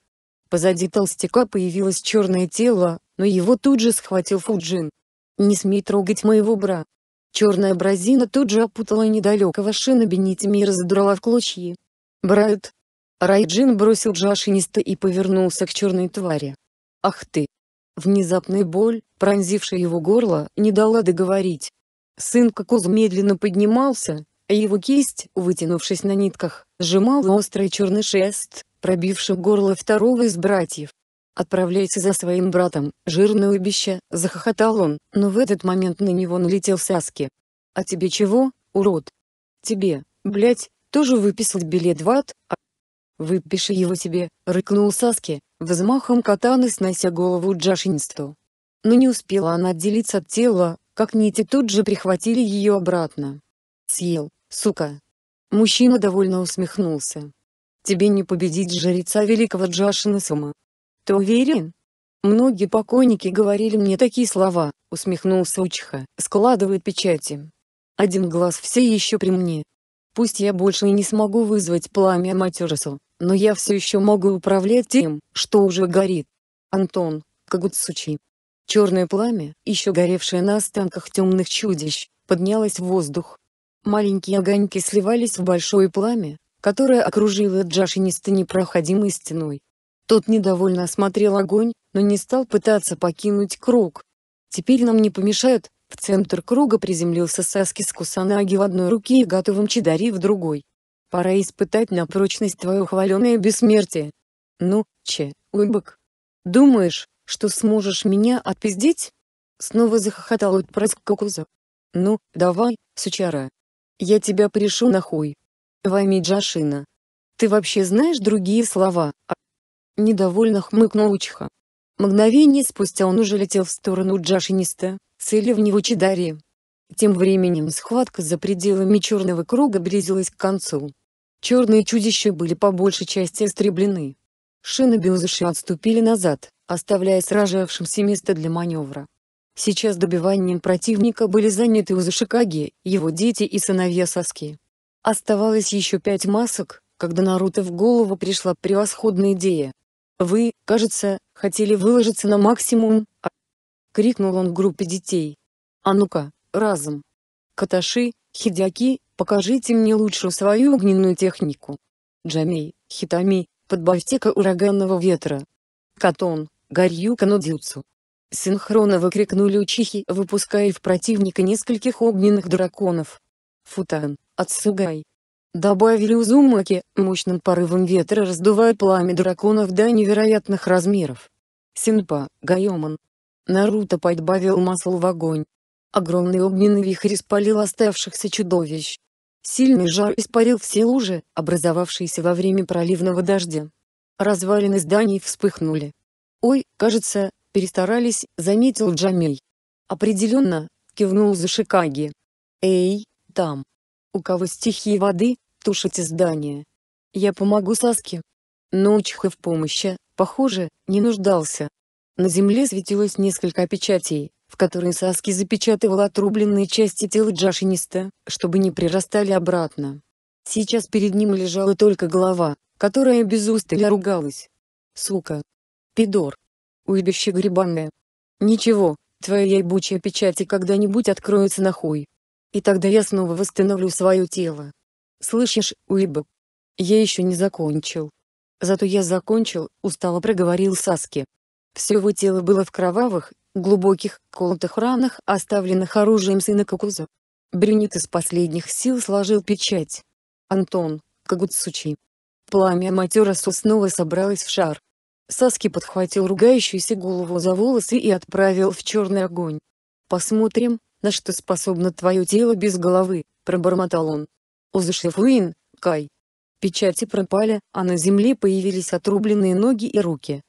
Позади толстяка появилось черное тело, но его тут же схватил Фуджин. «Не смей трогать моего бра!» Черная бразина тут же опутала недалекого шина Бенитими и разодрала в клочья. Брат. Райджин бросил Джашиниста и повернулся к черной твари. «Ах ты!» Внезапная боль, пронзившая его горло, не дала договорить. Сын Кокуз медленно поднимался, а его кисть, вытянувшись на нитках, сжимала острый черный шест, пробивший горло второго из братьев. «Отправляйся за своим братом, жирное убище!» – захохотал он, но в этот момент на него налетел Саски. «А тебе чего, урод? Тебе, блять, тоже выписать билет в ад, а?» «Выпиши его тебе!» – рыкнул Саски, взмахом катаны снося голову Джашинсту. Но не успела она отделиться от тела, как нити тут же прихватили ее обратно. «Съел, сука!» Мужчина довольно усмехнулся. «Тебе не победить жреца великого Джашина Сума, ты уверен? Многие покойники говорили мне такие слова, усмехнулся Учха, складывая печати. Один глаз все еще при мне. Пусть я больше и не смогу вызвать пламя Матерсу, но я все еще могу управлять тем, что уже горит. Антон, Кагуцучи. Черное пламя, еще горевшее на останках темных чудищ, поднялось в воздух. Маленькие огоньки сливались в большое пламя, которое окружило Джашинисты непроходимой стеной. Тот недовольно осмотрел огонь, но не стал пытаться покинуть круг. «Теперь нам не помешают», в центр круга приземлился Саски с Кусанаги в одной руке и готовым Чидари в другой. «Пора испытать на прочность твое хваленое бессмертие». «Ну, Че, уйбок. Думаешь, что сможешь меня отпиздить?» Снова захохотал отпрыск Кокуза. «Ну, давай, сучара. Я тебя пришу нахуй. Вами Джашина. Ты вообще знаешь другие слова, а? Недовольно хмыкнул Учиха. Мгновение спустя он уже летел в сторону Джашиниста, цели в него Чидари. Тем временем схватка за пределами черного круга близилась к концу. Черные чудища были по большей части истреблены. Шины Узуши отступили назад, оставляя сражавшимся место для маневра. Сейчас добиванием противника были заняты Узашикаги, его дети и сыновья Саски. Оставалось еще пять масок, когда Наруто в голову пришла превосходная идея «Вы, кажется, хотели выложиться на максимум, а...» — крикнул он группе детей. «А ну-ка, разом! Каташи, хидяки, покажите мне лучшую свою огненную технику! Джамей, хитами, подбавьте-ка ураганного ветра! Катон, горюка нудзюцу!» Синхронно выкрикнули учихи, выпуская в противника нескольких огненных драконов. Футан, отсугай! Добавили узумаки, мощным порывом ветра раздувая пламя драконов до невероятных размеров. Синпа, Гайоман. Наруто подбавил масла в огонь. Огромный огненный вихрь испалил оставшихся чудовищ. Сильный жар испарил все лужи, образовавшиеся во время проливного дождя. Развалины зданий вспыхнули. «Ой, кажется, перестарались», — заметил Джамиль. «Определенно», — кивнул Зашикаги. «Эй, там! У кого стихии воды, тушите здание. Я помогу Саске». Но Учиха в помощи, а, похоже, не нуждался. На земле светилось несколько печатей, в которые Саски запечатывал отрубленные части тела Джашиниста, чтобы не прирастали обратно. Сейчас перед ним лежала только голова, которая без устали ругалась. «Сука! Пидор! Уебище грибанное! Ничего, твоя ебучая печать когда-нибудь откроется нахуй. И тогда я снова восстановлю свое тело. «Слышишь, Уиба, я еще не закончил. Зато я закончил», — устало проговорил Саски. Все его тело было в кровавых, глубоких, колотых ранах, оставленных оружием сына Кокуза. Брюнет из последних сил сложил печать. Антон, Кагуцучи. Пламя Матёрасу снова собралось в шар. Саски подхватил ругающуюся голову за волосы и отправил в черный огонь. «Посмотрим, на что способно твое тело без головы», — пробормотал он. Узышифуин, Кай. Печати пропали, а на земле появились отрубленные ноги и руки.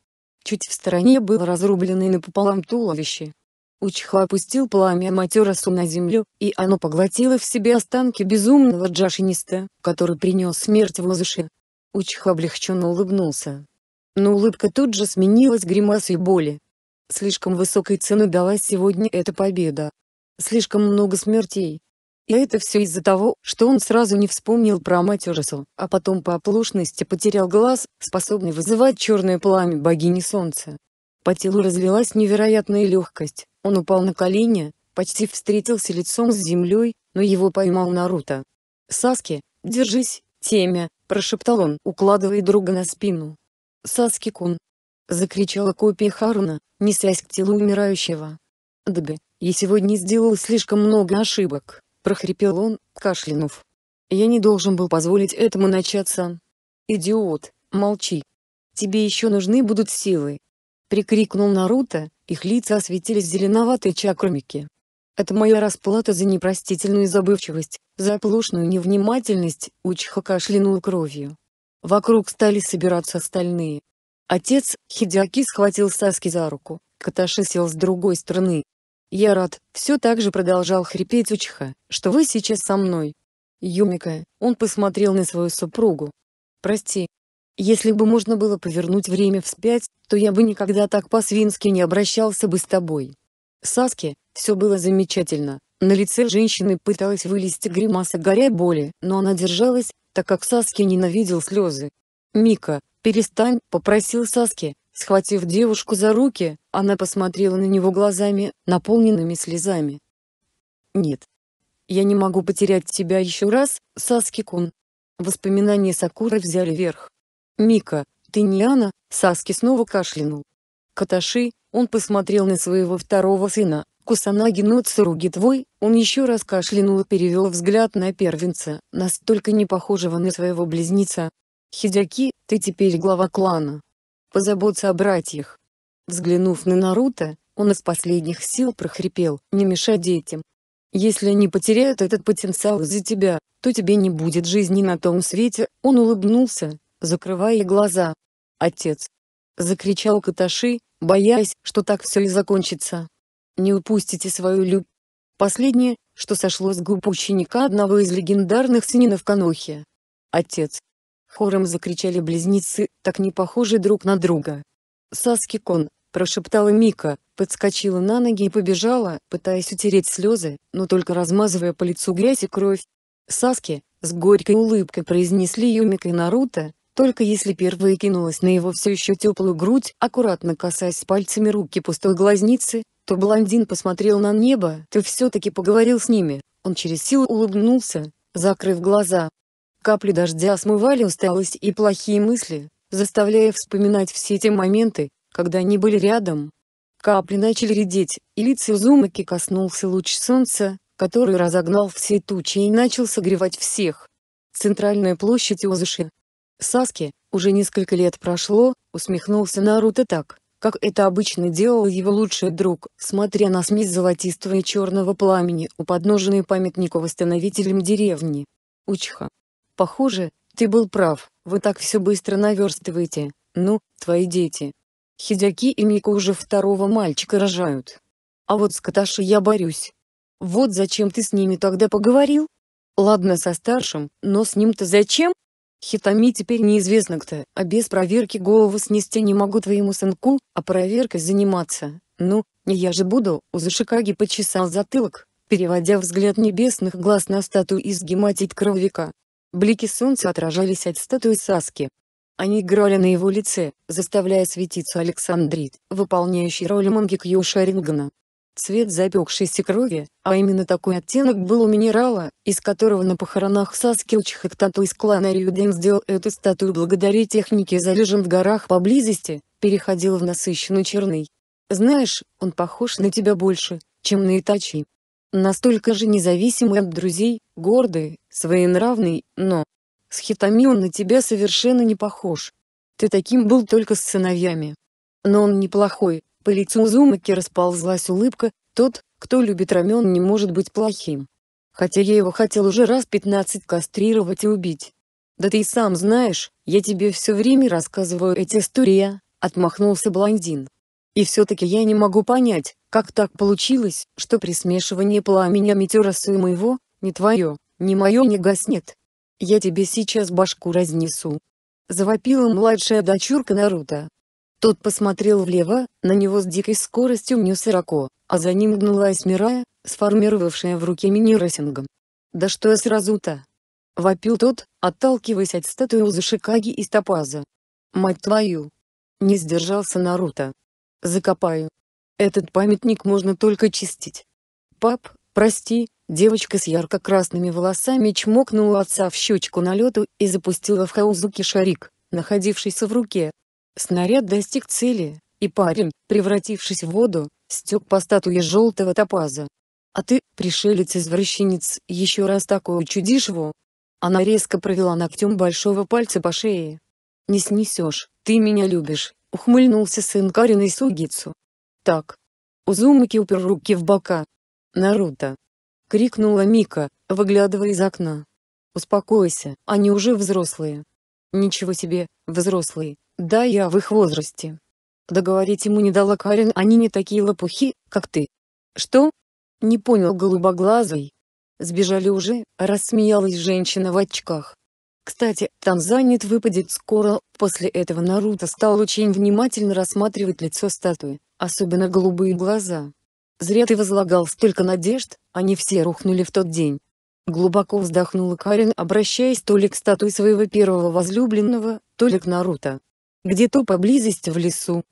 Чуть в стороне был разрубленный напополам туловище. Учха опустил пламя Матерасу на землю, и оно поглотило в себе останки безумного джашиниста, который принес смерть в Узыши. Учха облегченно улыбнулся. Но улыбка тут же сменилась гримасой боли. Слишком высокой ценой далась сегодня эта победа. Слишком много смертей, и это все из-за того, что он сразу не вспомнил про мать ужасу, а потом по оплошности потерял глаз, способный вызывать черное пламя богини солнца. По телу разлилась невероятная легкость, он упал на колени, почти встретился лицом с землей, но его поймал Наруто. «Саски, держись, темя!» – прошептал он, укладывая друга на спину. «Саски-кун!» – закричала копия Харуна, несясь к телу умирающего. «Дэбе, я сегодня сделал слишком много ошибок прохрипел он, кашлянув. Я не должен был позволить этому начаться. Идиот, молчи. Тебе еще нужны будут силы. Прикрикнул Наруто, их лица осветились зеленоватые чакрамики. Это моя расплата за непростительную забывчивость, за оплошную невнимательность, Учха кашлянул кровью. Вокруг стали собираться остальные. Отец, Хидиаки схватил Саски за руку, Каташи сел с другой стороны, я рад, все так же продолжал хрипеть Учиха, что вы сейчас со мной. Юмика, он посмотрел на свою супругу. Прости. Если бы можно было повернуть время вспять, то я бы никогда так по-свински не обращался бы с тобой. Саске, все было замечательно, на лице женщины пыталась вылезти гримаса горя боли, но она держалась, так как Саске ненавидел слезы. «Мика, перестань», — попросил Саске. Схватив девушку за руки, она посмотрела на него глазами, наполненными слезами. «Нет. Я не могу потерять тебя еще раз, Саски-кун». Воспоминания Сакуры взяли верх. «Мика, ты не она, Саски снова кашлянул. Каташи, он посмотрел на своего второго сына, Кусанаги Ноцуруги твой, он еще раз кашлянул и перевел взгляд на первенца, настолько не похожего на своего близнеца. «Хидяки, ты теперь глава клана, позаботься о братьях. Взглянув на Наруто, он из последних сил прохрипел, не мешай детям. Если они потеряют этот потенциал из-за тебя, то тебе не будет жизни на том свете, он улыбнулся, закрывая глаза. Отец! Закричал Каташи, боясь, что так все и закончится. Не упустите свою любовь. Последнее, что сошло с губ ученика одного из легендарных сининов Канохи. Отец! Хором закричали близнецы, так не похожи друг на друга. «Саски-кон!» – прошептала Мика, подскочила на ноги и побежала, пытаясь утереть слезы, но только размазывая по лицу грязь и кровь. «Саски!» – с горькой улыбкой произнесли Юмика и Наруто, только если первая кинулась на его все еще теплую грудь, аккуратно касаясь пальцами руки пустой глазницы, то блондин посмотрел на небо, ты все-таки поговорил с ними. Он через силу улыбнулся, закрыв глаза, Капли дождя смывали усталость и плохие мысли, заставляя вспоминать все те моменты, когда они были рядом. Капли начали редеть, и лица Узумаки коснулся луч солнца, который разогнал все тучи и начал согревать всех. Центральная площадь Озуши. Саске уже несколько лет прошло, усмехнулся Наруто так, как это обычно делал его лучший друг, смотря на смесь золотистого и черного пламени у подножия памятника восстановителям деревни. Учха. Похоже, ты был прав, вы так все быстро наверстываете. Ну, твои дети. Хидяки и Мика уже второго мальчика рожают. А вот с Каташи я борюсь. Вот зачем ты с ними тогда поговорил? Ладно со старшим, но с ним-то зачем? Хитами теперь неизвестно кто, а без проверки голову снести не могу твоему сынку, а проверкой заниматься. Ну, не я же буду, у Зашикаги почесал затылок, переводя взгляд небесных глаз на статую из гематит кровяка. Блики солнца отражались от статуи Саски. Они играли на его лице, заставляя светиться Александрит, выполняющий роль Манги Кьюша Рингана. Цвет запекшейся крови, а именно такой оттенок был у минерала, из которого на похоронах Саски Учхактату из клана Рюден сделал эту статую благодаря технике залежем в горах поблизости, переходил в насыщенный черный. Знаешь, он похож на тебя больше, чем на Итачи. Настолько же независимый от друзей, гордый, своенравный, но... С Хитами он на тебя совершенно не похож. Ты таким был только с сыновьями. Но он неплохой, по лицу Зумаки расползлась улыбка, тот, кто любит рамен не может быть плохим. Хотя я его хотел уже раз пятнадцать кастрировать и убить. Да ты и сам знаешь, я тебе все время рассказываю эти истории, а? отмахнулся блондин. И все-таки я не могу понять, как так получилось, что при смешивании пламени Митюрасу и моего, не твое. «Не мое не гаснет! Я тебе сейчас башку разнесу!» Завопила младшая дочурка Наруто. Тот посмотрел влево, на него с дикой скоростью нес Ирако, а за ним гнулась Мирая, сформировавшая в руке мини-рессингом. «Да что я сразу-то?» — вопил тот, отталкиваясь от статуи Узушикаги из топаза. «Мать твою!» — не сдержался Наруто. «Закопаю. Этот памятник можно только чистить. Пап, «Прости», девочка с ярко-красными волосами чмокнула отца в щечку налету и запустила в Хаузуки шарик, находившийся в руке. Снаряд достиг цели, и парень, превратившись в воду, стек по статуе желтого топаза. «А ты, пришелец-извращенец, еще раз такое чудишь его?» Она резко провела ногтем большого пальца по шее. «Не снесешь, ты меня любишь», — ухмыльнулся сын Карины Сугицу. «Так». Узумаки упер руки в бока, «Наруто!» — крикнула Мика, выглядывая из окна. «Успокойся, они уже взрослые». «Ничего себе, взрослые, да я в их возрасте». Договорить ему не дала Карин. они не такие лопухи, как ты. «Что?» — не понял голубоглазый. «Сбежали уже», — рассмеялась женщина в очках. Кстати, там занят выпадет скоро, после этого Наруто стал очень внимательно рассматривать лицо статуи, особенно голубые глаза. Зря ты возлагал столько надежд, они все рухнули в тот день. Глубоко вздохнула Карин, обращаясь то ли к статуе своего первого возлюбленного, то ли к Наруто. Где-то поблизости в лесу.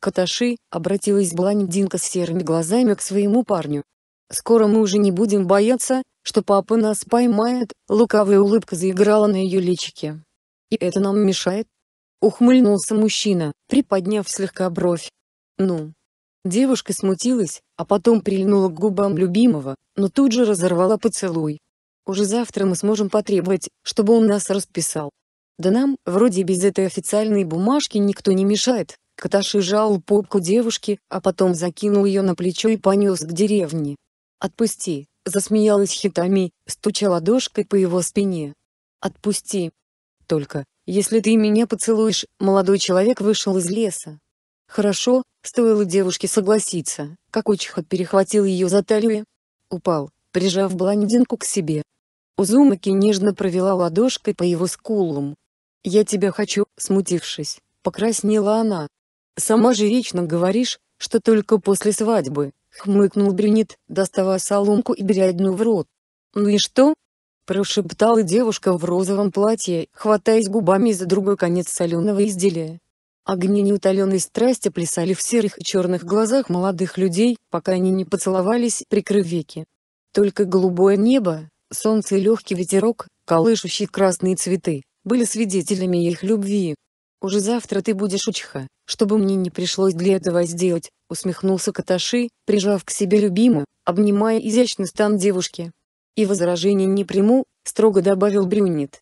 Каташи, обратилась блондинка с серыми глазами к своему парню. «Скоро мы уже не будем бояться, что папа нас поймает», — лукавая улыбка заиграла на ее личике. «И это нам мешает?» — ухмыльнулся мужчина, приподняв слегка бровь. «Ну, Девушка смутилась, а потом прильнула к губам любимого, но тут же разорвала поцелуй. Уже завтра мы сможем потребовать, чтобы он нас расписал. Да нам, вроде без этой официальной бумажки никто не мешает. Каташи жал попку девушки, а потом закинул ее на плечо и понес к деревне. «Отпусти!» — засмеялась Хитами, стуча ладошкой по его спине. «Отпусти!» «Только, если ты меня поцелуешь, молодой человек вышел из леса, Хорошо, стоило девушке согласиться, как Учиха перехватил ее за талию упал, прижав блондинку к себе. Узумаки нежно провела ладошкой по его скулам. «Я тебя хочу», — смутившись, покраснела она. «Сама же вечно говоришь, что только после свадьбы», — хмыкнул Брюнет, доставая соломку и беря одну в рот. «Ну и что?» — прошептала девушка в розовом платье, хватаясь губами за другой конец соленого изделия. Огни неутоленной страсти плясали в серых и черных глазах молодых людей, пока они не поцеловались, прикрыв веки. Только голубое небо, солнце и легкий ветерок, колышущие красные цветы, были свидетелями их любви. «Уже завтра ты будешь учха, чтобы мне не пришлось для этого сделать», — усмехнулся Каташи, прижав к себе любимую, обнимая изящный стан девушки. «И возражений не приму», — строго добавил Брюнет.